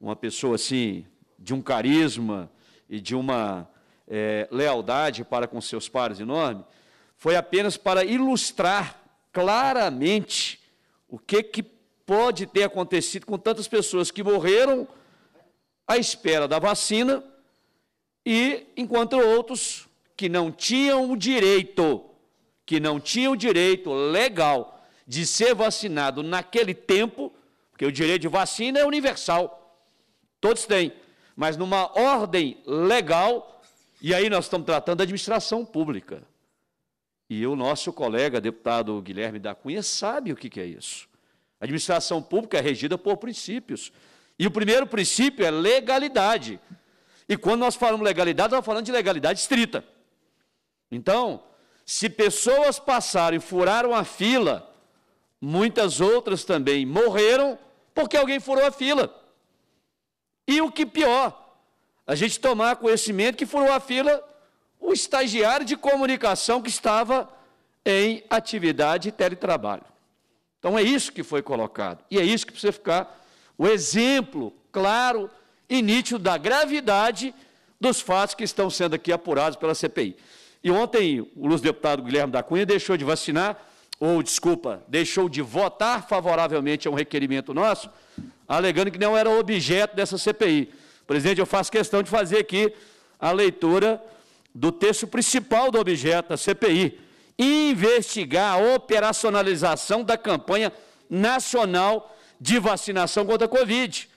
Speaker 5: uma pessoa assim, de um carisma e de uma é, lealdade para com seus pares enorme, foi apenas para ilustrar claramente o que, que pode ter acontecido com tantas pessoas que morreram à espera da vacina e enquanto outros que não tinham o direito que não tinha o direito legal de ser vacinado naquele tempo, porque o direito de vacina é universal, todos têm, mas numa ordem legal, e aí nós estamos tratando da administração pública. E o nosso colega, deputado Guilherme da Cunha, sabe o que é isso. A administração pública é regida por princípios. E o primeiro princípio é legalidade. E quando nós falamos legalidade, nós falamos de legalidade estrita. Então, se pessoas passaram e furaram a fila, muitas outras também morreram porque alguém furou a fila. E o que pior, a gente tomar conhecimento que furou a fila o estagiário de comunicação que estava em atividade teletrabalho. Então é isso que foi colocado. E é isso que precisa ficar o exemplo claro e nítido da gravidade dos fatos que estão sendo aqui apurados pela CPI. E ontem o deputado Guilherme da Cunha deixou de vacinar, ou desculpa, deixou de votar favoravelmente a um requerimento nosso, alegando que não era objeto dessa CPI. Presidente, eu faço questão de fazer aqui a leitura do texto principal do objeto da CPI, investigar a operacionalização da campanha nacional de vacinação contra a Covid.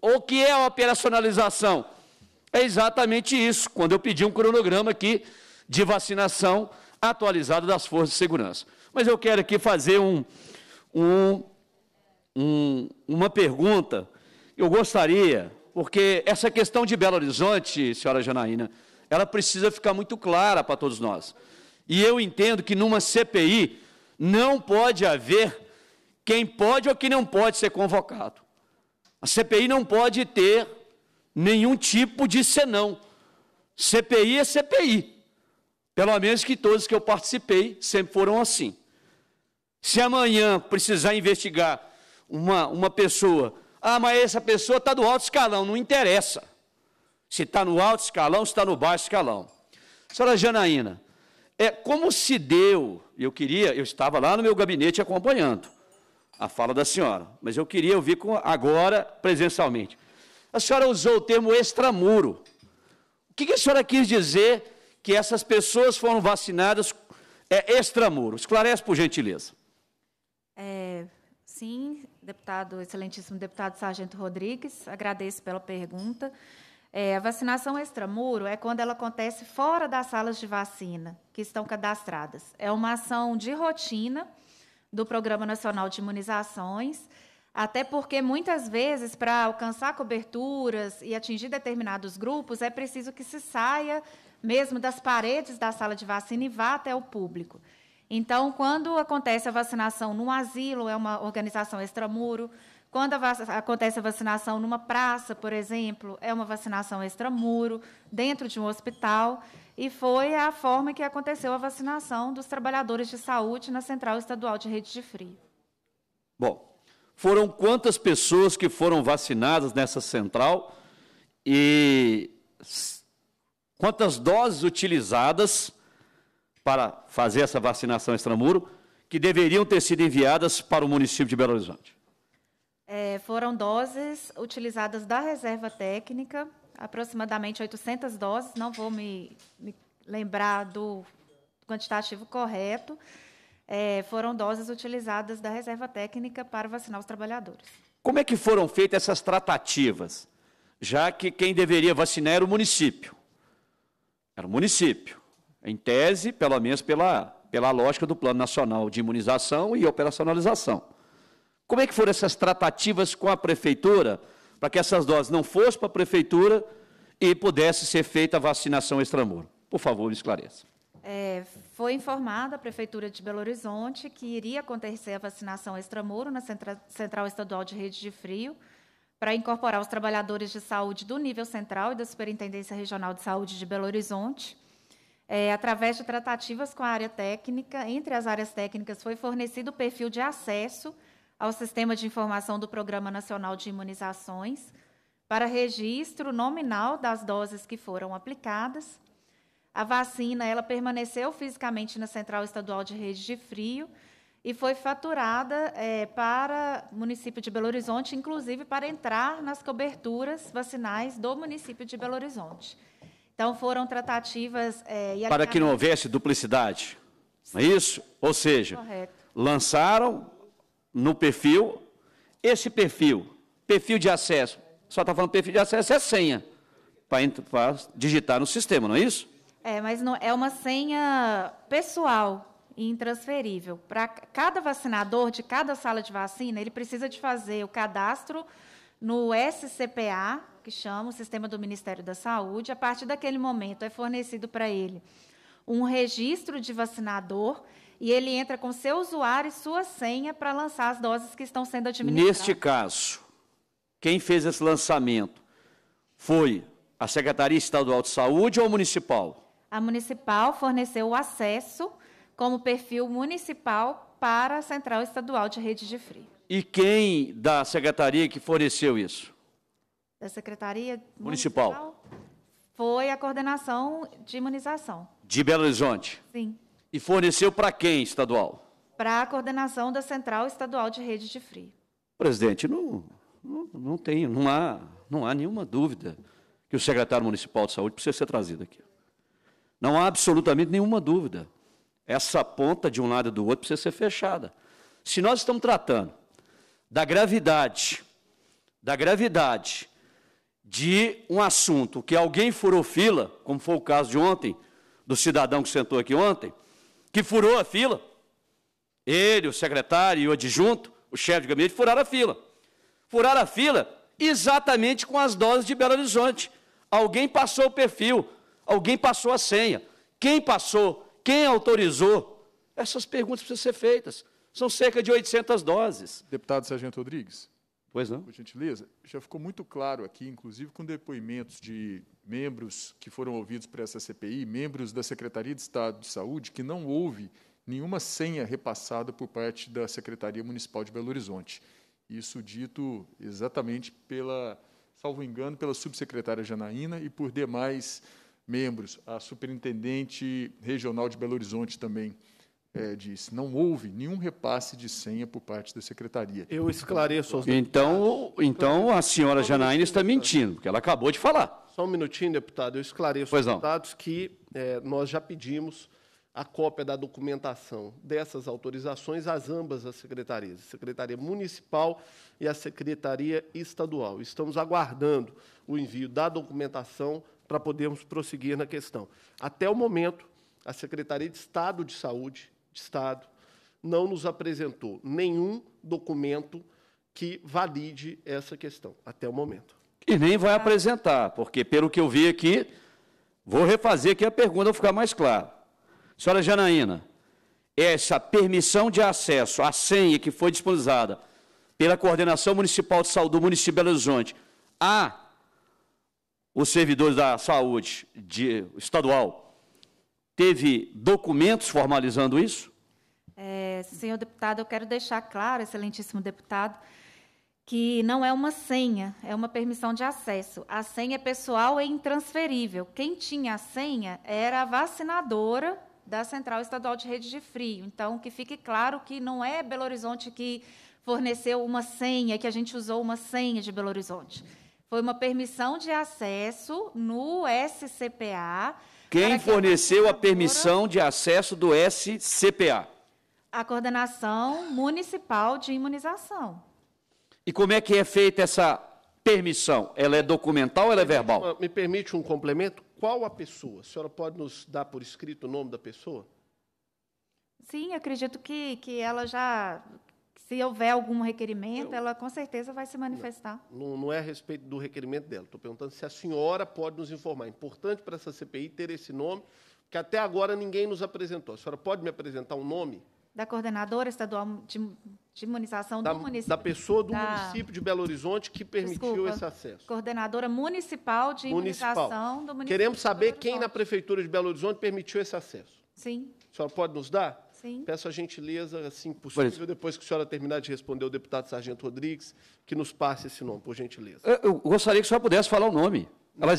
Speaker 5: O que é a operacionalização? É exatamente isso. Quando eu pedi um cronograma aqui de vacinação atualizada das forças de segurança. Mas eu quero aqui fazer um, um, um, uma pergunta. Eu gostaria, porque essa questão de Belo Horizonte, senhora Janaína, ela precisa ficar muito clara para todos nós. E eu entendo que numa CPI não pode haver quem pode ou quem não pode ser convocado. A CPI não pode ter nenhum tipo de senão. CPI é CPI. Pelo menos que todos que eu participei sempre foram assim. Se amanhã precisar investigar uma, uma pessoa, ah, mas essa pessoa está do alto escalão, não interessa. Se está no alto escalão, se está no baixo escalão. Senhora Janaína, é como se deu, eu queria, eu estava lá no meu gabinete acompanhando a fala da senhora, mas eu queria ouvir com, agora presencialmente. A senhora usou o termo extramuro. O que, que a senhora quis dizer que essas pessoas foram vacinadas é, extramuro. Esclarece, por gentileza.
Speaker 2: É, sim, deputado, excelentíssimo deputado Sargento Rodrigues, agradeço pela pergunta. É, a vacinação extramuro é quando ela acontece fora das salas de vacina que estão cadastradas. É uma ação de rotina do Programa Nacional de Imunizações, até porque muitas vezes, para alcançar coberturas e atingir determinados grupos, é preciso que se saia mesmo das paredes da sala de vacina e vá até o público. Então, quando acontece a vacinação num asilo, é uma organização extramuro. Quando a acontece a vacinação numa praça, por exemplo, é uma vacinação extramuro, dentro de um hospital. E foi a forma que aconteceu a vacinação dos trabalhadores de saúde na Central Estadual de Rede de Frio.
Speaker 5: Bom, foram quantas pessoas que foram vacinadas nessa central e quantas doses utilizadas para fazer essa vacinação extramuro que deveriam ter sido enviadas para o município de Belo Horizonte?
Speaker 2: É, foram doses utilizadas da reserva técnica, aproximadamente 800 doses, não vou me, me lembrar do quantitativo correto, é, foram doses utilizadas da reserva técnica para vacinar os trabalhadores.
Speaker 5: Como é que foram feitas essas tratativas? Já que quem deveria vacinar era o município. Era o município. Em tese, pelo menos pela, pela lógica do Plano Nacional de Imunização e Operacionalização. Como é que foram essas tratativas com a prefeitura para que essas doses não fossem para a prefeitura e pudesse ser feita a vacinação extramuro? Por favor, me esclareça.
Speaker 2: É, foi informada a Prefeitura de Belo Horizonte que iria acontecer a vacinação extramuro na Central Estadual de Rede de Frio, para incorporar os trabalhadores de saúde do nível central e da Superintendência Regional de Saúde de Belo Horizonte. É, através de tratativas com a área técnica, entre as áreas técnicas foi fornecido o perfil de acesso ao sistema de informação do Programa Nacional de Imunizações para registro nominal das doses que foram aplicadas. A vacina ela permaneceu fisicamente na Central Estadual de Rede de Frio, e foi faturada é, para o município de Belo Horizonte, inclusive para entrar nas coberturas vacinais do município de Belo Horizonte. Então foram tratativas. É, para que não
Speaker 5: houvesse duplicidade. Sim. Não é isso? Ou seja, Correto. lançaram no perfil esse perfil, perfil de acesso. Só está falando perfil de acesso é senha para digitar no sistema, não é isso?
Speaker 2: É, mas não, é uma senha pessoal e intransferível. Para cada vacinador de cada sala de vacina, ele precisa de fazer o cadastro no SCPA, que chama o Sistema do Ministério da Saúde. A partir daquele momento é fornecido para ele um registro de vacinador e ele entra com seu usuário e sua senha para lançar as doses que estão sendo administradas. Neste
Speaker 5: caso, quem fez esse lançamento foi a Secretaria Estadual de Saúde ou municipal?
Speaker 2: A municipal forneceu o acesso como perfil municipal para a Central Estadual de Rede de Frio.
Speaker 5: E quem da secretaria que forneceu isso?
Speaker 2: Da Secretaria
Speaker 5: Municipal?
Speaker 2: municipal foi a coordenação de imunização.
Speaker 5: De Belo Horizonte? Sim. E forneceu para quem estadual?
Speaker 2: Para a coordenação da Central Estadual de Rede de Frio.
Speaker 5: Presidente, não, não, não tem, não há, não há nenhuma dúvida que o secretário municipal de saúde precisa ser trazido aqui. Não há absolutamente nenhuma dúvida essa ponta de um lado e do outro precisa ser fechada. Se nós estamos tratando da gravidade, da gravidade de um assunto que alguém furou fila, como foi o caso de ontem, do cidadão que sentou aqui ontem, que furou a fila. Ele, o secretário e o adjunto, o chefe de gabinete, furaram a fila. Furaram a fila exatamente com as doses de Belo Horizonte. Alguém passou o perfil, alguém passou a senha. Quem passou quem autorizou? Essas perguntas precisam ser feitas. São cerca de 800 doses. Deputado Sargento Rodrigues. Pois não. Por gentileza, já ficou muito claro
Speaker 3: aqui, inclusive com depoimentos de membros que foram ouvidos para essa CPI, membros da Secretaria de Estado de Saúde, que não houve nenhuma senha repassada por parte da Secretaria Municipal de Belo Horizonte. Isso dito exatamente pela, salvo engano, pela subsecretária Janaína e por demais membros, a superintendente regional de Belo Horizonte também é, disse, não houve nenhum repasse de senha
Speaker 1: por parte da secretaria. Eu
Speaker 3: esclareço.
Speaker 5: Aos então, então a senhora Janaína está mentindo, porque ela acabou de falar.
Speaker 1: Só um minutinho, deputado. Eu
Speaker 5: esclareço pois aos
Speaker 1: deputados que é, nós já pedimos a cópia da documentação dessas autorizações às ambas as secretarias, a Secretaria Municipal e a Secretaria Estadual. Estamos aguardando o envio da documentação para podermos prosseguir na questão. Até o momento, a Secretaria de Estado de Saúde, de Estado, não nos apresentou nenhum documento que valide essa questão, até o momento.
Speaker 5: E nem vai apresentar, porque pelo que eu vi aqui, vou refazer aqui a pergunta para ficar mais claro. Senhora Janaína, essa permissão de acesso à senha que foi disponibilizada pela Coordenação Municipal de Saúde do município de Belo Horizonte a os servidores da saúde de, estadual teve documentos formalizando isso?
Speaker 2: É, senhor deputado, eu quero deixar claro, excelentíssimo deputado, que não é uma senha, é uma permissão de acesso. A senha é pessoal e intransferível. Quem tinha a senha era a vacinadora da Central Estadual de Rede de Frio. Então, que fique claro que não é Belo Horizonte que forneceu uma senha, que a gente usou uma senha de Belo Horizonte. Foi uma permissão de acesso no SCPA.
Speaker 5: Quem forneceu a, a permissão de acesso do SCPA?
Speaker 2: A Coordenação Municipal de Imunização.
Speaker 5: E como é que é feita essa permissão? Ela
Speaker 1: é documental ou ela é verbal? Me permite um complemento? Qual a pessoa? A senhora pode nos dar por escrito o nome da pessoa?
Speaker 2: Sim, acredito que, que ela já se houver algum requerimento, eu, ela com certeza vai se manifestar.
Speaker 1: Não, não é a respeito do requerimento dela. Estou perguntando se a senhora pode nos informar. É importante para essa CPI ter esse nome, que até agora ninguém nos apresentou. A senhora pode me apresentar um nome?
Speaker 2: Da coordenadora estadual de, de imunização da, do município. Da pessoa do da... município
Speaker 1: de Belo Horizonte que permitiu Desculpa, esse acesso.
Speaker 2: Coordenadora municipal de municipal. imunização do município. Queremos saber
Speaker 1: quem na prefeitura de Belo Horizonte permitiu esse acesso. Sim. A senhora pode nos dar? Sim. Peço a gentileza, assim possível, depois que a senhora terminar de responder o deputado Sargento Rodrigues, que nos passe esse nome, por gentileza.
Speaker 5: Eu, eu gostaria que
Speaker 1: a senhora pudesse falar o nome.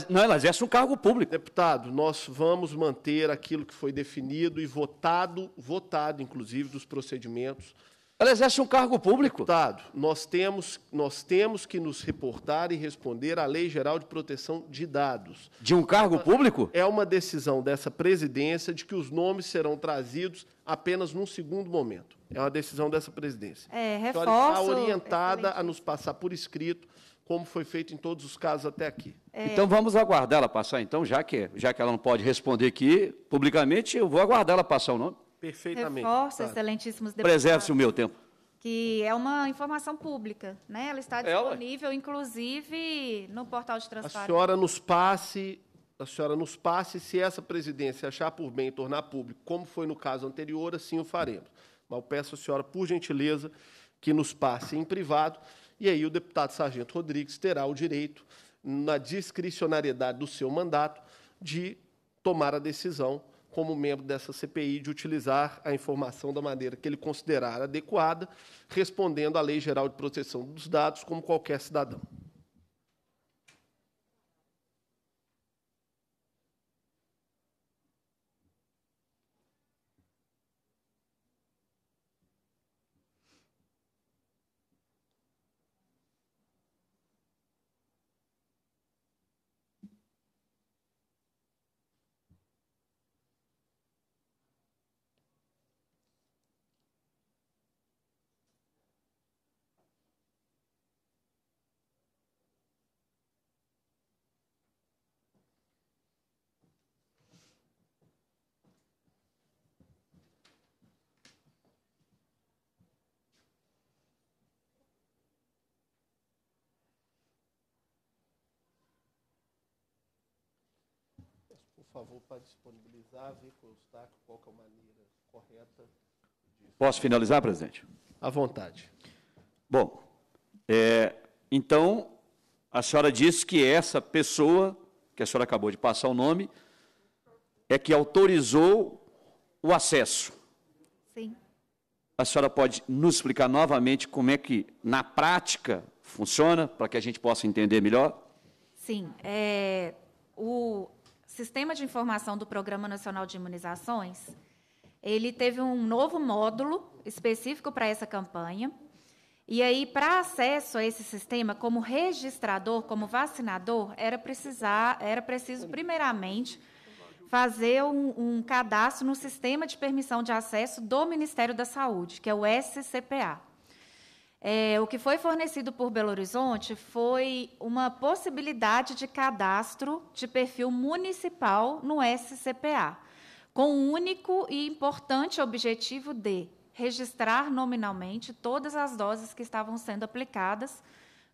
Speaker 1: não, ela exerce um cargo público. Deputado, nós vamos manter aquilo que foi definido e votado, votado, inclusive, dos procedimentos ela exerce um cargo público. Deputado, nós temos, nós temos que nos reportar e responder à Lei Geral de Proteção de Dados. De um cargo público? É uma decisão dessa presidência de que os nomes serão trazidos apenas num segundo momento. É uma decisão dessa presidência. É, reforço. está orientada excelente. a nos passar por escrito como foi feito em todos os casos até aqui. É. Então
Speaker 5: vamos aguardar ela passar, então, já que, já que ela não pode responder aqui publicamente, eu vou aguardar ela passar o nome.
Speaker 1: Perfeitamente.
Speaker 2: Reforço, tá. excelentíssimos deputados.
Speaker 5: Preserve-se o meu tempo.
Speaker 2: Que é uma informação pública, né? Ela está disponível, Ela? inclusive, no portal de transparência. A senhora
Speaker 1: nos passe, a senhora nos passe, se essa presidência achar por bem tornar público, como foi no caso anterior, assim o faremos. Mas peço à senhora, por gentileza, que nos passe em privado, e aí o deputado Sargento Rodrigues terá o direito, na discricionariedade do seu mandato, de tomar a decisão como membro dessa CPI, de utilizar a informação da maneira que ele considerar adequada, respondendo à Lei Geral de Proteção dos Dados, como qualquer cidadão. favor, para disponibilizar, ver constar qual é a maneira
Speaker 5: correta disso. Posso finalizar, presidente? À
Speaker 1: vontade.
Speaker 5: Bom, é, então, a senhora disse que essa pessoa, que a senhora acabou de passar o nome, é que autorizou o acesso. Sim. A senhora pode nos explicar novamente como é que, na prática, funciona, para que a gente possa entender melhor?
Speaker 2: Sim. É, o, Sistema de Informação do Programa Nacional de Imunizações, ele teve um novo módulo específico para essa campanha. E aí, para acesso a esse sistema, como registrador, como vacinador, era, precisar, era preciso, primeiramente, fazer um, um cadastro no Sistema de Permissão de Acesso do Ministério da Saúde, que é o SCPA. É, o que foi fornecido por Belo Horizonte foi uma possibilidade de cadastro de perfil municipal no SCPA, com o um único e importante objetivo de registrar nominalmente todas as doses que estavam sendo aplicadas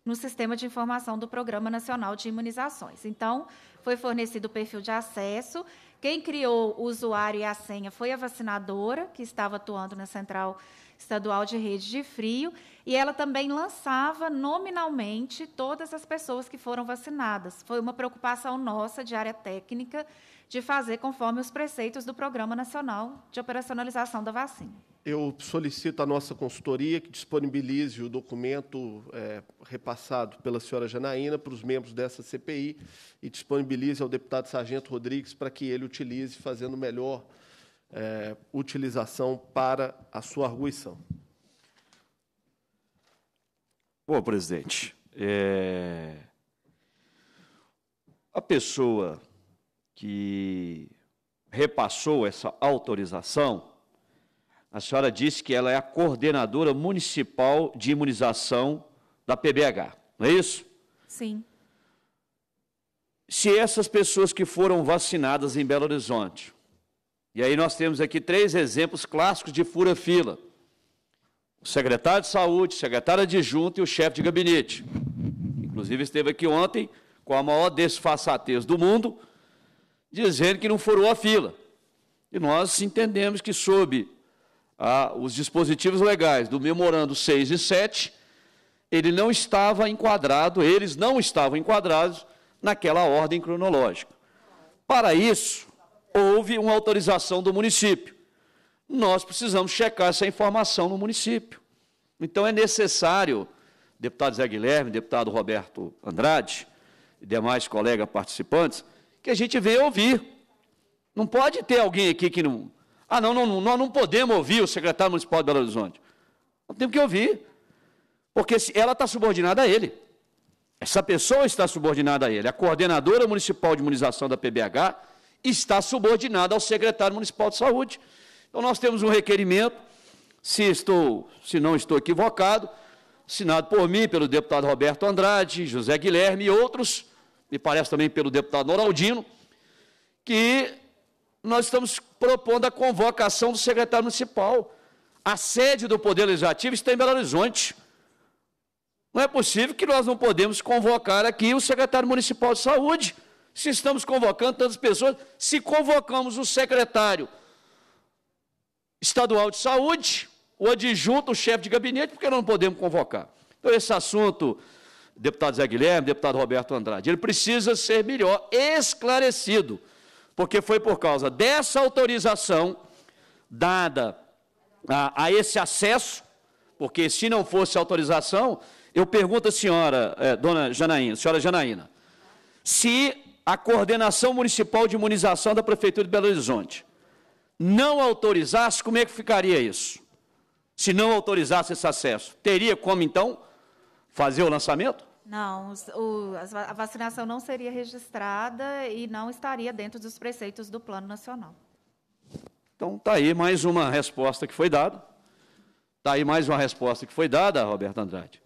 Speaker 2: no sistema de informação do Programa Nacional de Imunizações. Então, foi fornecido o perfil de acesso. Quem criou o usuário e a senha foi a vacinadora, que estava atuando na central Estadual de Rede de Frio, e ela também lançava nominalmente todas as pessoas que foram vacinadas. Foi uma preocupação nossa de área técnica de fazer conforme os preceitos do Programa Nacional de Operacionalização da Vacina.
Speaker 1: Eu solicito à nossa consultoria que disponibilize o documento é, repassado pela senhora Janaína para os membros dessa CPI e disponibilize ao deputado Sargento Rodrigues para que ele utilize, fazendo melhor é, utilização para a sua arguição.
Speaker 8: Bom, presidente, é...
Speaker 5: a pessoa que repassou essa autorização, a senhora disse que ela é a coordenadora municipal de imunização da PBH, não é isso? Sim. Se essas pessoas que foram vacinadas em Belo Horizonte e aí nós temos aqui três exemplos clássicos de fura-fila. O secretário de saúde, o secretário adjunto e o chefe de gabinete. Inclusive esteve aqui ontem com a maior desfaçatez do mundo, dizendo que não furou a fila. E nós entendemos que sob ah, os dispositivos legais do memorando 6 e 7, ele não estava enquadrado, eles não estavam enquadrados naquela ordem cronológica. Para isso, houve uma autorização do município. Nós precisamos checar essa informação no município. Então é necessário, deputado Zé Guilherme, deputado Roberto Andrade e demais colegas participantes, que a gente venha ouvir. Não pode ter alguém aqui que não. Ah, não, não, nós não podemos ouvir o secretário municipal de Belo Horizonte. Não temos que ouvir. Porque ela está subordinada a ele. Essa pessoa está subordinada a ele. A coordenadora municipal de imunização da PBH está subordinada ao secretário municipal de saúde. Então, nós temos um requerimento, se, estou, se não estou equivocado, assinado por mim, pelo deputado Roberto Andrade, José Guilherme e outros, me parece também pelo deputado Noraldino, que nós estamos propondo a convocação do secretário municipal. A sede do Poder Legislativo está em Belo Horizonte. Não é possível que nós não podemos convocar aqui o secretário municipal de saúde se estamos convocando tantas pessoas, se convocamos o secretário estadual de saúde, o adjunto, o chefe de gabinete, porque não podemos convocar. Então, esse assunto, deputado Zé Guilherme, deputado Roberto Andrade, ele precisa ser melhor esclarecido, porque foi por causa dessa autorização dada a, a esse acesso, porque se não fosse autorização, eu pergunto à senhora, é, dona Janaína, senhora Janaína, se a coordenação municipal de imunização da Prefeitura de Belo Horizonte não autorizasse, como é que ficaria isso? Se não autorizasse esse acesso, teria como então fazer o lançamento?
Speaker 2: Não, o, a vacinação não seria registrada e não estaria dentro dos preceitos do Plano Nacional.
Speaker 5: Então, está aí mais uma resposta que foi dada. Está aí mais uma resposta que foi dada, Roberto Andrade.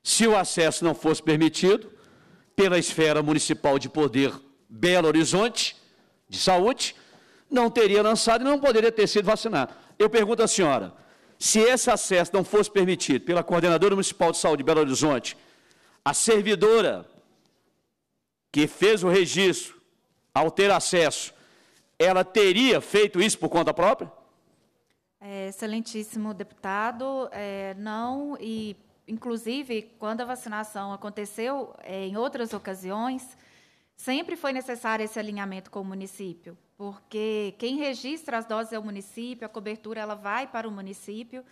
Speaker 5: Se o acesso não fosse permitido pela esfera municipal de poder Belo Horizonte, de saúde, não teria lançado e não poderia ter sido vacinado. Eu pergunto à senhora, se esse acesso não fosse permitido pela Coordenadora Municipal de Saúde de Belo Horizonte, a servidora que fez o registro ao ter acesso, ela teria feito isso por conta própria?
Speaker 2: É, excelentíssimo deputado, é, não, e inclusive quando a vacinação aconteceu é, em outras ocasiões, Sempre foi necessário esse alinhamento com o município, porque quem registra as doses é o município, a cobertura ela vai para o município.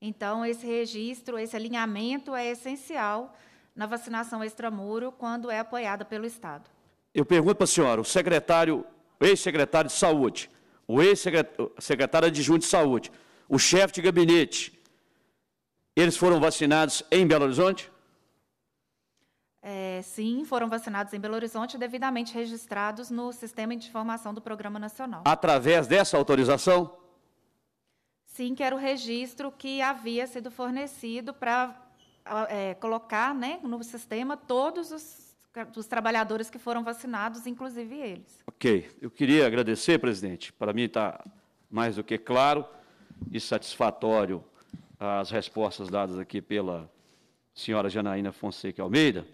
Speaker 2: Então, esse registro, esse alinhamento é essencial na vacinação extramuro quando é apoiada pelo Estado.
Speaker 5: Eu pergunto para a senhora, o secretário, ex-secretário de saúde, o ex-secretário adjunto de saúde, o chefe de gabinete, eles foram vacinados em Belo Horizonte?
Speaker 2: é, sim, foram vacinados em Belo Horizonte devidamente registrados no Sistema de Informação do Programa Nacional.
Speaker 5: Através dessa autorização?
Speaker 2: Sim, que era o registro que havia sido fornecido para é, colocar né, no sistema todos os, os trabalhadores que foram vacinados, inclusive eles.
Speaker 5: Ok. Eu queria agradecer, presidente. Para mim está mais do que claro e satisfatório as respostas dadas aqui pela senhora Janaína Fonseca Almeida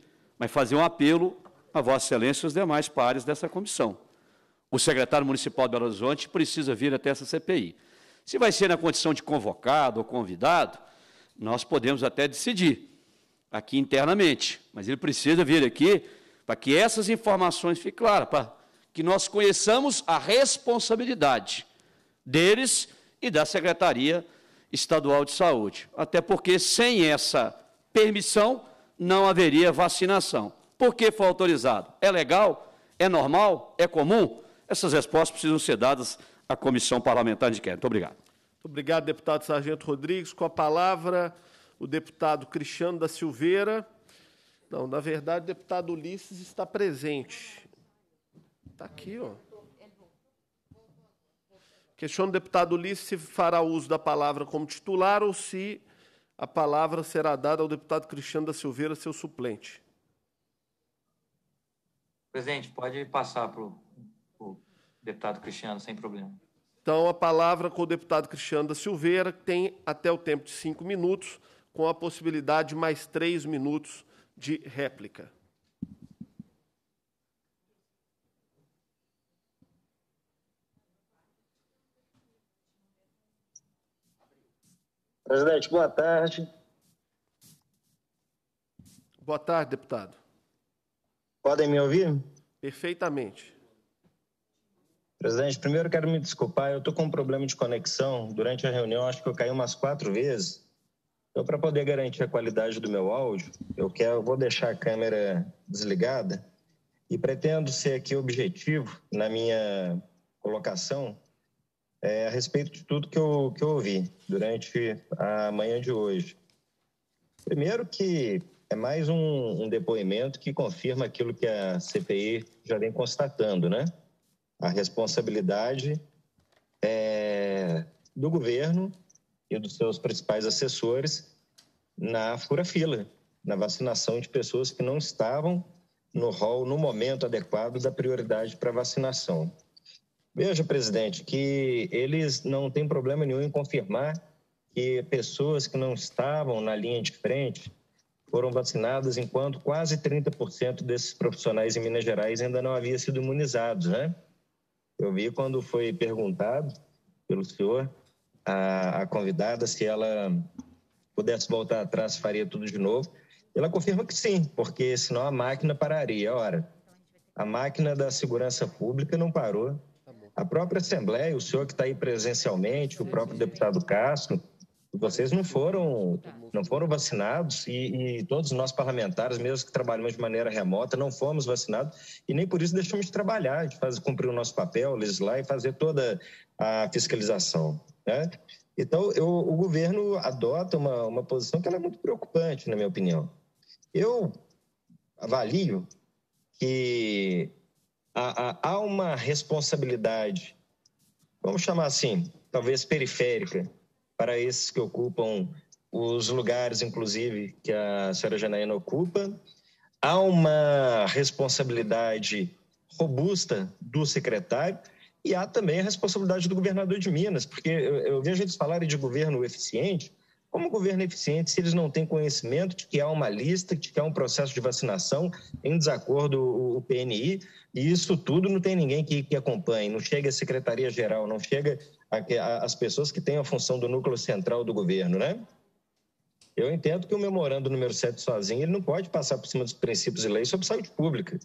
Speaker 5: mas fazer um apelo a Vossa Excelência e os demais pares dessa comissão. O secretário municipal de Belo Horizonte precisa vir até essa CPI. Se vai ser na condição de convocado ou convidado, nós podemos até decidir aqui internamente, mas ele precisa vir aqui para que essas informações fiquem claras, para que nós conheçamos a responsabilidade deles e da Secretaria Estadual de Saúde. Até porque, sem essa permissão, não haveria vacinação. Por que foi autorizado? É legal? É normal? É comum? Essas respostas precisam ser dadas à Comissão Parlamentar de Inquérito. Obrigado.
Speaker 1: Obrigado, deputado Sargento Rodrigues. Com a palavra, o deputado Cristiano da Silveira. Não, na verdade, o deputado Ulisses está presente. Está aqui, ó. Questiono o deputado Ulisses se fará uso da palavra como titular ou se a palavra será dada ao deputado Cristiano da Silveira, seu suplente.
Speaker 8: Presidente, pode passar para o deputado Cristiano, sem problema.
Speaker 1: Então, a palavra com o deputado Cristiano da Silveira, que tem até o tempo de cinco minutos, com a possibilidade de mais três minutos de réplica.
Speaker 8: Presidente, boa tarde.
Speaker 1: Boa tarde, deputado. Podem me ouvir? Perfeitamente.
Speaker 8: Presidente, primeiro quero me desculpar, eu estou com um problema de conexão. Durante a reunião, acho que eu caí umas quatro vezes. Então, para poder garantir a qualidade do meu áudio, eu quero, eu vou deixar a câmera desligada e pretendo ser aqui objetivo na minha colocação é, a respeito de tudo que eu, que eu ouvi durante a manhã de hoje. Primeiro que é mais um, um depoimento que confirma aquilo que a CPI já vem constatando, né? A responsabilidade é, do governo e dos seus principais assessores na fura-fila, na vacinação de pessoas que não estavam no rol no momento adequado da prioridade para vacinação. Veja, presidente, que eles não têm problema nenhum em confirmar que pessoas que não estavam na linha de frente foram vacinadas, enquanto quase 30% desses profissionais em Minas Gerais ainda não haviam sido imunizados, né? Eu vi quando foi perguntado pelo senhor a, a convidada se ela pudesse voltar atrás faria tudo de novo. Ela confirma que sim, porque senão a máquina pararia. Ora, a máquina da segurança pública não parou a própria Assembleia, o senhor que está aí presencialmente, o próprio deputado Castro, vocês não foram, não foram vacinados e, e, todos nós parlamentares, mesmo que trabalhamos de maneira remota, não fomos vacinados e nem por isso deixamos de trabalhar, de fazer, cumprir o nosso papel, legislar e fazer toda a fiscalização. Né? Então, eu, o governo adota uma, uma posição que é muito preocupante, na minha opinião. Eu avalio que há uma responsabilidade, vamos chamar assim, talvez periférica, para esses que ocupam os lugares, inclusive, que a senhora Janaína ocupa. Há uma responsabilidade robusta do secretário e há também a responsabilidade do governador de Minas, porque eu, eu vejo eles falarem de governo eficiente, como governo eficiente se eles não têm conhecimento de que há uma lista, de que há um processo de vacinação em desacordo o PNI? E isso tudo não tem ninguém que, que acompanhe, não chega a Secretaria-Geral, não chega às pessoas que têm a função do núcleo central do governo, né? Eu entendo que o memorando número 7 sozinho ele não pode passar por cima dos princípios e leis sobre saúde pública.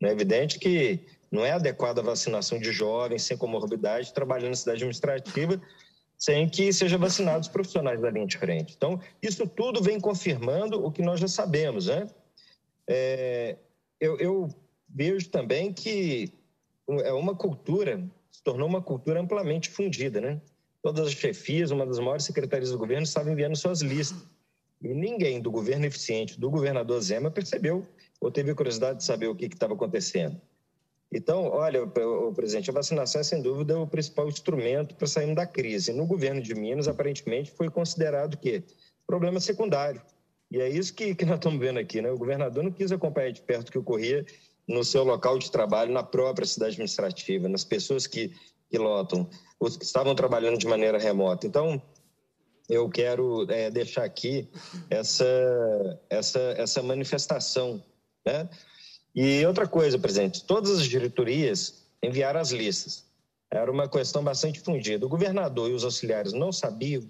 Speaker 8: Né? É evidente que não é adequada a vacinação de jovens sem comorbidade trabalhando na cidade administrativa sem que sejam vacinados profissionais da linha de frente. Então, isso tudo vem confirmando o que nós já sabemos, né? É, eu, eu vejo também que é uma cultura, se tornou uma cultura amplamente fundida, né? Todas as chefias, uma das maiores secretarias do governo, estavam enviando suas listas. E ninguém do governo eficiente, do governador Zema, percebeu ou teve curiosidade de saber o que estava acontecendo. Então, olha, presidente, a vacinação é sem dúvida o principal instrumento para sair da crise. No governo de Minas, aparentemente, foi considerado que problema secundário. E é isso que, que nós estamos vendo aqui, né? O governador não quis acompanhar de perto o que ocorria no seu local de trabalho, na própria cidade administrativa, nas pessoas que, que lotam, os que estavam trabalhando de maneira remota. Então, eu quero é, deixar aqui essa, essa, essa manifestação, né? E outra coisa, presidente, todas as diretorias enviaram as listas. Era uma questão bastante fundida. O governador e os auxiliares não sabiam.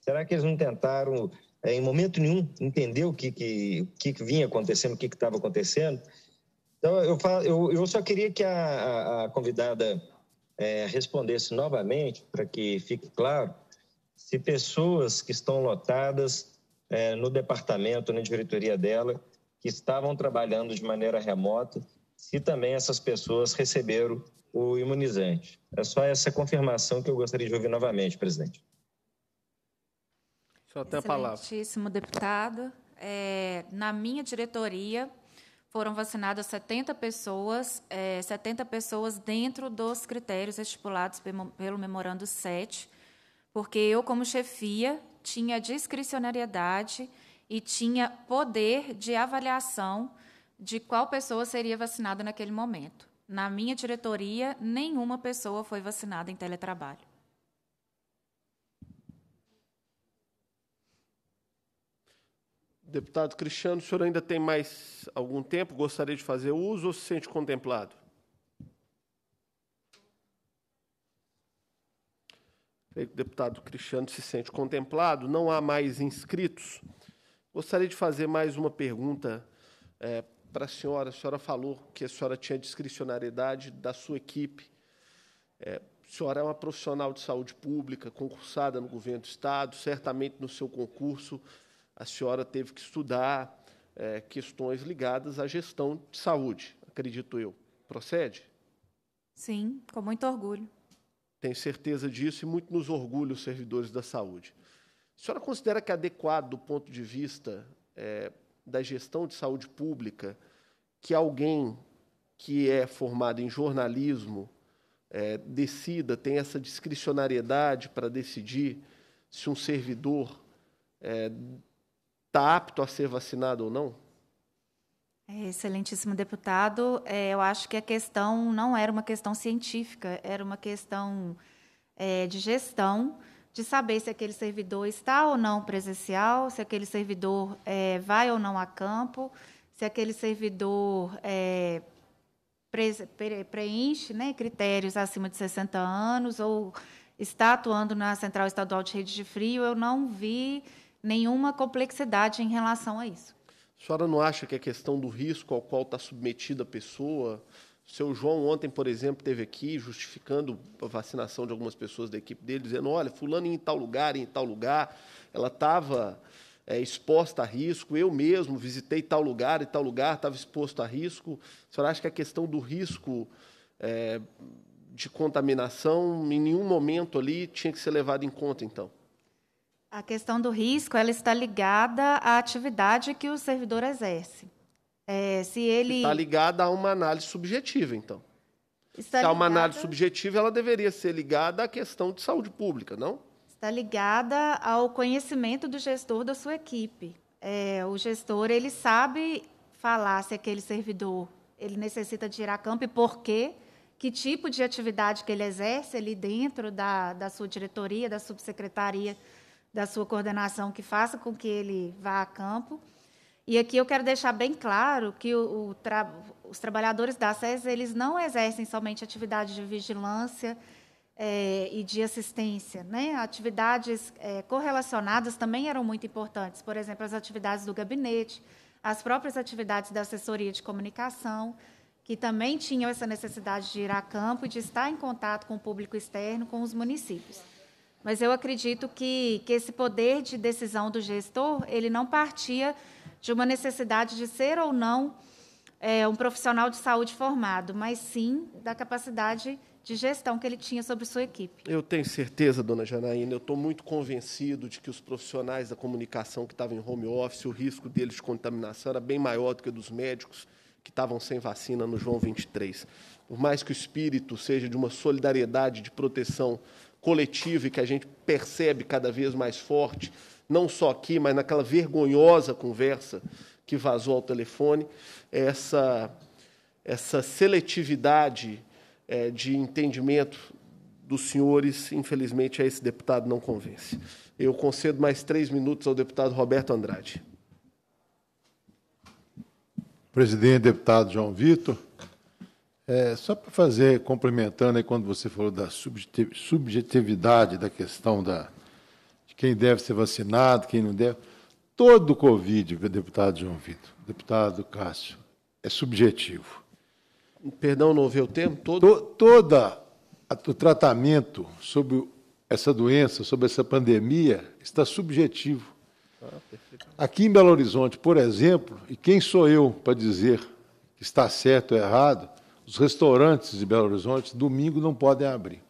Speaker 8: Será que eles não tentaram, eh, em momento nenhum, entender o que, que, que, vinha acontecendo, o que estava acontecendo? Então, eu, eu, eu, só queria que a, a convidada é, respondesse novamente, para que fique claro, se pessoas que estão lotadas é, no departamento, na diretoria dela, que estavam trabalhando de maneira remota, se também essas pessoas receberam o imunizante. É só essa confirmação que eu gostaria de ouvir novamente, presidente. Só tem a palavra.
Speaker 2: Excelentíssimo deputado. É, na minha diretoria foram vacinadas 70 pessoas, é, 70 pessoas dentro dos critérios estipulados pelo memorando 7, porque eu, como chefia, tinha discricionariedade e tinha poder de avaliação de qual pessoa seria vacinada naquele momento. Na minha diretoria, nenhuma pessoa foi vacinada em teletrabalho.
Speaker 1: Deputado Cristiano, o senhor ainda tem mais algum tempo? Gostaria de fazer uso ou se sente contemplado? Creio que o deputado Cristiano se sente contemplado. Não há mais inscritos. Gostaria de fazer mais uma pergunta é, para a senhora. A senhora falou que a senhora tinha discricionariedade da sua equipe. É, a senhora é uma profissional de saúde pública, concursada no governo do Estado, certamente no seu concurso a senhora teve que estudar é, questões ligadas à gestão de saúde, acredito eu. Procede? Sim, com muito orgulho. Tenho certeza disso e muito nos orgulham os servidores da saúde. A senhora considera que é adequado, do ponto de vista é, da gestão de saúde pública, que alguém que é formado em jornalismo é, decida, tem essa discricionariedade para decidir se um servidor está é, tá apto a ser vacinado ou não?
Speaker 2: É, excelentíssimo deputado, é, eu acho que a questão não era uma questão científica, era uma questão é, de gestão de saber se aquele servidor está ou não presencial, se aquele servidor é, vai ou não a campo, se aquele servidor é, pre, pre, preenche né, critérios acima de 60 anos ou está atuando na Central Estadual de Rede de Frio. Eu não vi nenhuma complexidade em relação a isso.
Speaker 1: A senhora não acha que a é questão do risco ao qual está submetida a pessoa o seu João ontem, por exemplo, teve aqui justificando a vacinação de algumas pessoas da equipe dele, dizendo, olha, fulano em tal lugar, em tal lugar, ela estava é, exposta a risco, eu mesmo visitei tal lugar e tal lugar, estava exposto a risco. A senhora acha que a questão do risco é, de contaminação, em nenhum momento ali, tinha que ser levada em conta, então?
Speaker 2: A questão do risco, ela está ligada à atividade que o servidor exerce. É, se ele. Está
Speaker 1: ligada a uma análise subjetiva, então.
Speaker 2: Está se há uma análise
Speaker 1: subjetiva, ela deveria ser ligada à questão de saúde pública, não?
Speaker 2: Está ligada ao conhecimento do gestor da sua equipe. É, o gestor ele sabe falar se aquele servidor ele necessita de ir a campo e por quê, que tipo de atividade que ele exerce ali dentro da, da sua diretoria, da subsecretaria, da sua coordenação, que faça com que ele vá a campo. E aqui eu quero deixar bem claro que o, o tra os trabalhadores da SES eles não exercem somente atividade de vigilância é, e de assistência. Né? Atividades é, correlacionadas também eram muito importantes, por exemplo, as atividades do gabinete, as próprias atividades da assessoria de comunicação, que também tinham essa necessidade de ir a campo e de estar em contato com o público externo, com os municípios. Mas eu acredito que, que esse poder de decisão do gestor, ele não partia de uma necessidade de ser ou não é, um profissional de saúde formado, mas sim da capacidade de gestão que ele tinha sobre sua equipe.
Speaker 1: Eu tenho certeza, dona Janaína, eu estou muito convencido de que os profissionais da comunicação que estavam em home office, o risco deles de contaminação era bem maior do que dos médicos que estavam sem vacina no João 23. Por mais que o espírito seja de uma solidariedade, de proteção coletiva e que a gente percebe cada vez mais forte, não só aqui, mas naquela vergonhosa conversa que vazou ao telefone, essa, essa seletividade é, de entendimento dos senhores, infelizmente, a esse deputado não convence. Eu concedo mais três minutos ao deputado Roberto Andrade.
Speaker 6: Presidente, deputado João Vitor, é, só para fazer, complementando aí quando você falou da subjetividade da questão da, de quem deve ser vacinado, quem não deve. Todo o Covid, deputado João Vitor, deputado Cássio, é subjetivo. Perdão, não ouvi o termo todo? toda a, o tratamento sobre essa doença, sobre essa pandemia, está subjetivo. Ah, Aqui em Belo Horizonte, por exemplo, e quem sou eu para dizer que está certo ou errado, os restaurantes de Belo Horizonte, domingo, não podem abrir.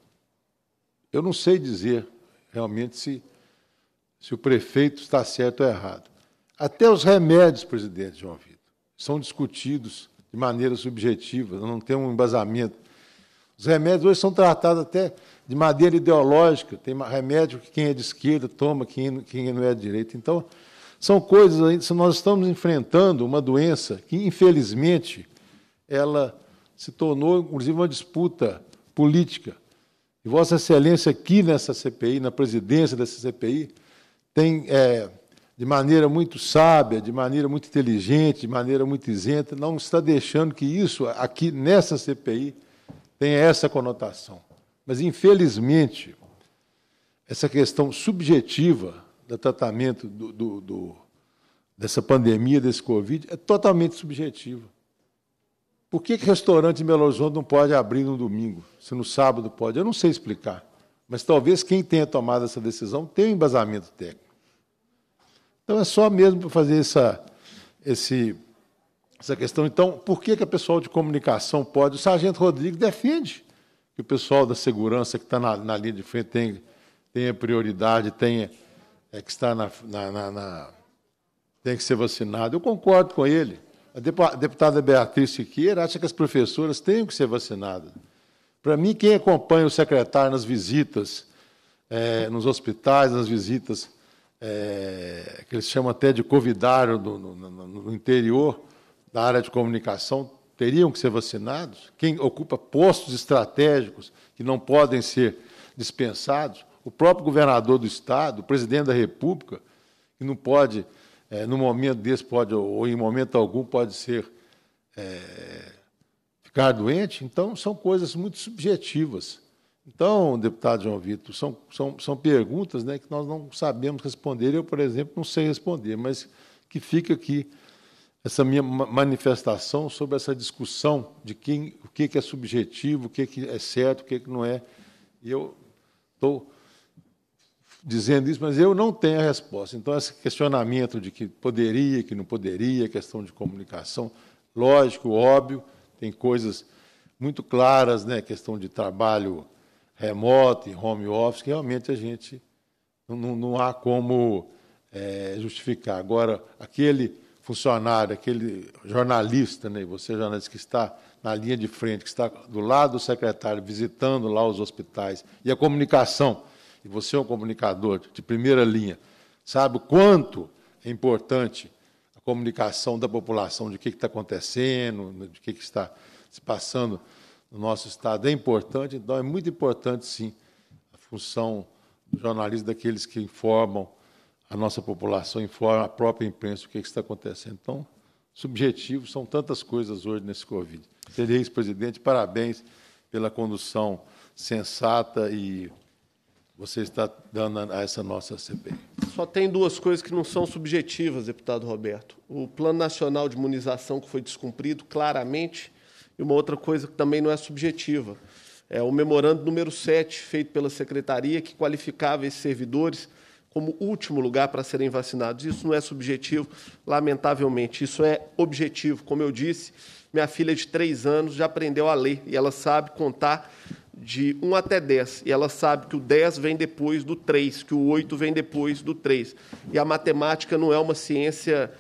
Speaker 6: Eu não sei dizer realmente se, se o prefeito está certo ou errado. Até os remédios, presidente João Vitor, são discutidos de maneira subjetiva, não tem um embasamento. Os remédios hoje são tratados até de maneira ideológica, tem remédio que quem é de esquerda toma, quem, quem não é de direita. Então, são coisas ainda, nós estamos enfrentando uma doença que, infelizmente, ela se tornou, inclusive, uma disputa política. E Vossa Excelência, aqui nessa CPI, na presidência dessa CPI, tem, é, de maneira muito sábia, de maneira muito inteligente, de maneira muito isenta, não está deixando que isso, aqui nessa CPI, tenha essa conotação. Mas, infelizmente, essa questão subjetiva do tratamento do, do, do, dessa pandemia, desse Covid, é totalmente subjetiva. Por que, que restaurante em Belo Horizonte não pode abrir no domingo, se no sábado pode? Eu não sei explicar. Mas talvez quem tenha tomado essa decisão tenha um embasamento técnico. Então é só mesmo para fazer essa, esse, essa questão. Então, por que, que o pessoal de comunicação pode? O sargento Rodrigues defende que o pessoal da segurança que está na, na linha de frente tenha, tenha prioridade, tenha é, que estar na, na, na, na tem que ser vacinado. Eu concordo com ele. A deputada Beatriz Siqueira acha que as professoras têm que ser vacinadas. Para mim, quem acompanha o secretário nas visitas, é, nos hospitais, nas visitas, é, que eles chamam até de convidário no, no interior da área de comunicação, teriam que ser vacinados? Quem ocupa postos estratégicos que não podem ser dispensados? O próprio governador do Estado, o presidente da República, que não pode é, no momento desse pode, ou em momento algum, pode ser é, ficar doente. Então, são coisas muito subjetivas. Então, deputado João Vitor, são, são, são perguntas né, que nós não sabemos responder. Eu, por exemplo, não sei responder, mas que fica aqui essa minha manifestação sobre essa discussão de quem, o que é subjetivo, o que é certo, o que não é. E eu estou dizendo isso, mas eu não tenho a resposta. Então, esse questionamento de que poderia, que não poderia, questão de comunicação, lógico, óbvio, tem coisas muito claras, né? questão de trabalho remoto e home office, que realmente a gente não, não há como é, justificar. Agora, aquele funcionário, aquele jornalista, né? você jornalista que está na linha de frente, que está do lado do secretário, visitando lá os hospitais, e a comunicação e você é um comunicador de primeira linha, sabe o quanto é importante a comunicação da população de o que está acontecendo, de o que está se passando no nosso Estado. É importante, então é muito importante, sim, a função do jornalismo, daqueles que informam a nossa população, informam a própria imprensa o que está acontecendo. Então, subjetivo, são tantas coisas hoje nesse Covid. Seria ex-presidente, parabéns pela condução sensata e você está dando a essa nossa CPI.
Speaker 1: Só tem duas coisas que não são subjetivas, deputado Roberto. O Plano Nacional de Imunização que foi descumprido claramente e uma outra coisa que também não é subjetiva. É o memorando número 7 feito pela secretaria que qualificava esses servidores como último lugar para serem vacinados. Isso não é subjetivo, lamentavelmente. Isso é objetivo. Como eu disse, minha filha é de três anos já aprendeu a ler e ela sabe contar de 1 até 10, e ela sabe que o 10 vem depois do 3, que o 8 vem depois do 3. E a matemática não é uma ciência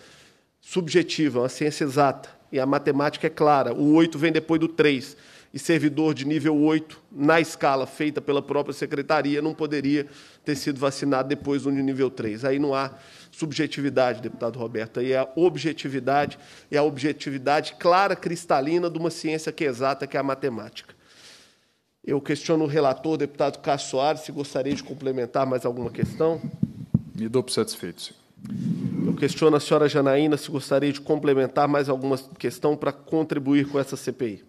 Speaker 1: subjetiva, é uma ciência exata. E a matemática é clara, o 8 vem depois do 3. E servidor de nível 8, na escala feita pela própria secretaria, não poderia ter sido vacinado depois do nível 3. Aí não há subjetividade, deputado Roberto, aí é a objetividade, é a objetividade clara, cristalina de uma ciência que é exata, que é a matemática. Eu questiono o relator, o deputado Cássio Soares, se gostaria de complementar mais alguma questão.
Speaker 3: Me dou por satisfeito, senhor.
Speaker 1: Eu questiono a senhora Janaína se gostaria de complementar mais alguma questão para contribuir com essa CPI.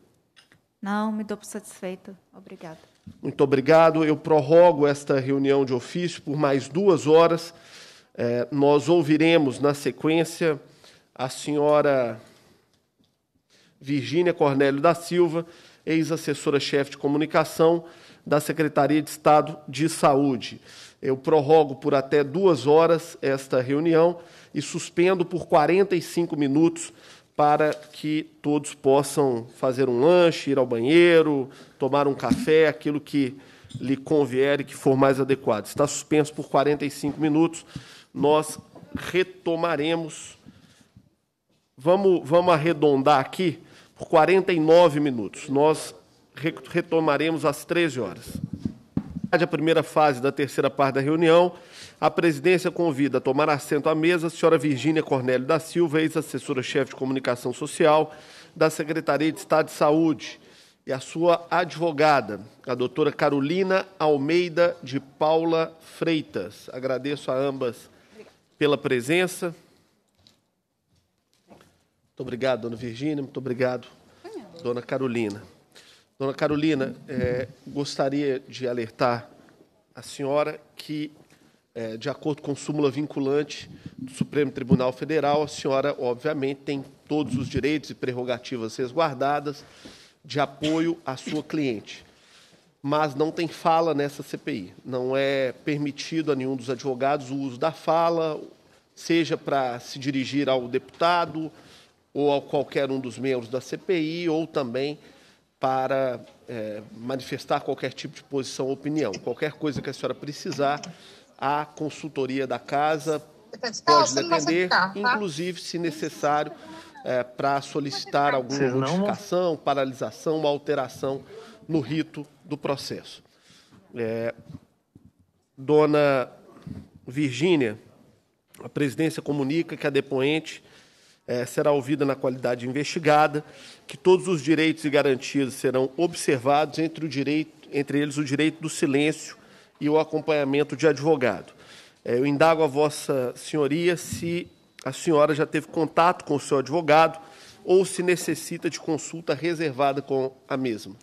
Speaker 2: Não, me dou por satisfeito. Obrigada.
Speaker 1: Muito obrigado. Eu prorrogo esta reunião de ofício por mais duas horas. É, nós ouviremos, na sequência, a senhora Virgínia Cornélio da Silva ex-assessora-chefe de comunicação da Secretaria de Estado de Saúde. Eu prorrogo por até duas horas esta reunião e suspendo por 45 minutos para que todos possam fazer um lanche, ir ao banheiro, tomar um café, aquilo que lhe convier e que for mais adequado. Está suspenso por 45 minutos. Nós retomaremos. Vamos, vamos arredondar aqui por 49 minutos. Nós retomaremos às 13 horas. A primeira fase da terceira parte da reunião, a presidência convida a tomar assento à mesa a senhora Virgínia Cornélio da Silva, ex-assessora-chefe de comunicação social da Secretaria de Estado de Saúde, e a sua advogada, a doutora Carolina Almeida de Paula Freitas. Agradeço a ambas pela presença. Muito obrigado, dona Virgínia. Muito obrigado, dona Carolina. Dona Carolina, é, gostaria de alertar a senhora que, é, de acordo com súmula vinculante do Supremo Tribunal Federal, a senhora, obviamente, tem todos os direitos e prerrogativas resguardadas de apoio à sua cliente. Mas não tem fala nessa CPI. Não é permitido a nenhum dos advogados o uso da fala, seja para se dirigir ao deputado, ou a qualquer um dos membros da CPI, ou também para é, manifestar qualquer tipo de posição ou opinião. Qualquer coisa que a senhora precisar, a consultoria da casa
Speaker 6: pode lhe atender, tá? inclusive,
Speaker 1: se necessário, é, para solicitar alguma modificação, paralisação ou alteração no rito do processo. É, dona Virgínia, a presidência comunica que a depoente é, será ouvida na qualidade investigada, que todos os direitos e garantias serão observados, entre, o direito, entre eles o direito do silêncio e o acompanhamento de advogado. É, eu indago a Vossa Senhoria se a senhora já teve contato com o seu advogado ou se necessita de consulta reservada com a mesma.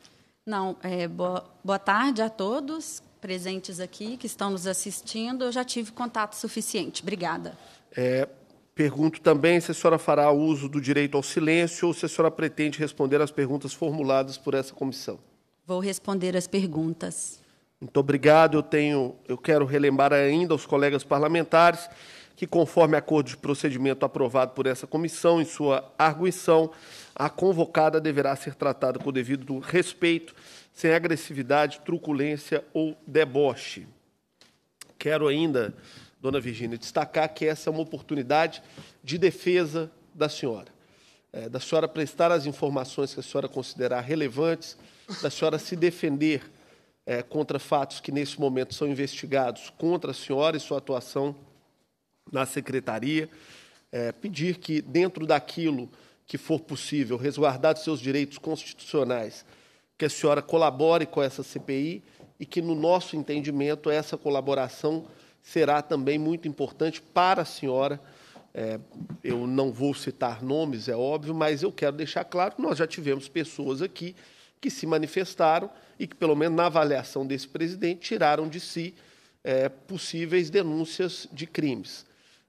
Speaker 9: Não, é, boa, boa tarde a todos presentes aqui que estão nos assistindo. Eu já tive contato suficiente. Obrigada.
Speaker 1: É, Pergunto também se a senhora fará uso do direito ao silêncio ou se a senhora pretende responder às perguntas formuladas por essa comissão.
Speaker 9: Vou responder as perguntas.
Speaker 1: Muito obrigado. Eu tenho, eu quero relembrar ainda aos colegas parlamentares que, conforme acordo de procedimento aprovado por essa comissão, em sua arguição, a convocada deverá ser tratada com o devido respeito, sem agressividade, truculência ou deboche. Quero ainda dona Virgínia, destacar que essa é uma oportunidade de defesa da senhora, é, da senhora prestar as informações que a senhora considerar relevantes, da senhora se defender é, contra fatos que nesse momento são investigados contra a senhora e sua atuação na secretaria, é, pedir que, dentro daquilo que for possível, resguardar seus direitos constitucionais, que a senhora colabore com essa CPI e que, no nosso entendimento, essa colaboração será também muito importante para a senhora. É, eu não vou citar nomes, é óbvio, mas eu quero deixar claro que nós já tivemos pessoas aqui que se manifestaram e que, pelo menos na avaliação desse presidente, tiraram de si é, possíveis denúncias de crimes.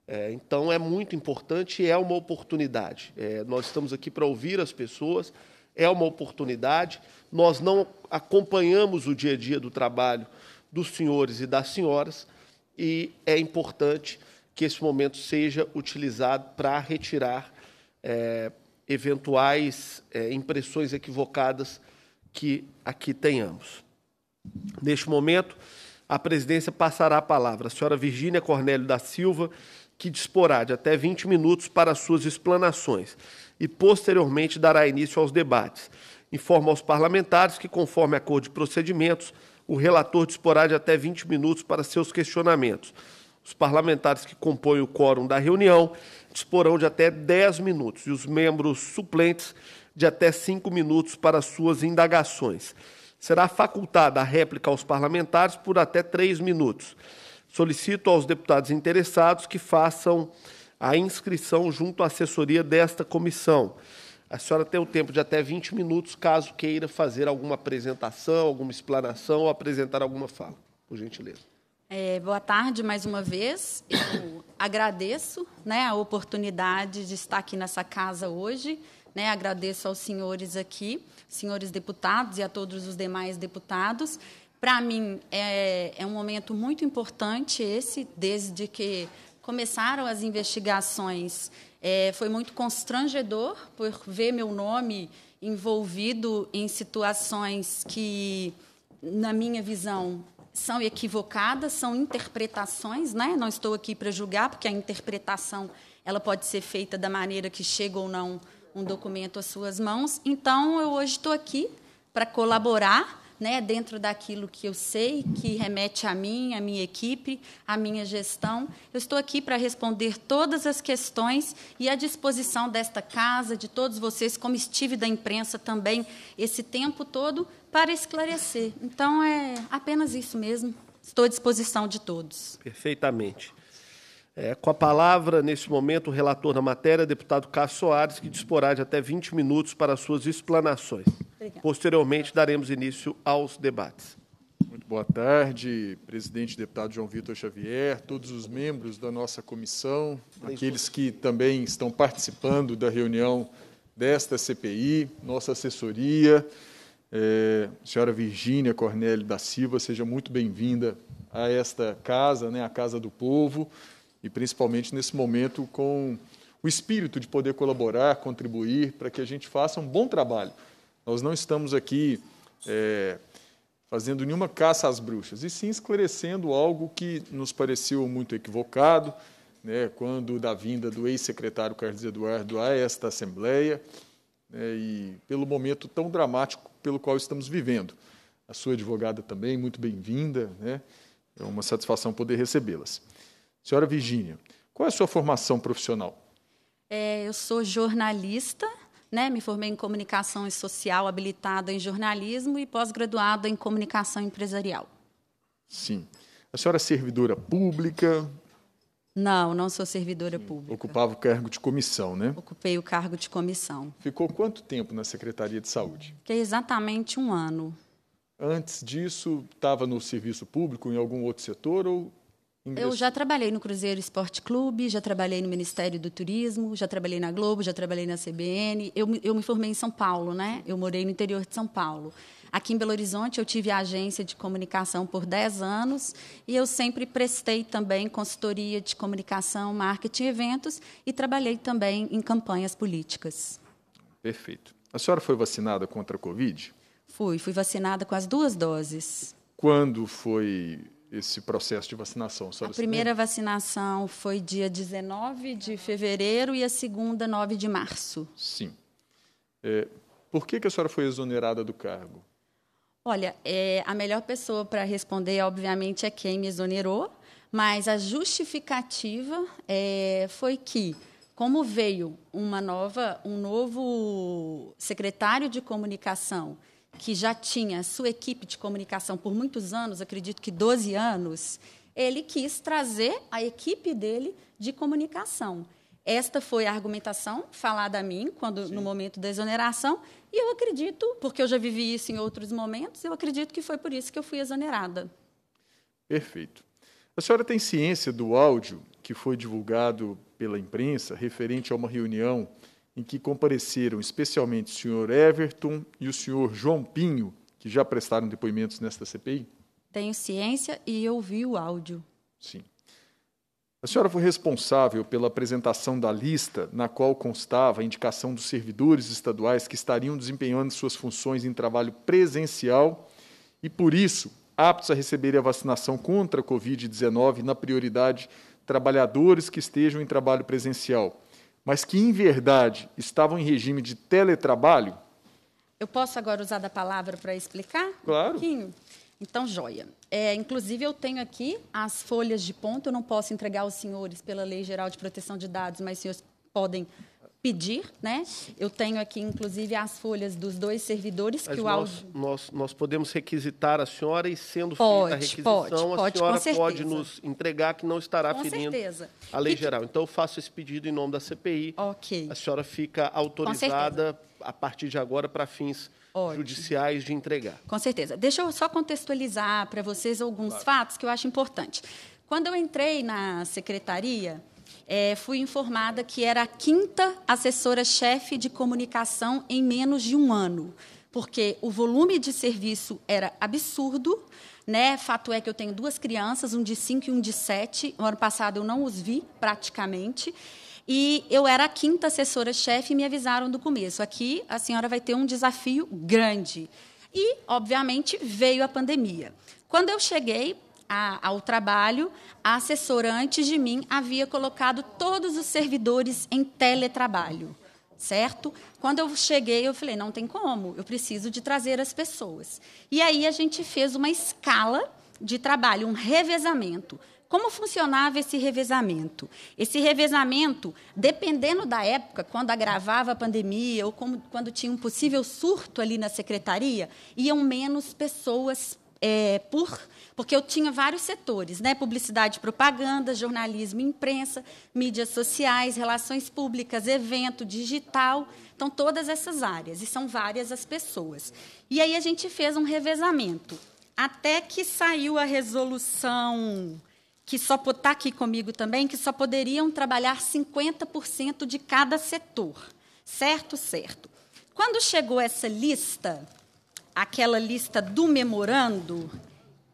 Speaker 1: É, então, é muito importante e é uma oportunidade. É, nós estamos aqui para ouvir as pessoas, é uma oportunidade. Nós não acompanhamos o dia a dia do trabalho dos senhores e das senhoras, e é importante que esse momento seja utilizado para retirar é, eventuais é, impressões equivocadas que aqui tenhamos. Neste momento, a presidência passará a palavra à senhora Virgínia Cornélio da Silva, que disporá de até 20 minutos para suas explanações e, posteriormente, dará início aos debates. Informa aos parlamentares que, conforme acordo de procedimentos, o relator disporá de até 20 minutos para seus questionamentos. Os parlamentares que compõem o quórum da reunião disporão de até 10 minutos e os membros suplentes de até 5 minutos para suas indagações. Será facultada a réplica aos parlamentares por até 3 minutos. Solicito aos deputados interessados que façam a inscrição junto à assessoria desta comissão. A senhora tem o um tempo de até 20 minutos, caso queira fazer alguma apresentação, alguma explanação ou apresentar alguma fala, por gentileza.
Speaker 9: É, boa tarde mais uma vez. Eu agradeço né, a oportunidade de estar aqui nessa casa hoje. Né, agradeço aos senhores aqui, senhores deputados e a todos os demais deputados. Para mim, é, é um momento muito importante esse, desde que começaram as investigações é, foi muito constrangedor por ver meu nome envolvido em situações que, na minha visão, são equivocadas, são interpretações, né? Não estou aqui para julgar, porque a interpretação ela pode ser feita da maneira que chega ou não um documento às suas mãos. Então, eu hoje estou aqui para colaborar né, dentro daquilo que eu sei, que remete a mim, a minha equipe, a minha gestão. Eu estou aqui para responder todas as questões e à disposição desta casa, de todos vocês, como estive da imprensa também esse tempo todo, para esclarecer. Então, é apenas isso mesmo.
Speaker 1: Estou à disposição de todos. Perfeitamente. É, com a palavra, neste momento, o relator da matéria, deputado Cássio Soares, que disporá de até 20 minutos para suas explanações. Obrigada. Posteriormente, daremos início aos debates.
Speaker 3: Muito boa tarde, presidente deputado João Vitor Xavier, todos os membros da nossa comissão, aqueles que também estão participando da reunião desta CPI, nossa assessoria, é, senhora Virgínia Cornélio da Silva, seja muito bem-vinda a esta casa, né, a Casa do Povo e principalmente nesse momento com o espírito de poder colaborar, contribuir para que a gente faça um bom trabalho. Nós não estamos aqui é, fazendo nenhuma caça às bruxas, e sim esclarecendo algo que nos pareceu muito equivocado, né, quando da vinda do ex-secretário Carlos Eduardo a esta Assembleia, né, e pelo momento tão dramático pelo qual estamos vivendo. A sua advogada também, muito bem-vinda, né, é uma satisfação poder recebê-las. Senhora Virgínia, qual é a sua formação profissional?
Speaker 9: É, eu sou jornalista, né? me formei em comunicação social, habilitada em jornalismo e pós-graduada em comunicação empresarial.
Speaker 3: Sim. A senhora é servidora pública?
Speaker 9: Não, não sou servidora Sim. pública.
Speaker 3: Ocupava o cargo de comissão, né?
Speaker 9: Ocupei o cargo de comissão.
Speaker 3: Ficou quanto tempo na Secretaria de Saúde?
Speaker 9: é exatamente um ano.
Speaker 3: Antes disso, estava no serviço público, em algum outro setor, ou eu já
Speaker 9: trabalhei no Cruzeiro Esporte Clube, já trabalhei no Ministério do Turismo, já trabalhei na Globo, já trabalhei na CBN. Eu, eu me formei em São Paulo, né? Eu morei no interior de São Paulo. Aqui em Belo Horizonte, eu tive a agência de comunicação por 10 anos e eu sempre prestei também consultoria de comunicação, marketing, eventos e trabalhei também em campanhas políticas.
Speaker 3: Perfeito. A senhora foi vacinada contra a Covid?
Speaker 9: Fui, fui vacinada com as duas doses.
Speaker 3: Quando foi esse processo de vacinação? A primeira
Speaker 9: vacinação foi dia 19 de fevereiro e a segunda 9 de março.
Speaker 3: Sim. É, por que, que a senhora foi exonerada do cargo?
Speaker 9: Olha, é, a melhor pessoa para responder, obviamente, é quem me exonerou, mas a justificativa é, foi que como veio uma nova, um novo secretário de comunicação que já tinha sua equipe de comunicação por muitos anos, acredito que 12 anos, ele quis trazer a equipe dele de comunicação. Esta foi a argumentação falada a mim quando Sim. no momento da exoneração, e eu acredito, porque eu já vivi isso em outros momentos, eu acredito que foi por isso que eu fui exonerada.
Speaker 3: Perfeito. A senhora tem ciência do áudio que foi divulgado pela imprensa referente a uma reunião em que compareceram especialmente o senhor Everton e o senhor João Pinho, que já prestaram depoimentos nesta CPI?
Speaker 9: Tenho ciência e ouvi o áudio.
Speaker 3: Sim. A senhora foi responsável pela apresentação da lista na qual constava a indicação dos servidores estaduais que estariam desempenhando suas funções em trabalho presencial e, por isso, aptos a receber a vacinação contra a Covid-19 na prioridade trabalhadores que estejam em trabalho presencial mas que em verdade estavam em regime de teletrabalho?
Speaker 9: Eu posso agora usar da palavra para explicar? Claro. Um Então, joia. É, inclusive, eu tenho aqui as folhas de ponto, eu não posso entregar aos senhores pela Lei Geral de Proteção de Dados, mas os senhores podem pedir, né? Eu tenho aqui, inclusive, as folhas dos dois servidores Mas que o nós, Aldo...
Speaker 1: nós, nós podemos requisitar a senhora e, sendo pode, feita a requisição, pode, a senhora pode, pode nos entregar que não estará com ferindo certeza. a lei e geral. Então, eu faço esse pedido em nome da CPI. Ok. A senhora fica autorizada, a partir de agora, para fins Ótimo. judiciais de entregar.
Speaker 9: Com certeza. Deixa eu só contextualizar para vocês alguns claro. fatos que eu acho importante. Quando eu entrei na secretaria é, fui informada que era a quinta assessora-chefe de comunicação em menos de um ano, porque o volume de serviço era absurdo. Né? Fato é que eu tenho duas crianças, um de cinco e um de sete. O ano passado eu não os vi praticamente. E eu era a quinta assessora-chefe e me avisaram do começo. Aqui a senhora vai ter um desafio grande. E, obviamente, veio a pandemia. Quando eu cheguei, a, ao trabalho, a assessora antes de mim havia colocado todos os servidores em teletrabalho, certo? Quando eu cheguei, eu falei: não tem como, eu preciso de trazer as pessoas. E aí a gente fez uma escala de trabalho, um revezamento. Como funcionava esse revezamento? Esse revezamento, dependendo da época, quando agravava a pandemia ou como, quando tinha um possível surto ali na secretaria, iam menos pessoas é, por porque eu tinha vários setores, né? Publicidade, propaganda, jornalismo, imprensa, mídias sociais, relações públicas, evento, digital. Então, todas essas áreas, e são várias as pessoas. E aí a gente fez um revezamento, até que saiu a resolução que só está aqui comigo também, que só poderiam trabalhar 50% de cada setor. Certo, certo. Quando chegou essa lista, aquela lista do memorando,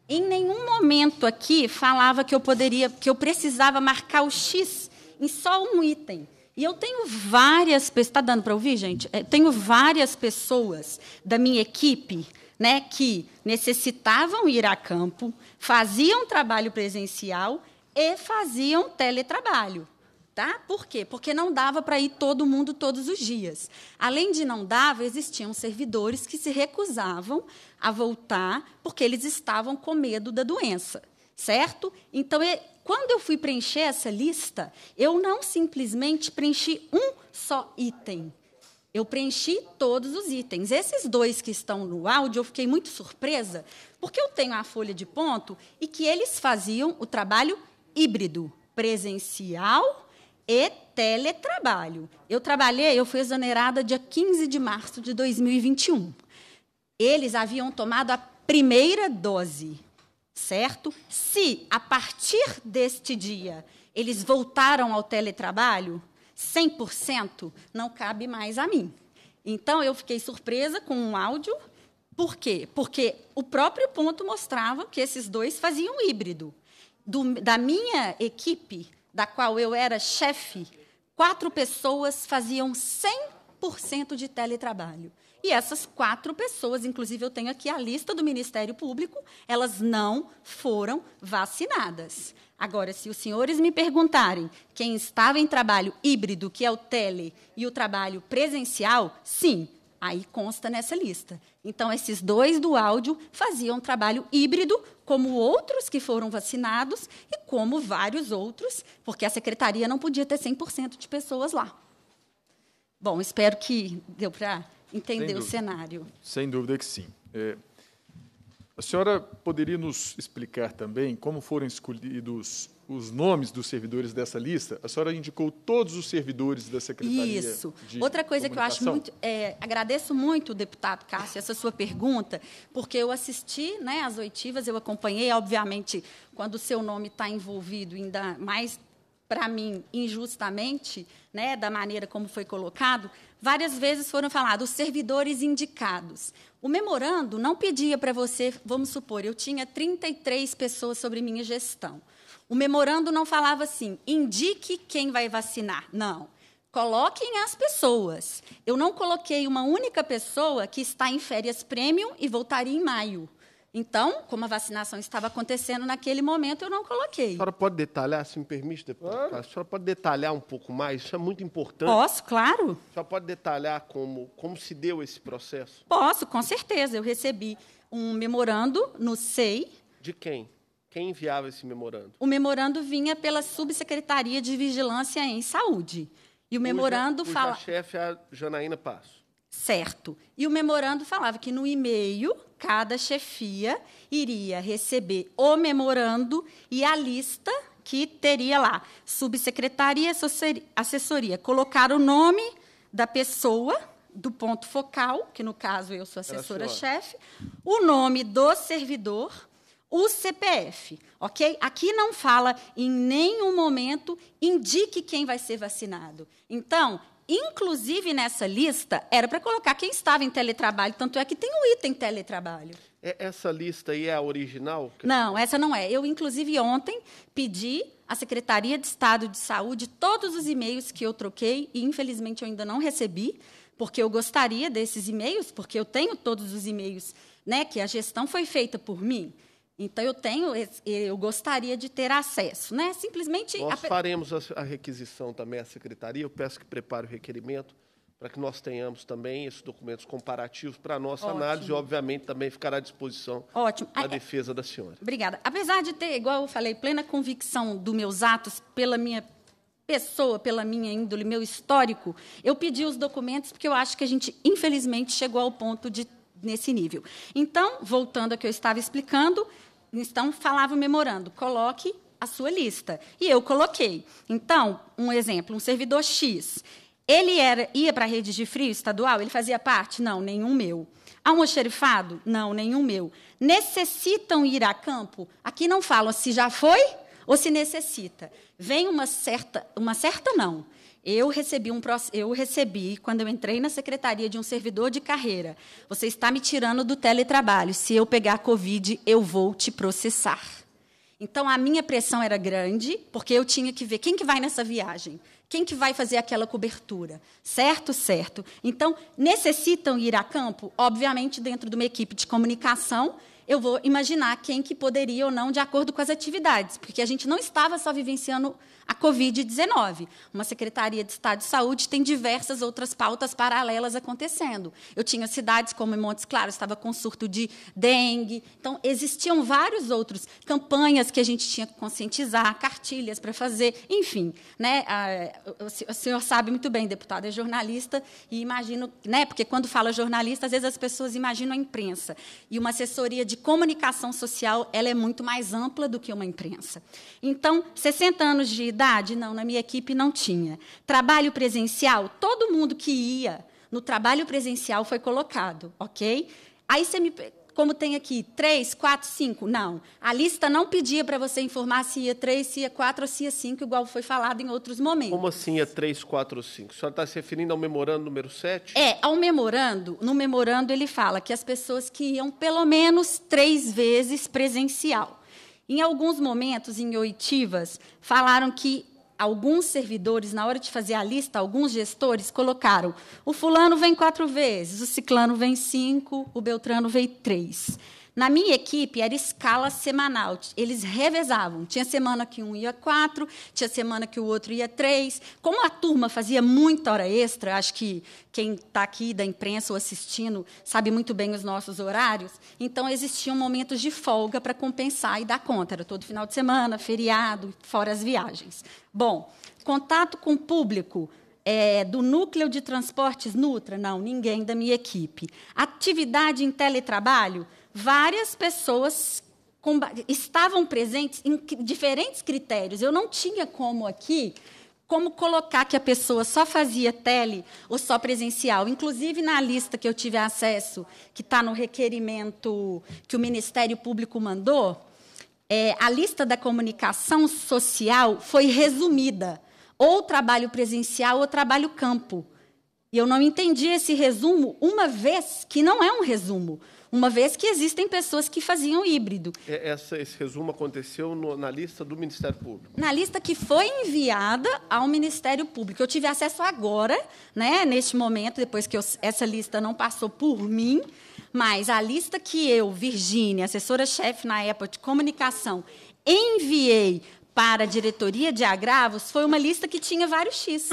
Speaker 9: em nenhum momento aqui falava que eu poderia, que eu precisava marcar o X em só um item. E eu tenho várias Está dando para ouvir, gente? Eu é, tenho várias pessoas da minha equipe né, que necessitavam ir a campo, faziam trabalho presencial e faziam teletrabalho. Tá? Por quê? Porque não dava para ir todo mundo todos os dias. Além de não dava, existiam servidores que se recusavam a voltar porque eles estavam com medo da doença, certo? Então, quando eu fui preencher essa lista, eu não simplesmente preenchi um só item. Eu preenchi todos os itens. Esses dois que estão no áudio, eu fiquei muito surpresa, porque eu tenho a folha de ponto e que eles faziam o trabalho híbrido, presencial e teletrabalho. Eu trabalhei, eu fui exonerada dia 15 de março de 2021. Eles haviam tomado a primeira dose, certo? Se a partir deste dia eles voltaram ao teletrabalho, 100% não cabe mais a mim. Então eu fiquei surpresa com um áudio. Por quê? Porque o próprio ponto mostrava que esses dois faziam híbrido. Do, da minha equipe, da qual eu era chefe, quatro pessoas faziam 100% de teletrabalho. E essas quatro pessoas, inclusive eu tenho aqui a lista do Ministério Público, elas não foram vacinadas. Agora, se os senhores me perguntarem quem estava em trabalho híbrido, que é o tele, e o trabalho presencial, sim, Aí consta nessa lista. Então, esses dois do áudio faziam trabalho híbrido, como outros que foram vacinados e como vários outros, porque a secretaria não podia ter 100% de pessoas lá. Bom, espero que deu para entender o cenário.
Speaker 3: Sem dúvida que sim. É, a senhora poderia nos explicar também como foram escolhidos os nomes dos servidores dessa lista, a senhora indicou todos os servidores da Secretaria.
Speaker 9: Isso.
Speaker 4: Outra coisa que eu acho muito.
Speaker 9: É, agradeço muito, deputado Cássio, essa sua pergunta, porque eu assisti né, as oitivas, eu acompanhei, obviamente, quando o seu nome está envolvido, ainda mais para mim, injustamente, né, da maneira como foi colocado, várias vezes foram falados os servidores indicados. O memorando não pedia para você, vamos supor, eu tinha 33 pessoas sobre minha gestão. O memorando não falava assim: indique quem vai vacinar. Não. Coloquem as pessoas. Eu não coloquei uma única pessoa que está em férias premium e voltaria em maio. Então, como a vacinação estava acontecendo naquele momento, eu não coloquei.
Speaker 1: A senhora pode detalhar, se me permite, deputada? A senhora pode detalhar um pouco mais? Isso é muito importante. Posso, claro. A senhora pode detalhar como, como se deu esse processo?
Speaker 9: Posso, com certeza. Eu recebi um memorando no SEI.
Speaker 1: De quem? Quem enviava esse memorando?
Speaker 9: O memorando vinha pela Subsecretaria de Vigilância em Saúde. E o memorando cuja, fala. A
Speaker 1: chefe é a Janaína Passo.
Speaker 9: Certo. E o memorando falava que no e-mail cada chefia iria receber o memorando e a lista que teria lá subsecretaria, assessoria, colocar o nome da pessoa do ponto focal, que no caso eu sou assessora-chefe, o nome do servidor o CPF, ok? Aqui não fala em nenhum momento indique quem vai ser vacinado. Então, inclusive nessa lista, era para colocar quem estava em teletrabalho, tanto é que tem o um item teletrabalho.
Speaker 1: É, essa lista aí é a original?
Speaker 9: Não, essa não é. Eu, inclusive, ontem pedi à Secretaria de Estado de Saúde todos os e-mails que eu troquei e, infelizmente, eu ainda não recebi, porque eu gostaria desses e-mails, porque eu tenho todos os e-mails né, que a gestão foi feita por mim. Então eu tenho, eu gostaria de ter acesso, né? Simplesmente nós a... faremos
Speaker 1: a, requisição também à secretaria. Eu peço que prepare o requerimento para que nós tenhamos também esses documentos comparativos para a nossa Ótimo. análise e, obviamente, também ficará à disposição Ótimo. a defesa da senhora.
Speaker 9: Obrigada. Apesar de ter, igual eu falei, plena convicção dos meus atos pela minha pessoa, pela minha índole, meu histórico, eu pedi os documentos porque eu acho que a gente, infelizmente, chegou ao ponto de nesse nível. Então, voltando ao que eu estava explicando, então, falava o memorando, coloque a sua lista. E eu coloquei. Então, um exemplo, um servidor X. Ele era, ia para a rede de frio estadual? Ele fazia parte? Não, nenhum meu. Almoxerifado? Não, nenhum meu. Necessitam ir a campo? Aqui não falam se já foi ou se necessita. Vem uma certa, uma certa não. Eu recebi um eu recebi quando eu entrei na secretaria de um servidor de carreira. Você está me tirando do teletrabalho. Se eu pegar covid, eu vou te processar. Então a minha pressão era grande, porque eu tinha que ver quem que vai nessa viagem, quem que vai fazer aquela cobertura, certo, certo. Então necessitam ir a campo, obviamente dentro de uma equipe de comunicação eu vou imaginar quem que poderia ou não de acordo com as atividades, porque a gente não estava só vivenciando a Covid-19. Uma Secretaria de Estado de Saúde tem diversas outras pautas paralelas acontecendo. Eu tinha cidades como Montes Claros, estava com surto de dengue. Então, existiam vários outros campanhas que a gente tinha que conscientizar, cartilhas para fazer, enfim. Né? Ah, o senhor sabe muito bem, deputado é jornalista, e imagino, né? porque quando fala jornalista, às vezes as pessoas imaginam a imprensa. E uma assessoria de de comunicação social ela é muito mais ampla do que uma imprensa. Então, 60 anos de idade, não, na minha equipe não tinha. Trabalho presencial, todo mundo que ia no trabalho presencial foi colocado, ok? Aí você me como tem aqui, três, quatro, cinco. Não. A lista não pedia para você informar se ia três, se ia quatro ou se ia cinco, igual foi falado em outros momentos. Como
Speaker 1: assim ia é três, quatro ou cinco? A senhora está se referindo ao memorando número sete?
Speaker 9: É, ao memorando. No memorando ele fala que as pessoas que iam pelo menos três vezes presencial. Em alguns momentos, em oitivas, falaram que alguns servidores, na hora de fazer a lista, alguns gestores colocaram: o fulano vem quatro vezes, o ciclano vem cinco, o beltrano vem três. Na minha equipe era escala semanal. Eles revezavam. Tinha semana que um ia quatro, tinha semana que o outro ia três. Como a turma fazia muita hora extra, acho que quem está aqui da imprensa ou assistindo sabe muito bem os nossos horários. Então existiam momentos de folga para compensar e dar conta. Era todo final de semana, feriado, fora as viagens. Bom, contato com o público. É, do núcleo de transportes Nutra? Não, ninguém da minha equipe. Atividade em teletrabalho? várias pessoas estavam presentes em diferentes critérios. Eu não tinha como aqui como colocar que a pessoa só fazia tele ou só presencial. Inclusive, na lista que eu tive acesso, que está no requerimento que o Ministério Público mandou, é, a lista da comunicação social foi resumida. Ou trabalho presencial ou trabalho campo. E eu não entendi esse resumo, uma vez que não é um resumo uma vez que existem pessoas que faziam híbrido.
Speaker 1: É, essa, esse resumo aconteceu no, na lista do Ministério Público?
Speaker 9: Na lista que foi enviada ao Ministério Público. Eu tive acesso agora, né, neste momento, depois que eu, essa lista não passou por mim, mas a lista que eu, Virgínia, assessora-chefe na época de comunicação, enviei para a diretoria de agravos foi uma lista que tinha vários X.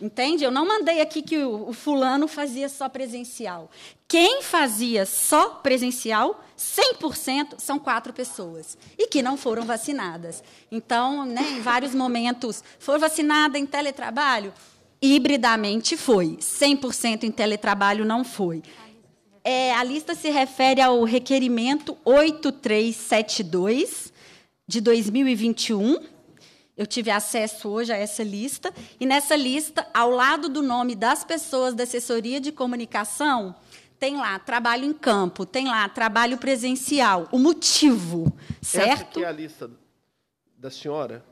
Speaker 9: Entende? Eu não mandei aqui que o, o fulano fazia só presencial. Quem fazia só presencial, 100% são quatro pessoas e que não foram vacinadas. Então, né, em vários momentos, foi vacinada em teletrabalho? Hibridamente foi. 100% em teletrabalho não foi. É, a lista se refere ao requerimento 8372 de 2021. Eu tive acesso hoje a essa lista. E nessa lista, ao lado do nome das pessoas da assessoria de comunicação, tem lá trabalho em campo, tem lá trabalho presencial, o motivo, é certo?
Speaker 1: Essa é a lista da senhora?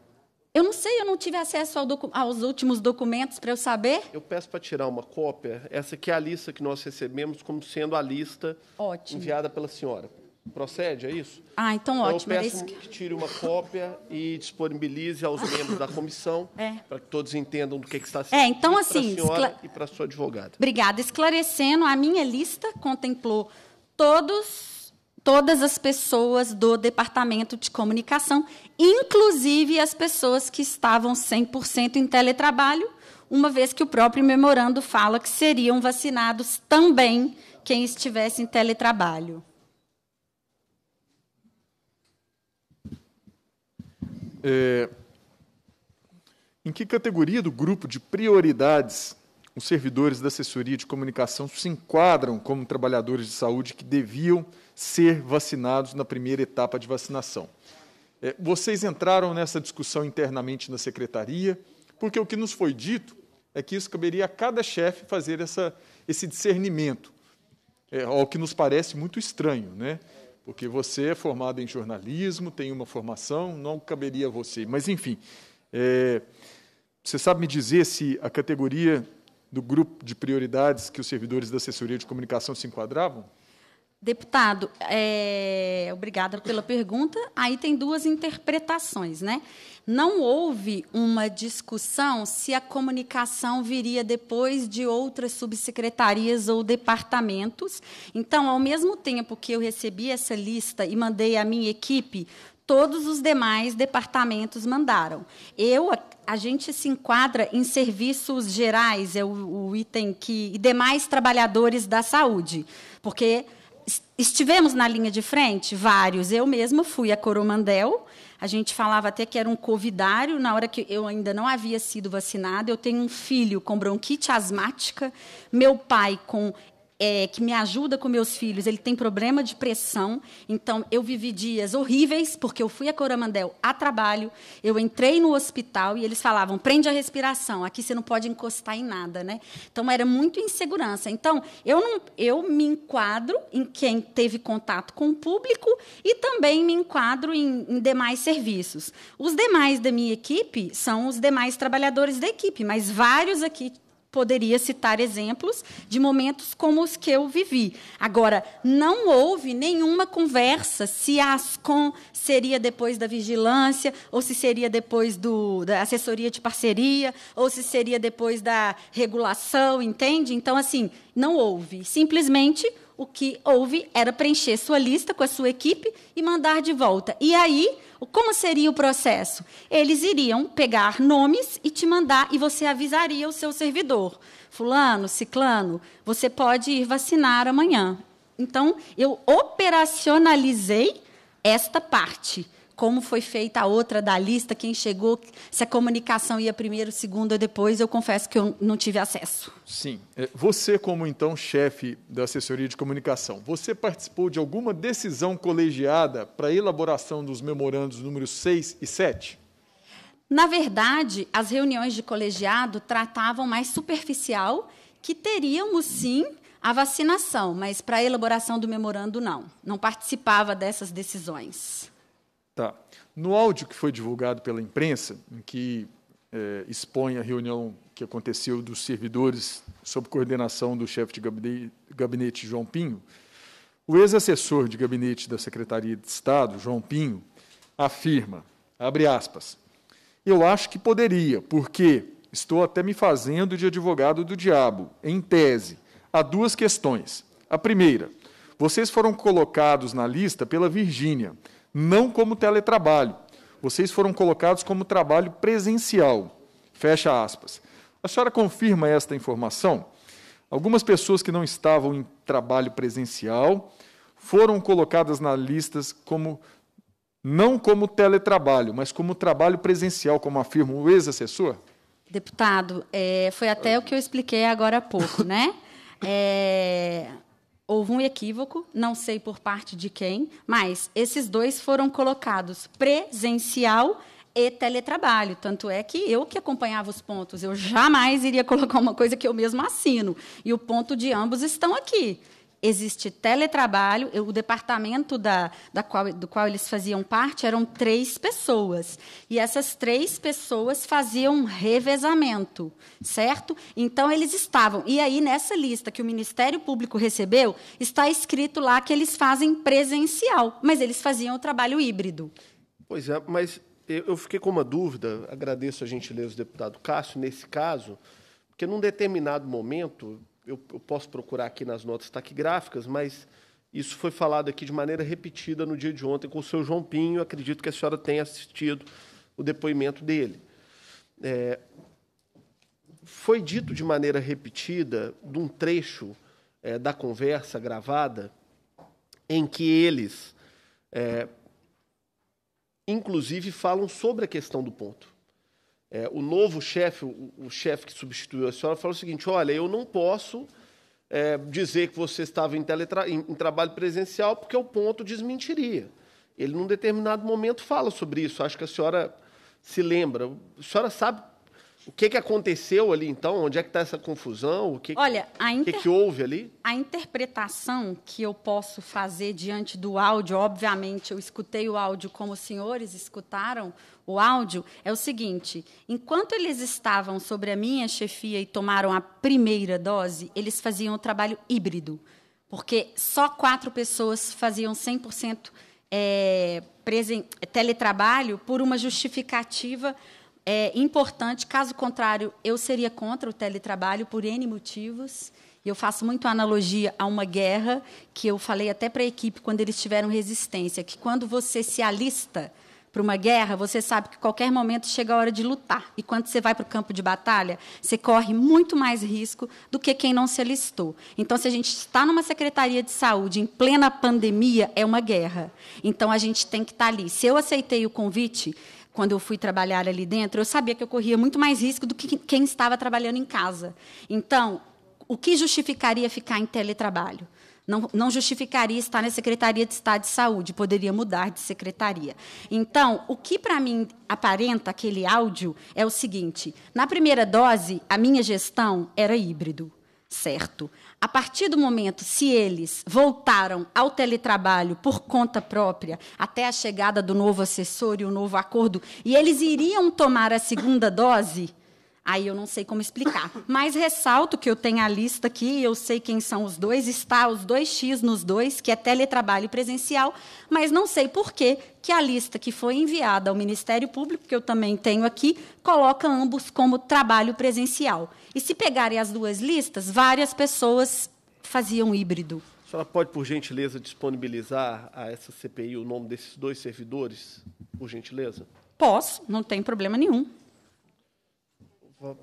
Speaker 9: Eu não sei, eu não tive acesso ao aos últimos documentos para eu saber.
Speaker 1: Eu peço para tirar uma cópia. Essa aqui é a lista que nós recebemos como sendo a lista Ótimo. enviada pela senhora. Procede, é isso? Ah, então, então ótimo. Eu peço que... que tire uma cópia e disponibilize aos membros da comissão, é. para que todos entendam do que, é que está é, sendo é, então, assim, para a senhora e para a sua advogada.
Speaker 9: Obrigada. Esclarecendo, a minha lista contemplou todos, todas as pessoas do Departamento de Comunicação, inclusive as pessoas que estavam 100% em teletrabalho, uma vez que o próprio memorando fala que seriam vacinados também quem estivesse em teletrabalho.
Speaker 3: É, em que categoria do grupo de prioridades os servidores da assessoria de comunicação se enquadram como trabalhadores de saúde que deviam ser vacinados na primeira etapa de vacinação? É, vocês entraram nessa discussão internamente na secretaria, porque o que nos foi dito é que isso caberia a cada chefe fazer essa, esse discernimento, é, ao que nos parece muito estranho, né? porque você é formado em jornalismo, tem uma formação, não caberia a você. Mas, enfim, é, você sabe me dizer se a categoria do grupo de prioridades que os servidores da assessoria de comunicação se enquadravam?
Speaker 9: Deputado, é, obrigada pela pergunta. Aí tem duas interpretações, né? Não houve uma discussão se a comunicação viria depois de outras subsecretarias ou departamentos. Então, ao mesmo tempo que eu recebi essa lista e mandei à minha equipe, todos os demais departamentos mandaram. Eu, a gente se enquadra em serviços gerais, é o, o item que. e demais trabalhadores da saúde, porque estivemos na linha de frente? Vários. Eu mesma fui a Coromandel. A gente falava até que era um covidário. Na hora que eu ainda não havia sido vacinada, eu tenho um filho com bronquite asmática, meu pai com é, que me ajuda com meus filhos, ele tem problema de pressão. Então, eu vivi dias horríveis, porque eu fui a Coramandel a trabalho, eu entrei no hospital e eles falavam: prende a respiração, aqui você não pode encostar em nada. Né? Então, era muito insegurança. Então, eu, não, eu me enquadro em quem teve contato com o público e também me enquadro em, em demais serviços. Os demais da minha equipe são os demais trabalhadores da equipe, mas vários aqui poderia citar exemplos de momentos como os que eu vivi. Agora, não houve nenhuma conversa se a ASCOM seria depois da vigilância, ou se seria depois do, da assessoria de parceria, ou se seria depois da regulação, entende? Então, assim, não houve. Simplesmente o que houve era preencher sua lista com a sua equipe e mandar de volta. E aí, como seria o processo? Eles iriam pegar nomes e te mandar, e você avisaria o seu servidor. Fulano, Ciclano, você pode ir vacinar amanhã. Então, eu operacionalizei esta parte como foi feita a outra da lista, quem chegou, se a comunicação ia primeiro, segunda, depois, eu confesso que eu não tive acesso.
Speaker 3: Sim. É, você, como então chefe da assessoria de comunicação, você participou de alguma decisão colegiada para a elaboração dos memorandos números 6 e 7?
Speaker 9: Na verdade, as reuniões de colegiado tratavam mais superficial que teríamos sim a vacinação, mas para a elaboração do memorando não. Não participava dessas decisões.
Speaker 3: No áudio que foi divulgado pela imprensa, em que é, expõe a reunião que aconteceu dos servidores sob coordenação do chefe de gabinete, gabinete João Pinho, o ex-assessor de gabinete da Secretaria de Estado, João Pinho, afirma, abre aspas, eu acho que poderia, porque estou até me fazendo de advogado do diabo, em tese. Há duas questões. A primeira, vocês foram colocados na lista pela Virgínia, não como teletrabalho. Vocês foram colocados como trabalho presencial. Fecha aspas. A senhora confirma esta informação? Algumas pessoas que não estavam em trabalho presencial foram colocadas na listas como não como teletrabalho, mas como trabalho presencial, como afirma o ex-assessor?
Speaker 9: Deputado, é, foi até o que eu expliquei agora há pouco, né? É, houve um equívoco, não sei por parte de quem, mas esses dois foram colocados presencial e teletrabalho. Tanto é que eu que acompanhava os pontos, eu jamais iria colocar uma coisa que eu mesmo assino. E o ponto de ambos estão aqui existe teletrabalho. O departamento da, da qual, do qual eles faziam parte eram três pessoas. E essas três pessoas faziam revezamento, certo? Então, eles estavam. E aí, nessa lista que o Ministério Público recebeu, está escrito lá que eles fazem presencial, mas eles faziam o trabalho híbrido.
Speaker 1: Pois é, mas eu fiquei com uma dúvida, agradeço a gentileza do deputado Cássio, nesse caso, porque num determinado momento eu, eu posso procurar aqui nas notas taquigráficas, mas isso foi falado aqui de maneira repetida no dia de ontem com o seu João Pinho. Acredito que a senhora tenha assistido o depoimento dele. É, foi dito de maneira repetida de um trecho é, da conversa gravada em que eles, é, inclusive, falam sobre a questão do ponto é, o novo chefe, o, o chefe que substituiu a senhora, falou o seguinte: olha, eu não posso é, dizer que você estava em, teletra, em, em trabalho presencial, porque o ponto desmentiria. Ele, num determinado momento, fala sobre isso. Acho que a senhora se lembra. A senhora sabe o que, que aconteceu ali, então? Onde é que está essa confusão? O que, Olha, a inter... que, que houve ali?
Speaker 9: A interpretação que eu posso fazer diante do áudio, obviamente, eu escutei o áudio como os senhores escutaram, o áudio é o seguinte: enquanto eles estavam sobre a minha chefia e tomaram a primeira dose, eles faziam o trabalho híbrido, porque só quatro pessoas faziam 100% é, teletrabalho por uma justificativa é, importante. Caso contrário, eu seria contra o teletrabalho por N motivos. E eu faço muito analogia a uma guerra que eu falei até para a equipe quando eles tiveram resistência, que quando você se alista para uma guerra, você sabe que qualquer momento chega a hora de lutar. E quando você vai para o campo de batalha, você corre muito mais risco do que quem não se alistou. Então, se a gente está numa secretaria de saúde em plena pandemia, é uma guerra. Então, a gente tem que estar tá ali. Se eu aceitei o convite, quando eu fui trabalhar ali dentro, eu sabia que eu corria muito mais risco do que quem estava trabalhando em casa. Então, o que justificaria ficar em teletrabalho? Não, não, justificaria estar na Secretaria de Estado de Saúde, poderia mudar de secretaria. Então, o que para mim aparenta aquele áudio é o seguinte: na primeira dose, a minha gestão era híbrido, certo? A partir do momento, se eles voltaram ao teletrabalho por conta própria, até a chegada do novo assessor e o novo acordo, e eles iriam tomar a segunda dose Aí eu não sei como explicar. Mas ressalto que eu tenho a lista aqui, eu sei quem são os dois, está os dois X nos dois, que é teletrabalho e presencial, mas não sei por que que a lista que foi enviada ao Ministério Público, que eu também tenho aqui, coloca ambos como trabalho presencial. E se pegarem as duas listas, várias pessoas faziam híbrido.
Speaker 1: A senhora pode, por gentileza, disponibilizar a essa CPI o nome desses dois servidores, por gentileza?
Speaker 9: Posso, não tem problema nenhum.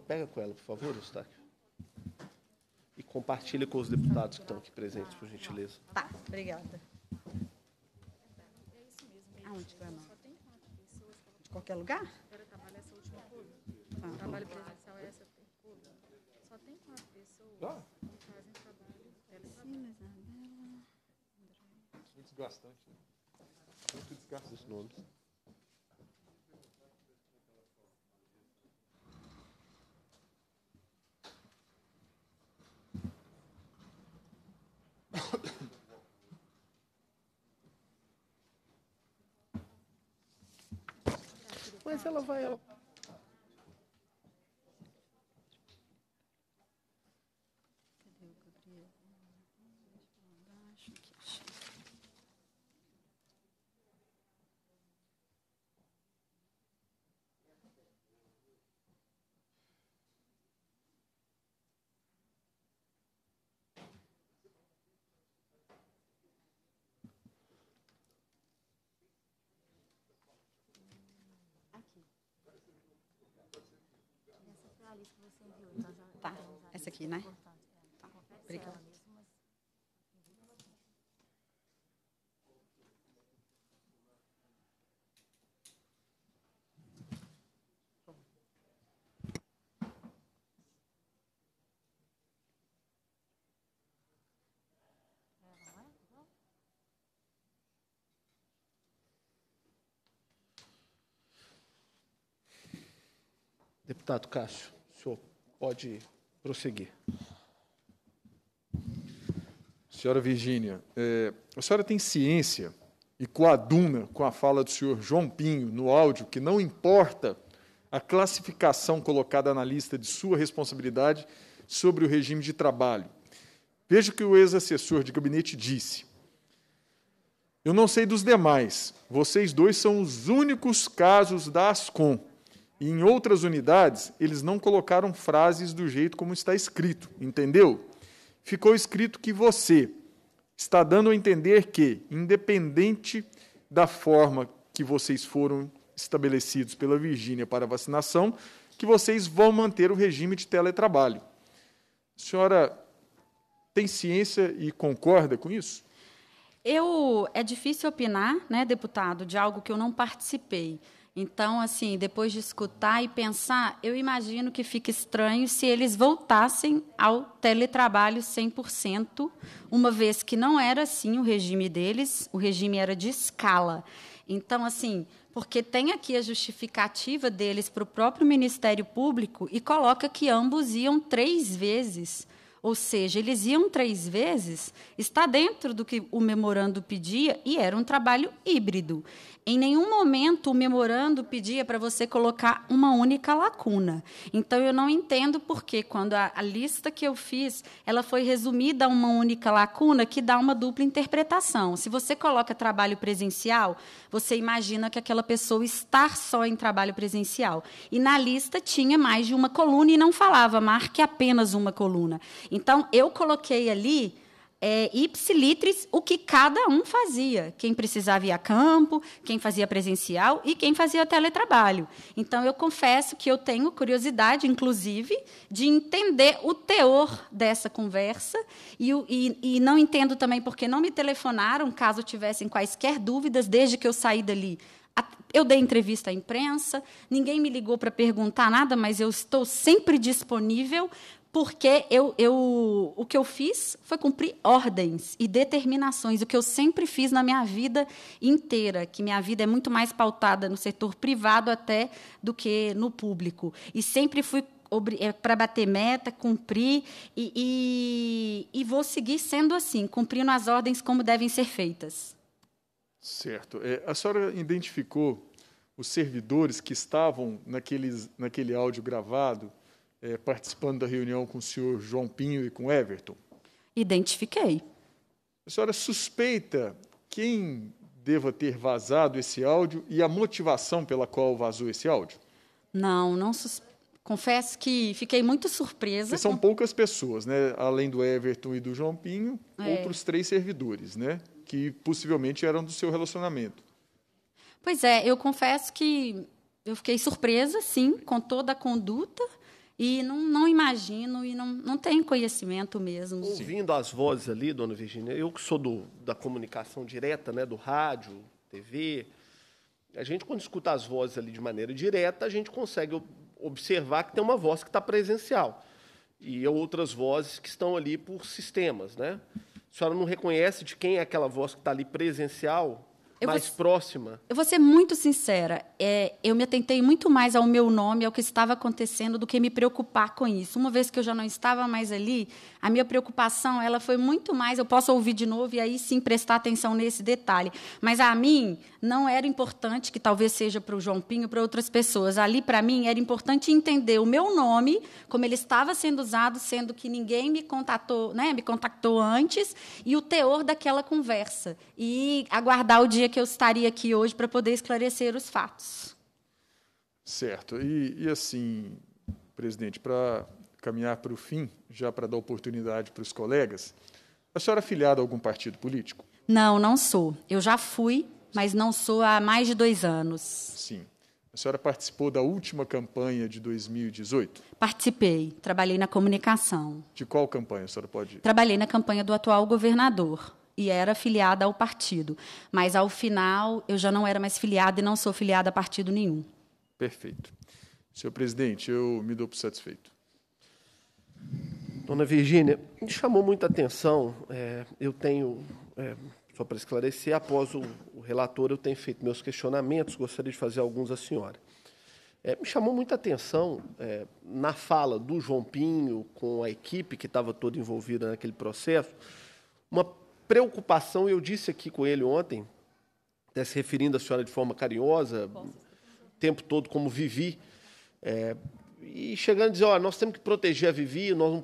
Speaker 1: Pega com ela, por favor, Eustáquio. E compartilha com os deputados que estão aqui presentes, por gentileza.
Speaker 9: Tá, obrigada.
Speaker 8: Aonde vai, é, mãe? De qualquer lugar? essa última
Speaker 9: ah. é essa
Speaker 4: Só tem quatro pessoas ah. que fazem trabalho. Tá Sim,
Speaker 3: mas Muito desgastante, né? Muito desgastante esse nome.
Speaker 8: Mas ela
Speaker 4: vai. Ela...
Speaker 9: Tá, essa aqui, né? Tá,
Speaker 2: obrigada.
Speaker 1: Deputado Cássio, o senhor Pode prosseguir.
Speaker 3: Senhora Virgínia, é, a senhora tem ciência e coaduna com a fala do senhor João Pinho no áudio que não importa a classificação colocada na lista de sua responsabilidade sobre o regime de trabalho. Veja o que o ex-assessor de gabinete disse. Eu não sei dos demais, vocês dois são os únicos casos da ASCOM e em outras unidades, eles não colocaram frases do jeito como está escrito, entendeu? Ficou escrito que você está dando a entender que, independente da forma que vocês foram estabelecidos pela Virgínia para vacinação, que vocês vão manter o regime de teletrabalho. A senhora tem ciência e concorda com isso?
Speaker 9: Eu é difícil opinar, né, deputado, de algo que eu não participei. Então, assim, depois de escutar e pensar, eu imagino que fica estranho se eles voltassem ao teletrabalho 100%, uma vez que não era assim o regime deles, o regime era de escala. Então, assim, porque tem aqui a justificativa deles para o próprio Ministério Público e coloca que ambos iam três vezes ou seja, eles iam três vezes, está dentro do que o memorando pedia e era um trabalho híbrido. Em nenhum momento o memorando pedia para você colocar uma única lacuna. Então eu não entendo por que quando a, a, lista que eu fiz, ela foi resumida a uma única lacuna que dá uma dupla interpretação. Se você coloca trabalho presencial, você imagina que aquela pessoa está só em trabalho presencial. E na lista tinha mais de uma coluna e não falava marque apenas uma coluna. Então, eu coloquei ali é, ipsilitris o que cada um fazia. Quem precisava ir a campo, quem fazia presencial e quem fazia teletrabalho. Então, eu confesso que eu tenho curiosidade, inclusive, de entender o teor dessa conversa e, e, e não entendo também porque não me telefonaram caso tivessem quaisquer dúvidas desde que eu saí dali. Eu dei entrevista à imprensa, ninguém me ligou para perguntar nada, mas eu estou sempre disponível porque eu, eu, o que eu fiz foi cumprir ordens e determinações, o que eu sempre fiz na minha vida inteira, que minha vida é muito mais pautada no setor privado até do que no público. E sempre fui é, para bater meta, cumprir, e, e, e vou seguir sendo assim, cumprindo as ordens como devem ser feitas.
Speaker 3: Certo. É, a senhora identificou os servidores que estavam naqueles, naquele áudio gravado é, participando da reunião com o senhor João Pinho e com Everton? Identifiquei. A senhora suspeita
Speaker 9: quem
Speaker 3: deva ter vazado esse áudio e a motivação pela qual vazou esse áudio?
Speaker 9: Não, não suspeito. Confesso que fiquei muito surpresa. Porque são
Speaker 3: poucas pessoas, né? Além do Everton e do João Pinho, é. outros três servidores, né? Que possivelmente eram do seu relacionamento.
Speaker 9: Pois é, eu confesso que eu fiquei surpresa, sim, com toda a conduta e não, não imagino e não, não tenho conhecimento mesmo. Sim. Ouvindo
Speaker 1: as vozes ali, dona Virginia, eu que sou do, da comunicação direta, né, do rádio, TV, a gente, quando escuta as vozes ali de maneira direta, a gente consegue observar que tem uma voz que está presencial e é outras vozes que estão ali por sistemas. Né? A senhora não reconhece de quem é aquela voz que está ali presencial eu mais vou, próxima? Eu
Speaker 9: vou ser muito sincera. É, eu me atentei muito mais ao meu nome, ao que estava acontecendo, do que me preocupar com isso. Uma vez que eu já não estava mais ali, a minha preocupação ela foi muito mais. Eu posso ouvir de novo e aí sim prestar atenção nesse detalhe. Mas a mim não era importante, que talvez seja para o João Pinho, para outras pessoas. Ali, para mim, era importante entender o meu nome, como ele estava sendo usado, sendo que ninguém me contatou, né, me contactou antes, e o teor daquela conversa. E aguardar o dia que eu estaria aqui hoje para poder esclarecer os fatos.
Speaker 3: Certo. E, e assim, presidente, para caminhar para o fim, já para dar oportunidade para os colegas, a senhora é filiada a algum partido político?
Speaker 9: Não, não sou. Eu já fui, mas não sou há mais de dois anos. Sim.
Speaker 3: A senhora participou da última campanha de 2018?
Speaker 9: Participei. Trabalhei na comunicação.
Speaker 3: De qual campanha a senhora pode?
Speaker 9: Trabalhei na campanha do atual governador e era filiada ao partido. Mas ao final eu já não era mais filiada e não sou filiada a partido nenhum.
Speaker 3: Perfeito. Senhor presidente, eu me dou por satisfeito. Dona Virgínia,
Speaker 1: me chamou muita atenção. É, eu tenho, é, só para esclarecer, após o, o, relator, eu tenho feito meus questionamentos, gostaria de fazer alguns à senhora. É, me chamou muita atenção é, na fala do João Pinho, com a equipe que estava toda envolvida naquele processo, uma preocupação, eu disse aqui com ele ontem, até se referindo à senhora de forma carinhosa, o tempo todo como Vivi, é, e chegando a dizer, ó, nós temos que proteger a Vivi, nós não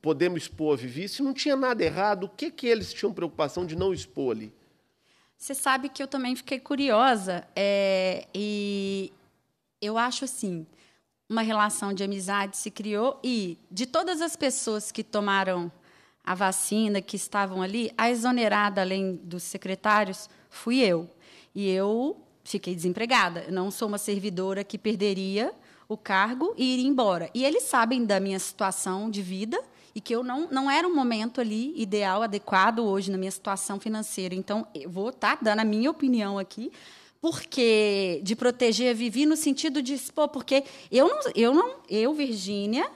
Speaker 1: podemos expor a Vivi. Se não tinha nada errado, o que, que eles tinham preocupação de não expor ali?
Speaker 9: Você sabe que eu também fiquei curiosa, é, e eu acho assim, uma relação de amizade se criou, e de todas as pessoas que tomaram a vacina que estavam ali, a exonerada, além dos secretários, fui eu. E eu fiquei desempregada. Eu não sou uma servidora que perderia o cargo e iria embora. E eles sabem da minha situação de vida e que eu não, não era um momento ali ideal, adequado hoje na minha situação financeira. Então, eu vou estar tá dando a minha opinião aqui, porque de proteger a Vivi no sentido de expor, porque eu não, eu não, eu, Virgínia,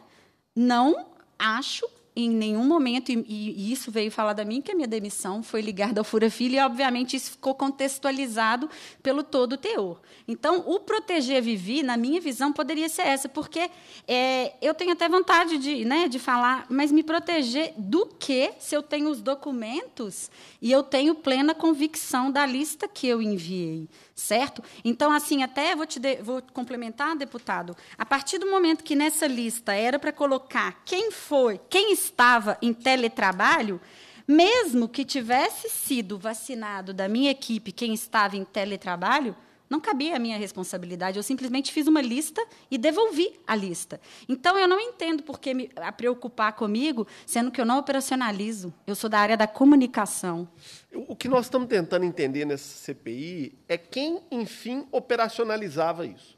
Speaker 9: não acho em nenhum momento, e, e, isso veio falar da mim, que a minha demissão foi ligada ao Fura Filho, e, obviamente, isso ficou contextualizado pelo todo o teor. Então, o proteger Vivi, na minha visão, poderia ser essa, porque é, eu tenho até vontade de, né, de falar, mas me proteger do que se eu tenho os documentos e eu tenho plena convicção da lista que eu enviei? certo? Então, assim, até vou, te de, vou complementar, deputado. A partir do momento que nessa lista era para colocar quem foi, quem estava em teletrabalho, mesmo que tivesse sido vacinado da minha equipe quem estava em teletrabalho, não cabia a minha responsabilidade, eu simplesmente fiz uma lista e devolvi a lista. Então eu não entendo por que me a preocupar comigo, sendo que eu não operacionalizo. Eu sou da área da comunicação.
Speaker 1: O que nós estamos tentando entender nessa CPI é quem, enfim, operacionalizava isso.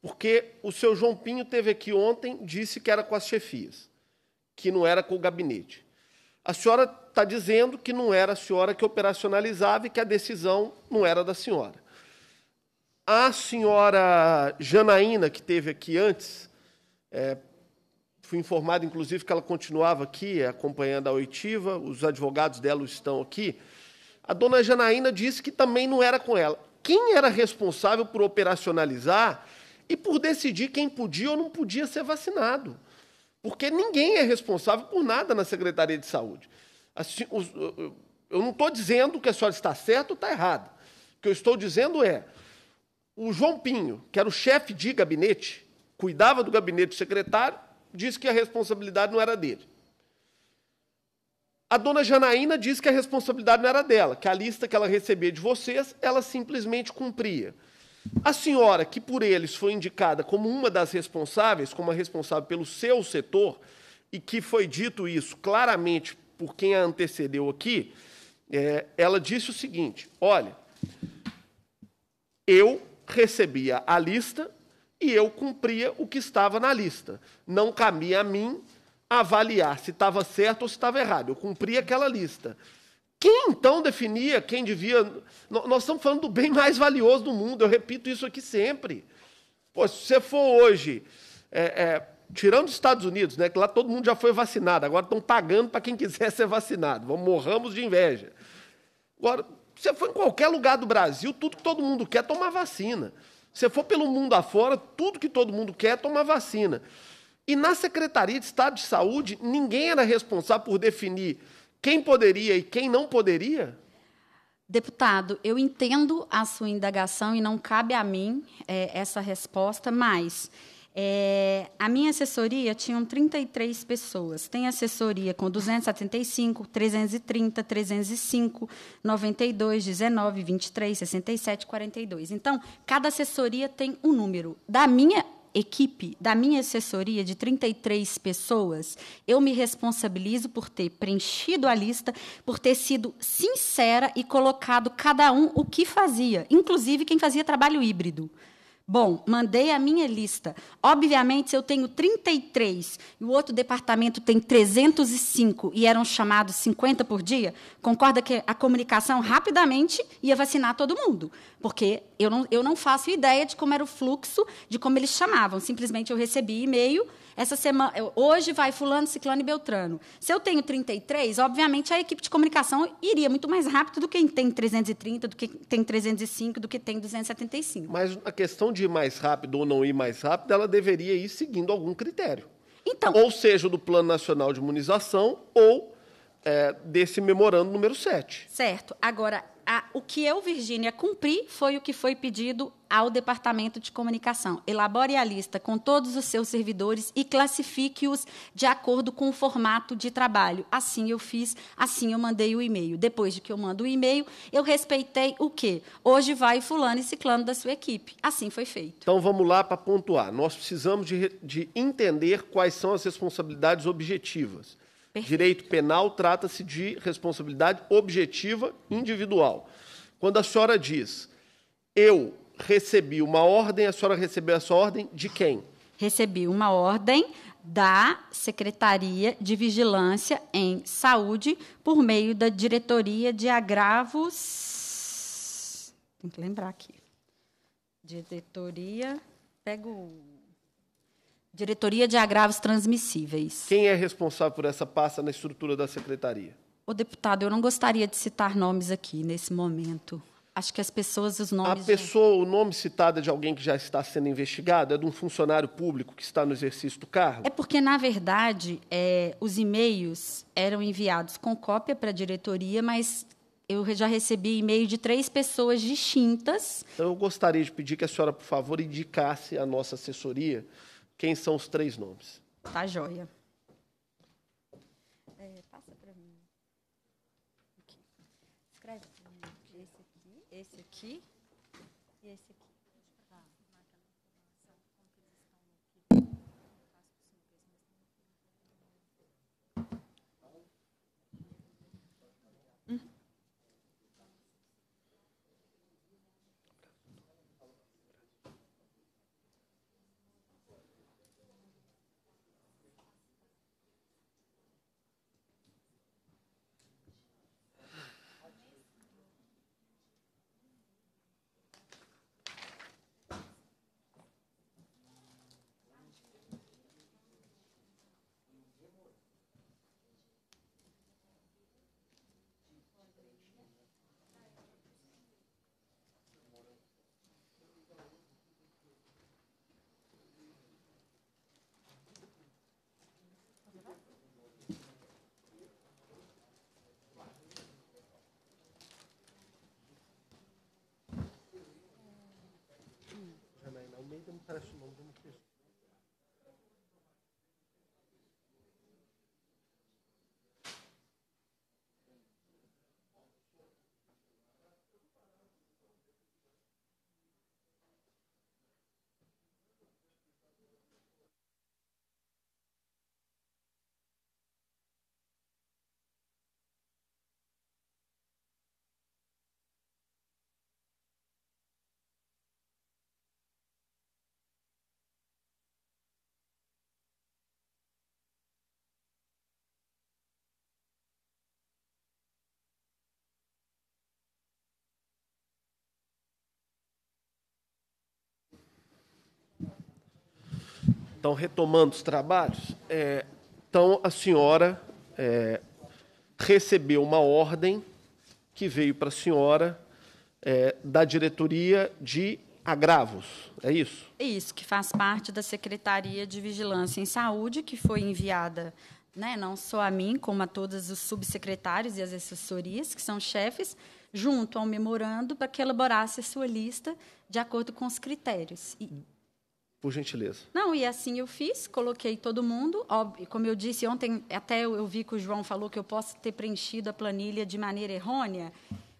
Speaker 1: Porque o seu João Pinho teve aqui ontem, disse que era com as chefias, que não era com o gabinete. A senhora está dizendo que não era a senhora que operacionalizava e que a decisão não era da senhora. A senhora Janaína, que teve aqui antes, é, fui informado, inclusive, que ela continuava aqui acompanhando a oitiva, os advogados dela estão aqui. A dona Janaína disse que também não era com ela. Quem era responsável por operacionalizar e por decidir quem podia ou não podia ser vacinado? Porque ninguém é responsável por nada na Secretaria de Saúde. Eu não estou dizendo que a senhora está certa ou está errada. O que eu estou dizendo é o João Pinho, que era o chefe de gabinete, cuidava do gabinete do secretário, disse que a responsabilidade não era dele. A dona Janaína disse que a responsabilidade não era dela, que a lista que ela recebia de vocês, ela simplesmente cumpria. A senhora, que por eles foi indicada como uma das responsáveis, como a responsável pelo seu setor, e que foi dito isso claramente por quem a antecedeu aqui, é, ela disse o seguinte: olha, eu recebia a lista e eu cumpria o que estava na lista. Não cabia a mim avaliar se estava certo ou se estava errado. Eu cumpria aquela lista. Quem então definia quem devia. Nós estamos falando do bem mais valioso do mundo, eu repito isso aqui sempre. Pô, se você for hoje, é, é, tirando os Estados Unidos, né, que lá todo mundo já foi vacinado, agora estão pagando para quem quiser ser vacinado. Vamos, morramos de inveja. Agora, você for em qualquer lugar do Brasil, tudo que todo mundo quer é tomar vacina. Você for pelo mundo afora, tudo que todo mundo quer é tomar vacina. E na Secretaria de Estado de Saúde, ninguém era responsável por definir quem poderia e quem não poderia?
Speaker 9: Deputado, eu entendo a sua indagação e não cabe a mim é, essa resposta, mas é, a minha assessoria tinha 33 pessoas. Tem assessoria com 275, 330, 305, 92, 19, 23, 67, 42. Então, cada assessoria tem um número. Da minha equipe, da minha assessoria de 33 pessoas, eu me responsabilizo por ter preenchido a lista, por ter sido sincera e colocado cada um o que fazia, inclusive quem fazia trabalho híbrido. Bom, mandei a minha lista. Obviamente, se eu tenho 33 e o outro departamento tem 305 e eram chamados 50 por dia, concorda que a comunicação rapidamente ia vacinar todo mundo, porque eu não, eu não faço ideia de como era o fluxo, de como eles chamavam. Simplesmente eu recebi e-mail essa semana, hoje vai fulano, ciclano e beltrano. Se eu tenho 33, obviamente a equipe de comunicação iria muito mais rápido do que tem 330, do que tem 305, do que tem 275.
Speaker 1: Mas a questão de ir mais rápido ou não ir mais rápido, ela deveria ir seguindo algum critério. Então, ou seja, do Plano Nacional de Imunização ou é, desse memorando número 7.
Speaker 9: Certo. Agora, a, o que eu, Virgínia, cumpri foi o que foi pedido ao Departamento de Comunicação. Elabore a lista com todos os seus servidores e classifique-os de acordo com o formato de trabalho. Assim eu fiz, assim eu mandei o e-mail. Depois de que eu mando o e-mail, eu respeitei o quê? Hoje vai fulano e ciclano da sua equipe. Assim foi feito.
Speaker 1: Então vamos lá para pontuar. Nós precisamos de, de entender quais são as responsabilidades objetivas Perfeito. Direito penal trata-se de responsabilidade objetiva individual. Quando a senhora diz, eu recebi uma ordem, a senhora recebeu essa ordem de quem?
Speaker 9: Recebi uma ordem da Secretaria de Vigilância em Saúde por meio da Diretoria de Agravos. Tem que lembrar aqui. Diretoria. Pego
Speaker 1: Diretoria de Agravos Transmissíveis. Quem é responsável por essa pasta na estrutura da secretaria?
Speaker 9: O deputado, eu não gostaria de citar nomes aqui nesse momento.
Speaker 1: Acho que as pessoas, os nomes. A pessoa, já... o nome citado é de alguém que já está sendo investigado? É de um funcionário público que está no exercício do cargo? É
Speaker 9: porque, na verdade, é, os e-mails eram enviados com cópia para a diretoria, mas eu já recebi e-mail de três
Speaker 1: pessoas distintas. Então, eu gostaria de pedir que a senhora, por favor, indicasse à nossa assessoria quem são os três nomes.
Speaker 9: Tá joia. É, passa para mim. Aqui. Escreve esse aqui, esse aqui
Speaker 1: Gracias. Então, retomando os trabalhos, é, então a senhora é, recebeu uma ordem que veio para a senhora é, da diretoria de agravos, é isso?
Speaker 9: Isso, que faz parte da Secretaria de Vigilância em Saúde, que foi enviada né, não só a mim, como a todos os subsecretários e as assessorias, que são chefes, junto ao memorando, para que elaborasse a sua lista de acordo com os critérios. E
Speaker 1: por gentileza.
Speaker 9: Não, e assim eu fiz, coloquei todo mundo. Óbvio, como eu disse ontem, até eu, vi que o João falou que eu posso ter preenchido a planilha de maneira errônea.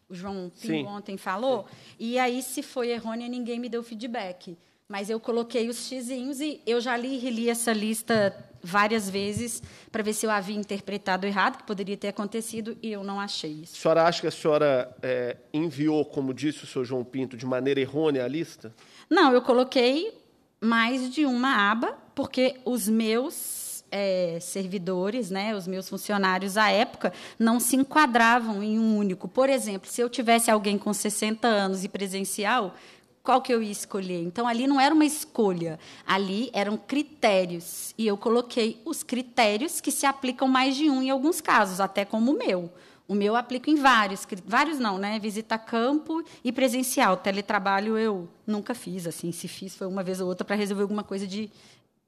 Speaker 9: O João Pinto ontem falou. Sim. E aí, se foi errônea, ninguém me deu feedback. Mas eu coloquei os xizinhos e eu já li e reli essa lista várias vezes para ver se eu havia interpretado errado, que poderia ter acontecido, e eu não achei isso.
Speaker 1: A senhora acha que a senhora é, enviou, como disse o senhor João Pinto, de maneira errônea a lista?
Speaker 9: Não, eu coloquei mais de uma aba, porque os meus é, servidores, né, os meus funcionários à época, não se enquadravam em um único. Por exemplo, se eu tivesse alguém com 60 anos e presencial, qual que eu ia escolher? Então, ali não era uma escolha, ali eram critérios. E eu coloquei os critérios que se aplicam mais de um em alguns casos, até como o meu. O meu eu aplico em vários, vários não, né? Visita campo e presencial. Teletrabalho eu nunca fiz, assim, se fiz foi uma vez ou outra para resolver alguma coisa de,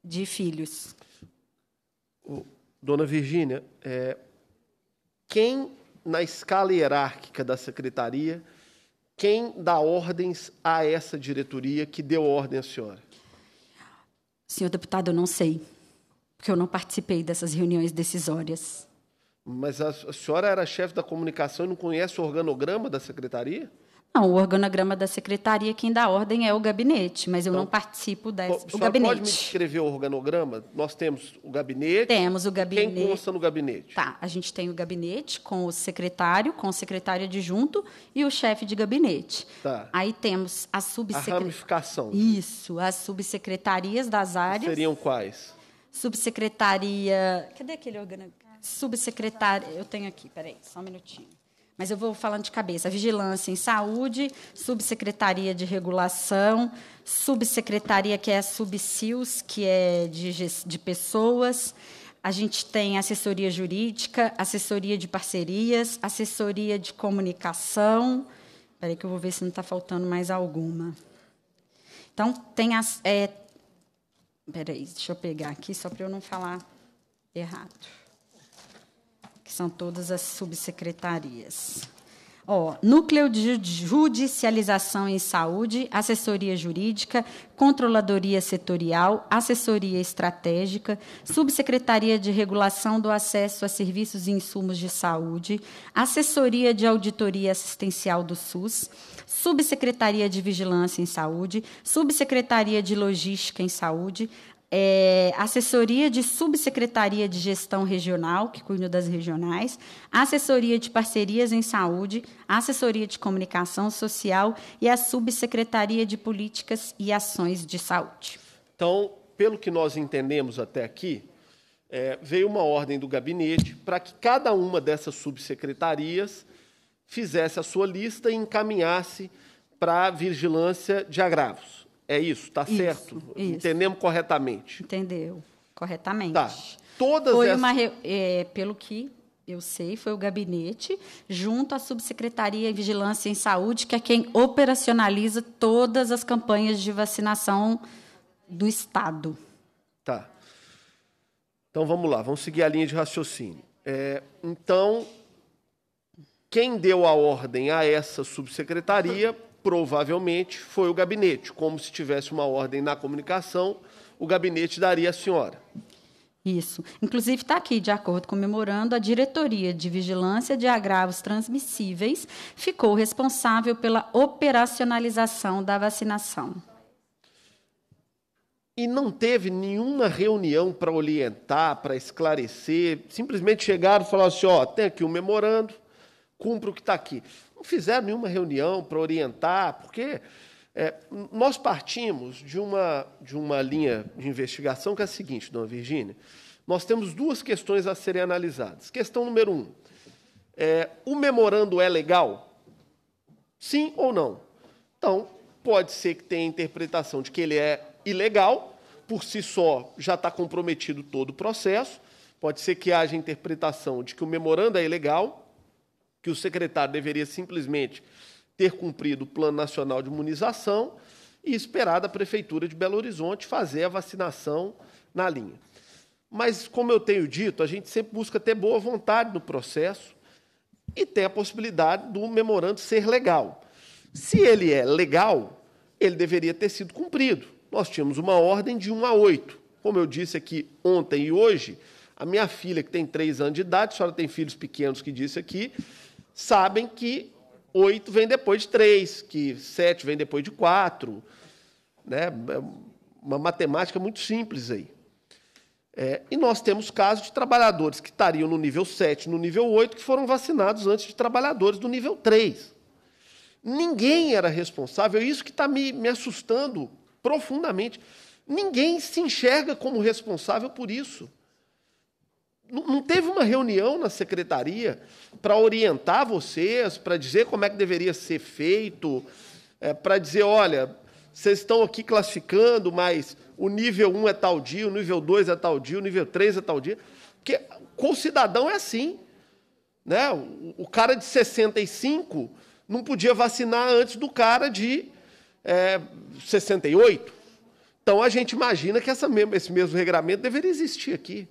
Speaker 1: de filhos. Dona Virgínia, é, quem na escala hierárquica da secretaria, quem dá ordens a essa diretoria que deu ordem à senhora?
Speaker 9: Senhor deputado, eu não sei, porque eu não participei dessas reuniões decisórias.
Speaker 1: Mas a, senhora era chefe da comunicação e não conhece o organograma da secretaria?
Speaker 9: Não, o organograma da secretaria, quem dá ordem é o gabinete, mas eu então, não participo desse. O gabinete. pode me
Speaker 1: escrever o organograma? Nós temos o gabinete. Temos o gabinete. Quem consta no gabinete? Tá, a
Speaker 9: gente tem o gabinete com o secretário, com o secretário adjunto e o chefe de gabinete. Tá. Aí temos a subsecretaria. A ramificação. Isso, as subsecretarias das áreas. Seriam quais? Subsecretaria. Cadê aquele organograma? subsecretária. Eu tenho aqui, peraí, só um minutinho. Mas eu vou falando de cabeça. Vigilância em Saúde, Subsecretaria de Regulação, Subsecretaria que é a Subsils, que é de, de pessoas. A gente tem assessoria jurídica, assessoria de parcerias, assessoria de comunicação. Espera que eu vou ver se não está faltando mais alguma. Então, tem as. É... Peraí, deixa eu pegar aqui só para eu não falar errado são todas as subsecretarias. Ó, núcleo de judicialização em saúde, assessoria jurídica, controladoria setorial, assessoria estratégica, subsecretaria de regulação do acesso a serviços e insumos de saúde, assessoria de auditoria assistencial do SUS, subsecretaria de vigilância em saúde, subsecretaria de logística em saúde, é, assessoria de subsecretaria de gestão regional, que cuida das regionais, assessoria de parcerias em saúde, assessoria de comunicação social e a subsecretaria de políticas e ações de saúde.
Speaker 1: Então, pelo que nós entendemos até aqui, é, veio uma ordem do gabinete para que cada uma dessas subsecretarias fizesse a sua lista e encaminhasse para a vigilância de agravos. É isso, está certo. Isso. Entendemos corretamente. Entendeu, corretamente. Tá.
Speaker 9: Todas foi essas... uma re... é, pelo que eu sei, foi o gabinete, junto à Subsecretaria de Vigilância em Saúde, que é quem operacionaliza todas as campanhas de vacinação do Estado.
Speaker 1: Tá. Então vamos lá, vamos seguir a linha de raciocínio. É, então, quem deu a ordem a essa subsecretaria provavelmente foi o gabinete, como se tivesse uma ordem na comunicação, o gabinete daria à senhora.
Speaker 9: Isso. Inclusive, está aqui, de acordo com o memorando, a Diretoria de Vigilância de Agravos Transmissíveis ficou responsável pela operacionalização da vacinação.
Speaker 1: E não teve nenhuma reunião para orientar, para esclarecer, simplesmente chegaram e falaram assim: ó, tem aqui um memorando, cumpra o que está aqui não fizeram nenhuma reunião para orientar, porque é, nós partimos de uma, de uma linha de investigação que é a seguinte, dona Virgínia. Nós temos duas questões a serem analisadas. Questão número um: é, o memorando é legal? Sim ou não? Então, pode ser que tenha a interpretação de que ele é ilegal, por si só já está comprometido todo o processo. Pode ser que haja interpretação de que o memorando é ilegal, que o secretário deveria simplesmente ter cumprido o Plano Nacional de Imunização e esperar da Prefeitura de Belo Horizonte fazer a vacinação na linha. Mas, como eu tenho dito, a gente sempre busca ter boa vontade no processo e ter a possibilidade do memorando ser legal. Se ele é legal, ele deveria ter sido cumprido. Nós tínhamos uma ordem de 1 a 8. Como eu disse aqui ontem e hoje, a minha filha, que tem 3 anos de idade, a senhora tem filhos pequenos que disse aqui, sabem que oito vem depois de três, que sete vem depois de quatro. Né? É uma matemática muito simples aí. É, e nós temos casos de trabalhadores que estariam no nível 7, no nível 8, que foram vacinados antes de trabalhadores do nível 3. Ninguém era responsável, isso que está me, me assustando profundamente. Ninguém se enxerga como responsável por isso não teve uma reunião na secretaria para orientar vocês, para dizer como é que deveria ser feito, é, para dizer, olha, vocês estão aqui classificando, mas o nível 1 é tal dia, o nível 2 é tal dia, o nível 3 é tal dia. Porque com o cidadão é assim. Né? O, o cara de 65 não podia vacinar antes do cara de é, 68. Então a gente imagina que essa mesmo, esse mesmo regulamento deveria existir aqui.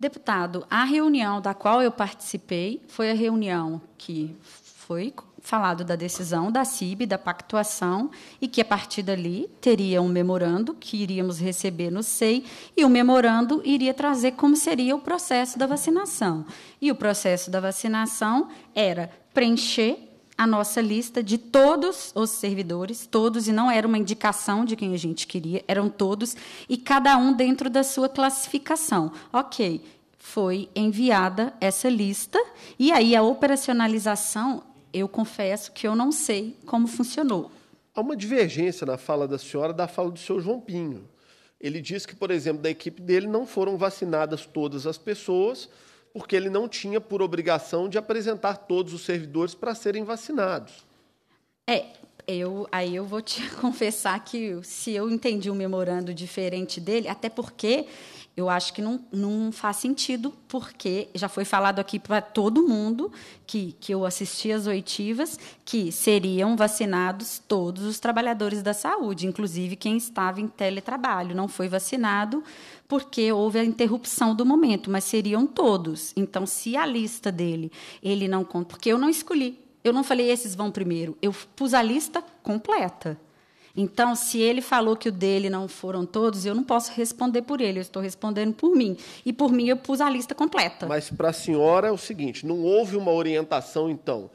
Speaker 9: Deputado, a reunião da qual eu participei foi a reunião que foi falado da decisão da CIB, da pactuação, e que a partir dali teria um memorando que iríamos receber no SEI, e o memorando iria trazer como seria o processo da vacinação. E o processo da vacinação era preencher a nossa lista de todos os servidores, todos, e não era uma indicação de quem a gente queria, eram todos, e cada um dentro da sua classificação. Ok, foi enviada essa lista, e aí a operacionalização, eu confesso que eu não sei
Speaker 1: como funcionou. Há uma divergência na fala da senhora da fala do seu João Pinho. Ele diz que, por exemplo, da equipe dele não foram vacinadas todas as pessoas, porque ele não tinha por obrigação de apresentar todos os servidores para serem vacinados.
Speaker 9: É, eu aí eu vou te confessar que se eu entendi o um memorando diferente dele, até porque eu acho que não, não faz sentido, porque já foi falado aqui para todo mundo que, que eu assisti às oitivas que seriam vacinados todos os trabalhadores da saúde, inclusive quem estava em teletrabalho. Não foi vacinado porque houve a interrupção do momento, mas seriam todos. Então, se a lista dele, ele não conta, porque eu não escolhi. Eu não falei esses vão primeiro, eu pus a lista completa. Então, se ele falou que o dele não foram todos, eu não posso responder por ele, eu estou respondendo por mim. E por mim eu pus a lista completa.
Speaker 1: Mas para a senhora é o seguinte: não houve uma orientação, então.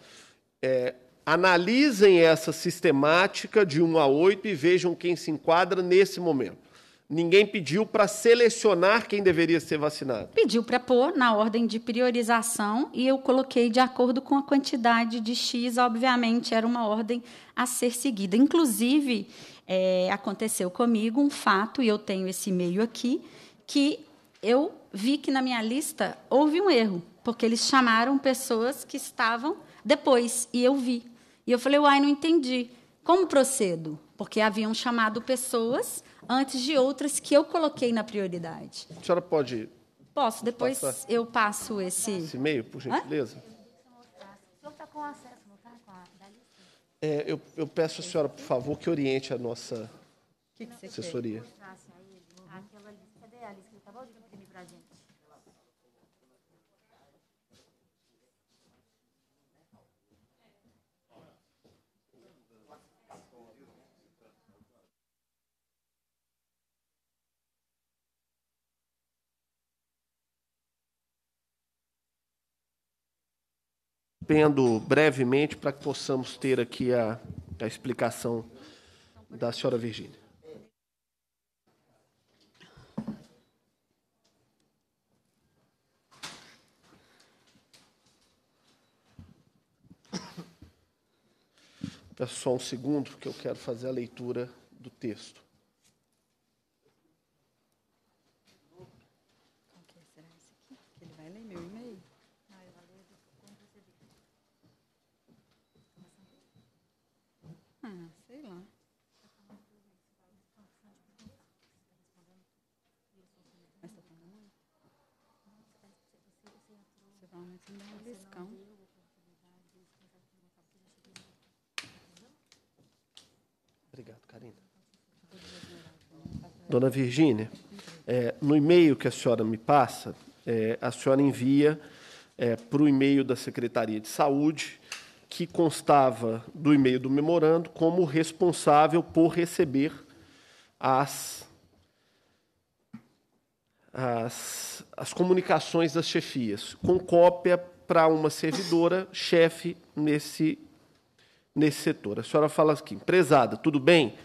Speaker 1: É, analisem essa sistemática de 1 a 8 e vejam quem se enquadra nesse momento ninguém pediu para selecionar quem deveria ser vacinado.
Speaker 9: Pediu para pôr na ordem de priorização e eu coloquei de acordo com a quantidade de X, obviamente, era uma ordem a ser seguida. Inclusive, é, aconteceu comigo um fato, e eu tenho esse e-mail aqui, que eu vi que na minha lista houve um erro, porque eles chamaram pessoas que estavam depois, e eu vi. E eu falei, uai, não entendi. Como procedo? Porque haviam chamado pessoas antes de outras que eu coloquei na prioridade.
Speaker 1: A senhora pode. Posso, depois passar. eu passo esse. Esse e-mail, por gentileza. O
Speaker 4: senhor está com acesso, Com a...
Speaker 1: é, eu, eu peço à senhora, por favor, que oriente a nossa que que assessoria. Quer? interrompendo brevemente para que possamos ter aqui a, a explicação da senhora Virgínia. Peço só um segundo, que eu quero fazer a leitura do texto. Beliscão. Obrigado, Karina. Dona Virgínia, é, no e-mail que a senhora me passa, é, a senhora envia é, para o e-mail da Secretaria de Saúde, que constava do e-mail do memorando como responsável por receber as as, as comunicações das chefias, com cópia para uma servidora chefe nesse, nesse setor. A senhora fala aqui, empresada, tudo bem?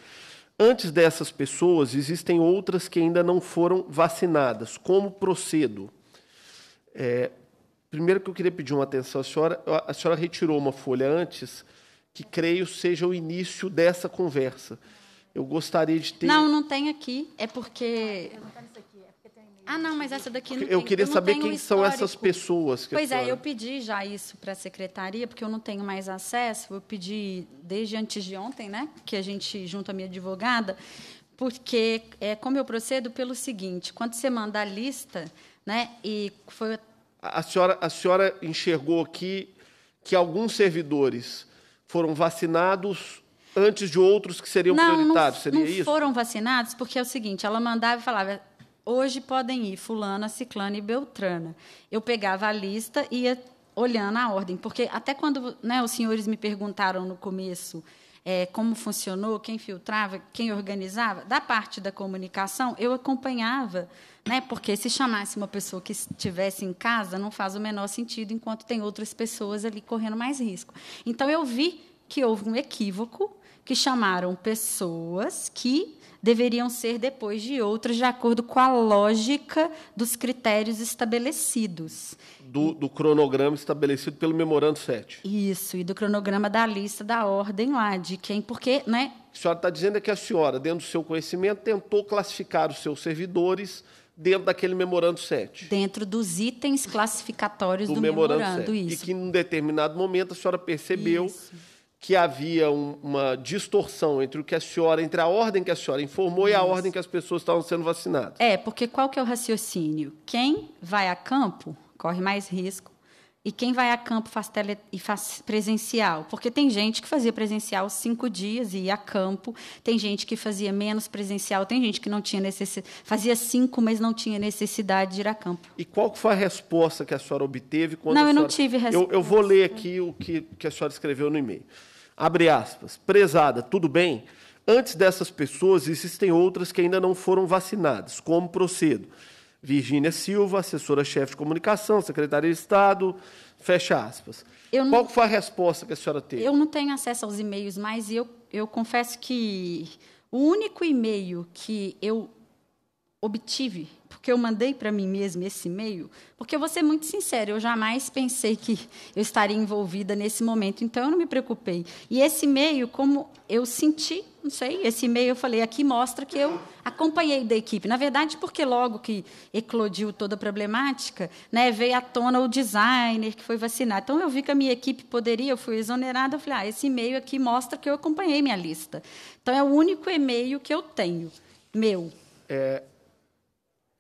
Speaker 1: Antes dessas pessoas, existem outras que ainda não foram vacinadas. Como procedo? É, primeiro que eu queria pedir uma atenção à senhora, a senhora retirou uma folha antes, que creio seja o início dessa conversa. Eu gostaria de ter. Não,
Speaker 9: não tem aqui. É porque. Ah, não, mas essa daqui não Eu tem, queria eu não saber quem são essas
Speaker 1: pessoas. Que pois é, eu
Speaker 9: pedi já isso para a secretaria, porque eu não tenho mais acesso. Eu pedi desde antes de ontem, né? Que a gente, junto à minha advogada, porque é como eu procedo pelo seguinte: quando você manda a lista, né? E foi.
Speaker 1: A senhora, a senhora enxergou aqui que alguns servidores foram vacinados antes de outros que seriam não, prioritários, seria não isso? Não foram
Speaker 9: vacinados porque é o seguinte, ela mandava e falava, Hoje podem ir fulana, ciclana e beltrana. Eu pegava a lista e ia olhando a ordem, porque até quando né, os senhores me perguntaram no começo é, como funcionou, quem filtrava, quem organizava, da parte da comunicação eu acompanhava, né, porque se chamasse uma pessoa que estivesse em casa não faz o menor sentido, enquanto tem outras pessoas ali correndo mais risco. Então eu vi que houve um equívoco, que chamaram pessoas que deveriam ser depois de outros, de acordo com a lógica dos critérios estabelecidos.
Speaker 1: Do, do cronograma estabelecido pelo Memorando 7.
Speaker 9: Isso, e do cronograma da lista da ordem lá, de quem, porque, né?
Speaker 1: A senhora está dizendo é que a senhora, dentro do seu conhecimento, tentou classificar os seus servidores dentro daquele memorando 7.
Speaker 9: Dentro dos itens classificatórios do, do memorando,
Speaker 1: memorando 7. Isso. E que, em um determinado momento, a senhora percebeu isso que havia um, uma distorção entre o que a senhora, entre a ordem que a senhora informou e a ordem que as pessoas estavam sendo vacinadas.
Speaker 9: É, porque qual que é o raciocínio? Quem vai a campo corre mais risco e quem vai a campo faz tele, e faz presencial? Porque tem gente que fazia presencial cinco dias e ia a campo, tem gente que fazia menos presencial, tem gente que não tinha necessidade, fazia cinco, mas não tinha necessidade de ir a campo.
Speaker 1: E qual foi a resposta que a senhora obteve quando Não, senhora... eu não tive resposta. Eu, eu, vou ler aqui o que, que a senhora escreveu no e-mail. Abre aspas. Prezada, tudo bem? Antes dessas pessoas, existem outras que ainda não foram vacinadas. Como procedo? Virgínia Silva, assessora-chefe de comunicação, secretaria de Estado, fecha aspas. Qual foi a resposta que a senhora teve? Eu
Speaker 9: não tenho acesso aos e-mails, mas eu, eu confesso que o único e-mail que eu obtive, porque eu mandei para mim mesma esse e-mail, porque eu vou ser muito sincera, eu jamais pensei que eu estaria envolvida nesse momento, então eu não me preocupei. E esse e-mail, como eu senti, não sei, esse e-mail eu falei, aqui mostra que eu acompanhei da equipe. Na verdade, porque logo que eclodiu toda a problemática, né, veio à tona o designer que foi vacinar. Então eu vi que a minha equipe poderia, eu fui exonerada, eu falei, ah, esse e-mail aqui mostra que eu acompanhei minha lista. Então é o único e-mail que eu tenho, meu.
Speaker 1: É,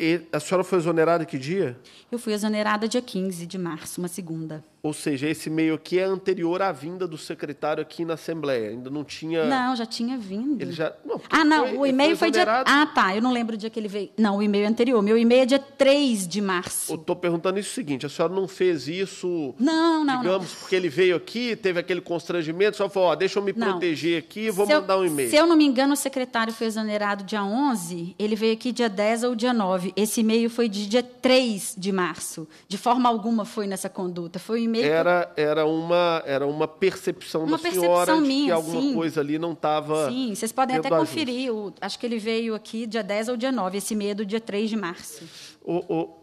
Speaker 1: e a senhora foi exonerada que dia?
Speaker 9: Eu fui exonerada dia 15 de março, uma segunda.
Speaker 1: Ou seja, esse meio aqui é anterior à vinda do secretário aqui na Assembleia. Ainda não tinha. Não,
Speaker 9: já tinha vindo. Ele já. Não, ah, não, foi, o e-mail foi, exonerado. dia. Ah, tá. Eu não lembro o dia que ele veio. Não, o e-mail é anterior. Meu e-mail é dia 3 de
Speaker 1: março. Eu estou perguntando isso o seguinte: a senhora não fez isso. Não, não. Digamos, não. porque ele veio aqui, teve aquele constrangimento, só falou: ó, deixa eu me não. proteger aqui, vou se mandar um e-mail. Se eu
Speaker 9: não me engano, o secretário foi exonerado dia 11, ele veio aqui dia 10 ou dia 9. Esse e-mail foi de dia 3 de março. De forma alguma foi nessa conduta. Foi um e-mail. Era,
Speaker 1: era, uma, era uma percepção uma da percepção senhora de minha, que alguma sim. coisa ali não estava. Sim, vocês podem até conferir.
Speaker 9: O, acho que ele veio aqui dia 10 ou dia 9, esse medo dia 3 de março.
Speaker 1: O, o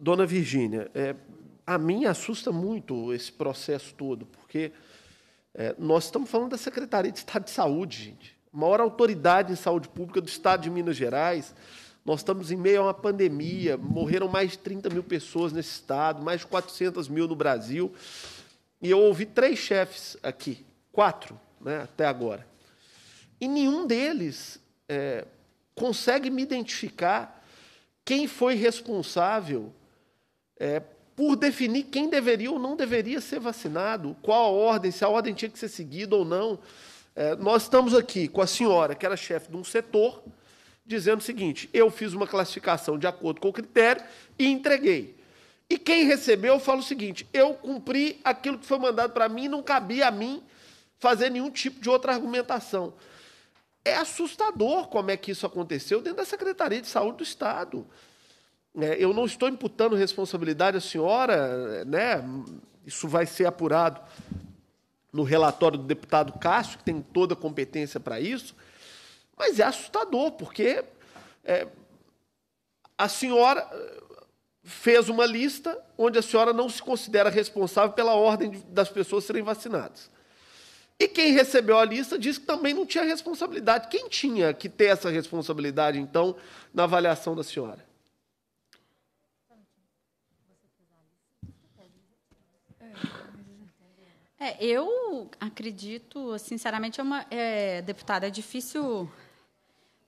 Speaker 1: dona Virgínia, é, a mim assusta muito esse processo todo, porque é, nós estamos falando da Secretaria de Estado de Saúde, gente. Maior autoridade em saúde pública do Estado de Minas Gerais nós estamos em meio a uma pandemia, morreram mais de 30 mil pessoas nesse estado, mais de 400 mil no Brasil. E eu ouvi três chefes aqui, quatro né, até agora. E nenhum deles é, consegue me identificar quem foi responsável é, por definir quem deveria ou não deveria ser vacinado, qual a ordem, se a ordem tinha que ser seguida ou não. É, nós estamos aqui com a senhora, que era chefe de um setor, dizendo o seguinte: eu fiz uma classificação de acordo com o critério e entreguei. E quem recebeu falo o seguinte: eu cumpri aquilo que foi mandado para mim, não cabia a mim fazer nenhum tipo de outra argumentação. É assustador como é que isso aconteceu dentro da Secretaria de Saúde do Estado. É, eu não estou imputando responsabilidade à senhora, né? isso vai ser apurado no relatório do deputado Cássio, que tem toda a competência para isso, mas é assustador, porque é, a senhora eh, fez uma lista onde a senhora não se considera responsável pela ordem das pessoas serem vacinadas. E quem recebeu a lista disse que também não tinha responsabilidade. Quem tinha que ter essa responsabilidade, então, na avaliação da senhora?
Speaker 9: É, eu acredito, sinceramente, é uma, é, deputada, é difícil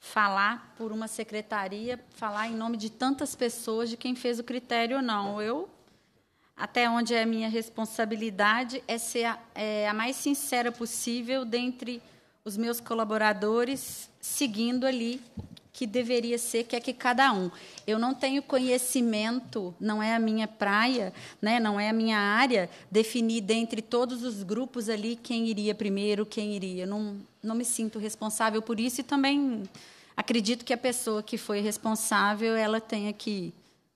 Speaker 9: falar por uma secretaria, falar em nome de tantas pessoas de quem fez o critério ou não. Eu, até onde é a minha responsabilidade, é ser a, é, a mais sincera possível dentre os meus colaboradores, seguindo ali que deveria ser, que é que cada um. Eu não tenho conhecimento, não é a minha praia, né, não é a minha área, definir dentre todos os grupos ali quem iria primeiro, quem iria. não, não me sinto responsável por isso e também acredito que a pessoa que foi responsável, ela tenha que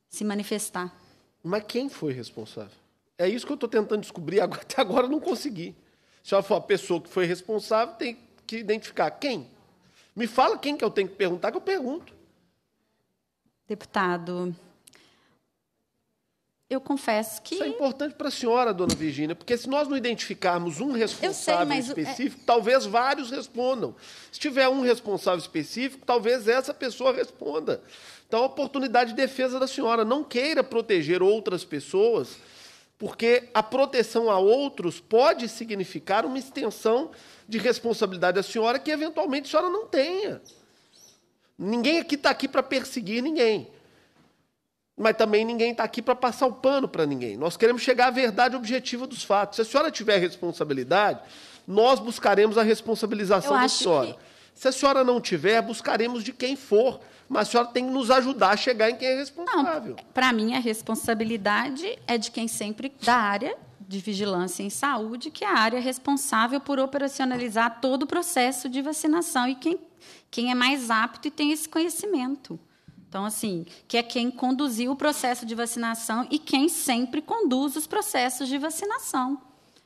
Speaker 9: se manifestar.
Speaker 1: Mas quem foi responsável? É isso que eu estou tentando descobrir, até agora não consegui. Se ela for a pessoa que foi responsável, tem que identificar quem. Me fala quem que eu tenho que perguntar, que eu pergunto.
Speaker 9: Deputado, eu confesso
Speaker 1: que. Isso é importante para a senhora, dona Virgínia, porque se nós não identificarmos um responsável sei, é específico, é... talvez vários respondam. Se tiver um responsável específico, talvez essa pessoa responda. Então, a oportunidade de defesa da senhora. Não queira proteger outras pessoas, porque a proteção a outros pode significar uma extensão de responsabilidade à senhora que eventualmente a senhora não tenha. Ninguém aqui está aqui para perseguir ninguém. Mas também ninguém está aqui para passar o pano para ninguém. Nós queremos chegar à verdade objetiva dos fatos. Se a senhora tiver responsabilidade, nós buscaremos a responsabilização da senhora. Que... Se a senhora não tiver, buscaremos de quem for. Mas a senhora tem que nos ajudar a chegar em quem é responsável.
Speaker 9: Para mim, a responsabilidade é de quem sempre da área de Vigilância em Saúde, que é a área responsável por operacionalizar todo o processo de vacinação e quem, quem é mais apto e tem esse conhecimento. Então, assim, que é quem conduziu o processo de vacinação e quem sempre conduz os processos de vacinação.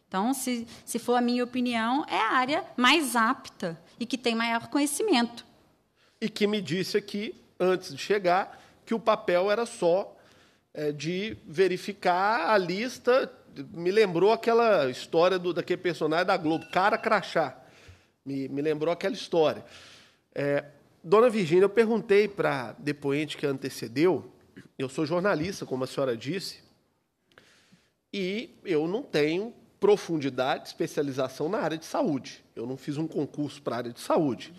Speaker 9: Então, se, se for a minha opinião, é a área mais apta e que tem maior conhecimento.
Speaker 1: E que me disse aqui, antes de chegar, que o papel era só é, de verificar a lista me lembrou aquela história do, daquele personagem da Globo, cara crachá. Me, me lembrou aquela história. É, Dona Virgínia, eu perguntei para depoente que antecedeu, eu sou jornalista, como a senhora disse, e eu não tenho profundidade, especialização na área de saúde. Eu não fiz um concurso para a área de saúde.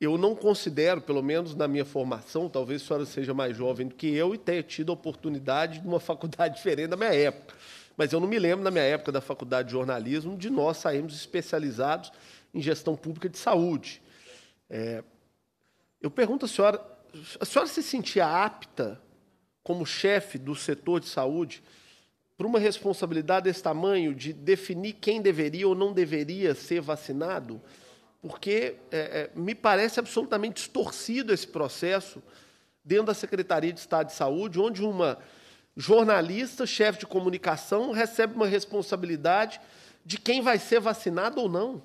Speaker 1: Eu não considero, pelo menos na minha formação, talvez a senhora seja mais jovem do que eu e tenha tido a oportunidade de uma faculdade diferente da minha época. Mas eu não me lembro, na minha época da faculdade de jornalismo, de nós sairmos especializados em gestão pública de saúde. É, eu pergunto à senhora, a senhora se sentia apta como chefe do setor de saúde para uma responsabilidade desse tamanho de definir quem deveria ou não deveria ser vacinado? Porque é, é, me parece absolutamente distorcido esse processo dentro da Secretaria de Estado de Saúde, onde uma jornalista, chefe de comunicação, recebe uma responsabilidade de quem vai ser vacinado ou não.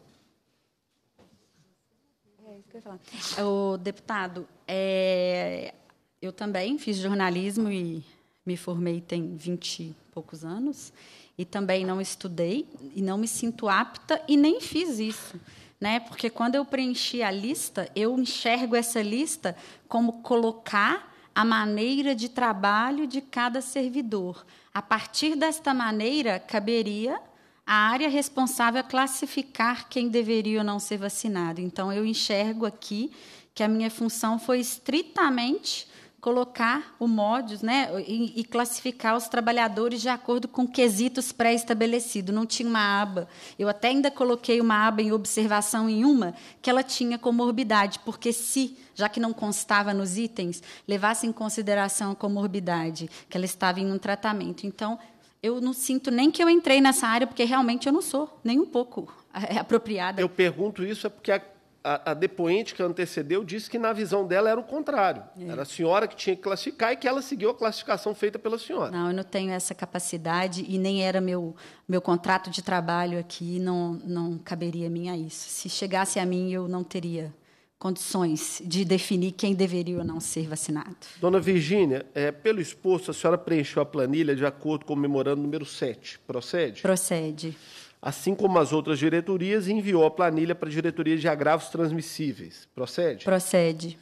Speaker 9: É isso que eu ia falar. O é, deputado, é, eu também fiz jornalismo e me formei tem 20 e poucos anos e também não estudei e não me sinto apta e nem fiz isso. Né? Porque quando eu preenchi a lista, eu enxergo essa lista como colocar a maneira de trabalho de cada servidor. A partir desta maneira, caberia a área responsável a classificar quem deveria ou não ser vacinado. Então, eu enxergo aqui que a minha função foi estritamente colocar o modus né, e, e, classificar os trabalhadores de acordo com quesitos pré-estabelecidos. Não tinha uma aba. Eu até ainda coloquei uma aba em observação em uma que ela tinha comorbidade, porque se, já que não constava nos itens, levasse em consideração a comorbidade, que ela estava em um tratamento. Então, eu não sinto nem que eu entrei nessa área, porque realmente eu não sou, nem um pouco eh, apropriada.
Speaker 1: Eu pergunto isso é porque a a, a, depoente que antecedeu disse que, na visão dela, era o contrário. É. Era a senhora que tinha que classificar e que ela seguiu a classificação feita pela senhora.
Speaker 9: Não, eu não tenho essa capacidade e nem era meu, meu contrato de trabalho aqui, não, não caberia a mim a isso. Se chegasse a mim, eu não teria condições de definir quem deveria ou não ser vacinado.
Speaker 1: Dona Virgínia, é, pelo exposto, a senhora preencheu a planilha de acordo com o memorando número 7, procede? Procede assim como as outras diretorias, e enviou a planilha para a diretoria de agravos transmissíveis. Procede? Procede.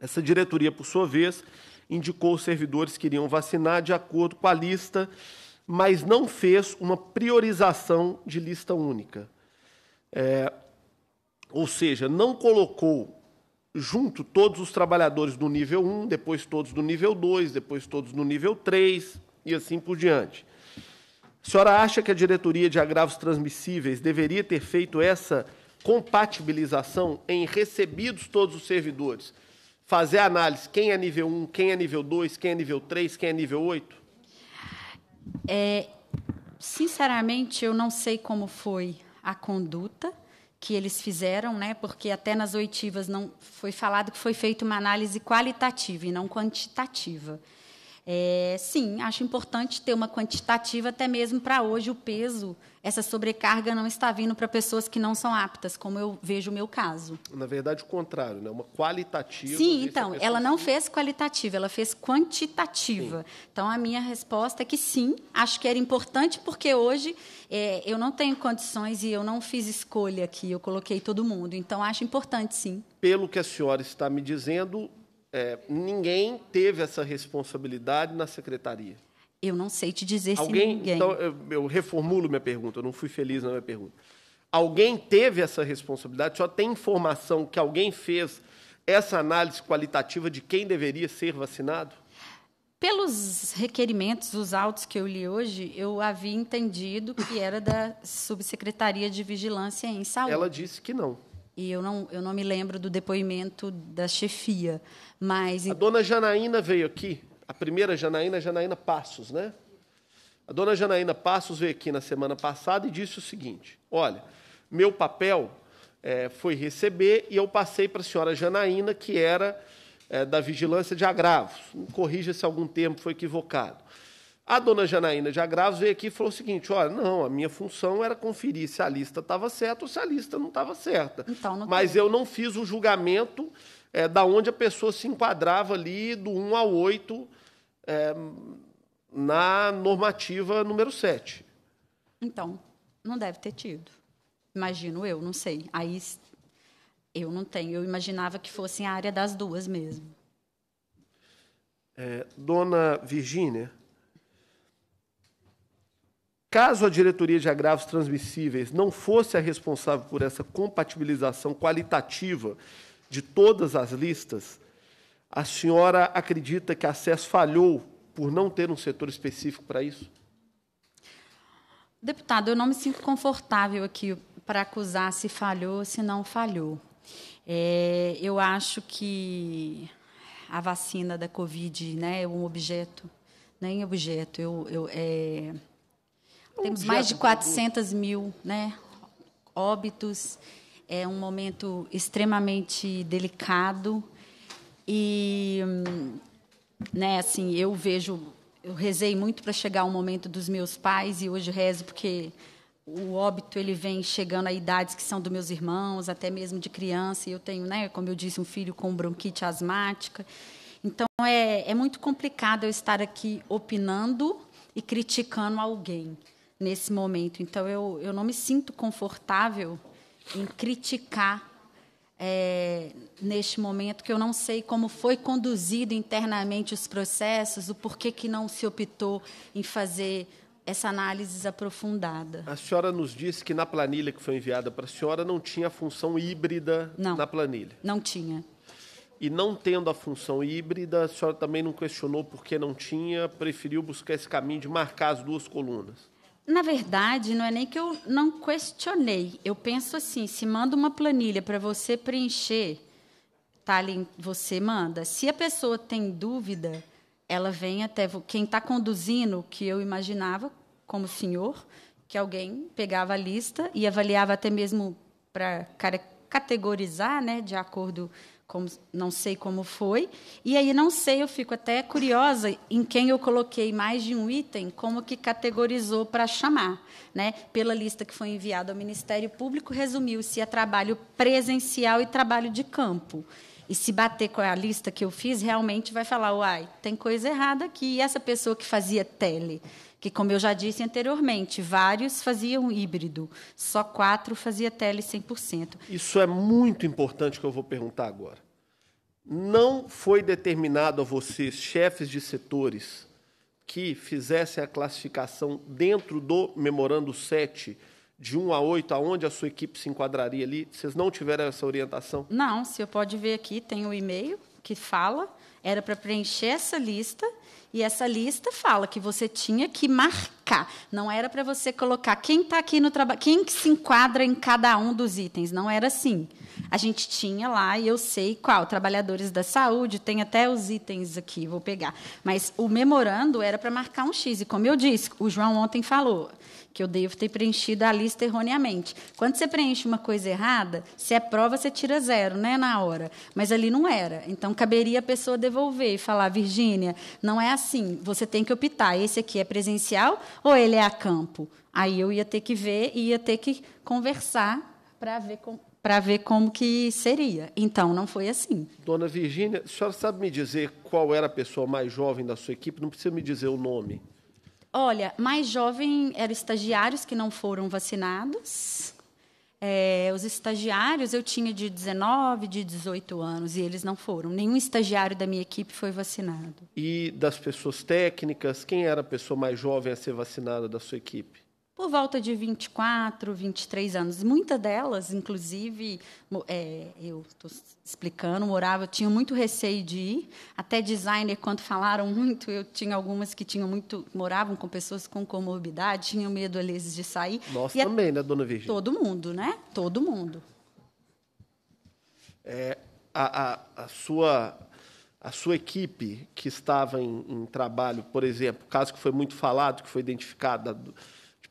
Speaker 1: Essa diretoria, por sua vez, indicou os servidores que iriam vacinar de acordo com a lista, mas não fez uma priorização de lista única. É, ou seja, não colocou junto todos os trabalhadores do nível 1, depois todos do nível 2, depois todos do nível 3 e assim por diante. A senhora acha que a diretoria de agravos transmissíveis deveria ter feito essa compatibilização em recebidos todos os servidores? Fazer análise quem é nível 1, quem é nível 2, quem é nível 3, quem é nível 8? É,
Speaker 9: sinceramente, eu não sei como foi a conduta que eles fizeram, né? Porque até nas oitivas não foi falado que foi feita uma análise qualitativa e não quantitativa. É, sim, acho importante ter uma quantitativa, até mesmo para hoje o peso, essa sobrecarga não está vindo para pessoas que não são aptas, como eu
Speaker 1: vejo o meu caso. Na verdade, o contrário, né? uma qualitativa. Sim, então, ela não assim. fez
Speaker 9: qualitativa, ela fez quantitativa. Sim. Então, a minha resposta é que sim, acho que era importante, porque hoje é, eu não tenho condições e eu não fiz escolha aqui, eu coloquei todo mundo. Então, acho importante, sim.
Speaker 1: Pelo que a senhora está me dizendo, é, ninguém teve essa responsabilidade na secretaria.
Speaker 9: Eu não sei te dizer Alguém, se ninguém. Então,
Speaker 1: eu, eu reformulo minha pergunta, eu não fui feliz na minha pergunta. Alguém teve essa responsabilidade? Só tem informação que alguém fez essa análise qualitativa de quem deveria ser vacinado?
Speaker 9: Pelos requerimentos, os autos que eu li hoje, eu havia entendido que era da Subsecretaria de Vigilância em Saúde. Ela
Speaker 1: disse que não e eu
Speaker 9: não, eu não me lembro do depoimento da chefia, mas... A
Speaker 1: dona Janaína veio aqui, a primeira Janaína, Janaína Passos, né? A dona Janaína Passos veio aqui na semana passada e disse o seguinte, olha, meu papel é, foi receber e eu passei para a senhora Janaína, que era é, da vigilância de agravos, corrija se algum termo foi equivocado, a dona Janaína de Agravos veio aqui e falou o seguinte: olha, não, a minha função era conferir se a lista estava certa ou se a lista não estava certa. Então, não Mas tem. eu não fiz o julgamento é, da onde a pessoa se enquadrava ali do 1 ao 8 é, eh, na normativa número 7.
Speaker 9: Então, não deve ter tido. Imagino eu, não sei. Aí eu não tenho. Eu imaginava que fosse a área das duas mesmo.
Speaker 1: É, dona Virgínia. Caso a diretoria de agravos transmissíveis não fosse a responsável por essa compatibilização qualitativa de todas as listas, a senhora acredita que a SES falhou por não ter um setor específico para isso?
Speaker 9: Deputado, eu não me sinto confortável aqui para acusar se falhou, se não falhou. É, eu acho que a vacina da Covid né, é um objeto, nem objeto, eu, eu é temos mais de 400 mil né, óbitos. É um momento extremamente delicado. E, né, assim, eu vejo... Eu rezei muito para chegar o momento dos meus pais e hoje rezo porque o óbito ele vem chegando a idades que são dos meus irmãos, até mesmo de criança. E eu tenho, né, como eu disse, um filho com bronquite asmática. Então é, é muito complicado eu estar aqui opinando e criticando alguém nesse momento. Então, eu, eu não me sinto confortável em criticar é, neste momento, que eu não sei como foi conduzido internamente os processos, o porquê que não se optou em fazer essa análise aprofundada.
Speaker 1: A senhora nos disse que na planilha que foi enviada para a senhora não tinha a função híbrida não, na planilha. Não tinha. E não tendo a função híbrida, a senhora também não questionou por que não tinha, preferiu buscar esse caminho de marcar as duas colunas.
Speaker 9: Na verdade, não é nem que eu não questionei. Eu penso assim: se manda uma planilha para você preencher, tá ali, você manda. Se a pessoa tem dúvida, ela vem até quem está conduzindo, que eu imaginava como senhor, que alguém pegava a lista e avaliava até mesmo para categorizar, né, de acordo como, não sei como foi. E aí, não sei, eu fico até curiosa em quem eu coloquei mais de um item, como que categorizou para chamar. Né? Pela lista que foi enviada ao Ministério Público, resumiu-se a é trabalho presencial e trabalho de campo. E se bater com a lista que eu fiz, realmente vai falar: uai, tem coisa errada aqui. E essa pessoa que fazia tele? que, como eu já disse anteriormente, vários faziam híbrido, só quatro fazia tele 100%.
Speaker 1: Isso é muito importante que eu vou perguntar agora. Não foi determinado a vocês, chefes de setores, que fizessem a classificação dentro do memorando 7 de 1 a 8, aonde a sua equipe se enquadraria ali? Vocês não tiveram essa orientação?
Speaker 9: Não, se eu pode ver aqui, tem o um e-mail que fala, era para preencher essa lista e essa lista fala que você tinha que marcar. Não era para você colocar quem está aqui no trabalho, quem que se enquadra em cada um dos itens. Não era assim. A gente tinha lá, e eu sei qual, trabalhadores da saúde, tem até os itens aqui, vou pegar. Mas o memorando era para marcar um X. E como eu disse, o João ontem falou, que eu devo ter preenchido a lista erroneamente. Quando você preenche uma coisa errada, se é prova, você tira zero, né, na hora. Mas ali não era. Então, caberia a pessoa devolver e falar, Virgínia, não é assim, você tem que optar, esse aqui é presencial ou ele é a campo? Aí eu ia ter que ver e ia ter que conversar para ver como para ver como que seria. Então, não foi assim.
Speaker 1: Dona Virgínia, a senhora sabe me dizer qual era a pessoa mais jovem da sua equipe? Não precisa me dizer o nome.
Speaker 9: Olha, mais jovem eram estagiários que não foram vacinados. É, os estagiários, eu tinha de 19, de 18 anos, e eles não foram. Nenhum estagiário da minha equipe foi
Speaker 1: vacinado. E das pessoas técnicas, quem era a pessoa mais jovem a ser vacinada da sua equipe?
Speaker 9: por volta de 24, 23 anos. Muitas delas, inclusive, é, eu estou explicando, morava, eu tinha muito receio de ir. Até designer, quando falaram muito, eu tinha algumas que tinham muito, moravam com pessoas com comorbidade, tinham medo, às vezes, de sair.
Speaker 1: Nós e também, a, né, dona Virgínia?
Speaker 9: Todo mundo, né? Todo mundo.
Speaker 1: É, a, a, a, sua... A sua equipe que estava em, em trabalho, por exemplo, caso que foi muito falado, que foi identificado,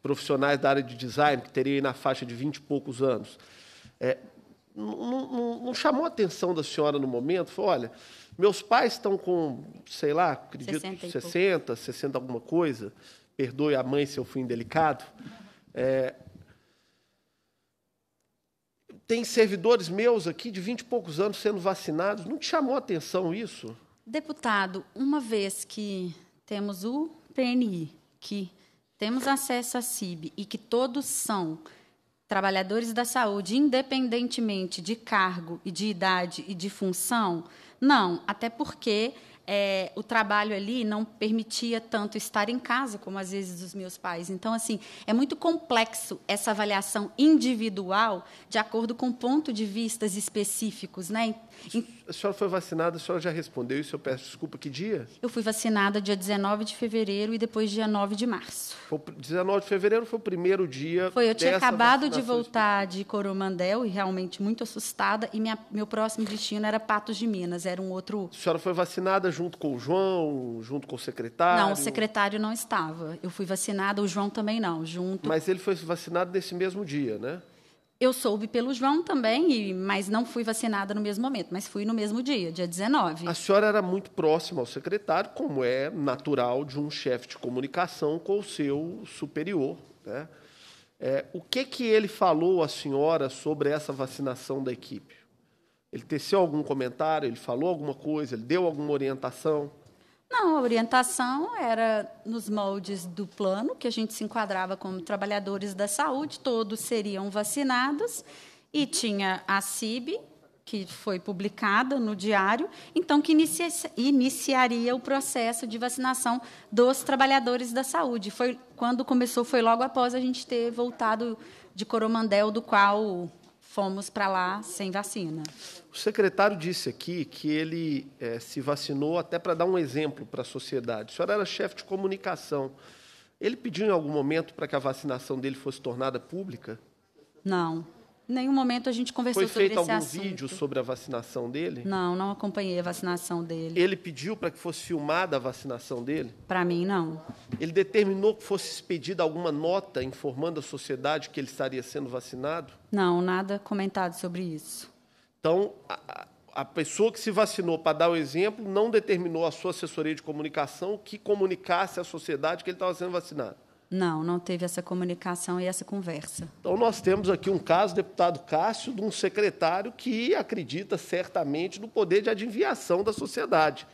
Speaker 1: profissionais da área de design, que teriam aí na faixa de 20 e poucos anos. É, não, não, não, chamou a atenção da senhora no momento? Foi, olha, meus pais estão com, sei lá, acredito, 60, 60, 60 alguma coisa. Perdoe a mãe se eu fui indelicado. É, tem servidores meus aqui de 20 e poucos anos sendo vacinados. Não te chamou a atenção isso?
Speaker 9: Deputado, uma vez que temos o PNI, que temos acesso à CIB e que todos são trabalhadores da saúde, independentemente de cargo e de idade e de função? Não, até porque é, o trabalho ali não permitia tanto estar em casa como às vezes os meus pais. Então, assim, é muito complexo essa avaliação individual de acordo com ponto de vistas específicos, né?
Speaker 1: A senhora foi vacinada, a senhora já respondeu isso, eu peço desculpa, que dia?
Speaker 9: Eu fui vacinada dia 19 de fevereiro e depois dia 9 de março. Foi,
Speaker 1: 19 de fevereiro foi o primeiro dia. Foi, eu tinha acabado de
Speaker 9: voltar de Coromandel e realmente muito assustada, e minha, meu próximo destino era Patos de Minas, era um outro.
Speaker 1: A senhora foi vacinada junto com o João, junto com o secretário? Não, o secretário
Speaker 9: não estava. Eu fui vacinada, o João também
Speaker 1: não, junto. Mas ele foi vacinado nesse mesmo dia, né?
Speaker 9: eu soube pelo João também, mas não fui vacinada no mesmo momento, mas fui no mesmo dia, dia 19. A
Speaker 1: senhora era muito próxima ao secretário, como é natural de um chefe de comunicação com o seu superior. Né? É, o que, que ele falou à senhora sobre essa vacinação da equipe? Ele teceu algum comentário? Ele falou alguma coisa? Ele deu alguma orientação?
Speaker 9: Não, a orientação era nos moldes do plano, que a gente se enquadrava como trabalhadores da saúde, todos seriam vacinados, e tinha a CIB, que foi publicada no diário, então que inicia, iniciaria o processo de vacinação dos trabalhadores da saúde. Foi quando começou, foi logo após a gente ter voltado de Coromandel, do qual fomos para lá sem vacina.
Speaker 1: O secretário disse aqui que ele é, se vacinou até para dar um exemplo para a sociedade. A senhora era chefe de comunicação. Ele pediu em algum momento para que a vacinação dele fosse tornada pública?
Speaker 9: Não nenhum momento a gente conversou Foi sobre esse assunto. Foi feito algum
Speaker 1: vídeo sobre a vacinação dele?
Speaker 9: Não, não acompanhei a vacinação dele.
Speaker 1: Ele pediu para que fosse filmada a vacinação dele? Para mim, não. Ele determinou que fosse expedida alguma nota informando a sociedade que ele estaria sendo vacinado?
Speaker 9: Não, nada comentado sobre isso.
Speaker 1: Então, a, a pessoa que se vacinou, para dar o um exemplo, não determinou a sua assessoria de comunicação que comunicasse à sociedade que ele estava sendo vacinado?
Speaker 9: Não, não teve essa comunicação e essa conversa.
Speaker 1: Então, nós temos aqui um caso, deputado Cássio, de um secretário que acredita certamente no poder de adivinhação da sociedade.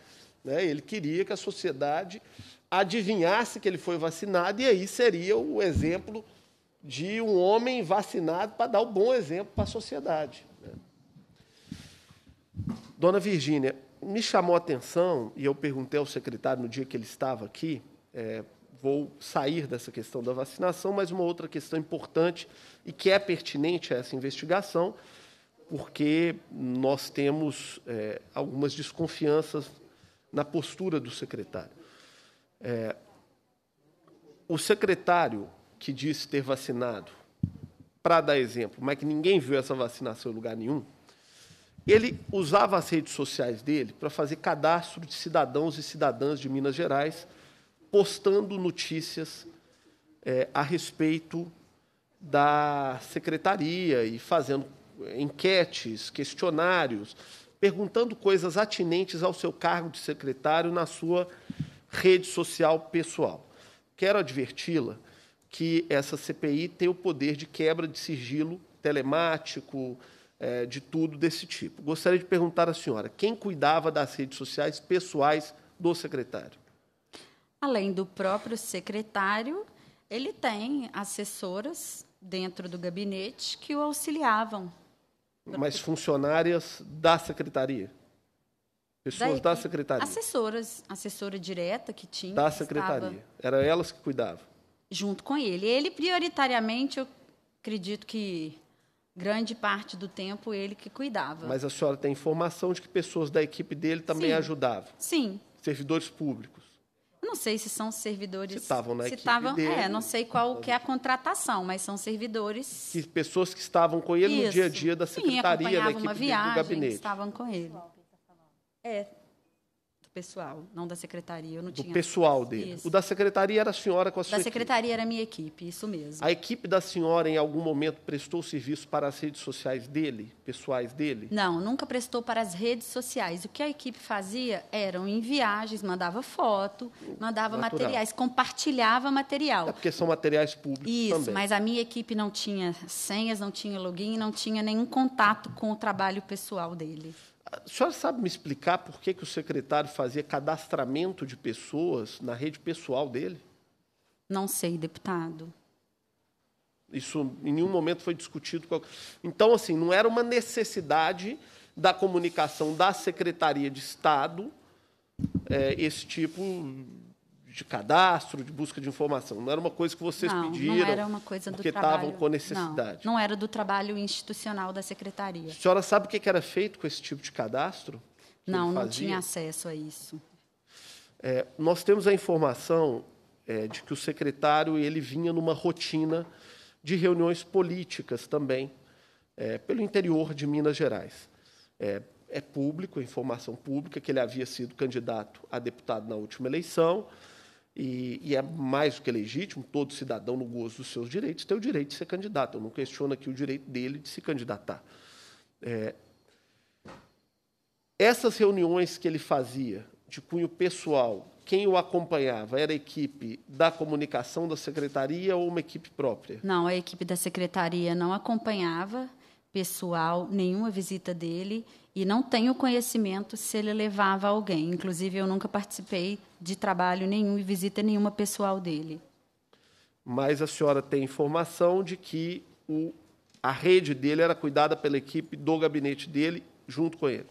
Speaker 1: Né? Ele queria que a sociedade adivinhasse que ele foi vacinado, e aí seria o exemplo de um homem vacinado para dar o um bom exemplo para a sociedade. Né? Dona Virgínia, me chamou a atenção, e eu perguntei ao secretário no dia que ele estava aqui. É, vou sair dessa questão da vacinação, mas uma outra questão importante e que é pertinente a essa investigação, porque nós temos é, algumas desconfianças na postura do secretário. É, o secretário que disse ter vacinado, para dar exemplo, mas que ninguém viu essa vacinação em lugar nenhum, ele usava as redes sociais dele para fazer cadastro de cidadãos e cidadãs de Minas Gerais postando notícias é, a respeito da secretaria e fazendo enquetes, questionários, perguntando coisas atinentes ao seu cargo de secretário na sua rede social pessoal. Quero adverti-la que essa CPI tem o poder de quebra de sigilo telemático, é, de tudo desse tipo. Gostaria de perguntar à senhora quem cuidava das redes sociais pessoais do secretário?
Speaker 9: Além do próprio secretário, ele tem assessoras dentro do gabinete que o auxiliavam.
Speaker 1: Mas funcionárias da secretaria? Pessoas da, da secretaria?
Speaker 9: Assessoras, assessora direta que tinha. Da secretaria.
Speaker 1: Estava... Era elas que cuidavam?
Speaker 9: Junto com ele. Ele, prioritariamente, eu acredito que grande parte do tempo ele que cuidava. Mas
Speaker 1: a senhora tem informação de que pessoas da equipe dele também Sim. ajudavam? Sim. Servidores públicos?
Speaker 9: não sei se são servidores. estavam na se equipe tavam, é, dele, É, não sei qual que é a então. contratação, mas são servidores.
Speaker 1: Que pessoas que estavam com ele Isso. no dia a dia da secretaria, Sim, da equipe uma viagem, do gabinete.
Speaker 9: Estavam com ele. É, pessoal, não da secretaria. Eu não do tinha... pessoal dele. Isso.
Speaker 1: O da secretaria era a senhora com a sua Da secretaria
Speaker 9: equipe. era a minha equipe, isso mesmo.
Speaker 1: A equipe da senhora, em algum momento, prestou serviço para as redes sociais dele, pessoais dele?
Speaker 9: Não, nunca prestou para as redes sociais. O que a equipe fazia eram em viagens, mandava foto, hum, mandava Natural. materiais, compartilhava material. É porque
Speaker 1: são materiais públicos isso, também. mas a
Speaker 9: minha equipe não tinha senhas, não tinha login, não tinha nenhum contato com o trabalho pessoal dele.
Speaker 1: A senhora sabe me explicar por que, que o secretário fazia cadastramento de pessoas na rede pessoal dele?
Speaker 9: Não sei, deputado.
Speaker 1: Isso em nenhum momento foi discutido. Com... Então, assim, não era uma necessidade da comunicação da Secretaria de Estado é, esse tipo de cadastro, de busca de informação. Não era uma coisa que vocês não, pediram. Não era uma coisa do porque estavam com necessidade. Não,
Speaker 9: não, era do trabalho institucional da secretaria. A senhora
Speaker 1: sabe o que era feito com esse tipo de cadastro? Não, não tinha
Speaker 9: acesso a isso.
Speaker 1: É, nós temos a informação é, de que o secretário ele vinha numa rotina de reuniões políticas também é, pelo interior de Minas Gerais. É, é público, é informação pública, que ele havia sido candidato a deputado na última eleição, e, e, é mais do que legítimo, todo cidadão, no gozo dos seus direitos, ter o direito de ser candidato. Eu não questiono aqui o direito dele de se candidatar. É, essas reuniões que ele fazia, de cunho pessoal, quem o acompanhava era a equipe da comunicação da secretaria ou uma equipe própria?
Speaker 9: Não, a equipe da secretaria não acompanhava pessoal, nenhuma visita dele e não tenho conhecimento se ele levava alguém. Inclusive, eu nunca participei de trabalho nenhum e visita nenhuma pessoal dele.
Speaker 1: Mas a senhora tem informação de que o, a rede dele era cuidada pela equipe do gabinete dele junto com ele?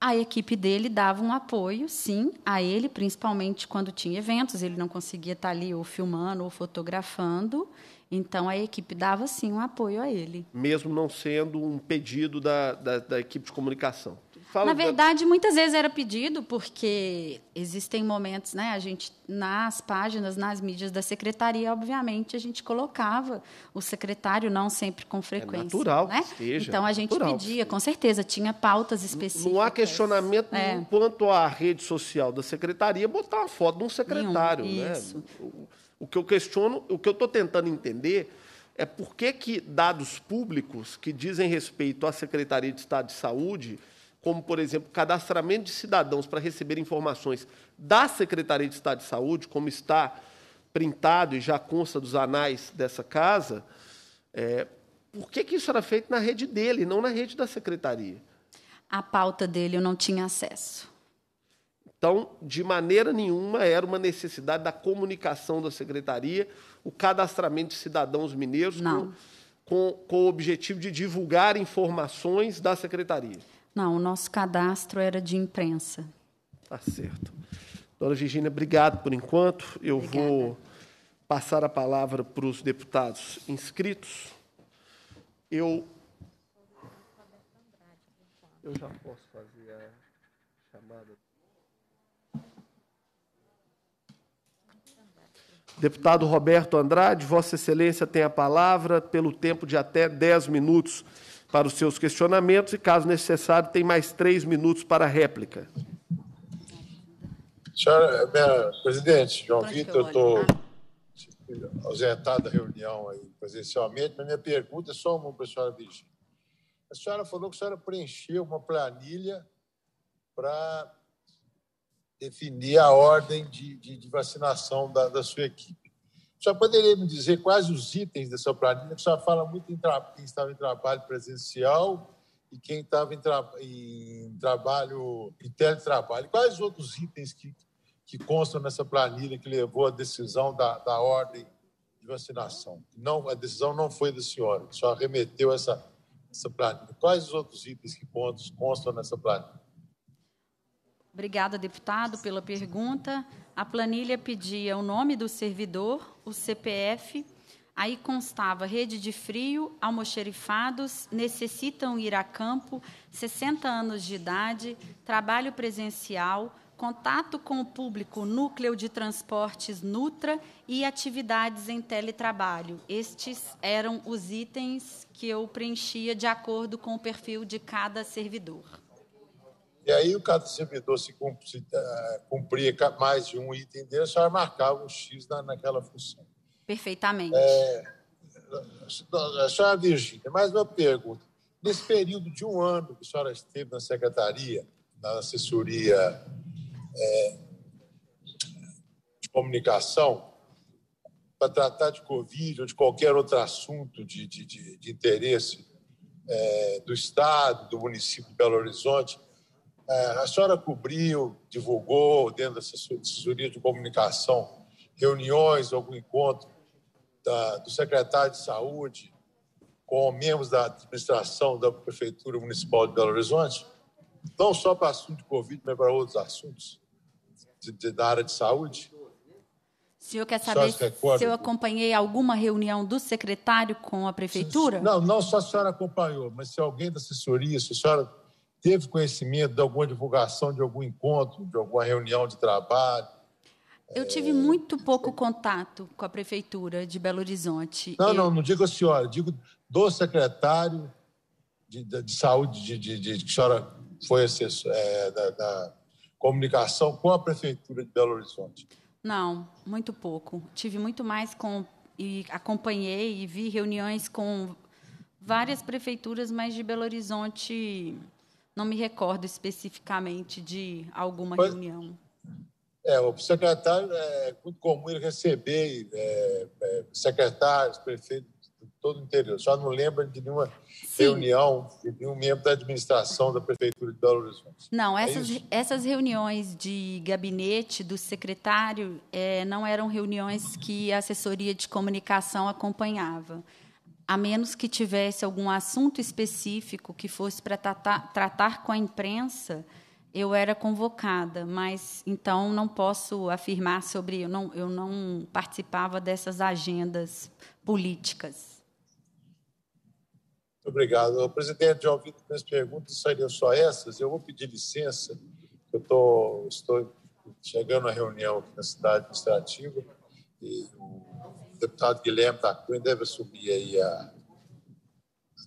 Speaker 9: A equipe dele dava um apoio, sim, a ele, principalmente quando tinha eventos. Ele não conseguia estar ali ou filmando ou fotografando. Então a equipe dava sim um apoio a ele.
Speaker 1: Mesmo não sendo um pedido da, da, da equipe de comunicação. Fala
Speaker 9: Na verdade, da... muitas vezes era pedido, porque existem momentos, né? A gente, nas páginas, nas mídias da secretaria, obviamente, a gente colocava o secretário, não sempre com é frequência. É natural né? Seja, então a gente pedia, com certeza, tinha pautas específicas. Não há questionamento é.
Speaker 1: quanto à rede social da secretaria botar uma foto de um secretário. Nenhum, né? Isso. O o que eu questiono, o que eu estou tentando entender é por que, que dados públicos que dizem respeito à Secretaria de Estado de Saúde, como, por exemplo, cadastramento de cidadãos para receber informações da Secretaria de Estado de Saúde, como está printado e já consta dos anais dessa casa, é, por que, que isso era feito na rede dele, não na rede da Secretaria? A pauta dele eu não tinha acesso. Então, de maneira nenhuma era uma necessidade da comunicação da secretaria o cadastramento de cidadãos mineiros com, com, com, o objetivo de divulgar informações da secretaria.
Speaker 9: Não, o nosso cadastro era de imprensa.
Speaker 1: Tá certo. Dona Virginia, obrigado por enquanto. Eu Obrigada. vou passar a palavra para os deputados inscritos. Eu, eu já posso fazer. Deputado Roberto Andrade, Vossa Excelência tem a palavra pelo tempo de até 10 minutos para os seus questionamentos e, caso necessário, tem mais três minutos para a réplica.
Speaker 6: Senhora, minha presidente, João Vitor, eu estou ausentado da reunião aí presencialmente, mas minha pergunta é só uma para a senhora Virgínia. A senhora falou que a senhora preencheu uma planilha para definir a ordem de, de, de vacinação da, da, sua equipe. Só poderia me dizer quais os itens dessa planilha, que só fala muito em quem estava em trabalho presencial e quem estava em, tra em trabalho, em teletrabalho. Quais outros itens que, que constam nessa planilha que levou à decisão da, da ordem de vacinação? Não, a decisão não foi da senhora, só remeteu essa, essa planilha. Quais os outros itens que constam nessa planilha?
Speaker 9: Obrigada, deputado, pela pergunta. A planilha pedia o nome do servidor, o CPF, aí constava rede de frio, almoxerifados, necessitam ir a campo, 60 anos de idade, trabalho presencial, contato com o público, núcleo de transportes Nutra e atividades em teletrabalho. Estes eram os itens que eu preenchia de acordo com o perfil de cada
Speaker 6: servidor. E aí o cada servidor se, eh, cumpria mais de um item dele, só marcava um X na, naquela função. Perfeitamente. É, a eh, eh, senhora Virgínia, mais uma pergunta. Nesse período de um ano que a senhora esteve na secretaria, na assessoria é, de comunicação, para tratar de Covid ou de qualquer outro assunto de, de, de, de interesse é, do Estado, do município de Belo Horizonte, é, a senhora cobriu, divulgou dentro da assessoria de comunicação reuniões, algum encontro da, do secretário de saúde com membros da administração da Prefeitura Municipal de Belo Horizonte, não só para assunto de Covid, mas para outros assuntos de, de, da área de saúde?
Speaker 9: O senhor quer saber se, se eu acompanhei alguma reunião do secretário com a prefeitura?
Speaker 6: Não, não só a senhora acompanhou, mas se alguém da assessoria, se a senhora teve conhecimento de alguma divulgação, de algum encontro, de alguma reunião de trabalho?
Speaker 9: Eu tive é... muito pouco contato com a prefeitura de Belo Horizonte.
Speaker 6: Não, Eu... não, não digo a senhora, digo do secretário de, de, de saúde, de, de, de, que a senhora foi assessor, é, da, da comunicação com a prefeitura de Belo Horizonte.
Speaker 9: Não, muito pouco. Tive muito mais com e acompanhei e vi reuniões com várias prefeituras, mas de Belo Horizonte não me recordo especificamente de alguma reunião.
Speaker 6: É, o secretário é, é muito comum ele receber é, é, secretários, prefeitos de todo o interior. Só não lembro de nenhuma Sim. reunião de nenhum membro da administração da prefeitura de Belo Horizonte.
Speaker 9: Não, é essas, é essas reuniões de gabinete do secretário é, não eram reuniões que a assessoria de comunicação acompanhava a menos que tivesse algum assunto específico que fosse para tratar, tratar com a imprensa, eu era convocada, mas então não posso afirmar sobre eu não, eu não participava dessas agendas
Speaker 6: políticas. Muito obrigado. Presidente, já ouvi as perguntas, seriam só essas. Eu vou pedir licença, eu estou chegando à reunião aqui na cidade administrativa e o deputado Guilherme da Cunha deve assumir aí a,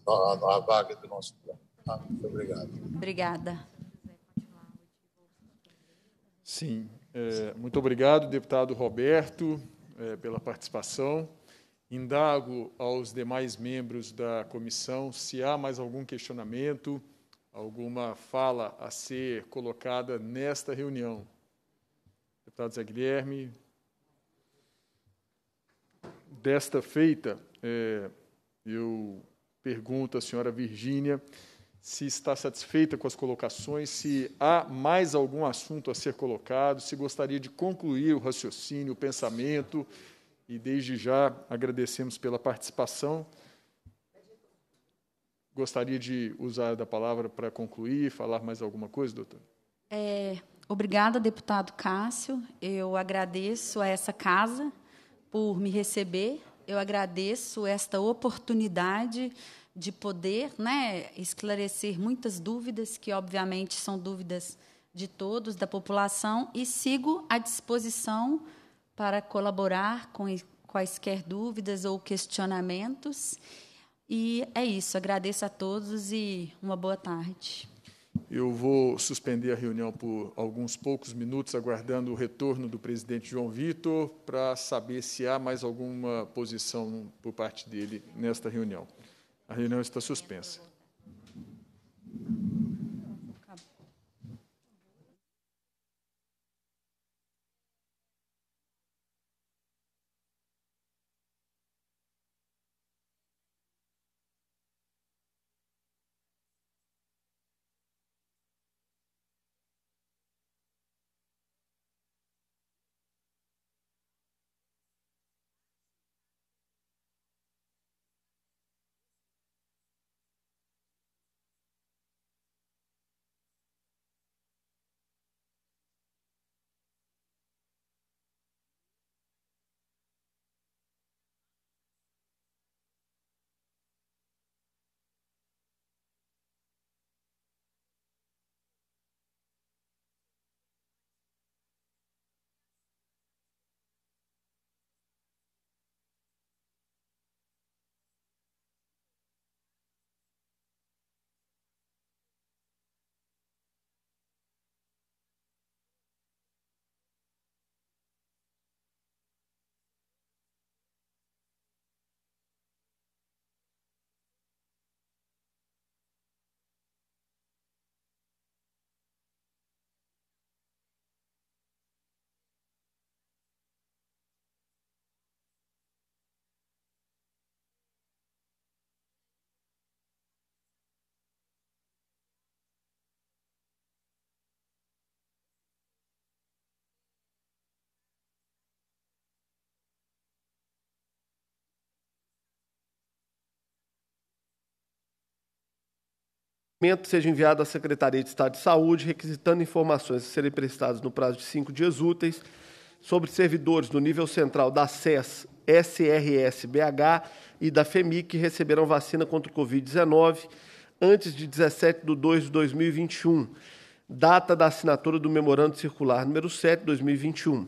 Speaker 6: a, a vaga do nosso plano. Tá? muito obrigado.
Speaker 9: Obrigada.
Speaker 3: Sim, é, muito obrigado, deputado Roberto, é, pela participação. Indago aos demais membros da comissão se há mais algum questionamento, alguma fala a ser colocada nesta reunião. Deputado Zé Guilherme, desta feita, é, eu pergunto à senhora Virgínia se está satisfeita com as colocações, se há mais algum assunto a ser colocado, se gostaria de concluir o raciocínio, o pensamento, e desde já agradecemos pela participação. Gostaria de usar da palavra para concluir, falar mais alguma coisa, doutora?
Speaker 9: É, obrigada, deputado Cássio. Eu agradeço a essa casa por me receber. Eu agradeço esta oportunidade de poder né, esclarecer muitas dúvidas, que obviamente são dúvidas de todos, da população, e sigo à disposição para colaborar com quaisquer dúvidas ou questionamentos. E é isso, agradeço a todos e uma boa tarde.
Speaker 3: Eu vou suspender a reunião por alguns poucos minutos, aguardando o retorno do presidente João Vitor, para saber se há mais alguma posição por parte dele nesta reunião. A reunião está suspensa.
Speaker 1: requerimento seja enviado à Secretaria de Estado de Saúde, requisitando informações a serem prestadas no prazo de cinco dias úteis sobre servidores do nível central da SES, SRS BH e da FEMIC que receberão vacina contra o Covid-19 antes de 17 de 2 de 2021, data da assinatura do Memorando Circular número 7 de 2021.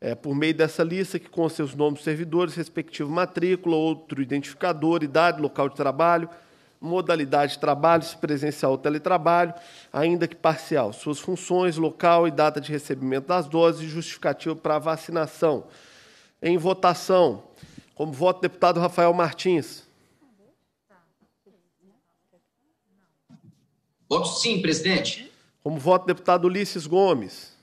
Speaker 1: É, por meio dessa lista, que consta os nomes dos servidores, respectivo matrícula, outro identificador, idade, local de trabalho, modalidade de trabalho, se presencial ou teletrabalho, ainda que parcial, suas funções, local e data de recebimento das doses e justificativo para a vacinação. Em votação, como voto, deputado Rafael Martins. Voto sim, presidente. Como voto, deputado Ulisses Gomes.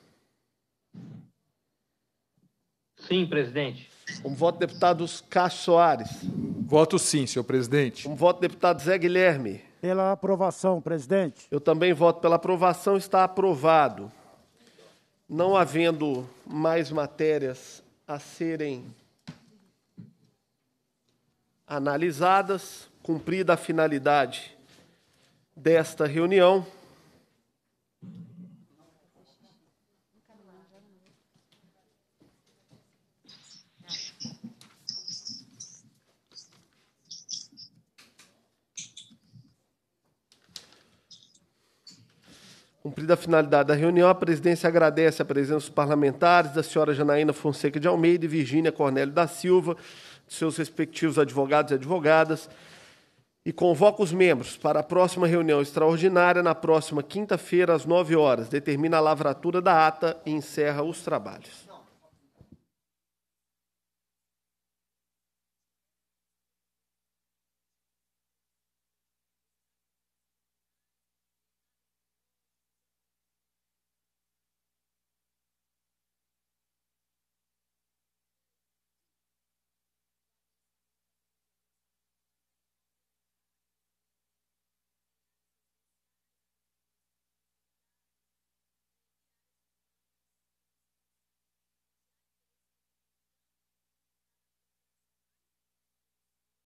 Speaker 1: Sim, presidente. Como voto deputado Cássio Soares. Voto sim, senhor presidente. Como voto deputado Zé Guilherme.
Speaker 4: Pela aprovação,
Speaker 1: presidente. Eu também voto pela aprovação, está aprovado. Não havendo mais matérias a serem analisadas, cumprida a finalidade desta reunião, Cumprida a finalidade da reunião, a presidência agradece a presença dos parlamentares, da senhora Janaína Fonseca de Almeida e Virgínia Cornélio da Silva, de seus respectivos advogados e advogadas, e convoca os membros para a próxima reunião extraordinária, na próxima quinta-feira, às nove horas. Determina a lavratura da ata e encerra os trabalhos.